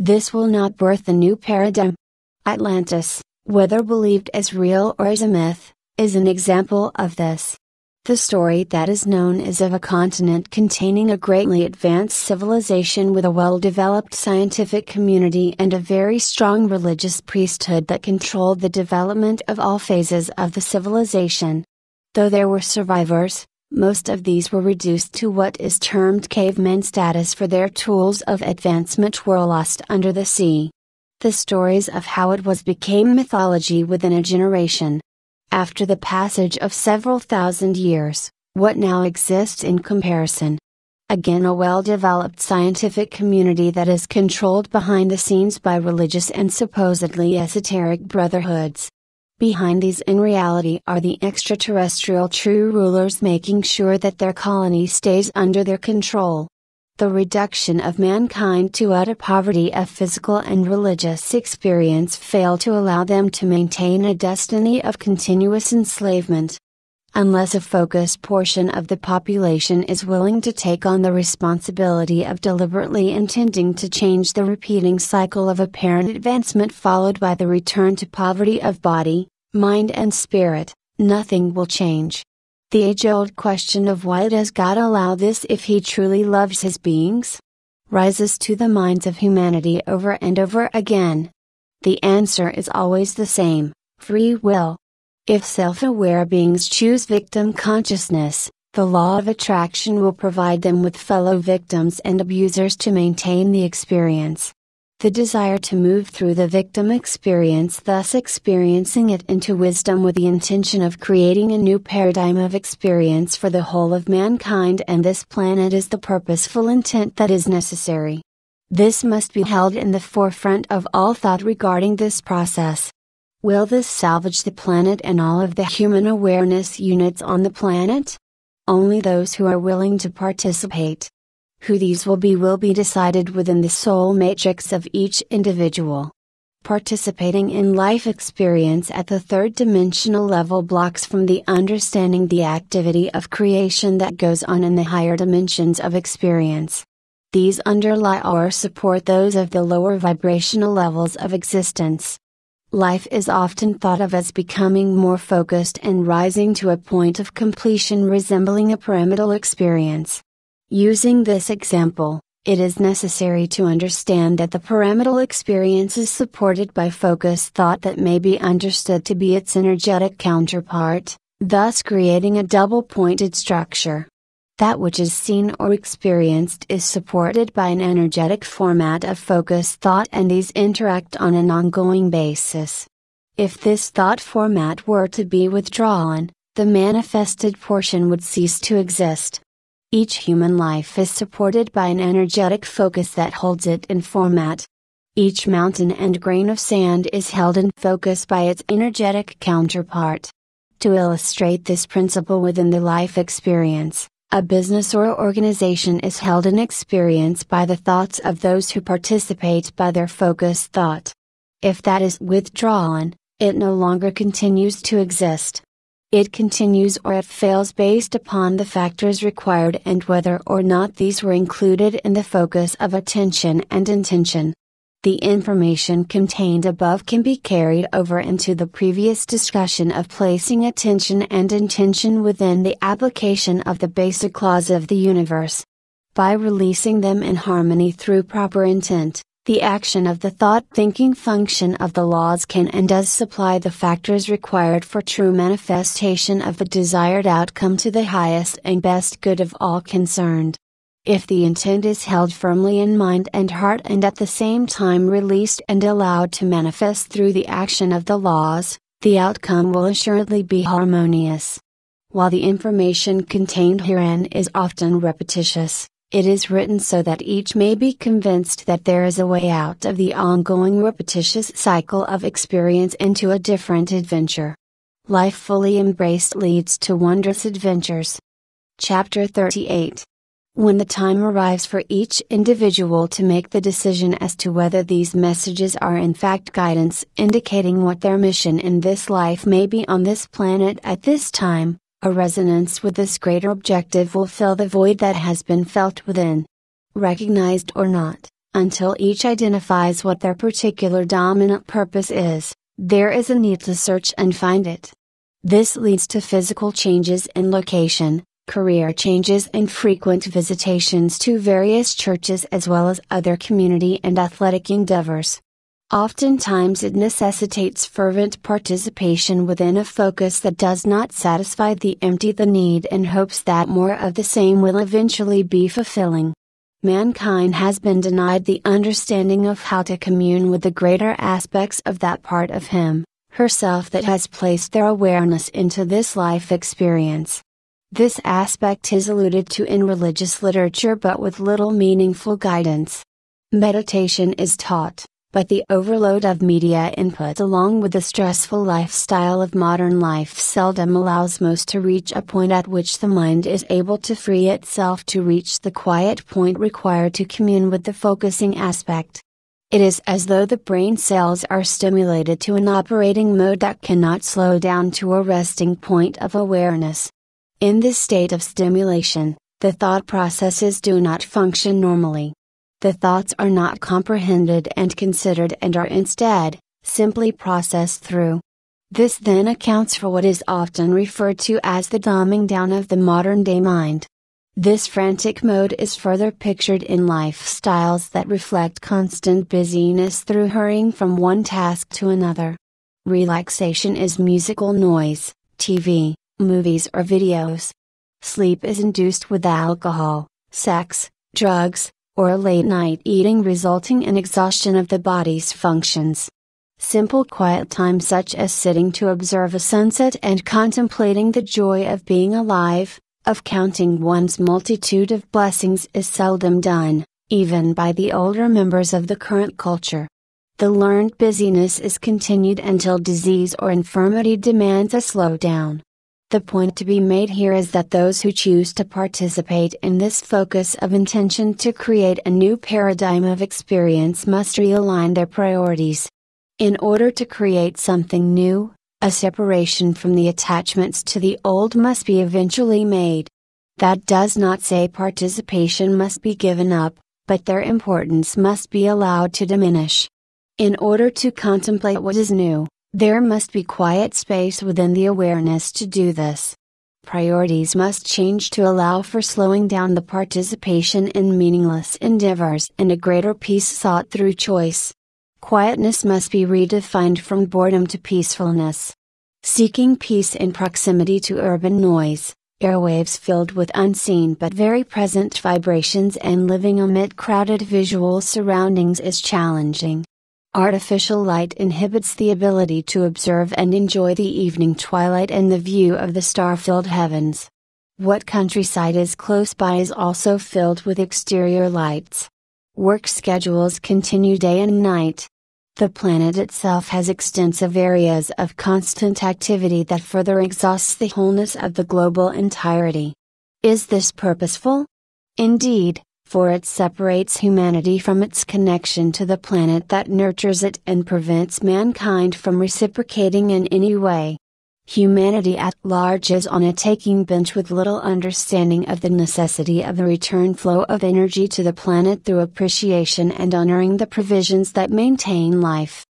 This will not birth a new paradigm. Atlantis, whether believed as real or as a myth, is an example of this. The story that is known is of a continent containing a greatly advanced civilization with a well developed scientific community and a very strong religious priesthood that controlled the development of all phases of the civilization. Though there were survivors, most of these were reduced to what is termed cavemen status for their tools of advancement were lost under the sea. The stories of how it was became mythology within a generation after the passage of several thousand years, what now exists in comparison. Again, a well developed scientific community that is controlled behind the scenes by religious and supposedly esoteric brotherhoods. Behind these, in reality, are the extraterrestrial true rulers making sure that their colony stays under their control the reduction of mankind to utter poverty of physical and religious experience fail to allow them to maintain a destiny of continuous enslavement. Unless a focused portion of the population is willing to take on the responsibility of deliberately intending to change the repeating cycle of apparent advancement followed by the return to poverty of body, mind, and spirit, nothing will change. The age old question of why does God allow this if He truly loves His beings? rises to the minds of humanity over and over again. The answer is always the same free will. If self aware beings choose victim consciousness, the law of attraction will provide them with fellow victims and abusers to maintain the experience the desire to move through the victim experience, thus experiencing it into wisdom with the intention of creating a new paradigm of experience for the whole of mankind and this planet is the purposeful intent that is necessary. This must be held in the forefront of all thought regarding this process. Will this salvage the planet and all of the human awareness units on the planet? Only those who are willing to participate, who these will be will be decided within the soul matrix of each individual. Participating in life experience at the third dimensional level blocks from the understanding the activity of creation that goes on in the higher dimensions of experience. These underlie or support those of the lower vibrational levels of existence. Life is often thought of as becoming more focused and rising to a point of completion resembling a pyramidal experience. Using this example, it is necessary to understand that the pyramidal experience is supported by focused thought that may be understood to be its energetic counterpart, thus creating a double pointed structure. That which is seen or experienced is supported by an energetic format of focused thought, and these interact on an ongoing basis. If this thought format were to be withdrawn, the manifested portion would cease to exist. Each human life is supported by an energetic focus that holds it in format. Each mountain and grain of sand is held in focus by its energetic counterpart. To illustrate this principle within the life experience, a business or organization is held in experience by the thoughts of those who participate by their focused thought. If that is withdrawn, it no longer continues to exist it continues or it fails based upon the factors required and whether or not these were included in the focus of attention and intention. The information contained above can be carried over into the previous discussion of placing attention and intention within the application of the basic laws of the universe. By releasing them in harmony through proper intent, the action of the thought thinking function of the laws can and does supply the factors required for true manifestation of the desired outcome to the highest and best good of all concerned. If the intent is held firmly in mind and heart and at the same time released and allowed to manifest through the action of the laws, the outcome will assuredly be harmonious. While the information contained herein is often repetitious, it is written so that each may be convinced that there is a way out of the ongoing repetitious cycle of experience into a different adventure. Life fully embraced leads to wondrous adventures. Chapter 38 When the time arrives for each individual to make the decision as to whether these messages are in fact guidance indicating what their mission in this life may be on this planet at this time, a resonance with this greater objective will fill the void that has been felt within. Recognized or not, until each identifies what their particular dominant purpose is, there is a need to search and find it. This leads to physical changes in location, career changes, and frequent visitations to various churches as well as other community and athletic endeavors. Oftentimes it necessitates fervent participation within a focus that does not satisfy the empty the need in hopes that more of the same will eventually be fulfilling. Mankind has been denied the understanding of how to commune with the greater aspects of that part of him, herself that has placed their awareness into this life experience. This aspect is alluded to in religious literature but with little meaningful guidance. Meditation is taught but the overload of media input along with the stressful lifestyle of modern life seldom allows most to reach a point at which the mind is able to free itself to reach the quiet point required to commune with the focusing aspect. It is as though the brain cells are stimulated to an operating mode that cannot slow down to a resting point of awareness. In this state of stimulation, the thought processes do not function normally the thoughts are not comprehended and considered and are instead, simply processed through. This then accounts for what is often referred to as the dumbing down of the modern day mind. This frantic mode is further pictured in lifestyles that reflect constant busyness through hurrying from one task to another. Relaxation is musical noise, TV, movies, or videos. Sleep is induced with alcohol, sex, drugs, or a late night eating resulting in exhaustion of the body's functions. Simple quiet time such as sitting to observe a sunset and contemplating the joy of being alive, of counting one's multitude of blessings is seldom done, even by the older members of the current culture. The learned busyness is continued until disease or infirmity demands a slowdown. The point to be made here is that those who choose to participate in this focus of intention to create a new paradigm of experience must realign their priorities. In order to create something new, a separation from the attachments to the old must be eventually made. That does not say participation must be given up, but their importance must be allowed to diminish. In order to contemplate what is new, there must be quiet space within the awareness to do this. Priorities must change to allow for slowing down the participation in meaningless endeavors and a greater peace sought through choice. Quietness must be redefined from boredom to peacefulness. Seeking peace in proximity to urban noise, airwaves filled with unseen but very present vibrations and living amid crowded visual surroundings is challenging. Artificial light inhibits the ability to observe and enjoy the evening twilight and the view of the star filled heavens. What countryside is close by is also filled with exterior lights. Work schedules continue day and night. The planet itself has extensive areas of constant activity that further exhausts the wholeness of the global entirety. Is this purposeful? Indeed, for it separates humanity from its connection to the planet that nurtures it and prevents mankind from reciprocating in any way. Humanity at large is on a taking bench with little understanding of the necessity of the return flow of energy to the planet through appreciation and honoring the provisions that maintain life.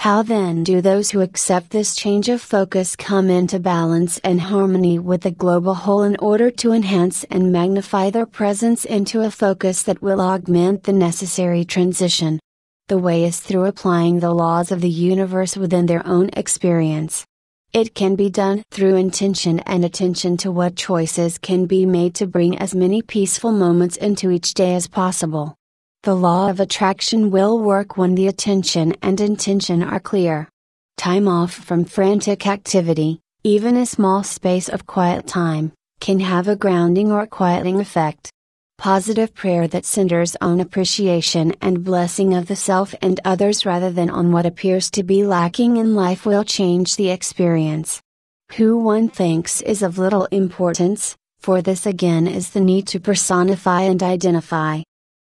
How then do those who accept this change of focus come into balance and harmony with the global whole in order to enhance and magnify their presence into a focus that will augment the necessary transition? The way is through applying the laws of the universe within their own experience. It can be done through intention and attention to what choices can be made to bring as many peaceful moments into each day as possible. The law of attraction will work when the attention and intention are clear. Time off from frantic activity, even a small space of quiet time, can have a grounding or quieting effect. Positive prayer that centers on appreciation and blessing of the self and others rather than on what appears to be lacking in life will change the experience. Who one thinks is of little importance, for this again is the need to personify and identify.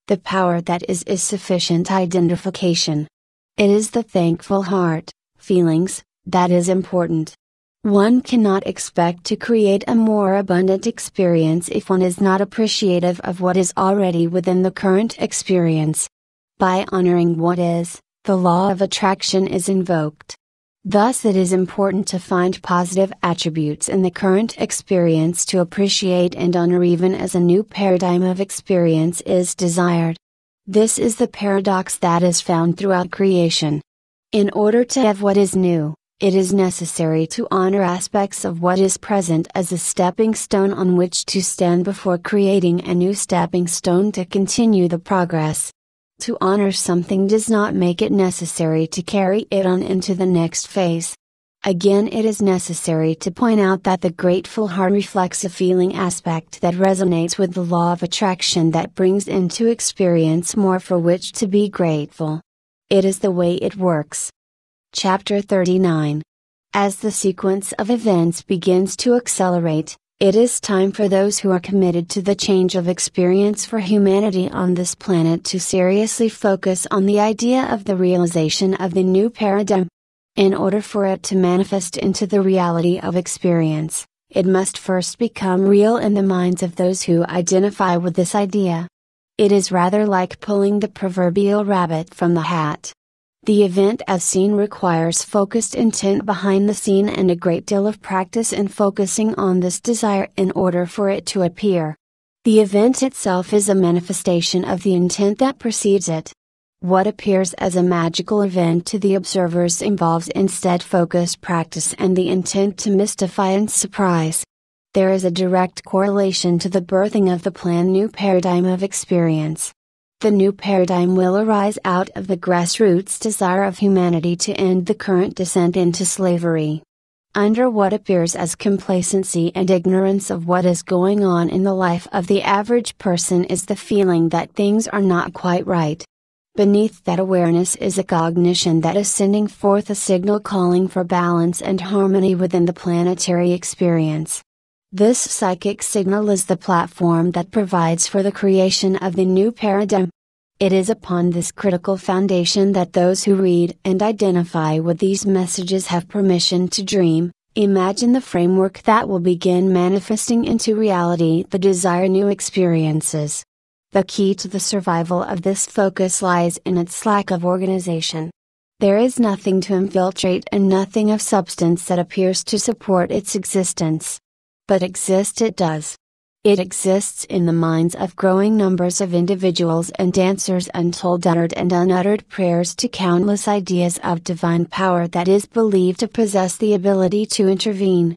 The power that is is sufficient identification. It is the thankful heart, feelings, that is important. One cannot expect to create a more abundant experience if one is not appreciative of what is already within the current experience. By honoring what is, the law of attraction is invoked. Thus, it is important to find positive attributes in the current experience to appreciate and honor even as a new paradigm of experience is desired. This is the paradox that is found throughout creation. In order to have what is new, it is necessary to honor aspects of what is present as a stepping stone on which to stand before creating a new stepping stone to continue the progress. To honor something does not make it necessary to carry it on into the next phase. Again, it is necessary to point out that the grateful heart reflects a feeling aspect that resonates with the law of attraction that brings into experience more for which to be grateful. It is the way it works. Chapter 39 As the sequence of events begins to accelerate, it is time for those who are committed to the change of experience for humanity on this planet to seriously focus on the idea of the realization of the new paradigm. In order for it to manifest into the reality of experience, it must first become real in the minds of those who identify with this idea. It is rather like pulling the proverbial rabbit from the hat. The event as seen requires focused intent behind the scene and a great deal of practice in focusing on this desire in order for it to appear. The event itself is a manifestation of the intent that precedes it. What appears as a magical event to the observers involves instead focused practice and the intent to mystify and surprise. There is a direct correlation to the birthing of the planned new paradigm of experience. The new paradigm will arise out of the grassroots desire of humanity to end the current descent into slavery. Under what appears as complacency and ignorance of what is going on in the life of the average person is the feeling that things are not quite right. Beneath that awareness is a cognition that is sending forth a signal calling for balance and harmony within the planetary experience. This psychic signal is the platform that provides for the creation of the new paradigm. It is upon this critical foundation that those who read and identify with these messages have permission to dream, imagine the framework that will begin manifesting into reality the desire new experiences. The key to the survival of this focus lies in its lack of organization. There is nothing to infiltrate and nothing of substance that appears to support its existence but exist it does. It exists in the minds of growing numbers of individuals and answers untold uttered and unuttered prayers to countless ideas of divine power that is believed to possess the ability to intervene.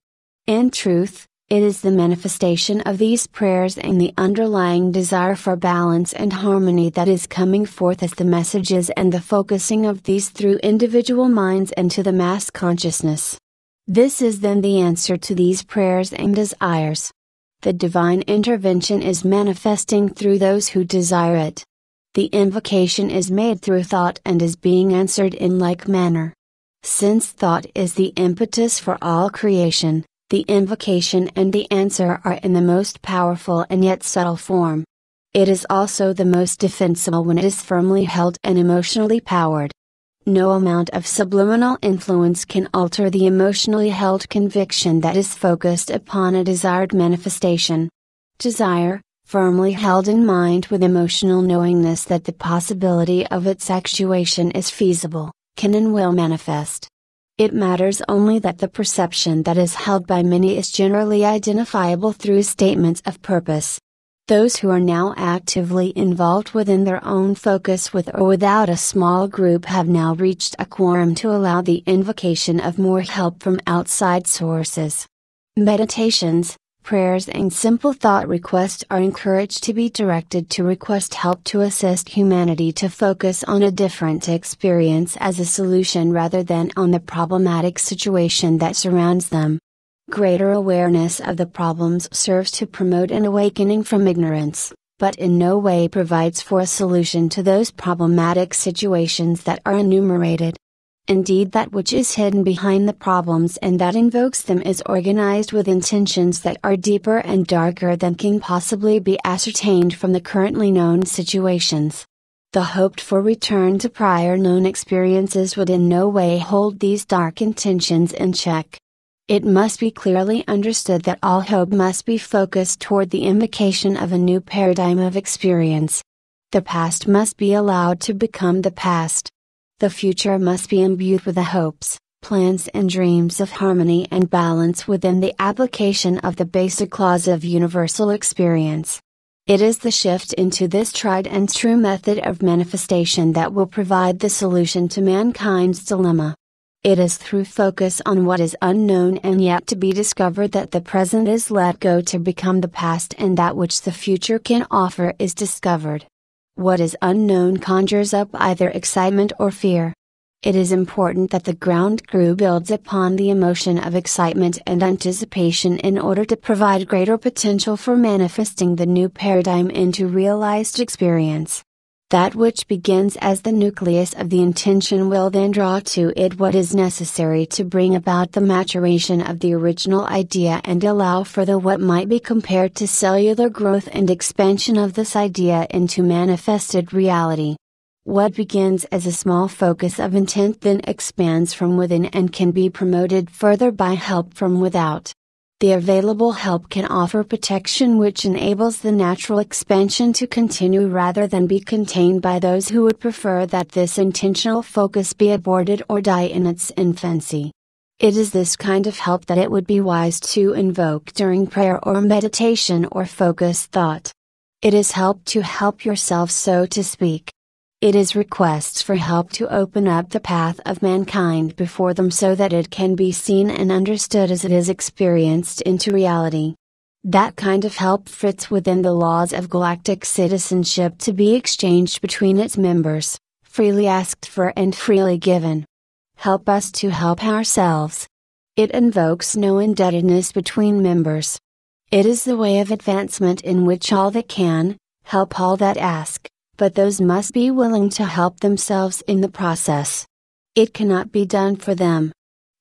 In truth, it is the manifestation of these prayers and the underlying desire for balance and harmony that is coming forth as the messages and the focusing of these through individual minds into the mass consciousness. This is then the answer to these prayers and desires. The divine intervention is manifesting through those who desire it. The invocation is made through thought and is being answered in like manner. Since thought is the impetus for all creation, the invocation and the answer are in the most powerful and yet subtle form. It is also the most defensible when it is firmly held and emotionally powered. No amount of subliminal influence can alter the emotionally held conviction that is focused upon a desired manifestation. Desire, firmly held in mind with emotional knowingness that the possibility of its actuation is feasible, can and will manifest. It matters only that the perception that is held by many is generally identifiable through statements of purpose, those who are now actively involved within their own focus with or without a small group have now reached a quorum to allow the invocation of more help from outside sources. Meditations, prayers, and simple thought requests are encouraged to be directed to request help to assist humanity to focus on a different experience as a solution rather than on the problematic situation that surrounds them. Greater awareness of the problems serves to promote an awakening from ignorance, but in no way provides for a solution to those problematic situations that are enumerated. Indeed, that which is hidden behind the problems and that invokes them is organized with intentions that are deeper and darker than can possibly be ascertained from the currently known situations. The hoped for return to prior known experiences would in no way hold these dark intentions in check it must be clearly understood that all hope must be focused toward the invocation of a new paradigm of experience. The past must be allowed to become the past. The future must be imbued with the hopes, plans, and dreams of harmony and balance within the application of the basic laws of universal experience. It is the shift into this tried and true method of manifestation that will provide the solution to mankind's dilemma. It is through focus on what is unknown and yet to be discovered that the present is let go to become the past and that which the future can offer is discovered. What is unknown conjures up either excitement or fear. It is important that the ground crew builds upon the emotion of excitement and anticipation in order to provide greater potential for manifesting the new paradigm into realized experience. That which begins as the nucleus of the intention will then draw to it what is necessary to bring about the maturation of the original idea and allow for the what might be compared to cellular growth and expansion of this idea into manifested reality. What begins as a small focus of intent then expands from within and can be promoted further by help from without the available help can offer protection which enables the natural expansion to continue rather than be contained by those who would prefer that this intentional focus be aborted or die in its infancy. It is this kind of help that it would be wise to invoke during prayer or meditation or focused thought. It is help to help yourself so to speak. It is requests for help to open up the path of mankind before them so that it can be seen and understood as it is experienced into reality. That kind of help fits within the laws of galactic citizenship to be exchanged between its members, freely asked for and freely given. Help us to help ourselves. It invokes no indebtedness between members. It is the way of advancement in which all that can, help all that ask but those must be willing to help themselves in the process. It cannot be done for them.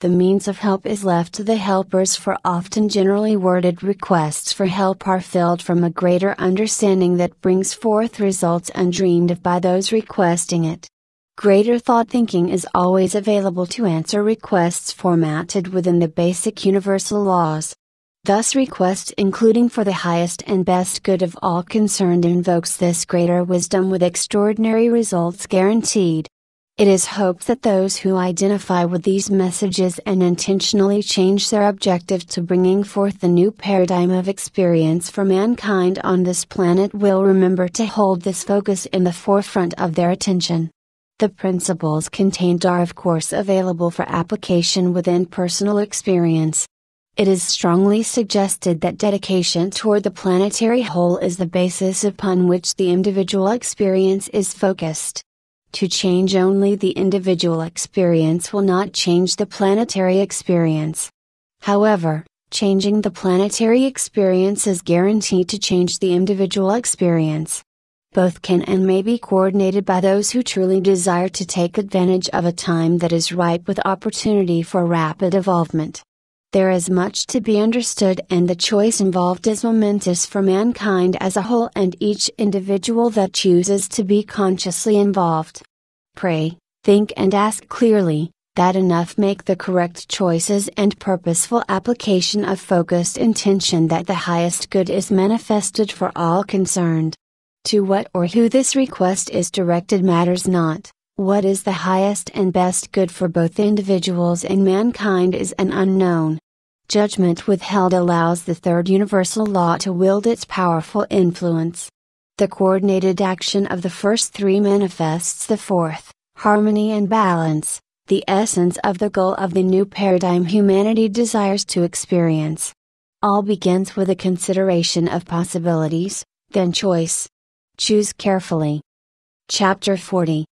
The means of help is left to the helpers, for often generally worded requests for help are filled from a greater understanding that brings forth results undreamed of by those requesting it. Greater thought thinking is always available to answer requests formatted within the basic universal laws, Thus request including for the highest and best good of all concerned invokes this greater wisdom with extraordinary results guaranteed. It is hoped that those who identify with these messages and intentionally change their objective to bringing forth the new paradigm of experience for mankind on this planet will remember to hold this focus in the forefront of their attention. The principles contained are of course available for application within personal experience, it is strongly suggested that dedication toward the planetary whole is the basis upon which the individual experience is focused. To change only the individual experience will not change the planetary experience. However, changing the planetary experience is guaranteed to change the individual experience. Both can and may be coordinated by those who truly desire to take advantage of a time that is ripe with opportunity for rapid evolvement. There is much to be understood, and the choice involved is momentous for mankind as a whole and each individual that chooses to be consciously involved. Pray, think, and ask clearly, that enough make the correct choices and purposeful application of focused intention that the highest good is manifested for all concerned. To what or who this request is directed matters not. What is the highest and best good for both individuals and mankind is an unknown. Judgment withheld allows the third universal law to wield its powerful influence. The coordinated action of the first three manifests the fourth, harmony and balance, the essence of the goal of the new paradigm humanity desires to experience. All begins with a consideration of possibilities, then choice. Choose carefully. Chapter 40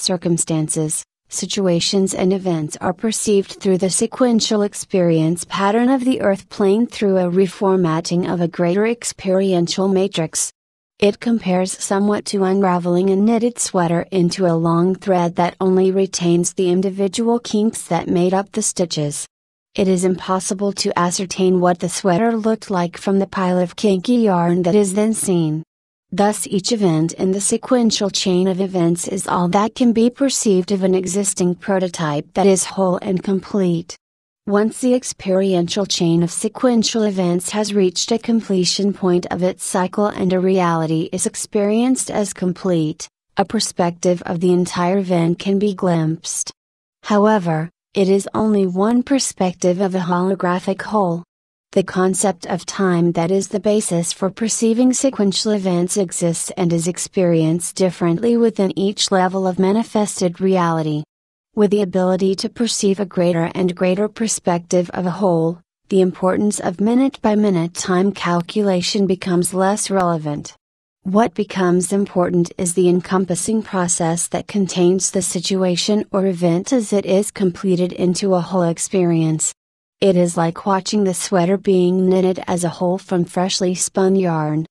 circumstances, situations, and events are perceived through the sequential experience pattern of the earth plane through a reformatting of a greater experiential matrix. It compares somewhat to unraveling a knitted sweater into a long thread that only retains the individual kinks that made up the stitches. It is impossible to ascertain what the sweater looked like from the pile of kinky yarn that is then seen. Thus each event in the sequential chain of events is all that can be perceived of an existing prototype that is whole and complete. Once the experiential chain of sequential events has reached a completion point of its cycle and a reality is experienced as complete, a perspective of the entire event can be glimpsed. However, it is only one perspective of a holographic whole the concept of time that is the basis for perceiving sequential events exists and is experienced differently within each level of manifested reality. With the ability to perceive a greater and greater perspective of a whole, the importance of minute by minute time calculation becomes less relevant. What becomes important is the encompassing process that contains the situation or event as it is completed into a whole experience. It is like watching the sweater being knitted as a whole from freshly spun yarn.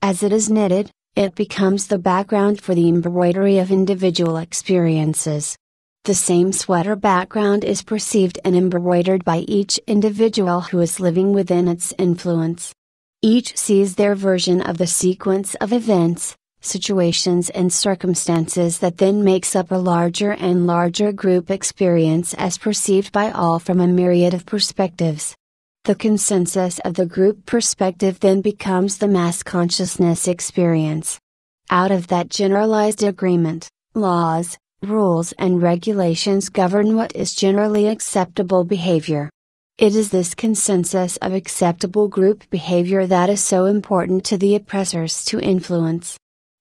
As it is knitted, it becomes the background for the embroidery of individual experiences. The same sweater background is perceived and embroidered by each individual who is living within its influence. Each sees their version of the sequence of events, situations and circumstances that then makes up a larger and larger group experience as perceived by all from a myriad of perspectives. The consensus of the group perspective then becomes the mass consciousness experience. Out of that generalized agreement, laws, rules, and regulations govern what is generally acceptable behavior. It is this consensus of acceptable group behavior that is so important to the oppressors to influence.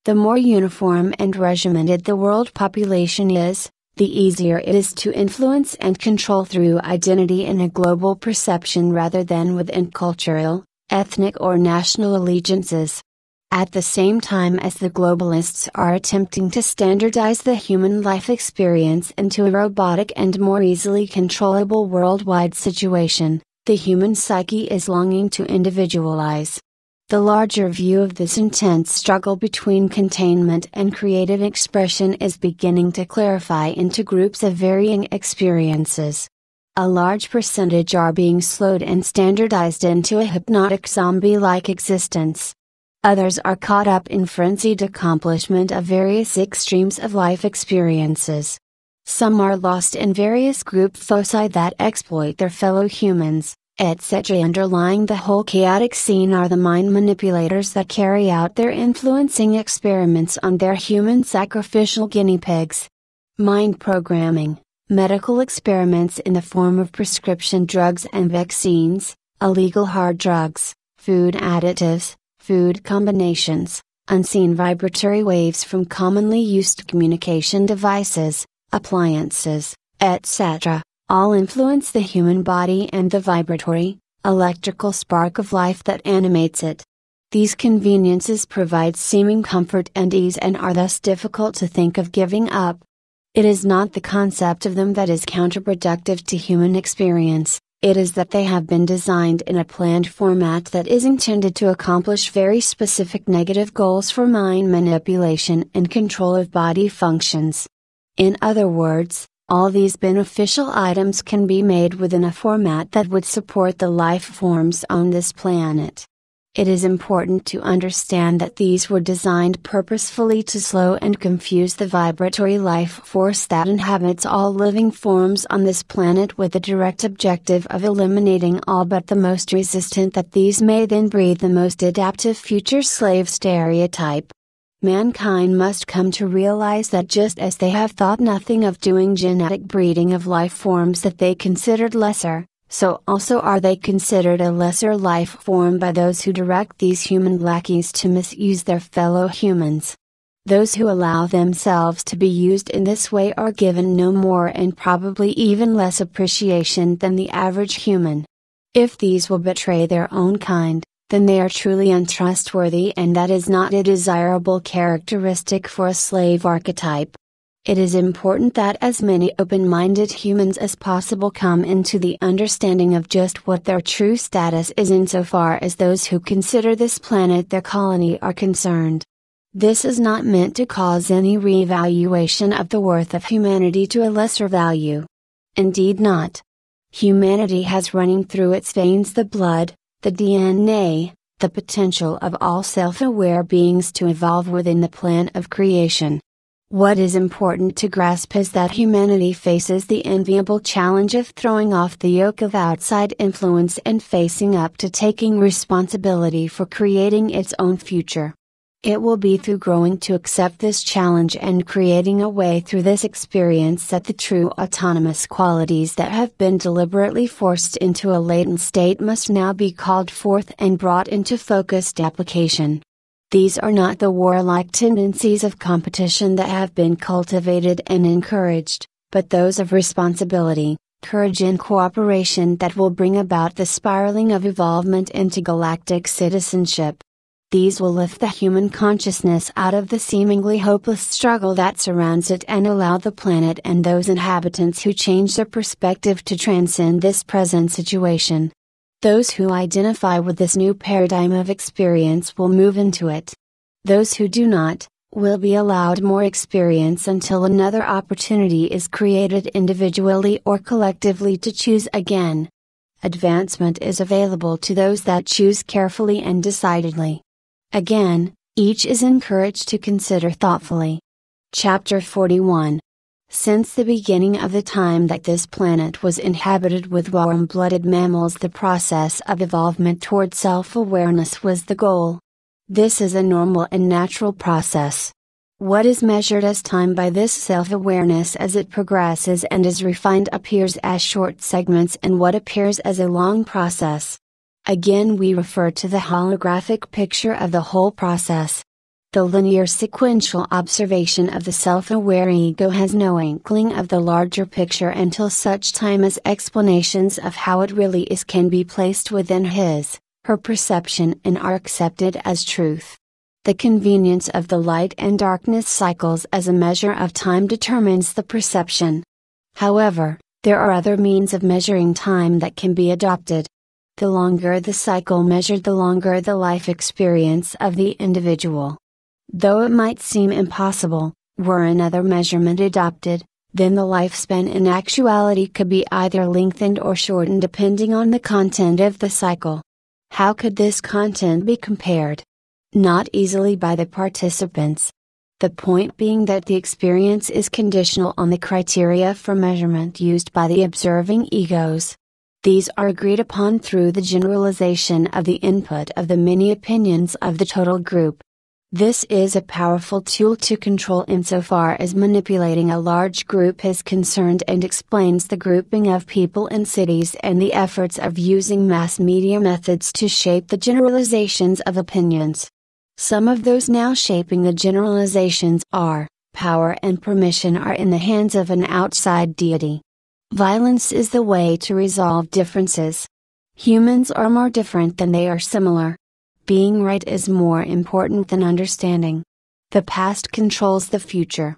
The more uniform and regimented the world population is, the easier it is to influence and control through identity in a global perception rather than within cultural, ethnic, or national allegiances. At the same time as the globalists are attempting to standardize the human life experience into a robotic and more easily controllable worldwide situation, the human psyche is longing to individualize, the larger view of this intense struggle between containment and creative expression is beginning to clarify into groups of varying experiences. A large percentage are being slowed and standardized into a hypnotic zombie like existence. Others are caught up in frenzied accomplishment of various extremes of life experiences. Some are lost in various group foci that exploit their fellow humans etc. Underlying the whole chaotic scene are the mind manipulators that carry out their influencing experiments on their human sacrificial guinea pigs. Mind programming, medical experiments in the form of prescription drugs and vaccines, illegal hard drugs, food additives, food combinations, unseen vibratory waves from commonly used communication devices, appliances, etc all influence the human body and the vibratory, electrical spark of life that animates it. These conveniences provide seeming comfort and ease and are thus difficult to think of giving up. It is not the concept of them that is counterproductive to human experience, it is that they have been designed in a planned format that is intended to accomplish very specific negative goals for mind manipulation and control of body functions. In other words, all these beneficial items can be made within a format that would support the life forms on this planet. It is important to understand that these were designed purposefully to slow and confuse the vibratory life force that inhabits all living forms on this planet with the direct objective of eliminating all but the most resistant that these may then breed the most adaptive future slave stereotype mankind must come to realize that just as they have thought nothing of doing genetic breeding of life forms that they considered lesser, so also are they considered a lesser life form by those who direct these human lackeys to misuse their fellow humans. Those who allow themselves to be used in this way are given no more and probably even less appreciation than the average human. If these will betray their own kind, then they are truly untrustworthy and that is not a desirable characteristic for a slave archetype. It is important that as many open minded humans as possible come into the understanding of just what their true status is insofar as those who consider this planet their colony are concerned. This is not meant to cause any revaluation of the worth of humanity to a lesser value. Indeed, not. Humanity has running through its veins the blood, the DNA, the potential of all self aware beings to evolve within the plan of creation. What is important to grasp is that humanity faces the enviable challenge of throwing off the yoke of outside influence and facing up to taking responsibility for creating its own future. It will be through growing to accept this challenge and creating a way through this experience that the true autonomous qualities that have been deliberately forced into a latent state must now be called forth and brought into focused application. These are not the warlike tendencies of competition that have been cultivated and encouraged, but those of responsibility, courage, and cooperation that will bring about the spiraling of evolvement into galactic citizenship these will lift the human consciousness out of the seemingly hopeless struggle that surrounds it and allow the planet and those inhabitants who change their perspective to transcend this present situation. Those who identify with this new paradigm of experience will move into it. Those who do not, will be allowed more experience until another opportunity is created individually or collectively to choose again. Advancement is available to those that choose carefully and decidedly. Again, each is encouraged to consider thoughtfully. Chapter 41 Since the beginning of the time that this planet was inhabited with warm blooded mammals, the process of evolvement toward self awareness was the goal. This is a normal and natural process. What is measured as time by this self awareness as it progresses and is refined appears as short segments, and what appears as a long process, Again we refer to the holographic picture of the whole process. The linear sequential observation of the self-aware ego has no inkling of the larger picture until such time as explanations of how it really is can be placed within his, her perception and are accepted as truth. The convenience of the light and darkness cycles as a measure of time determines the perception. However, there are other means of measuring time that can be adopted. The longer the cycle measured, the longer the life experience of the individual. Though it might seem impossible, were another measurement adopted, then the lifespan in actuality could be either lengthened or shortened depending on the content of the cycle. How could this content be compared? Not easily by the participants. The point being that the experience is conditional on the criteria for measurement used by the observing egos. These are agreed upon through the generalization of the input of the many opinions of the total group. This is a powerful tool to control insofar as manipulating a large group is concerned and explains the grouping of people in cities and the efforts of using mass media methods to shape the generalizations of opinions. Some of those now shaping the generalizations are power and permission are in the hands of an outside deity. Violence is the way to resolve differences. Humans are more different than they are similar. Being right is more important than understanding. The past controls the future.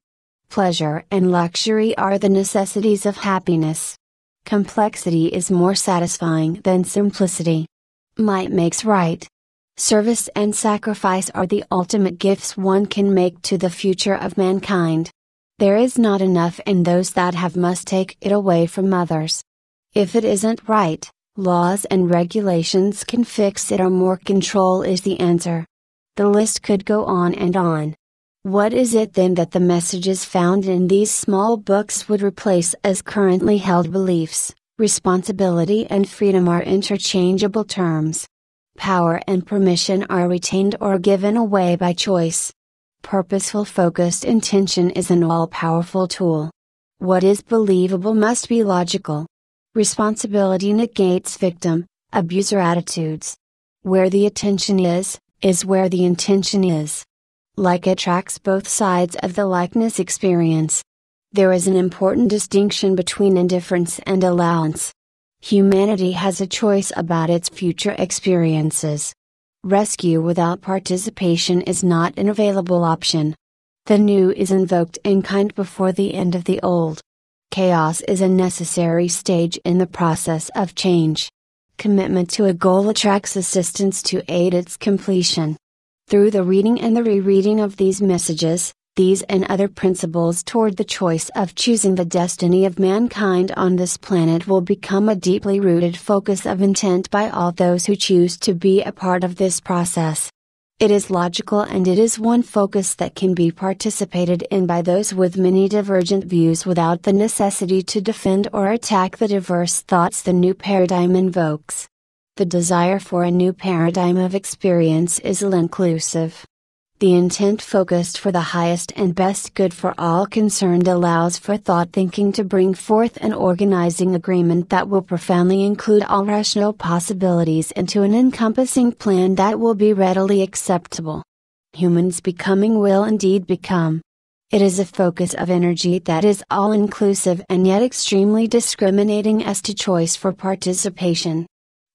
Pleasure and luxury are the necessities of happiness. Complexity is more satisfying than simplicity. Might makes right. Service and sacrifice are the ultimate gifts one can make to the future of mankind. There is not enough in those that have must take it away from others. If it isn't right, laws and regulations can fix it or more control is the answer. The list could go on and on. What is it then that the messages found in these small books would replace as currently held beliefs? Responsibility and freedom are interchangeable terms. Power and permission are retained or given away by choice purposeful focused intention is an all powerful tool. What is believable must be logical. Responsibility negates victim, abuser attitudes. Where the attention is, is where the intention is. Like attracts both sides of the likeness experience. There is an important distinction between indifference and allowance. Humanity has a choice about its future experiences. Rescue without participation is not an available option. The new is invoked in kind before the end of the old. Chaos is a necessary stage in the process of change. Commitment to a goal attracts assistance to aid its completion. Through the reading and the rereading of these messages, these and other principles toward the choice of choosing the destiny of mankind on this planet will become a deeply rooted focus of intent by all those who choose to be a part of this process. It is logical and it is one focus that can be participated in by those with many divergent views without the necessity to defend or attack the diverse thoughts the new paradigm invokes. The desire for a new paradigm of experience is inclusive the intent focused for the highest and best good for all concerned allows for thought thinking to bring forth an organizing agreement that will profoundly include all rational possibilities into an encompassing plan that will be readily acceptable. Humans becoming will indeed become. It is a focus of energy that is all inclusive and yet extremely discriminating as to choice for participation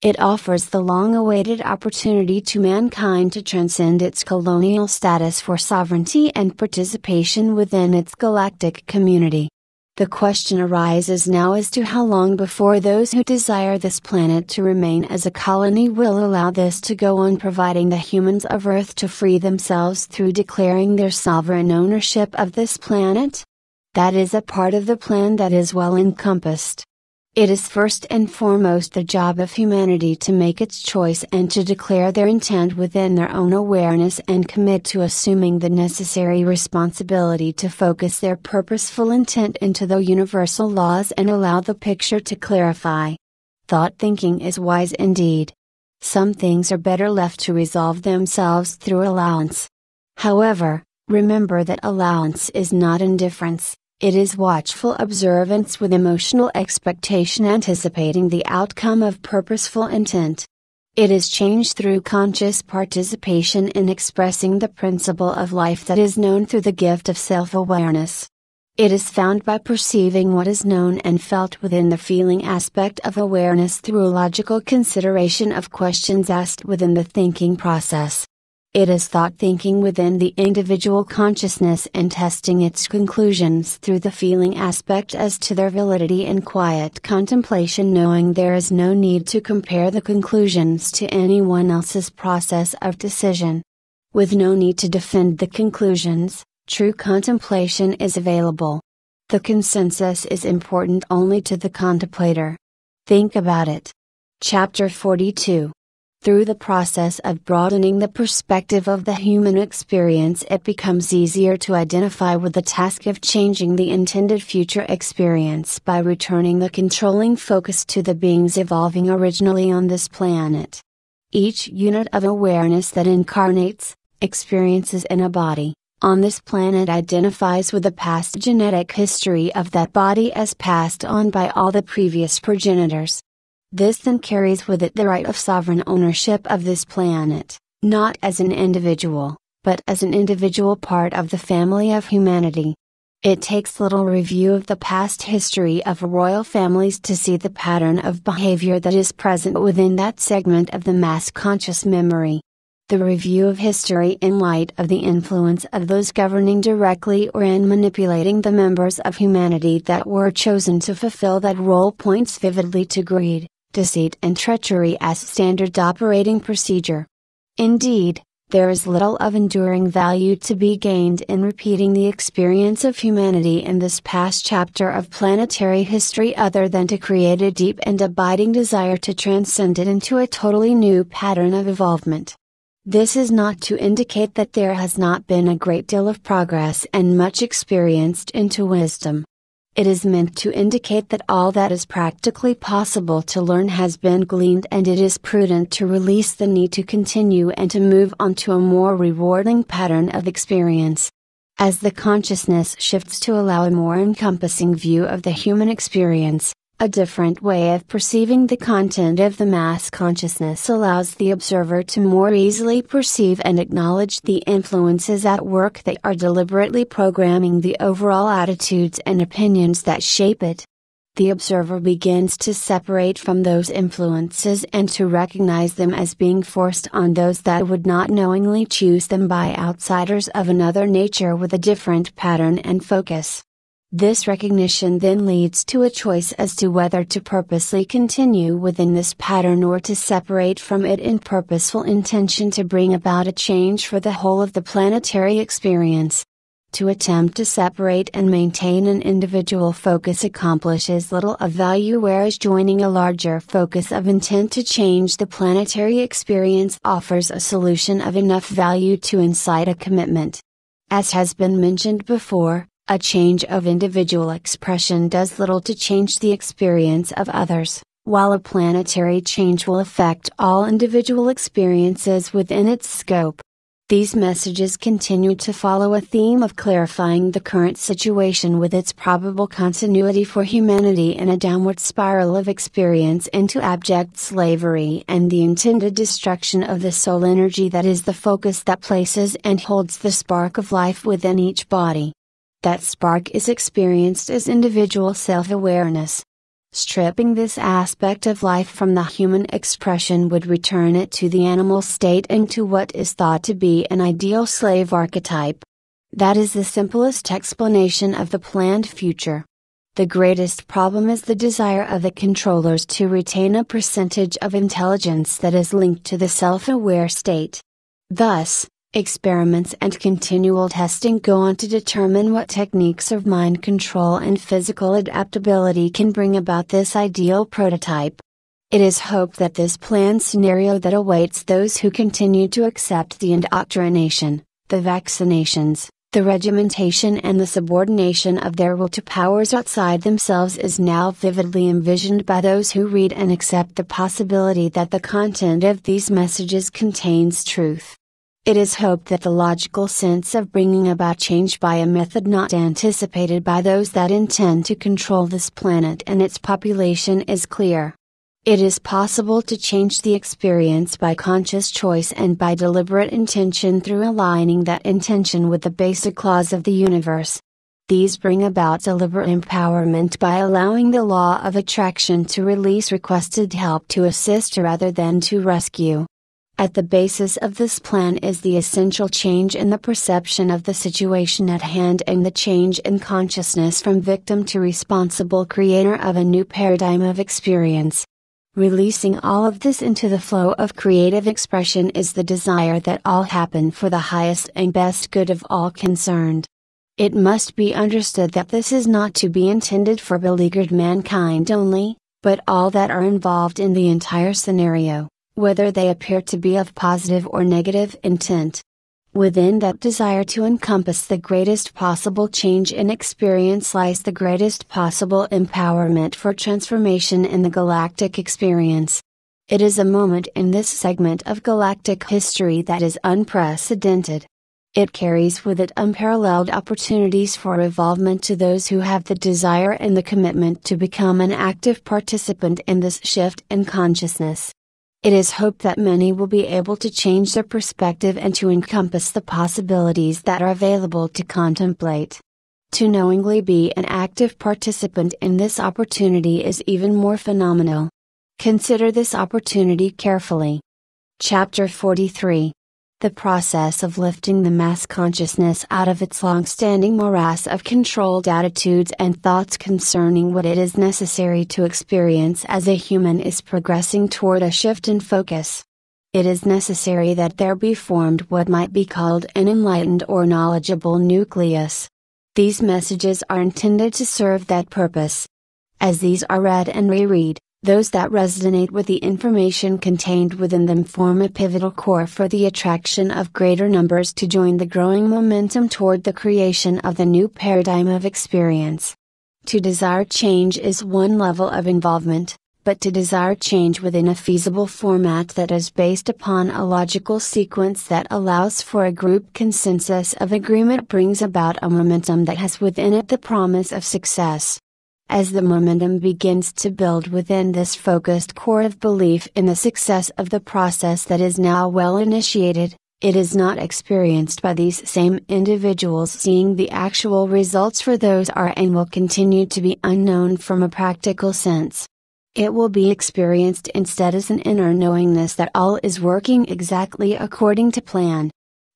it offers the long awaited opportunity to mankind to transcend its colonial status for sovereignty and participation within its galactic community. The question arises now as to how long before those who desire this planet to remain as a colony will allow this to go on providing the humans of Earth to free themselves through declaring their sovereign ownership of this planet? That is a part of the plan that is well encompassed. It is first and foremost the job of humanity to make its choice and to declare their intent within their own awareness and commit to assuming the necessary responsibility to focus their purposeful intent into the universal laws and allow the picture to clarify. Thought thinking is wise indeed. Some things are better left to resolve themselves through allowance. However, remember that allowance is not indifference. It is watchful observance with emotional expectation anticipating the outcome of purposeful intent. It is change through conscious participation in expressing the principle of life that is known through the gift of self awareness. It is found by perceiving what is known and felt within the feeling aspect of awareness through logical consideration of questions asked within the thinking process. It is thought thinking within the individual consciousness and testing its conclusions through the feeling aspect as to their validity in quiet contemplation, knowing there is no need to compare the conclusions to anyone else's process of decision. With no need to defend the conclusions, true contemplation is available. The consensus is important only to the contemplator. Think about it. Chapter 42 through the process of broadening the perspective of the human experience, it becomes easier to identify with the task of changing the intended future experience by returning the controlling focus to the beings evolving originally on this planet. Each unit of awareness that incarnates, experiences in a body, on this planet identifies with the past genetic history of that body as passed on by all the previous progenitors. This then carries with it the right of sovereign ownership of this planet, not as an individual, but as an individual part of the family of humanity. It takes little review of the past history of royal families to see the pattern of behavior that is present within that segment of the mass conscious memory. The review of history in light of the influence of those governing directly or in manipulating the members of humanity that were chosen to fulfill that role points vividly to greed, deceit and treachery as standard operating procedure. Indeed, there is little of enduring value to be gained in repeating the experience of humanity in this past chapter of planetary history other than to create a deep and abiding desire to transcend it into a totally new pattern of evolvement. This is not to indicate that there has not been a great deal of progress and much experienced into wisdom, it is meant to indicate that all that is practically possible to learn has been gleaned and it is prudent to release the need to continue and to move on to a more rewarding pattern of experience. As the consciousness shifts to allow a more encompassing view of the human experience, a different way of perceiving the content of the mass consciousness allows the observer to more easily perceive and acknowledge the influences at work that are deliberately programming the overall attitudes and opinions that shape it. The observer begins to separate from those influences and to recognize them as being forced on those that would not knowingly choose them by outsiders of another nature with a different pattern and focus. This recognition then leads to a choice as to whether to purposely continue within this pattern or to separate from it in purposeful intention to bring about a change for the whole of the planetary experience. To attempt to separate and maintain an individual focus accomplishes little of value whereas joining a larger focus of intent to change the planetary experience offers a solution of enough value to incite a commitment. As has been mentioned before, a change of individual expression does little to change the experience of others, while a planetary change will affect all individual experiences within its scope. These messages continue to follow a theme of clarifying the current situation with its probable continuity for humanity in a downward spiral of experience into abject slavery and the intended destruction of the soul energy that is the focus that places and holds the spark of life within each body. That spark is experienced as individual self awareness. Stripping this aspect of life from the human expression would return it to the animal state and to what is thought to be an ideal slave archetype. That is the simplest explanation of the planned future. The greatest problem is the desire of the controllers to retain a percentage of intelligence that is linked to the self aware state. Thus, Experiments and continual testing go on to determine what techniques of mind control and physical adaptability can bring about this ideal prototype. It is hoped that this planned scenario that awaits those who continue to accept the indoctrination, the vaccinations, the regimentation and the subordination of their will to powers outside themselves is now vividly envisioned by those who read and accept the possibility that the content of these messages contains truth. It is hoped that the logical sense of bringing about change by a method not anticipated by those that intend to control this planet and its population is clear. It is possible to change the experience by conscious choice and by deliberate intention through aligning that intention with the basic laws of the universe. These bring about deliberate empowerment by allowing the law of attraction to release requested help to assist rather than to rescue. At the basis of this plan is the essential change in the perception of the situation at hand and the change in consciousness from victim to responsible creator of a new paradigm of experience. Releasing all of this into the flow of creative expression is the desire that all happen for the highest and best good of all concerned. It must be understood that this is not to be intended for beleaguered mankind only, but all that are involved in the entire scenario whether they appear to be of positive or negative intent. Within that desire to encompass the greatest possible change in experience lies the greatest possible empowerment for transformation in the galactic experience. It is a moment in this segment of galactic history that is unprecedented. It carries with it unparalleled opportunities for involvement to those who have the desire and the commitment to become an active participant in this shift in consciousness. It is hoped that many will be able to change their perspective and to encompass the possibilities that are available to contemplate. To knowingly be an active participant in this opportunity is even more phenomenal. Consider this opportunity carefully. Chapter 43 the process of lifting the mass consciousness out of its long standing morass of controlled attitudes and thoughts concerning what it is necessary to experience as a human is progressing toward a shift in focus. It is necessary that there be formed what might be called an enlightened or knowledgeable nucleus. These messages are intended to serve that purpose. As these are read and reread, those that resonate with the information contained within them form a pivotal core for the attraction of greater numbers to join the growing momentum toward the creation of the new paradigm of experience. To desire change is one level of involvement, but to desire change within a feasible format that is based upon a logical sequence that allows for a group consensus of agreement brings about a momentum that has within it the promise of success as the momentum begins to build within this focused core of belief in the success of the process that is now well initiated, it is not experienced by these same individuals seeing the actual results for those are and will continue to be unknown from a practical sense. It will be experienced instead as an inner knowingness that all is working exactly according to plan,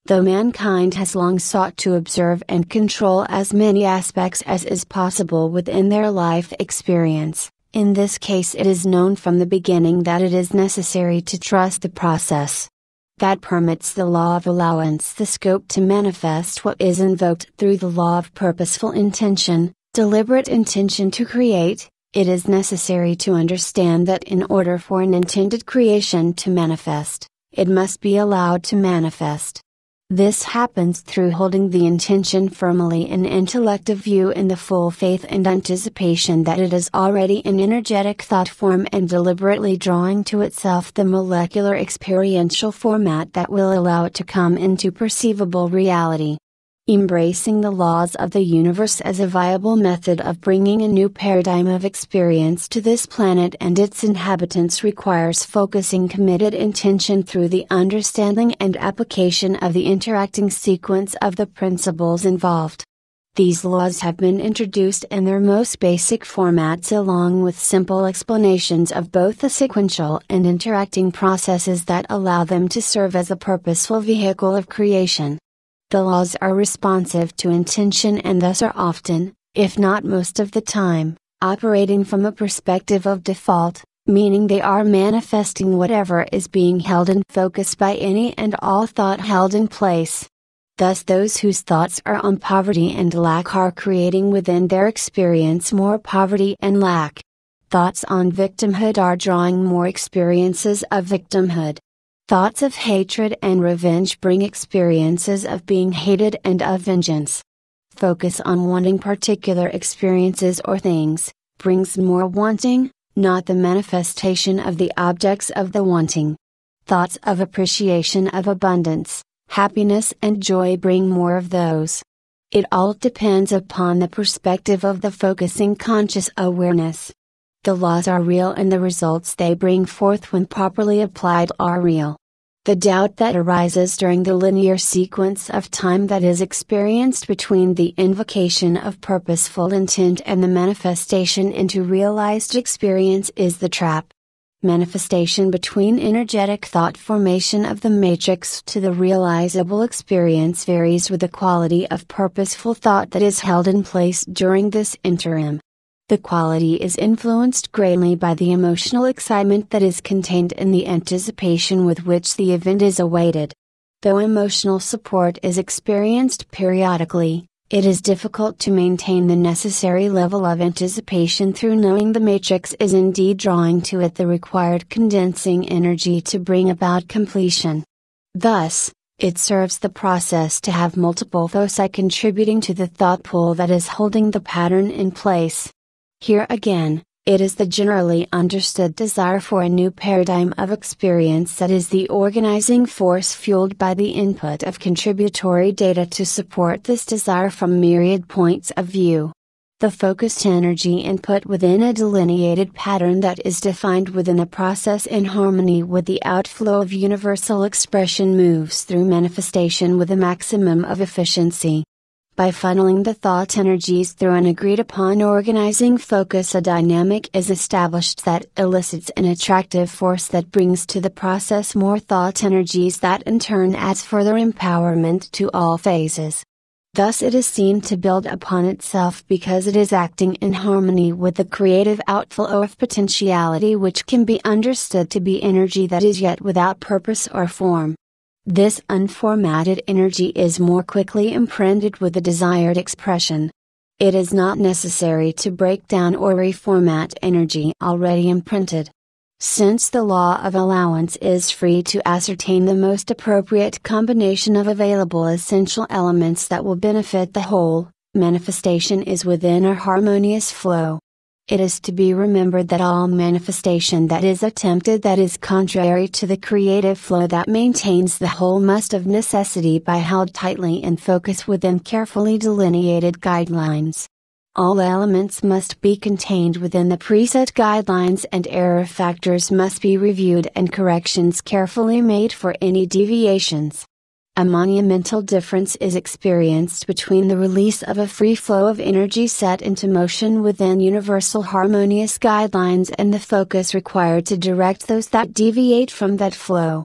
Though mankind has long sought to observe and control as many aspects as is possible within their life experience, in this case it is known from the beginning that it is necessary to trust the process. That permits the law of allowance the scope to manifest what is invoked through the law of purposeful intention, deliberate intention to create, it is necessary to understand that in order for an intended creation to manifest, it must be allowed to manifest. This happens through holding the intention firmly in intellective view in the full faith and anticipation that it is already an energetic thought form and deliberately drawing to itself the molecular experiential format that will allow it to come into perceivable reality. Embracing the laws of the universe as a viable method of bringing a new paradigm of experience to this planet and its inhabitants requires focusing committed intention through the understanding and application of the interacting sequence of the principles involved. These laws have been introduced in their most basic formats along with simple explanations of both the sequential and interacting processes that allow them to serve as a purposeful vehicle of creation. The laws are responsive to intention and thus are often, if not most of the time, operating from a perspective of default, meaning they are manifesting whatever is being held in focus by any and all thought held in place. Thus, those whose thoughts are on poverty and lack are creating within their experience more poverty and lack. Thoughts on victimhood are drawing more experiences of victimhood. Thoughts of hatred and revenge bring experiences of being hated and of vengeance. Focus on wanting particular experiences or things, brings more wanting, not the manifestation of the objects of the wanting. Thoughts of appreciation of abundance, happiness, and joy bring more of those. It all depends upon the perspective of the focusing conscious awareness. The laws are real and the results they bring forth when properly applied are real. The doubt that arises during the linear sequence of time that is experienced between the invocation of purposeful intent and the manifestation into realized experience is the trap. Manifestation between energetic thought formation of the matrix to the realizable experience varies with the quality of purposeful thought that is held in place during this interim. The quality is influenced greatly by the emotional excitement that is contained in the anticipation with which the event is awaited. Though emotional support is experienced periodically, it is difficult to maintain the necessary level of anticipation through knowing the matrix is indeed drawing to it the required condensing energy to bring about completion. Thus, it serves the process to have multiple foci contributing to the thought pool that is holding the pattern in place. Here again, it is the generally understood desire for a new paradigm of experience that is the organizing force fueled by the input of contributory data to support this desire from myriad points of view. The focused energy input within a delineated pattern that is defined within a process in harmony with the outflow of universal expression moves through manifestation with a maximum of efficiency. By funneling the thought energies through an agreed upon organizing focus, a dynamic is established that elicits an attractive force that brings to the process more thought energies that in turn adds further empowerment to all phases. Thus, it is seen to build upon itself because it is acting in harmony with the creative outflow of potentiality, which can be understood to be energy that is yet without purpose or form. This unformatted energy is more quickly imprinted with the desired expression. It is not necessary to break down or reformat energy already imprinted. Since the law of allowance is free to ascertain the most appropriate combination of available essential elements that will benefit the whole, manifestation is within a harmonious flow. It is to be remembered that all manifestation that is attempted that is contrary to the creative flow that maintains the whole must of necessity be held tightly in focus within carefully delineated guidelines. All elements must be contained within the preset guidelines and error factors must be reviewed and corrections carefully made for any deviations a monumental difference is experienced between the release of a free flow of energy set into motion within universal harmonious guidelines and the focus required to direct those that deviate from that flow.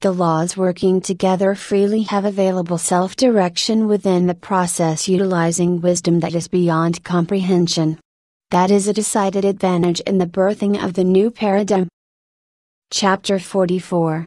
The laws working together freely have available self direction within the process, utilizing wisdom that is beyond comprehension. That is a decided advantage in the birthing of the new paradigm. Chapter 44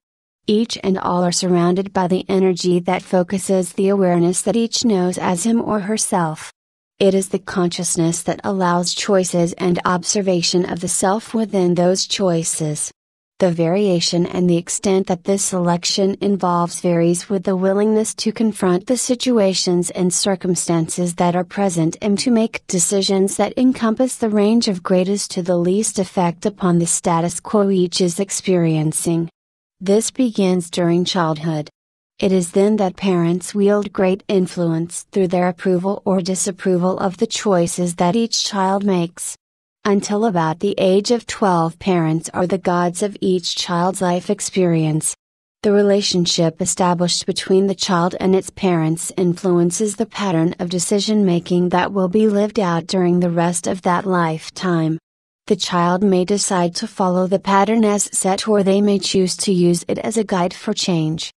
each and all are surrounded by the energy that focuses the awareness that each knows as him or herself. It is the consciousness that allows choices and observation of the self within those choices. The variation and the extent that this selection involves varies with the willingness to confront the situations and circumstances that are present and to make decisions that encompass the range of greatest to the least effect upon the status quo each is experiencing. This begins during childhood. It is then that parents wield great influence through their approval or disapproval of the choices that each child makes. Until about the age of 12, parents are the gods of each child's life experience. The relationship established between the child and its parents influences the pattern of decision making that will be lived out during the rest of that lifetime. The child may decide to follow the pattern as set or they may choose to use it as a guide for change.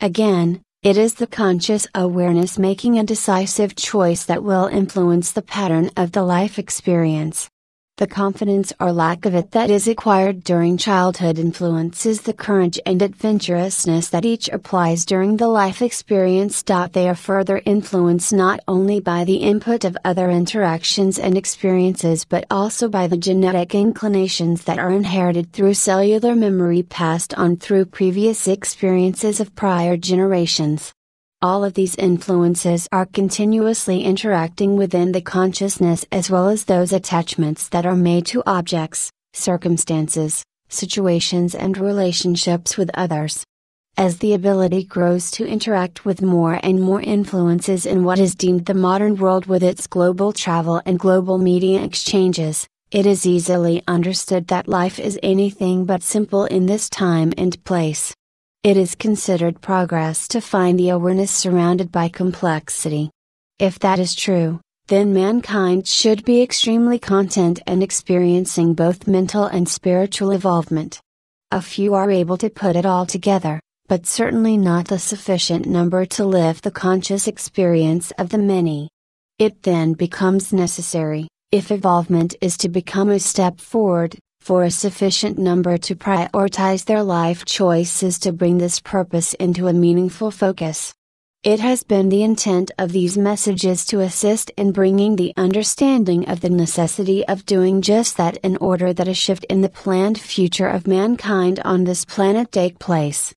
Again, it is the conscious awareness making a decisive choice that will influence the pattern of the life experience. The confidence or lack of it that is acquired during childhood influences the courage and adventurousness that each applies during the life experience. They are further influenced not only by the input of other interactions and experiences but also by the genetic inclinations that are inherited through cellular memory passed on through previous experiences of prior generations. All of these influences are continuously interacting within the consciousness as well as those attachments that are made to objects, circumstances, situations, and relationships with others. As the ability grows to interact with more and more influences in what is deemed the modern world with its global travel and global media exchanges, it is easily understood that life is anything but simple in this time and place. It is considered progress to find the awareness surrounded by complexity. If that is true, then mankind should be extremely content and experiencing both mental and spiritual evolvement. A few are able to put it all together, but certainly not the sufficient number to live the conscious experience of the many. It then becomes necessary, if evolvement is to become a step forward, for a sufficient number to prioritize their life choices to bring this purpose into a meaningful focus. It has been the intent of these messages to assist in bringing the understanding of the necessity of doing just that in order that a shift in the planned future of mankind on this planet take place.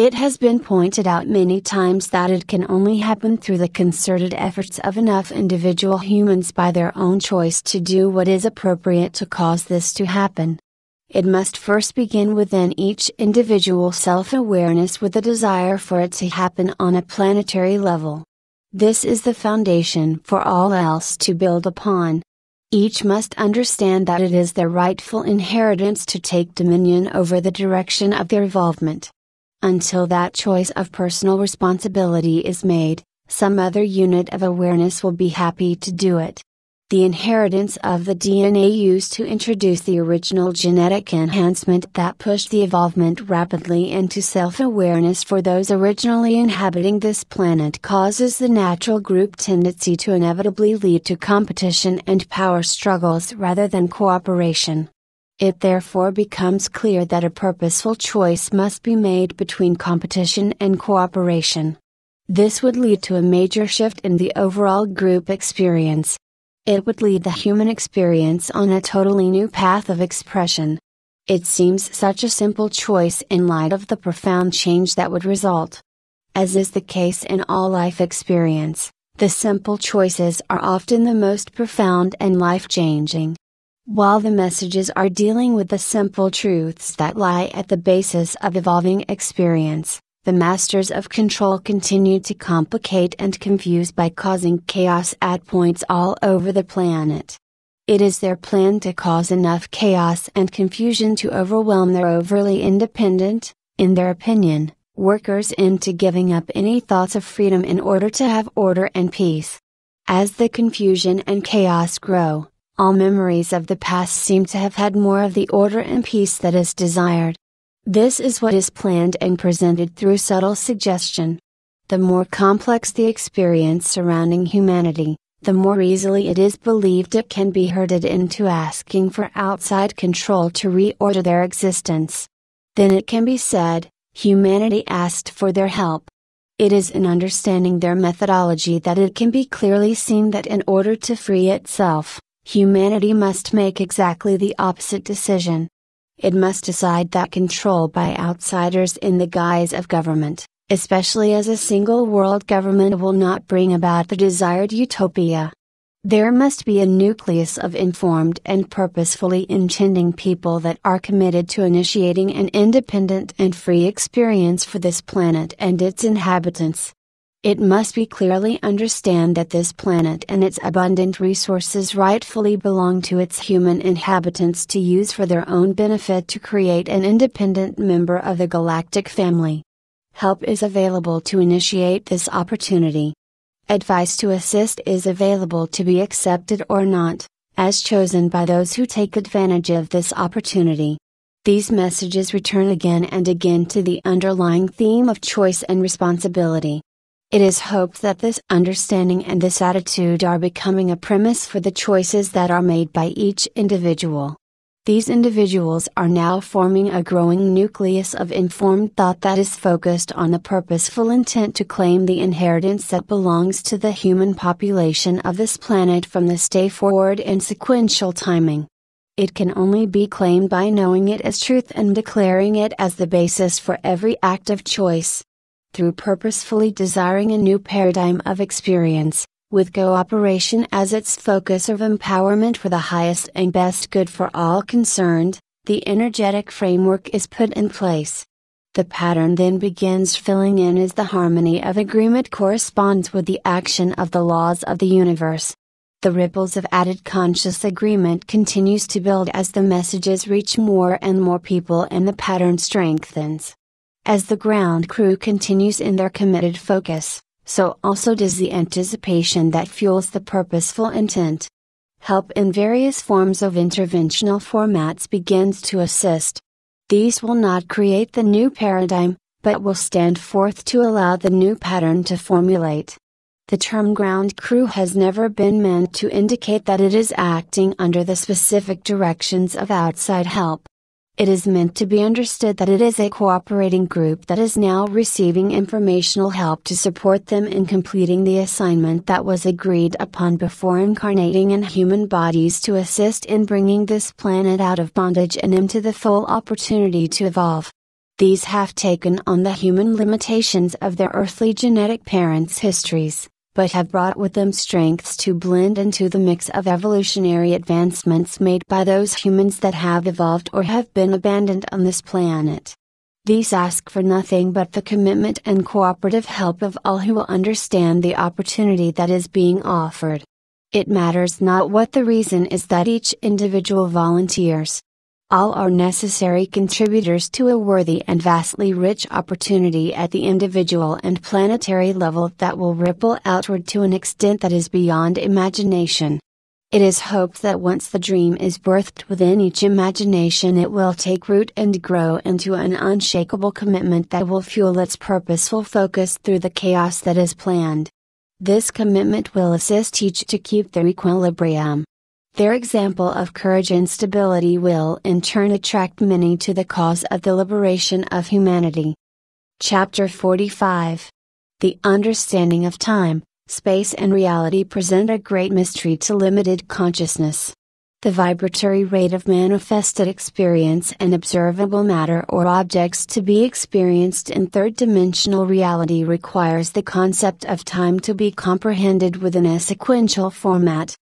It has been pointed out many times that it can only happen through the concerted efforts of enough individual humans by their own choice to do what is appropriate to cause this to happen. It must first begin within each individual self awareness with a desire for it to happen on a planetary level. This is the foundation for all else to build upon. Each must understand that it is their rightful inheritance to take dominion over the direction of their involvement. Until that choice of personal responsibility is made, some other unit of awareness will be happy to do it. The inheritance of the DNA used to introduce the original genetic enhancement that pushed the evolvement rapidly into self awareness for those originally inhabiting this planet causes the natural group tendency to inevitably lead to competition and power struggles rather than cooperation. It therefore becomes clear that a purposeful choice must be made between competition and cooperation. This would lead to a major shift in the overall group experience. It would lead the human experience on a totally new path of expression. It seems such a simple choice in light of the profound change that would result. As is the case in all life experience, the simple choices are often the most profound and life changing. While the messages are dealing with the simple truths that lie at the basis of evolving experience, the masters of control continue to complicate and confuse by causing chaos at points all over the planet. It is their plan to cause enough chaos and confusion to overwhelm their overly independent, in their opinion, workers into giving up any thoughts of freedom in order to have order and peace. As the confusion and chaos grow, all memories of the past seem to have had more of the order and peace that is desired. This is what is planned and presented through subtle suggestion. The more complex the experience surrounding humanity, the more easily it is believed it can be herded into asking for outside control to reorder their existence. Then it can be said, humanity asked for their help. It is in understanding their methodology that it can be clearly seen that in order to free itself, humanity must make exactly the opposite decision. It must decide that control by outsiders in the guise of government, especially as a single world government, will not bring about the desired utopia. There must be a nucleus of informed and purposefully intending people that are committed to initiating an independent and free experience for this planet and its inhabitants. It must be clearly understood that this planet and its abundant resources rightfully belong to its human inhabitants to use for their own benefit to create an independent member of the galactic family. Help is available to initiate this opportunity. Advice to assist is available to be accepted or not, as chosen by those who take advantage of this opportunity. These messages return again and again to the underlying theme of choice and responsibility. It is hoped that this understanding and this attitude are becoming a premise for the choices that are made by each individual. These individuals are now forming a growing nucleus of informed thought that is focused on the purposeful intent to claim the inheritance that belongs to the human population of this planet from this day forward in sequential timing. It can only be claimed by knowing it as truth and declaring it as the basis for every act of choice through purposefully desiring a new paradigm of experience, with cooperation as its focus of empowerment for the highest and best good for all concerned, the energetic framework is put in place. The pattern then begins filling in as the harmony of agreement corresponds with the action of the laws of the universe. The ripples of added conscious agreement continues to build as the messages reach more and more people and the pattern strengthens. As the ground crew continues in their committed focus, so also does the anticipation that fuels the purposeful intent. Help in various forms of interventional formats begins to assist. These will not create the new paradigm, but will stand forth to allow the new pattern to formulate. The term ground crew has never been meant to indicate that it is acting under the specific directions of outside help, it is meant to be understood that it is a cooperating group that is now receiving informational help to support them in completing the assignment that was agreed upon before incarnating in human bodies to assist in bringing this planet out of bondage and into the full opportunity to evolve. These have taken on the human limitations of their earthly genetic parents' histories, but have brought with them strengths to blend into the mix of evolutionary advancements made by those humans that have evolved or have been abandoned on this planet. These ask for nothing but the commitment and cooperative help of all who will understand the opportunity that is being offered. It matters not what the reason is that each individual volunteers, all are necessary contributors to a worthy and vastly rich opportunity at the individual and planetary level that will ripple outward to an extent that is beyond imagination. It is hoped that once the dream is birthed within each imagination, it will take root and grow into an unshakable commitment that will fuel its purposeful focus through the chaos that is planned. This commitment will assist each to keep their equilibrium, their example of courage and stability will in turn attract many to the cause of the liberation of humanity. Chapter 45 The understanding of time, space, and reality present a great mystery to limited consciousness. The vibratory rate of manifested experience and observable matter or objects to be experienced in third dimensional reality requires the concept of time to be comprehended within a sequential format.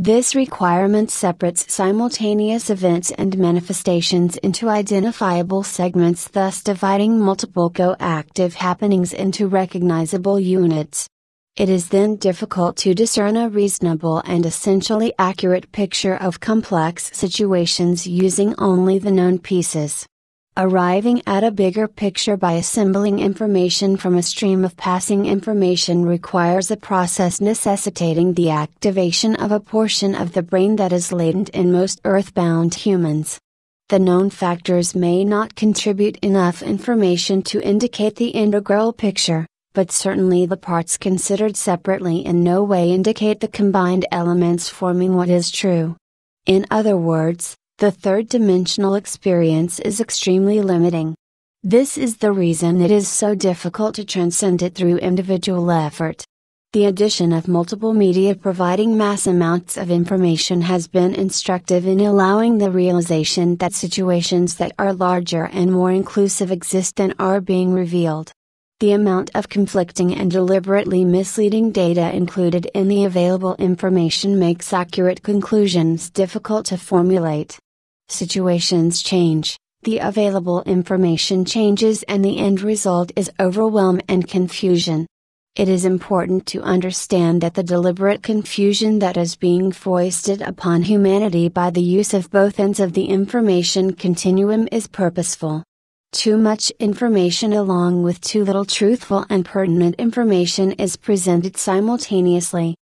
This requirement separates simultaneous events and manifestations into identifiable segments, thus dividing multiple coactive happenings into recognizable units. It is then difficult to discern a reasonable and essentially accurate picture of complex situations using only the known pieces arriving at a bigger picture by assembling information from a stream of passing information requires a process necessitating the activation of a portion of the brain that is latent in most earthbound humans. The known factors may not contribute enough information to indicate the integral picture, but certainly the parts considered separately in no way indicate the combined elements forming what is true. In other words, the third dimensional experience is extremely limiting. This is the reason it is so difficult to transcend it through individual effort. The addition of multiple media providing mass amounts of information has been instructive in allowing the realization that situations that are larger and more inclusive exist and are being revealed. The amount of conflicting and deliberately misleading data included in the available information makes accurate conclusions difficult to formulate situations change, the available information changes and the end result is overwhelm and confusion. It is important to understand that the deliberate confusion that is being foisted upon humanity by the use of both ends of the information continuum is purposeful. Too much information along with too little truthful and pertinent information is presented simultaneously,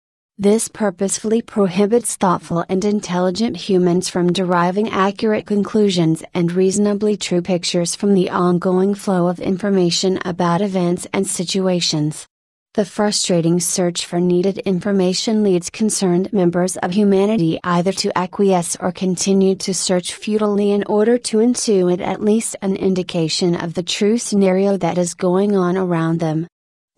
this purposefully prohibits thoughtful and intelligent humans from deriving accurate conclusions and reasonably true pictures from the ongoing flow of information about events and situations. The frustrating search for needed information leads concerned members of humanity either to acquiesce or continue to search futilely in order to intuit at least an indication of the true scenario that is going on around them.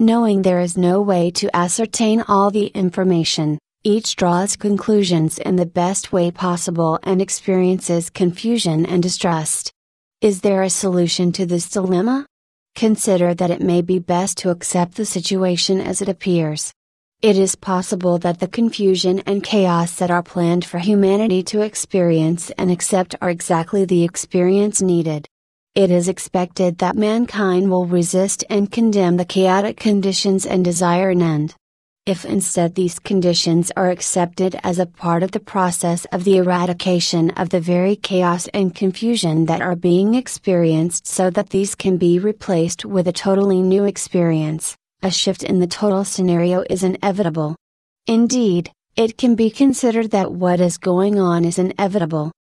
Knowing there is no way to ascertain all the information, each draws conclusions in the best way possible and experiences confusion and distrust. Is there a solution to this dilemma? Consider that it may be best to accept the situation as it appears. It is possible that the confusion and chaos that are planned for humanity to experience and accept are exactly the experience needed it is expected that mankind will resist and condemn the chaotic conditions and desire an end. If instead these conditions are accepted as a part of the process of the eradication of the very chaos and confusion that are being experienced so that these can be replaced with a totally new experience, a shift in the total scenario is inevitable. Indeed, it can be considered that what is going on is inevitable,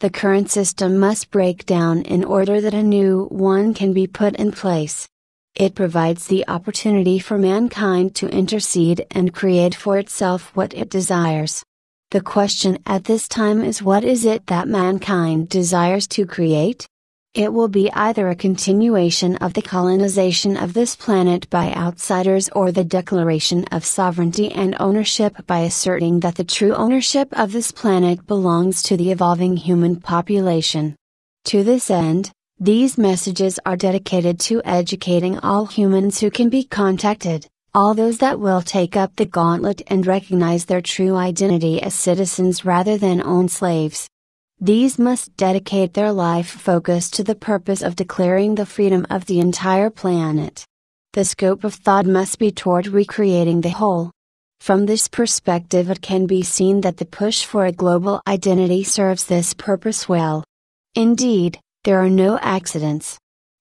the current system must break down in order that a new one can be put in place. It provides the opportunity for mankind to intercede and create for itself what it desires. The question at this time is what is it that mankind desires to create? It will be either a continuation of the colonization of this planet by outsiders or the declaration of sovereignty and ownership by asserting that the true ownership of this planet belongs to the evolving human population. To this end, these messages are dedicated to educating all humans who can be contacted, all those that will take up the gauntlet and recognize their true identity as citizens rather than own slaves. These must dedicate their life focus to the purpose of declaring the freedom of the entire planet. The scope of thought must be toward recreating the whole. From this perspective, it can be seen that the push for a global identity serves this purpose well. Indeed, there are no accidents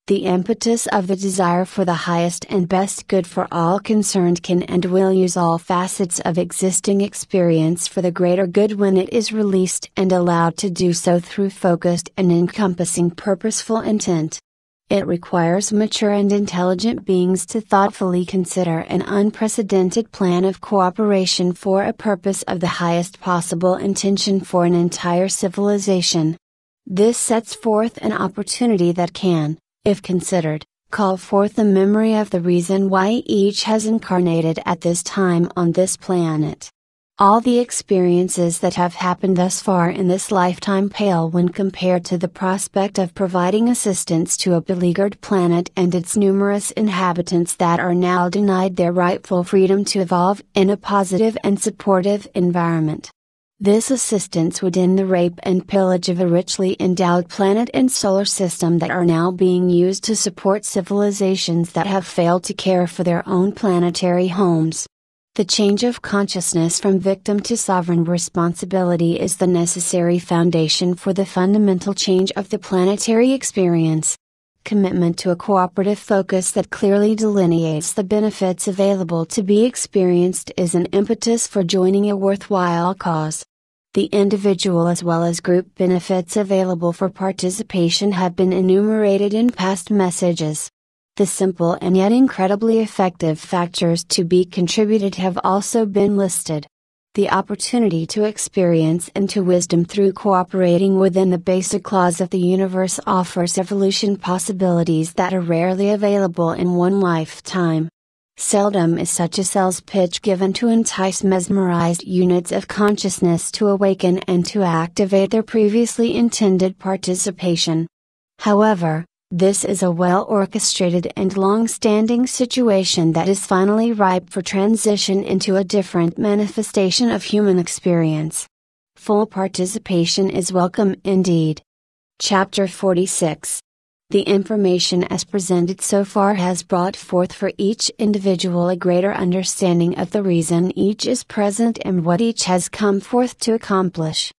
the impetus of the desire for the highest and best good for all concerned can and will use all facets of existing experience for the greater good when it is released and allowed to do so through focused and encompassing purposeful intent. It requires mature and intelligent beings to thoughtfully consider an unprecedented plan of cooperation for a purpose of the highest possible intention for an entire civilization. This sets forth an opportunity that can, if considered, call forth the memory of the reason why each has incarnated at this time on this planet. All the experiences that have happened thus far in this lifetime pale when compared to the prospect of providing assistance to a beleaguered planet and its numerous inhabitants that are now denied their rightful freedom to evolve in a positive and supportive environment. This assistance would end the rape and pillage of a richly endowed planet and solar system that are now being used to support civilizations that have failed to care for their own planetary homes. The change of consciousness from victim to sovereign responsibility is the necessary foundation for the fundamental change of the planetary experience. Commitment to a cooperative focus that clearly delineates the benefits available to be experienced is an impetus for joining a worthwhile cause the individual as well as group benefits available for participation have been enumerated in past messages. The simple and yet incredibly effective factors to be contributed have also been listed. The opportunity to experience and to wisdom through cooperating within the basic laws of the universe offers evolution possibilities that are rarely available in one lifetime. Seldom is such a sales pitch given to entice mesmerized units of consciousness to awaken and to activate their previously intended participation. However, this is a well orchestrated and long standing situation that is finally ripe for transition into a different manifestation of human experience. Full participation is welcome indeed. Chapter 46 the information as presented so far has brought forth for each individual a greater understanding of the reason each is present and what each has come forth to accomplish.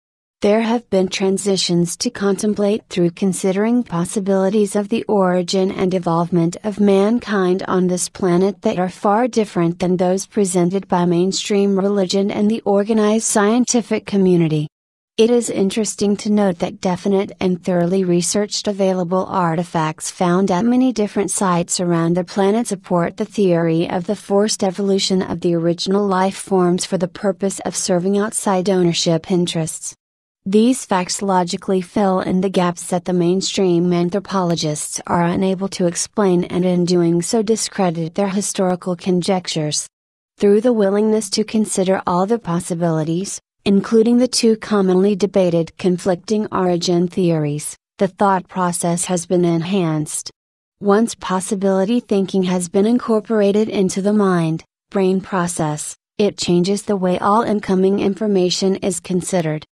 There have been transitions to contemplate through considering possibilities of the origin and evolvement of mankind on this planet that are far different than those presented by mainstream religion and the organized scientific community. It is interesting to note that definite and thoroughly researched available artifacts found at many different sites around the planet support the theory of the forced evolution of the original life forms for the purpose of serving outside ownership interests. These facts logically fill in the gaps that the mainstream anthropologists are unable to explain and in doing so discredit their historical conjectures. Through the willingness to consider all the possibilities, including the two commonly debated conflicting origin theories, the thought process has been enhanced. Once possibility thinking has been incorporated into the mind brain process, it changes the way all incoming information is considered.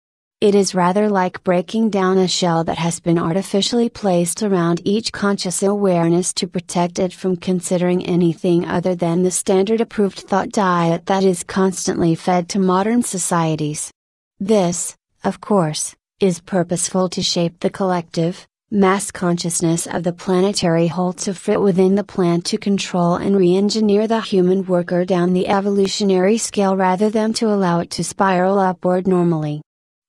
It is rather like breaking down a shell that has been artificially placed around each conscious awareness to protect it from considering anything other than the standard approved thought diet that is constantly fed to modern societies. This, of course, is purposeful to shape the collective, mass consciousness of the planetary whole to fit within the plan to control and re-engineer the human worker down the evolutionary scale rather than to allow it to spiral upward normally.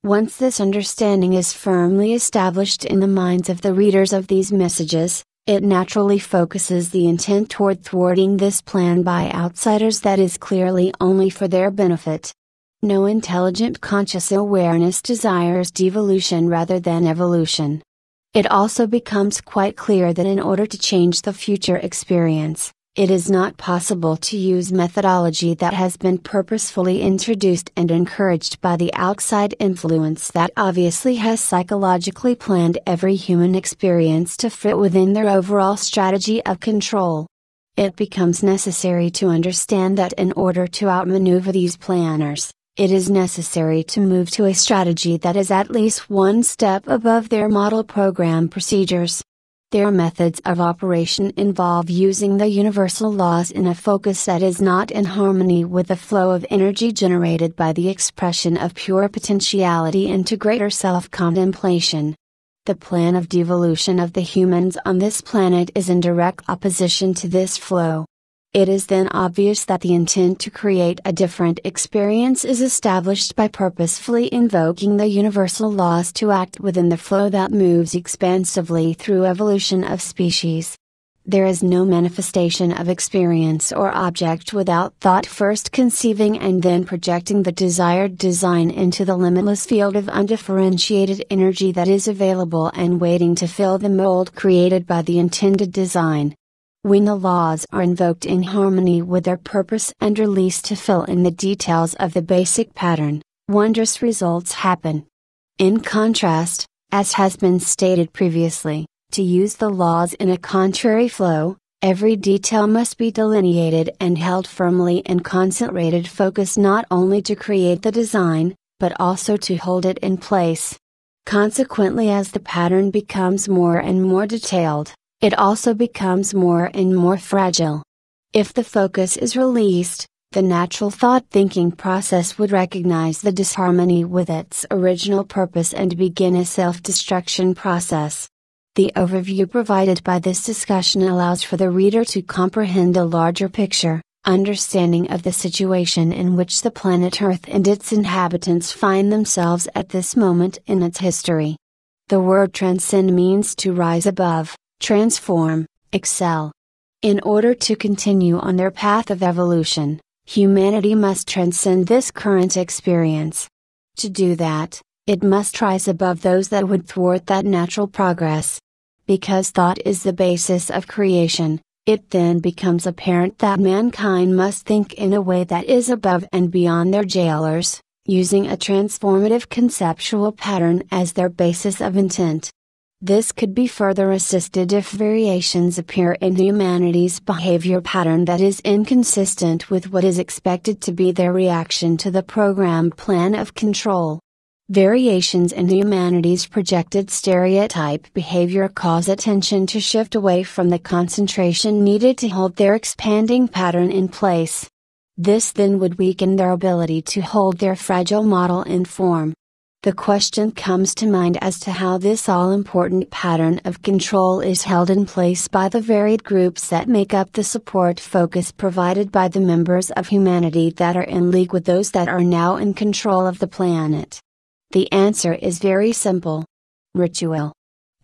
Once this understanding is firmly established in the minds of the readers of these messages, it naturally focuses the intent toward thwarting this plan by outsiders that is clearly only for their benefit. No intelligent conscious awareness desires devolution rather than evolution. It also becomes quite clear that in order to change the future experience, it is not possible to use methodology that has been purposefully introduced and encouraged by the outside influence that obviously has psychologically planned every human experience to fit within their overall strategy of control. It becomes necessary to understand that in order to outmaneuver these planners, it is necessary to move to a strategy that is at least one step above their model program procedures. Their methods of operation involve using the universal laws in a focus that is not in harmony with the flow of energy generated by the expression of pure potentiality into greater self contemplation. The plan of devolution of the humans on this planet is in direct opposition to this flow. It is then obvious that the intent to create a different experience is established by purposefully invoking the universal laws to act within the flow that moves expansively through evolution of species. There is no manifestation of experience or object without thought first conceiving and then projecting the desired design into the limitless field of undifferentiated energy that is available and waiting to fill the mold created by the intended design when the laws are invoked in harmony with their purpose and released to fill in the details of the basic pattern, wondrous results happen. In contrast, as has been stated previously, to use the laws in a contrary flow, every detail must be delineated and held firmly in concentrated focus not only to create the design, but also to hold it in place. Consequently, as the pattern becomes more and more detailed, it also becomes more and more fragile. If the focus is released, the natural thought thinking process would recognize the disharmony with its original purpose and begin a self destruction process. The overview provided by this discussion allows for the reader to comprehend a larger picture, understanding of the situation in which the planet Earth and its inhabitants find themselves at this moment in its history. The word transcend means to rise above, transform, excel. In order to continue on their path of evolution, humanity must transcend this current experience. To do that, it must rise above those that would thwart that natural progress. Because thought is the basis of creation, it then becomes apparent that mankind must think in a way that is above and beyond their jailers, using a transformative conceptual pattern as their basis of intent. This could be further assisted if variations appear in humanity's behavior pattern that is inconsistent with what is expected to be their reaction to the program plan of control. Variations in humanity's projected stereotype behavior cause attention to shift away from the concentration needed to hold their expanding pattern in place. This then would weaken their ability to hold their fragile model in form the question comes to mind as to how this all important pattern of control is held in place by the varied groups that make up the support focus provided by the members of humanity that are in league with those that are now in control of the planet. The answer is very simple ritual.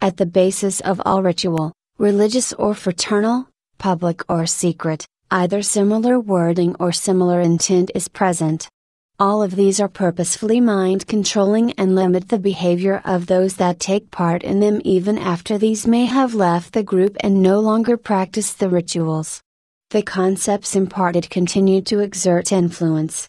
At the basis of all ritual, religious or fraternal, public or secret, either similar wording or similar intent is present. All of these are purposefully mind controlling and limit the behavior of those that take part in them even after these may have left the group and no longer practice the rituals. The concepts imparted continue to exert influence.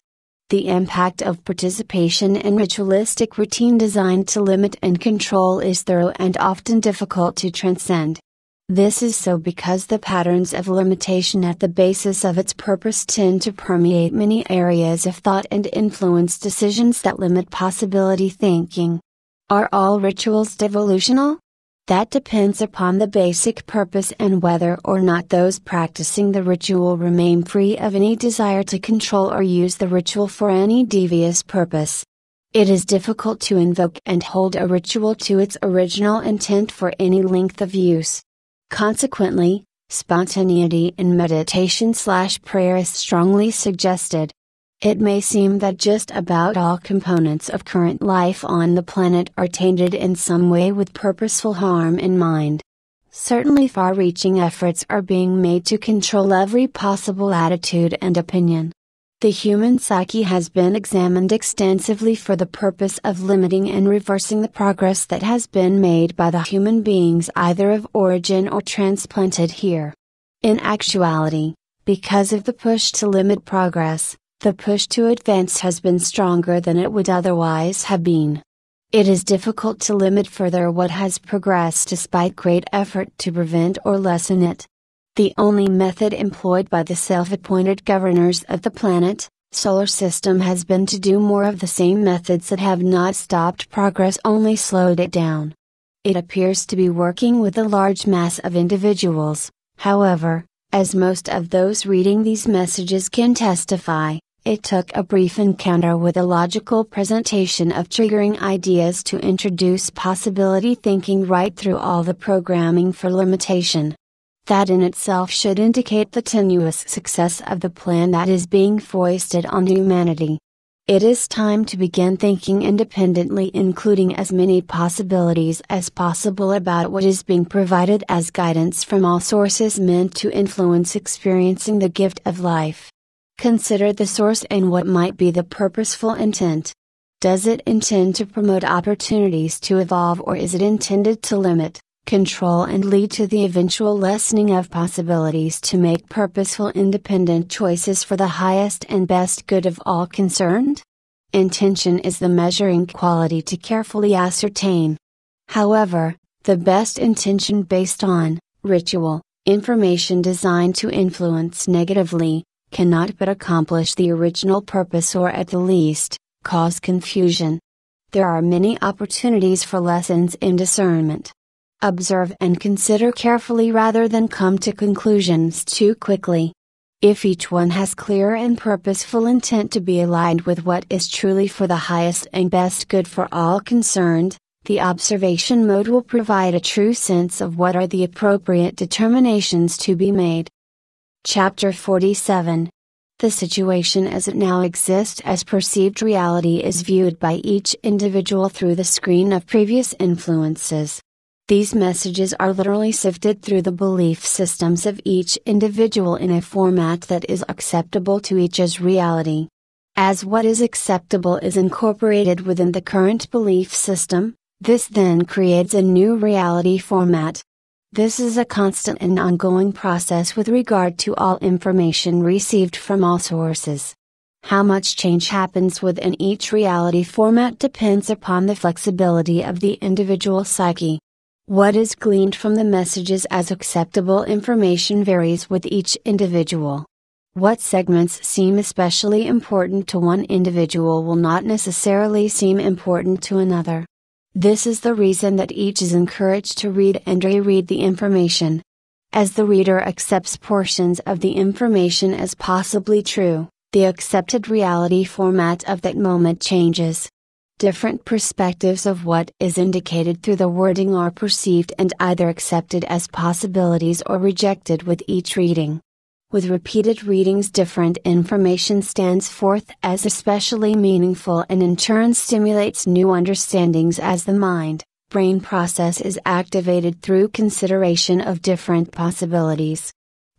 The impact of participation in ritualistic routine designed to limit and control is thorough and often difficult to transcend. This is so because the patterns of limitation at the basis of its purpose tend to permeate many areas of thought and influence decisions that limit possibility thinking. Are all rituals devolutional? That depends upon the basic purpose and whether or not those practicing the ritual remain free of any desire to control or use the ritual for any devious purpose. It is difficult to invoke and hold a ritual to its original intent for any length of use. Consequently, spontaneity in meditation slash prayer is strongly suggested. It may seem that just about all components of current life on the planet are tainted in some way with purposeful harm in mind. Certainly, far reaching efforts are being made to control every possible attitude and opinion. The human psyche has been examined extensively for the purpose of limiting and reversing the progress that has been made by the human beings either of origin or transplanted here. In actuality, because of the push to limit progress, the push to advance has been stronger than it would otherwise have been. It is difficult to limit further what has progressed despite great effort to prevent or lessen it the only method employed by the self appointed governors of the planet, solar system has been to do more of the same methods that have not stopped progress only slowed it down. It appears to be working with a large mass of individuals, however, as most of those reading these messages can testify, it took a brief encounter with a logical presentation of triggering ideas to introduce possibility thinking right through all the programming for limitation, that in itself should indicate the tenuous success of the plan that is being foisted on humanity. It is time to begin thinking independently, including as many possibilities as possible about what is being provided as guidance from all sources meant to influence experiencing the gift of life. Consider the source and what might be the purposeful intent. Does it intend to promote opportunities to evolve or is it intended to limit? control and lead to the eventual lessening of possibilities to make purposeful independent choices for the highest and best good of all concerned? Intention is the measuring quality to carefully ascertain. However, the best intention based on ritual, information designed to influence negatively, cannot but accomplish the original purpose or at the least, cause confusion. There are many opportunities for lessons in discernment. Observe and consider carefully rather than come to conclusions too quickly. If each one has clear and purposeful intent to be aligned with what is truly for the highest and best good for all concerned, the observation mode will provide a true sense of what are the appropriate determinations to be made. Chapter 47 The situation as it now exists as perceived reality is viewed by each individual through the screen of previous influences. These messages are literally sifted through the belief systems of each individual in a format that is acceptable to each as reality. As what is acceptable is incorporated within the current belief system, this then creates a new reality format. This is a constant and ongoing process with regard to all information received from all sources. How much change happens within each reality format depends upon the flexibility of the individual psyche. What is gleaned from the messages as acceptable information varies with each individual. What segments seem especially important to one individual will not necessarily seem important to another. This is the reason that each is encouraged to read and reread the information. As the reader accepts portions of the information as possibly true, the accepted reality format of that moment changes different perspectives of what is indicated through the wording are perceived and either accepted as possibilities or rejected with each reading. With repeated readings, different information stands forth as especially meaningful and in turn stimulates new understandings as the mind brain process is activated through consideration of different possibilities.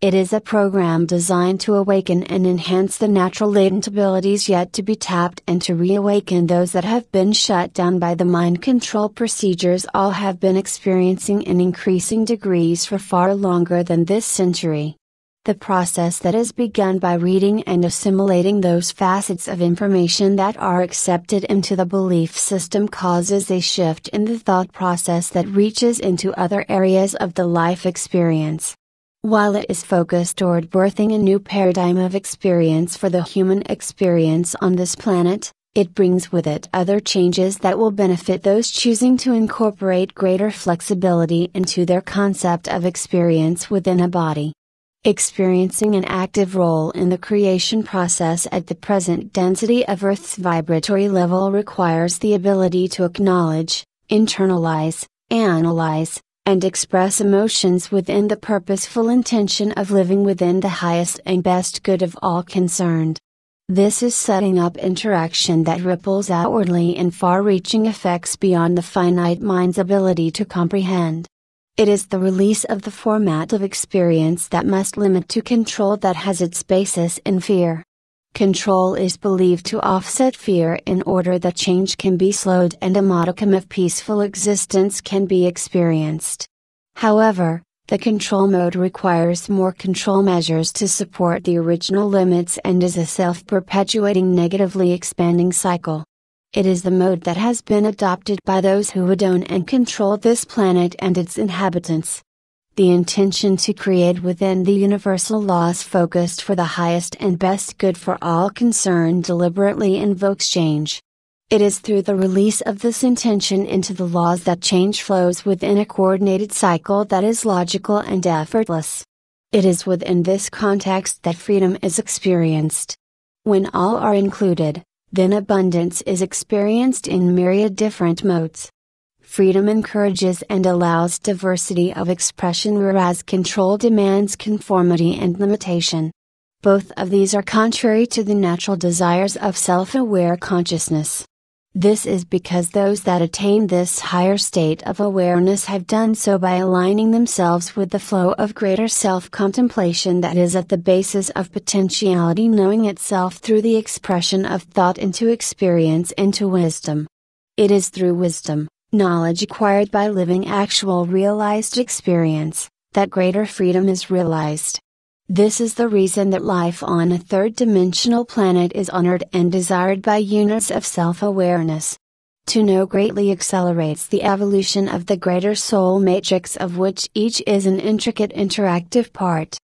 It is a program designed to awaken and enhance the natural latent abilities yet to be tapped and to reawaken those that have been shut down by the mind control procedures all have been experiencing in increasing degrees for far longer than this century. The process that is begun by reading and assimilating those facets of information that are accepted into the belief system causes a shift in the thought process that reaches into other areas of the life experience. While it is focused toward birthing a new paradigm of experience for the human experience on this planet, it brings with it other changes that will benefit those choosing to incorporate greater flexibility into their concept of experience within a body. Experiencing an active role in the creation process at the present density of Earth's vibratory level requires the ability to acknowledge, internalize, analyze, and express emotions within the purposeful intention of living within the highest and best good of all concerned. This is setting up interaction that ripples outwardly in far reaching effects beyond the finite mind's ability to comprehend. It is the release of the format of experience that must limit to control that has its basis in fear. Control is believed to offset fear in order that change can be slowed and a modicum of peaceful existence can be experienced. However, the control mode requires more control measures to support the original limits and is a self perpetuating negatively expanding cycle. It is the mode that has been adopted by those who would own and control this planet and its inhabitants the intention to create within the universal laws focused for the highest and best good for all concerned deliberately invokes change. It is through the release of this intention into the laws that change flows within a coordinated cycle that is logical and effortless. It is within this context that freedom is experienced. When all are included, then abundance is experienced in myriad different modes. Freedom encourages and allows diversity of expression whereas control demands conformity and limitation. Both of these are contrary to the natural desires of self-aware consciousness. This is because those that attain this higher state of awareness have done so by aligning themselves with the flow of greater self contemplation that is at the basis of potentiality knowing itself through the expression of thought into experience into wisdom. It is through wisdom, knowledge acquired by living actual realized experience, that greater freedom is realized. This is the reason that life on a third dimensional planet is honored and desired by units of self awareness. To know greatly accelerates the evolution of the greater soul matrix of which each is an intricate interactive part.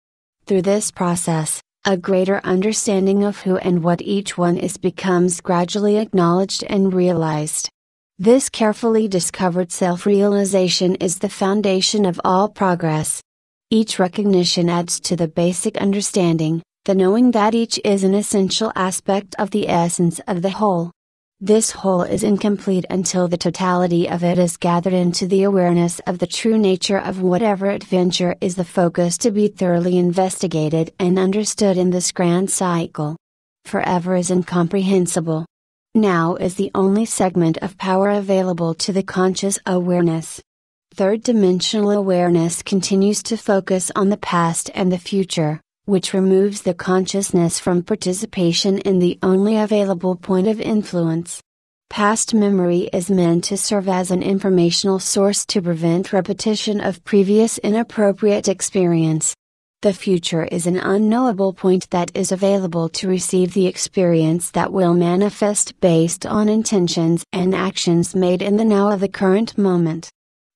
Through this process, a greater understanding of who and what each one is becomes gradually acknowledged and realized. This carefully discovered self realization is the foundation of all progress. Each recognition adds to the basic understanding, the knowing that each is an essential aspect of the essence of the whole. This whole is incomplete until the totality of it is gathered into the awareness of the true nature of whatever adventure is the focus to be thoroughly investigated and understood in this grand cycle. Forever is incomprehensible, now is the only segment of power available to the conscious awareness. Third dimensional awareness continues to focus on the past and the future, which removes the consciousness from participation in the only available point of influence. Past memory is meant to serve as an informational source to prevent repetition of previous inappropriate experience. The future is an unknowable point that is available to receive the experience that will manifest based on intentions and actions made in the now of the current moment.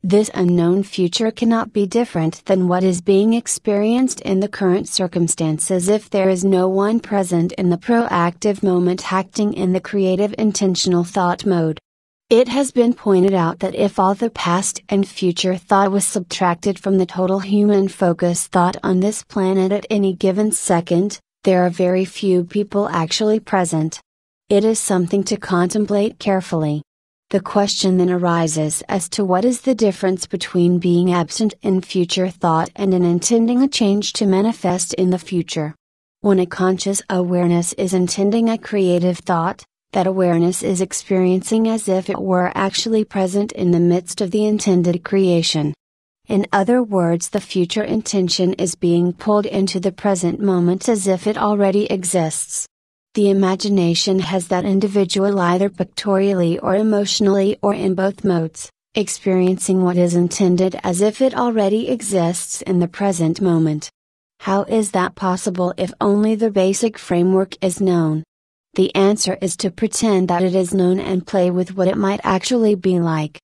This unknown future cannot be different than what is being experienced in the current circumstances if there is no one present in the proactive moment acting in the creative intentional thought mode. It has been pointed out that if all the past and future thought was subtracted from the total human focus thought on this planet at any given second, there are very few people actually present. It is something to contemplate carefully. The question then arises as to what is the difference between being absent in future thought and in intending a change to manifest in the future. When a conscious awareness is intending a creative thought, that awareness is experiencing as if it were actually present in the midst of the intended creation. In other words, the future intention is being pulled into the present moment as if it already exists. The imagination has that individual either pictorially or emotionally or in both modes, experiencing what is intended as if it already exists in the present moment. How is that possible if only the basic framework is known? The answer is to pretend that it is known and play with what it might actually be like.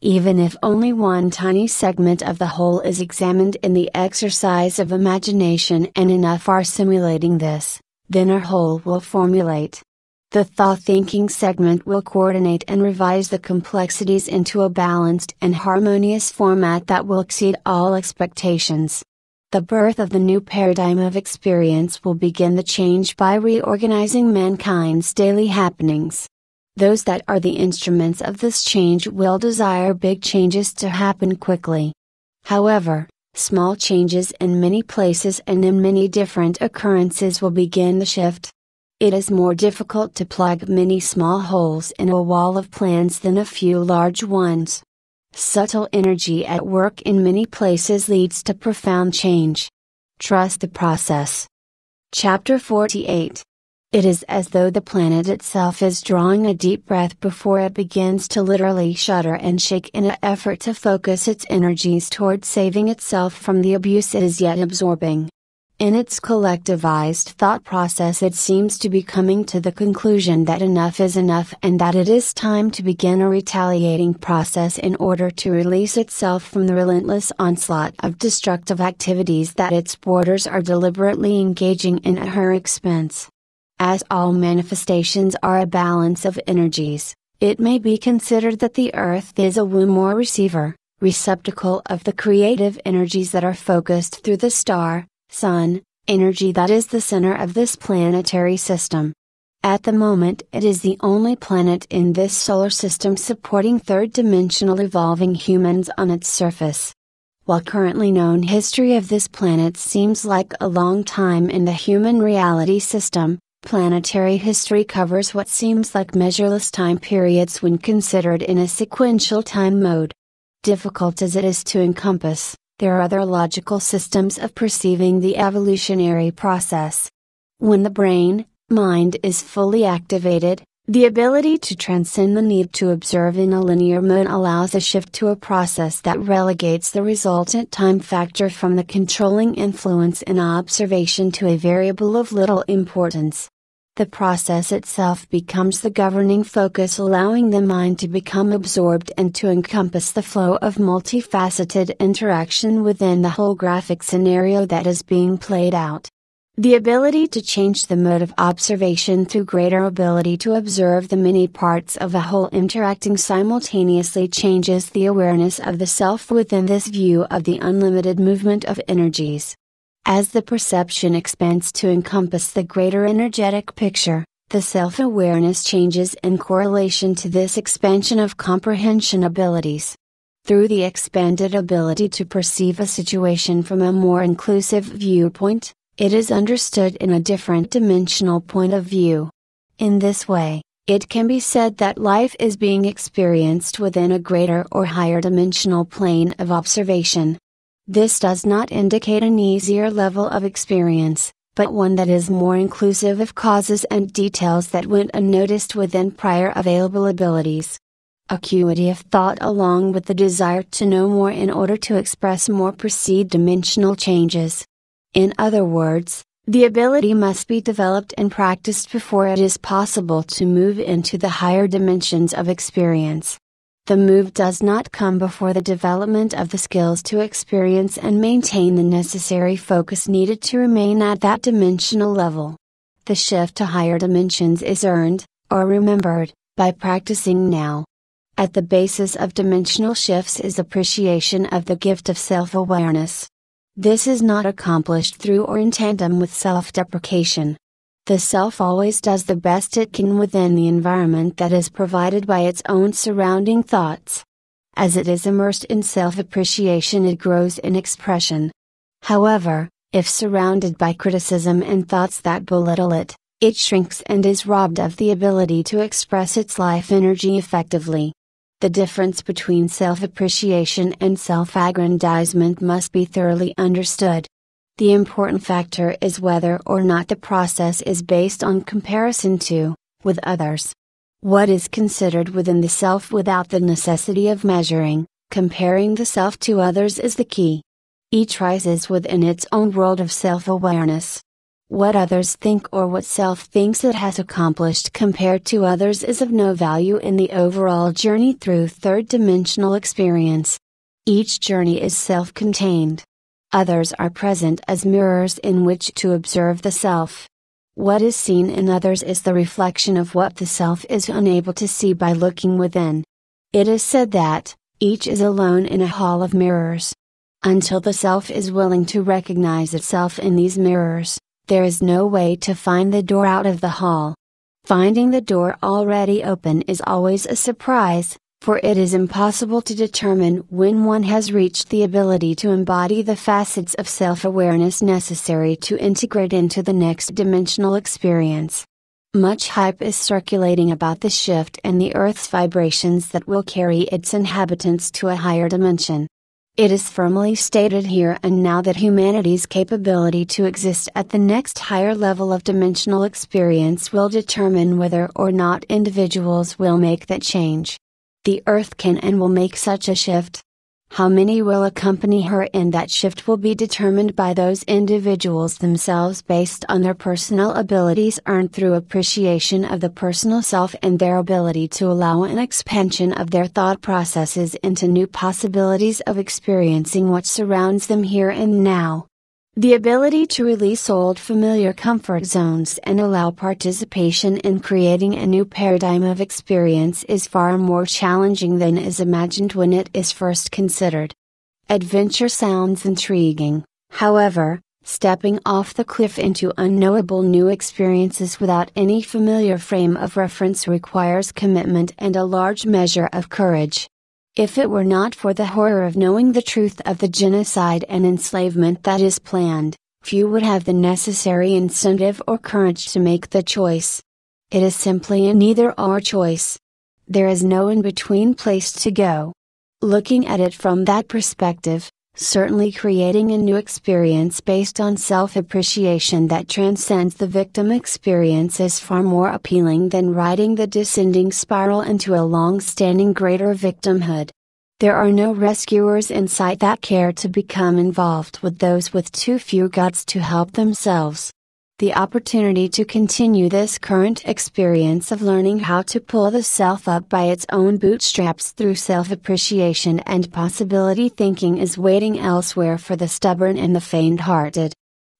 Even if only one tiny segment of the whole is examined in the exercise of imagination and enough are simulating this, then our whole will formulate. The thought thinking segment will coordinate and revise the complexities into a balanced and harmonious format that will exceed all expectations. The birth of the new paradigm of experience will begin the change by reorganizing mankind's daily happenings. Those that are the instruments of this change will desire big changes to happen quickly. However, small changes in many places and in many different occurrences will begin the shift. It is more difficult to plug many small holes in a wall of plans than a few large ones. Subtle energy at work in many places leads to profound change. Trust the process. Chapter 48 It is as though the planet itself is drawing a deep breath before it begins to literally shudder and shake in an effort to focus its energies toward saving itself from the abuse it is yet absorbing. In its collectivized thought process, it seems to be coming to the conclusion that enough is enough and that it is time to begin a retaliating process in order to release itself from the relentless onslaught of destructive activities that its borders are deliberately engaging in at her expense. As all manifestations are a balance of energies, it may be considered that the Earth is a womb or receiver, receptacle of the creative energies that are focused through the star, sun, energy that is the center of this planetary system. At the moment, it is the only planet in this solar system supporting third dimensional evolving humans on its surface. While currently known history of this planet seems like a long time in the human reality system, planetary history covers what seems like measureless time periods when considered in a sequential time mode. Difficult as it is to encompass, there are other logical systems of perceiving the evolutionary process. When the brain, mind is fully activated, the ability to transcend the need to observe in a linear mode allows a shift to a process that relegates the resultant time factor from the controlling influence in observation to a variable of little importance the process itself becomes the governing focus, allowing the mind to become absorbed and to encompass the flow of multifaceted interaction within the whole graphic scenario that is being played out. The ability to change the mode of observation through greater ability to observe the many parts of a whole interacting simultaneously changes the awareness of the self within this view of the unlimited movement of energies. As the perception expands to encompass the greater energetic picture, the self awareness changes in correlation to this expansion of comprehension abilities. Through the expanded ability to perceive a situation from a more inclusive viewpoint, it is understood in a different dimensional point of view. In this way, it can be said that life is being experienced within a greater or higher dimensional plane of observation, this does not indicate an easier level of experience, but one that is more inclusive of causes and details that went unnoticed within prior available abilities. Acuity of thought along with the desire to know more in order to express more perceived dimensional changes. In other words, the ability must be developed and practiced before it is possible to move into the higher dimensions of experience. The move does not come before the development of the skills to experience and maintain the necessary focus needed to remain at that dimensional level. The shift to higher dimensions is earned, or remembered, by practicing now. At the basis of dimensional shifts is appreciation of the gift of self awareness. This is not accomplished through or in tandem with self deprecation, the self always does the best it can within the environment that is provided by its own surrounding thoughts. As it is immersed in self appreciation, it grows in expression. However, if surrounded by criticism and thoughts that belittle it, it shrinks and is robbed of the ability to express its life energy effectively. The difference between self appreciation and self aggrandizement must be thoroughly understood. The important factor is whether or not the process is based on comparison to, with others. What is considered within the self without the necessity of measuring, comparing the self to others is the key. Each rises within its own world of self awareness. What others think or what self thinks it has accomplished compared to others is of no value in the overall journey through third dimensional experience. Each journey is self contained others are present as mirrors in which to observe the self. What is seen in others is the reflection of what the self is unable to see by looking within. It is said that, each is alone in a hall of mirrors. Until the self is willing to recognize itself in these mirrors, there is no way to find the door out of the hall. Finding the door already open is always a surprise, for it is impossible to determine when one has reached the ability to embody the facets of self awareness necessary to integrate into the next dimensional experience. Much hype is circulating about the shift in the Earth's vibrations that will carry its inhabitants to a higher dimension. It is firmly stated here and now that humanity's capability to exist at the next higher level of dimensional experience will determine whether or not individuals will make that change the Earth can and will make such a shift. How many will accompany her in that shift will be determined by those individuals themselves based on their personal abilities earned through appreciation of the personal self and their ability to allow an expansion of their thought processes into new possibilities of experiencing what surrounds them here and now. The ability to release old familiar comfort zones and allow participation in creating a new paradigm of experience is far more challenging than is imagined when it is first considered. Adventure sounds intriguing, however, stepping off the cliff into unknowable new experiences without any familiar frame of reference requires commitment and a large measure of courage. If it were not for the horror of knowing the truth of the genocide and enslavement that is planned, few would have the necessary incentive or courage to make the choice. It is simply a neither or choice. There is no in between place to go. Looking at it from that perspective, certainly creating a new experience based on self appreciation that transcends the victim experience is far more appealing than riding the descending spiral into a long standing greater victimhood. There are no rescuers in sight that care to become involved with those with too few guts to help themselves the opportunity to continue this current experience of learning how to pull the self up by its own bootstraps through self appreciation and possibility thinking is waiting elsewhere for the stubborn and the faint hearted.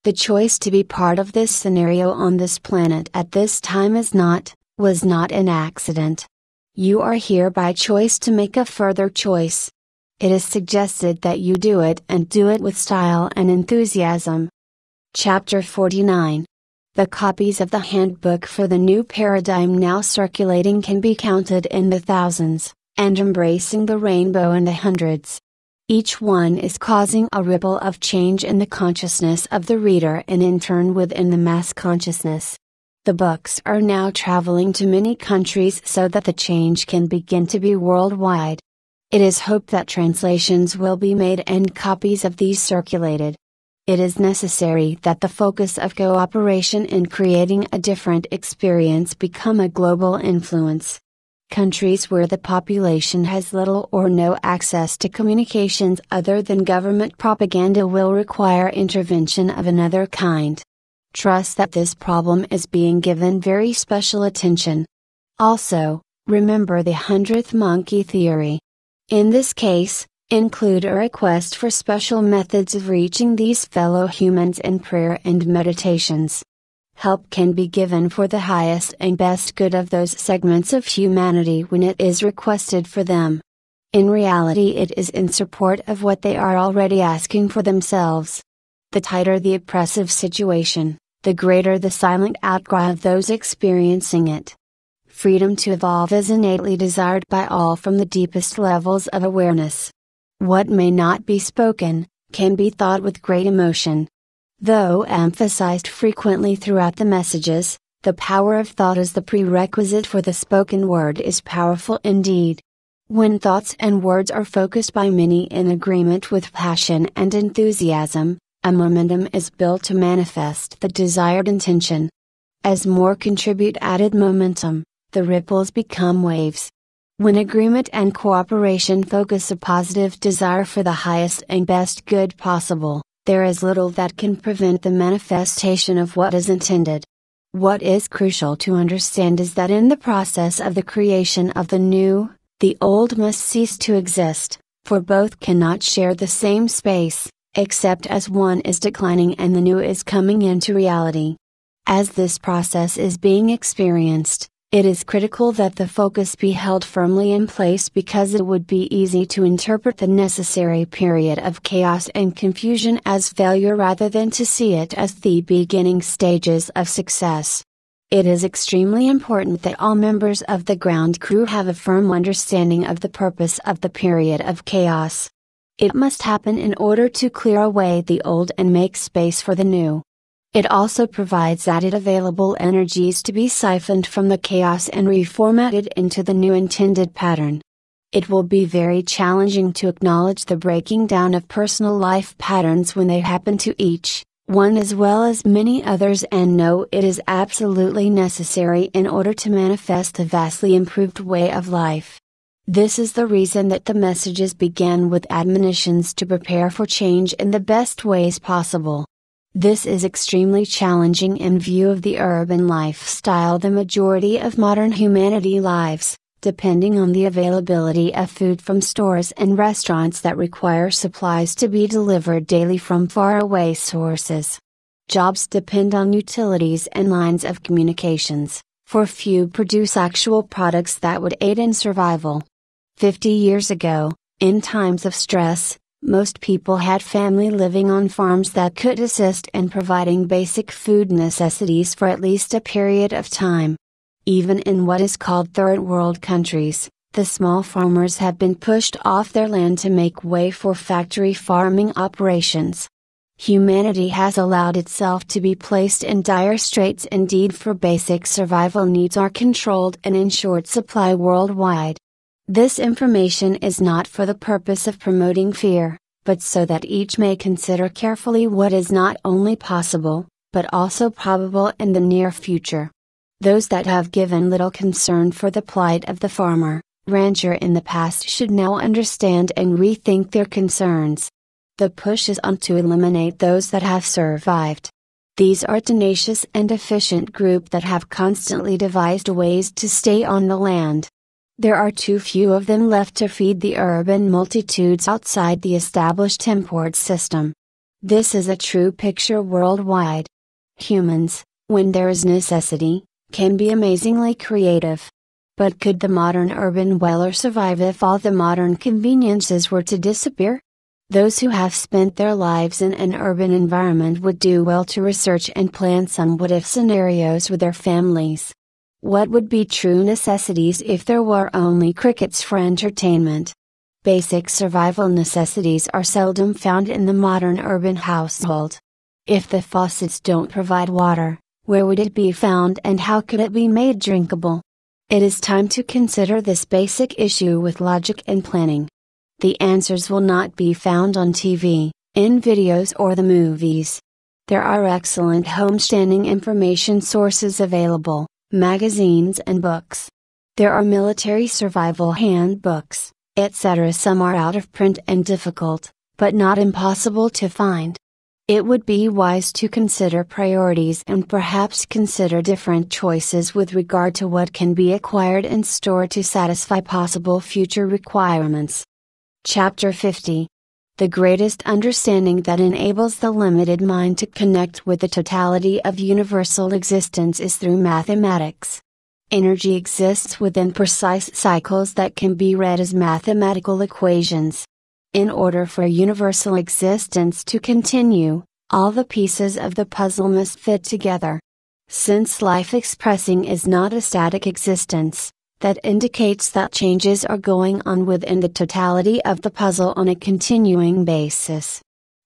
The choice to be part of this scenario on this planet at this time is not, was not an accident. You are here by choice to make a further choice. It is suggested that you do it and do it with style and enthusiasm Chapter 49 the copies of the handbook for the new paradigm now circulating can be counted in the thousands, and embracing the rainbow in the hundreds. Each one is causing a ripple of change in the consciousness of the reader and in turn within the mass consciousness. The books are now traveling to many countries so that the change can begin to be worldwide. It is hoped that translations will be made and copies of these circulated it is necessary that the focus of cooperation in creating a different experience become a global influence. Countries where the population has little or no access to communications other than government propaganda will require intervention of another kind. Trust that this problem is being given very special attention. Also, remember the hundredth monkey theory. In this case, include a request for special methods of reaching these fellow humans in prayer and meditations. Help can be given for the highest and best good of those segments of humanity when it is requested for them. In reality, it is in support of what they are already asking for themselves. The tighter the oppressive situation, the greater the silent outcry of those experiencing it. Freedom to evolve is innately desired by all from the deepest levels of awareness. What may not be spoken, can be thought with great emotion. Though emphasized frequently throughout the messages, the power of thought as the prerequisite for the spoken word is powerful indeed. When thoughts and words are focused by many in agreement with passion and enthusiasm, a momentum is built to manifest the desired intention. As more contribute added momentum, the ripples become waves. When agreement and cooperation focus a positive desire for the highest and best good possible, there is little that can prevent the manifestation of what is intended. What is crucial to understand is that in the process of the creation of the new, the old must cease to exist, for both cannot share the same space, except as one is declining and the new is coming into reality. As this process is being experienced, it is critical that the focus be held firmly in place because it would be easy to interpret the necessary period of chaos and confusion as failure rather than to see it as the beginning stages of success. It is extremely important that all members of the ground crew have a firm understanding of the purpose of the period of chaos. It must happen in order to clear away the old and make space for the new. It also provides added available energies to be siphoned from the chaos and reformatted into the new intended pattern. It will be very challenging to acknowledge the breaking down of personal life patterns when they happen to each, one as well as many others, and know it is absolutely necessary in order to manifest the vastly improved way of life. This is the reason that the messages began with admonitions to prepare for change in the best ways possible. This is extremely challenging in view of the urban lifestyle the majority of modern humanity lives, depending on the availability of food from stores and restaurants that require supplies to be delivered daily from faraway sources. Jobs depend on utilities and lines of communications, for few produce actual products that would aid in survival. 50 years ago, in times of stress, most people had family living on farms that could assist in providing basic food necessities for at least a period of time. Even in what is called third world countries, the small farmers have been pushed off their land to make way for factory farming operations. Humanity has allowed itself to be placed in dire straits indeed for basic survival needs are controlled and in short supply worldwide. This information is not for the purpose of promoting fear, but so that each may consider carefully what is not only possible, but also probable in the near future. Those that have given little concern for the plight of the farmer, rancher in the past should now understand and rethink their concerns. The push is on to eliminate those that have survived. These are tenacious and efficient group that have constantly devised ways to stay on the land. There are too few of them left to feed the urban multitudes outside the established import system. This is a true picture worldwide. Humans, when there is necessity, can be amazingly creative. But could the modern urban dweller survive if all the modern conveniences were to disappear? Those who have spent their lives in an urban environment would do well to research and plan some what if scenarios with their families. What would be true necessities if there were only crickets for entertainment? Basic survival necessities are seldom found in the modern urban household. If the faucets don't provide water, where would it be found and how could it be made drinkable? It is time to consider this basic issue with logic and planning. The answers will not be found on TV, in videos, or the movies. There are excellent homestanding information sources available magazines and books. There are military survival handbooks, etc. Some are out of print and difficult, but not impossible to find. It would be wise to consider priorities and perhaps consider different choices with regard to what can be acquired and stored to satisfy possible future requirements. Chapter 50 the greatest understanding that enables the limited mind to connect with the totality of universal existence is through mathematics. Energy exists within precise cycles that can be read as mathematical equations. In order for universal existence to continue, all the pieces of the puzzle must fit together. Since life expressing is not a static existence, that indicates that changes are going on within the totality of the puzzle on a continuing basis.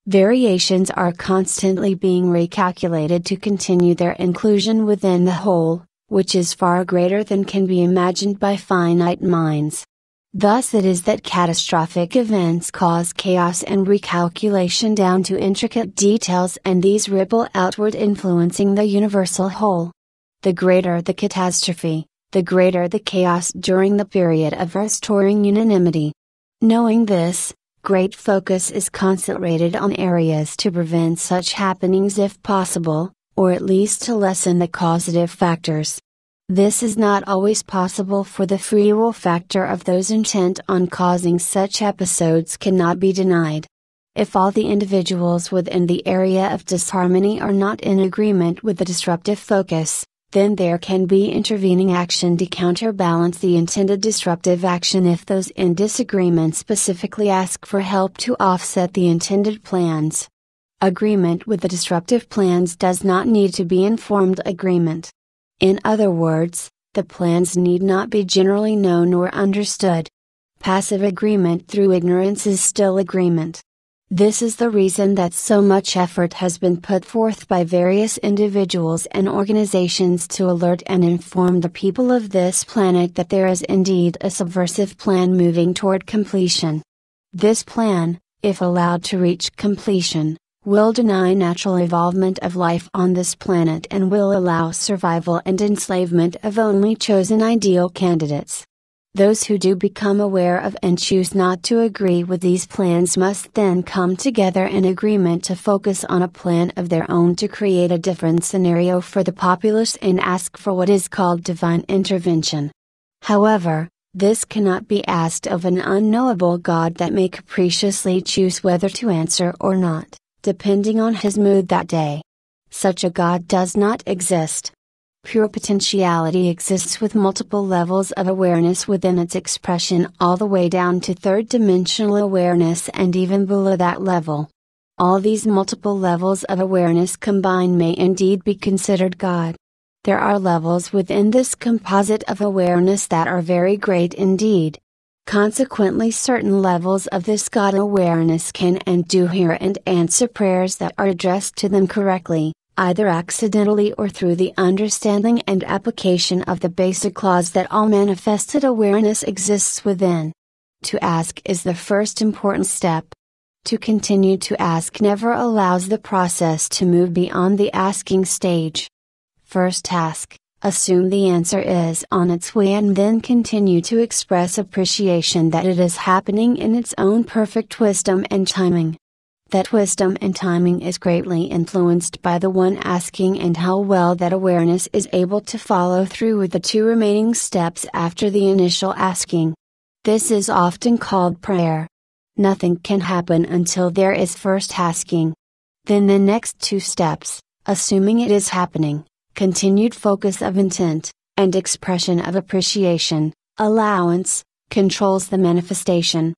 Variations are constantly being recalculated to continue their inclusion within the whole, which is far greater than can be imagined by finite minds. Thus it is that catastrophic events cause chaos and recalculation down to intricate details and these ripple outward influencing the universal whole. The greater the catastrophe, the greater the chaos during the period of restoring unanimity. Knowing this, great focus is concentrated on areas to prevent such happenings if possible, or at least to lessen the causative factors. This is not always possible for the free will factor of those intent on causing such episodes cannot be denied. If all the individuals within the area of disharmony are not in agreement with the disruptive focus, then there can be intervening action to counterbalance the intended disruptive action if those in disagreement specifically ask for help to offset the intended plans. Agreement with the disruptive plans does not need to be informed agreement. In other words, the plans need not be generally known or understood. Passive agreement through ignorance is still agreement. This is the reason that so much effort has been put forth by various individuals and organizations to alert and inform the people of this planet that there is indeed a subversive plan moving toward completion. This plan, if allowed to reach completion, will deny natural evolvement of life on this planet and will allow survival and enslavement of only chosen ideal candidates. Those who do become aware of and choose not to agree with these plans must then come together in agreement to focus on a plan of their own to create a different scenario for the populace and ask for what is called divine intervention. However, this cannot be asked of an unknowable God that may capriciously choose whether to answer or not, depending on his mood that day. Such a God does not exist. Pure potentiality exists with multiple levels of awareness within its expression, all the way down to third dimensional awareness and even below that level. All these multiple levels of awareness combined may indeed be considered God. There are levels within this composite of awareness that are very great indeed. Consequently, certain levels of this God awareness can and do hear and answer prayers that are addressed to them correctly either accidentally or through the understanding and application of the basic laws that all manifested awareness exists within. To ask is the first important step. To continue to ask never allows the process to move beyond the asking stage. First ask, assume the answer is on its way and then continue to express appreciation that it is happening in its own perfect wisdom and timing that wisdom and timing is greatly influenced by the one asking and how well that awareness is able to follow through with the two remaining steps after the initial asking. This is often called prayer. Nothing can happen until there is first asking. Then the next two steps, assuming it is happening, continued focus of intent, and expression of appreciation, allowance, controls the manifestation.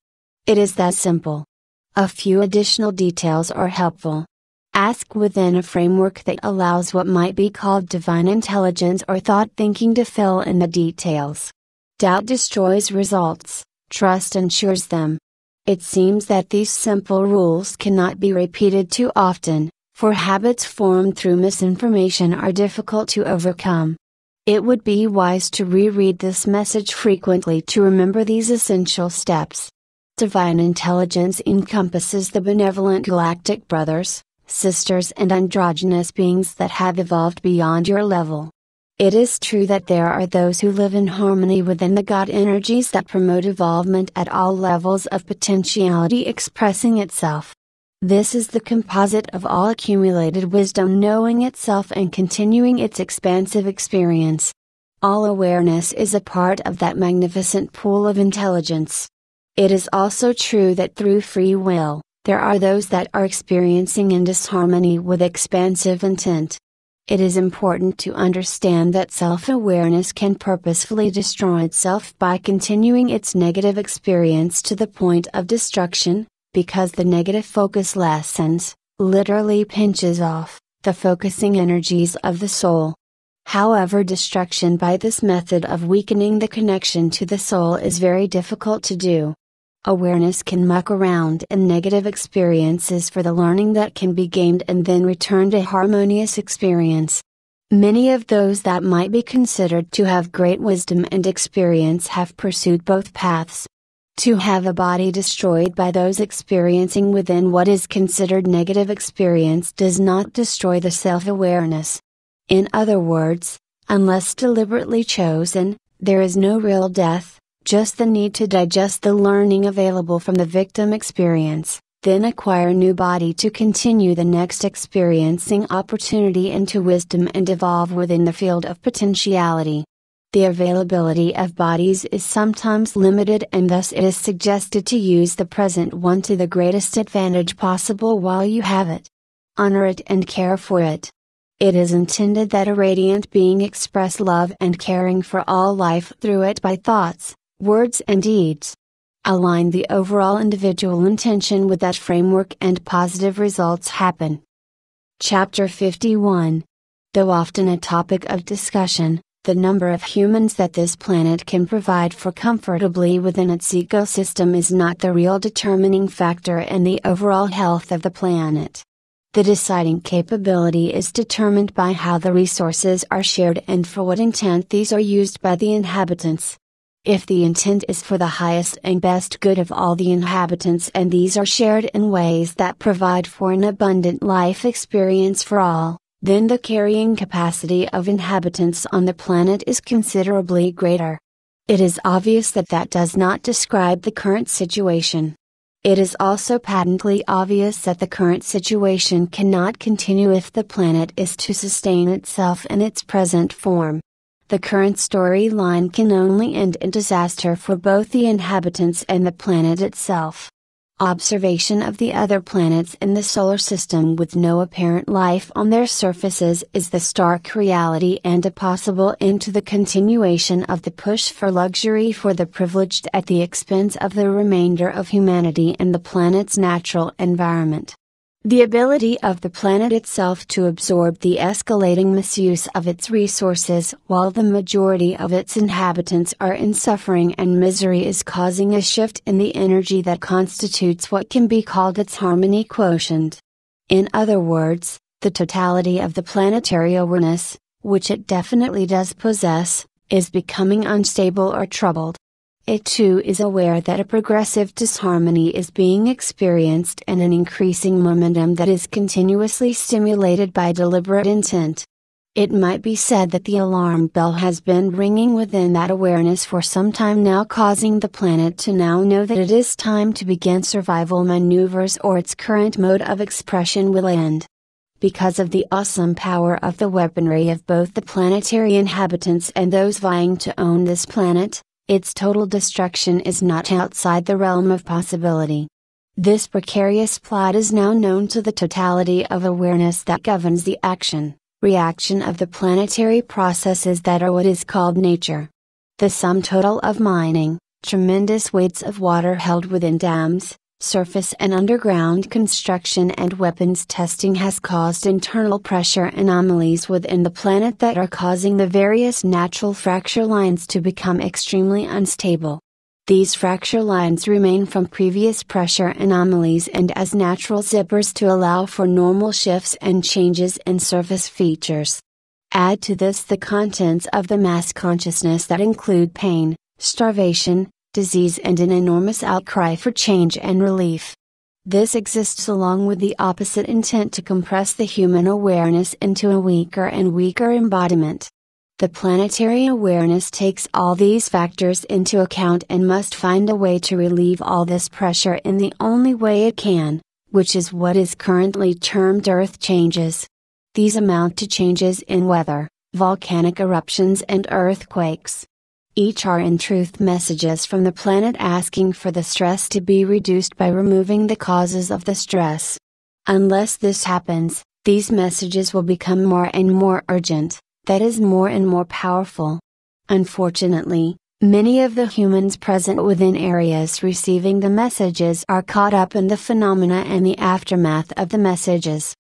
It is that simple. A few additional details are helpful. Ask within a framework that allows what might be called divine intelligence or thought thinking to fill in the details. Doubt destroys results, trust ensures them. It seems that these simple rules cannot be repeated too often, for habits formed through misinformation are difficult to overcome. It would be wise to reread this message frequently to remember these essential steps. Divine intelligence encompasses the benevolent galactic brothers, sisters, and androgynous beings that have evolved beyond your level. It is true that there are those who live in harmony within the God energies that promote evolvement at all levels of potentiality expressing itself. This is the composite of all accumulated wisdom knowing itself and continuing its expansive experience. All awareness is a part of that magnificent pool of intelligence. It is also true that through free will, there are those that are experiencing in disharmony with expansive intent. It is important to understand that self awareness can purposefully destroy itself by continuing its negative experience to the point of destruction, because the negative focus lessens, literally pinches off, the focusing energies of the soul. However, destruction by this method of weakening the connection to the soul is very difficult to do. Awareness can muck around in negative experiences for the learning that can be gained and then return to harmonious experience. Many of those that might be considered to have great wisdom and experience have pursued both paths. To have a body destroyed by those experiencing within what is considered negative experience does not destroy the self awareness. In other words, unless deliberately chosen, there is no real death, just the need to digest the learning available from the victim experience, then acquire new body to continue the next experiencing opportunity into wisdom and evolve within the field of potentiality. The availability of bodies is sometimes limited, and thus it is suggested to use the present one to the greatest advantage possible while you have it. Honor it and care for it. It is intended that a radiant being express love and caring for all life through it by thoughts, words and deeds. Align the overall individual intention with that framework and positive results happen. Chapter 51 Though often a topic of discussion, the number of humans that this planet can provide for comfortably within its ecosystem is not the real determining factor in the overall health of the planet. The deciding capability is determined by how the resources are shared and for what intent these are used by the inhabitants if the intent is for the highest and best good of all the inhabitants and these are shared in ways that provide for an abundant life experience for all, then the carrying capacity of inhabitants on the planet is considerably greater. It is obvious that that does not describe the current situation. It is also patently obvious that the current situation cannot continue if the planet is to sustain itself in its present form the current storyline can only end in disaster for both the inhabitants and the planet itself. Observation of the other planets in the solar system with no apparent life on their surfaces is the stark reality and a possible end to the continuation of the push for luxury for the privileged at the expense of the remainder of humanity and the planet's natural environment. The ability of the planet itself to absorb the escalating misuse of its resources while the majority of its inhabitants are in suffering and misery is causing a shift in the energy that constitutes what can be called its harmony quotient. In other words, the totality of the planetary awareness, which it definitely does possess, is becoming unstable or troubled. It too is aware that a progressive disharmony is being experienced and an increasing momentum that is continuously stimulated by deliberate intent. It might be said that the alarm bell has been ringing within that awareness for some time now, causing the planet to now know that it is time to begin survival maneuvers or its current mode of expression will end. Because of the awesome power of the weaponry of both the planetary inhabitants and those vying to own this planet, its total destruction is not outside the realm of possibility. This precarious plot is now known to the totality of awareness that governs the action, reaction of the planetary processes that are what is called nature. The sum total of mining, tremendous weights of water held within dams, surface and underground construction and weapons testing has caused internal pressure anomalies within the planet that are causing the various natural fracture lines to become extremely unstable. These fracture lines remain from previous pressure anomalies and as natural zippers to allow for normal shifts and changes in surface features. Add to this the contents of the mass consciousness that include pain, starvation, disease and an enormous outcry for change and relief. This exists along with the opposite intent to compress the human awareness into a weaker and weaker embodiment. The planetary awareness takes all these factors into account and must find a way to relieve all this pressure in the only way it can, which is what is currently termed Earth changes. These amount to changes in weather, volcanic eruptions, and earthquakes. Each are in truth messages from the planet asking for the stress to be reduced by removing the causes of the stress. Unless this happens, these messages will become more and more urgent, that is, more and more powerful. Unfortunately, many of the humans present within areas receiving the messages are caught up in the phenomena and the aftermath of the messages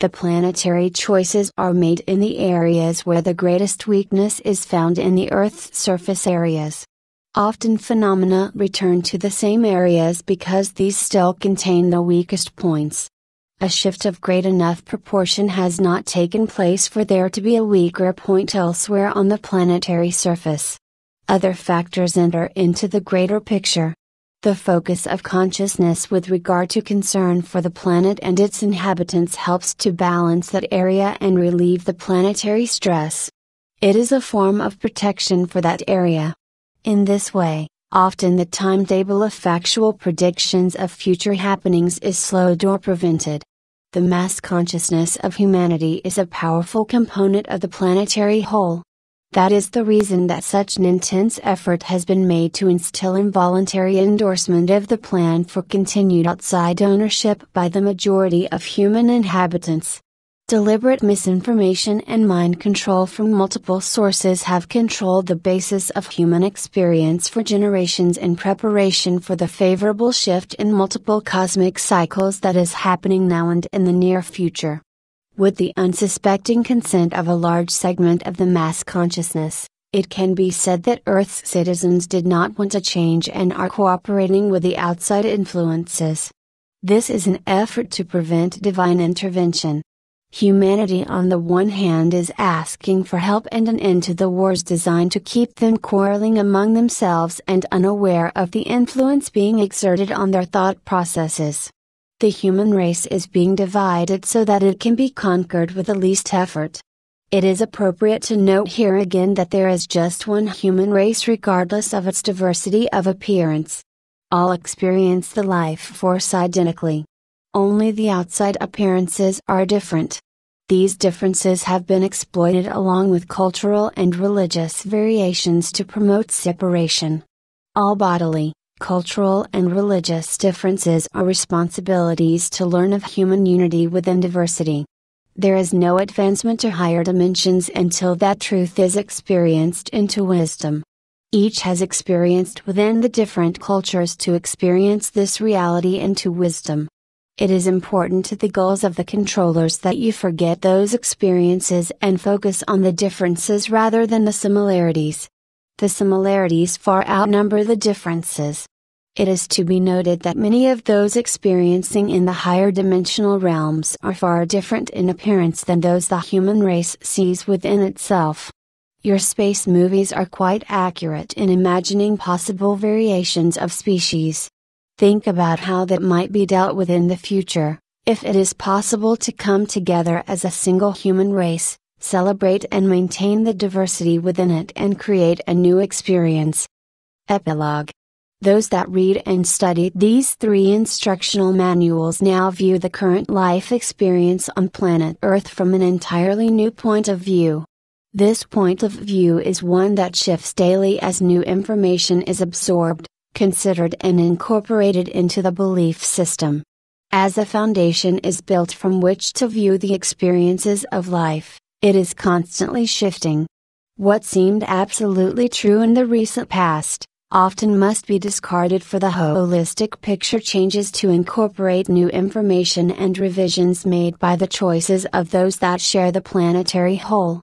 the planetary choices are made in the areas where the greatest weakness is found in the Earth's surface areas. Often phenomena return to the same areas because these still contain the weakest points. A shift of great enough proportion has not taken place for there to be a weaker point elsewhere on the planetary surface. Other factors enter into the greater picture, the focus of consciousness with regard to concern for the planet and its inhabitants helps to balance that area and relieve the planetary stress. It is a form of protection for that area. In this way, often the timetable of factual predictions of future happenings is slowed or prevented. The mass consciousness of humanity is a powerful component of the planetary whole. That is the reason that such an intense effort has been made to instill involuntary endorsement of the plan for continued outside ownership by the majority of human inhabitants. Deliberate misinformation and mind control from multiple sources have controlled the basis of human experience for generations in preparation for the favorable shift in multiple cosmic cycles that is happening now and in the near future. With the unsuspecting consent of a large segment of the mass consciousness, it can be said that Earth's citizens did not want to change and are cooperating with the outside influences. This is an effort to prevent divine intervention. Humanity, on the one hand, is asking for help and an end to the wars designed to keep them quarreling among themselves and unaware of the influence being exerted on their thought processes the human race is being divided so that it can be conquered with the least effort. It is appropriate to note here again that there is just one human race regardless of its diversity of appearance. All experience the life force identically. Only the outside appearances are different. These differences have been exploited along with cultural and religious variations to promote separation. All bodily, Cultural and religious differences are responsibilities to learn of human unity within diversity. There is no advancement to higher dimensions until that truth is experienced into wisdom. Each has experienced within the different cultures to experience this reality into wisdom. It is important to the goals of the controllers that you forget those experiences and focus on the differences rather than the similarities the similarities far outnumber the differences. It is to be noted that many of those experiencing in the higher dimensional realms are far different in appearance than those the human race sees within itself. Your space movies are quite accurate in imagining possible variations of species. Think about how that might be dealt with in the future, if it is possible to come together as a single human race, celebrate and maintain the diversity within it and create a new experience. Epilogue Those that read and study these three instructional manuals now view the current life experience on planet Earth from an entirely new point of view. This point of view is one that shifts daily as new information is absorbed, considered, and incorporated into the belief system. As a foundation is built from which to view the experiences of life. It is constantly shifting. What seemed absolutely true in the recent past, often must be discarded for the holistic picture changes to incorporate new information and revisions made by the choices of those that share the planetary whole.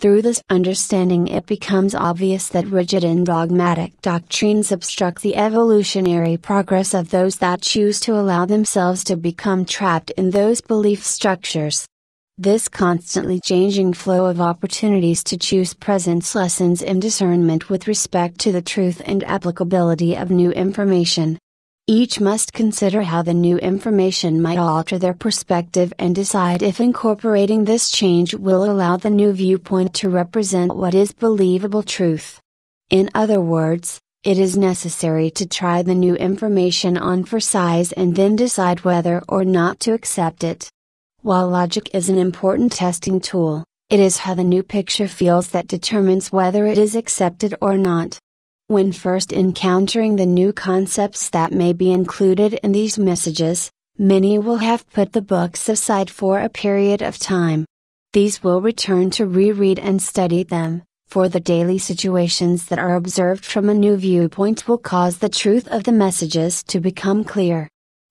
Through this understanding, it becomes obvious that rigid and dogmatic doctrines obstruct the evolutionary progress of those that choose to allow themselves to become trapped in those belief structures. This constantly changing flow of opportunities to choose presents lessons in discernment with respect to the truth and applicability of new information. Each must consider how the new information might alter their perspective and decide if incorporating this change will allow the new viewpoint to represent what is believable truth. In other words, it is necessary to try the new information on for size and then decide whether or not to accept it. While logic is an important testing tool, it is how the new picture feels that determines whether it is accepted or not. When first encountering the new concepts that may be included in these messages, many will have put the books aside for a period of time. These will return to reread and study them, for the daily situations that are observed from a new viewpoint will cause the truth of the messages to become clear.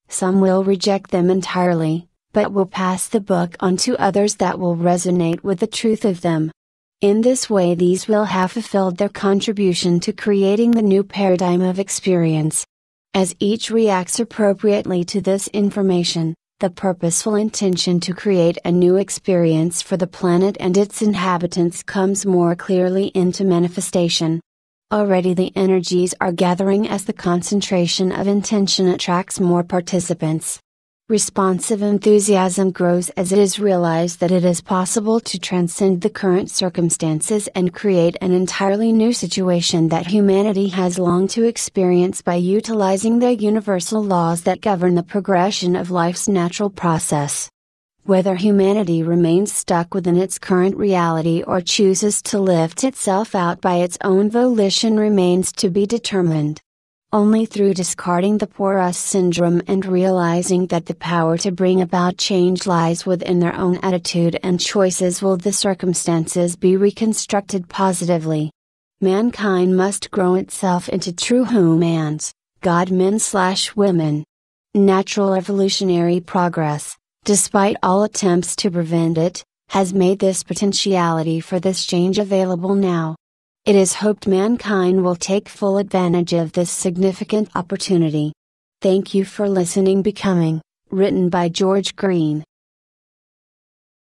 Some will reject them entirely, but will pass the book on to others that will resonate with the truth of them. In this way, these will have fulfilled their contribution to creating the new paradigm of experience. As each reacts appropriately to this information, the purposeful intention to create a new experience for the planet and its inhabitants comes more clearly into manifestation. Already the energies are gathering as the concentration of intention attracts more participants. Responsive enthusiasm grows as it is realized that it is possible to transcend the current circumstances and create an entirely new situation that humanity has longed to experience by utilizing the universal laws that govern the progression of life's natural process. Whether humanity remains stuck within its current reality or chooses to lift itself out by its own volition remains to be determined. Only through discarding the poor us syndrome and realizing that the power to bring about change lies within their own attitude and choices will the circumstances be reconstructed positively. Mankind must grow itself into true humans, God men slash women. Natural evolutionary progress, despite all attempts to prevent it, has made this potentiality for this change available now. It is hoped mankind will take full advantage of this significant opportunity. Thank you for listening Becoming, written by George Green.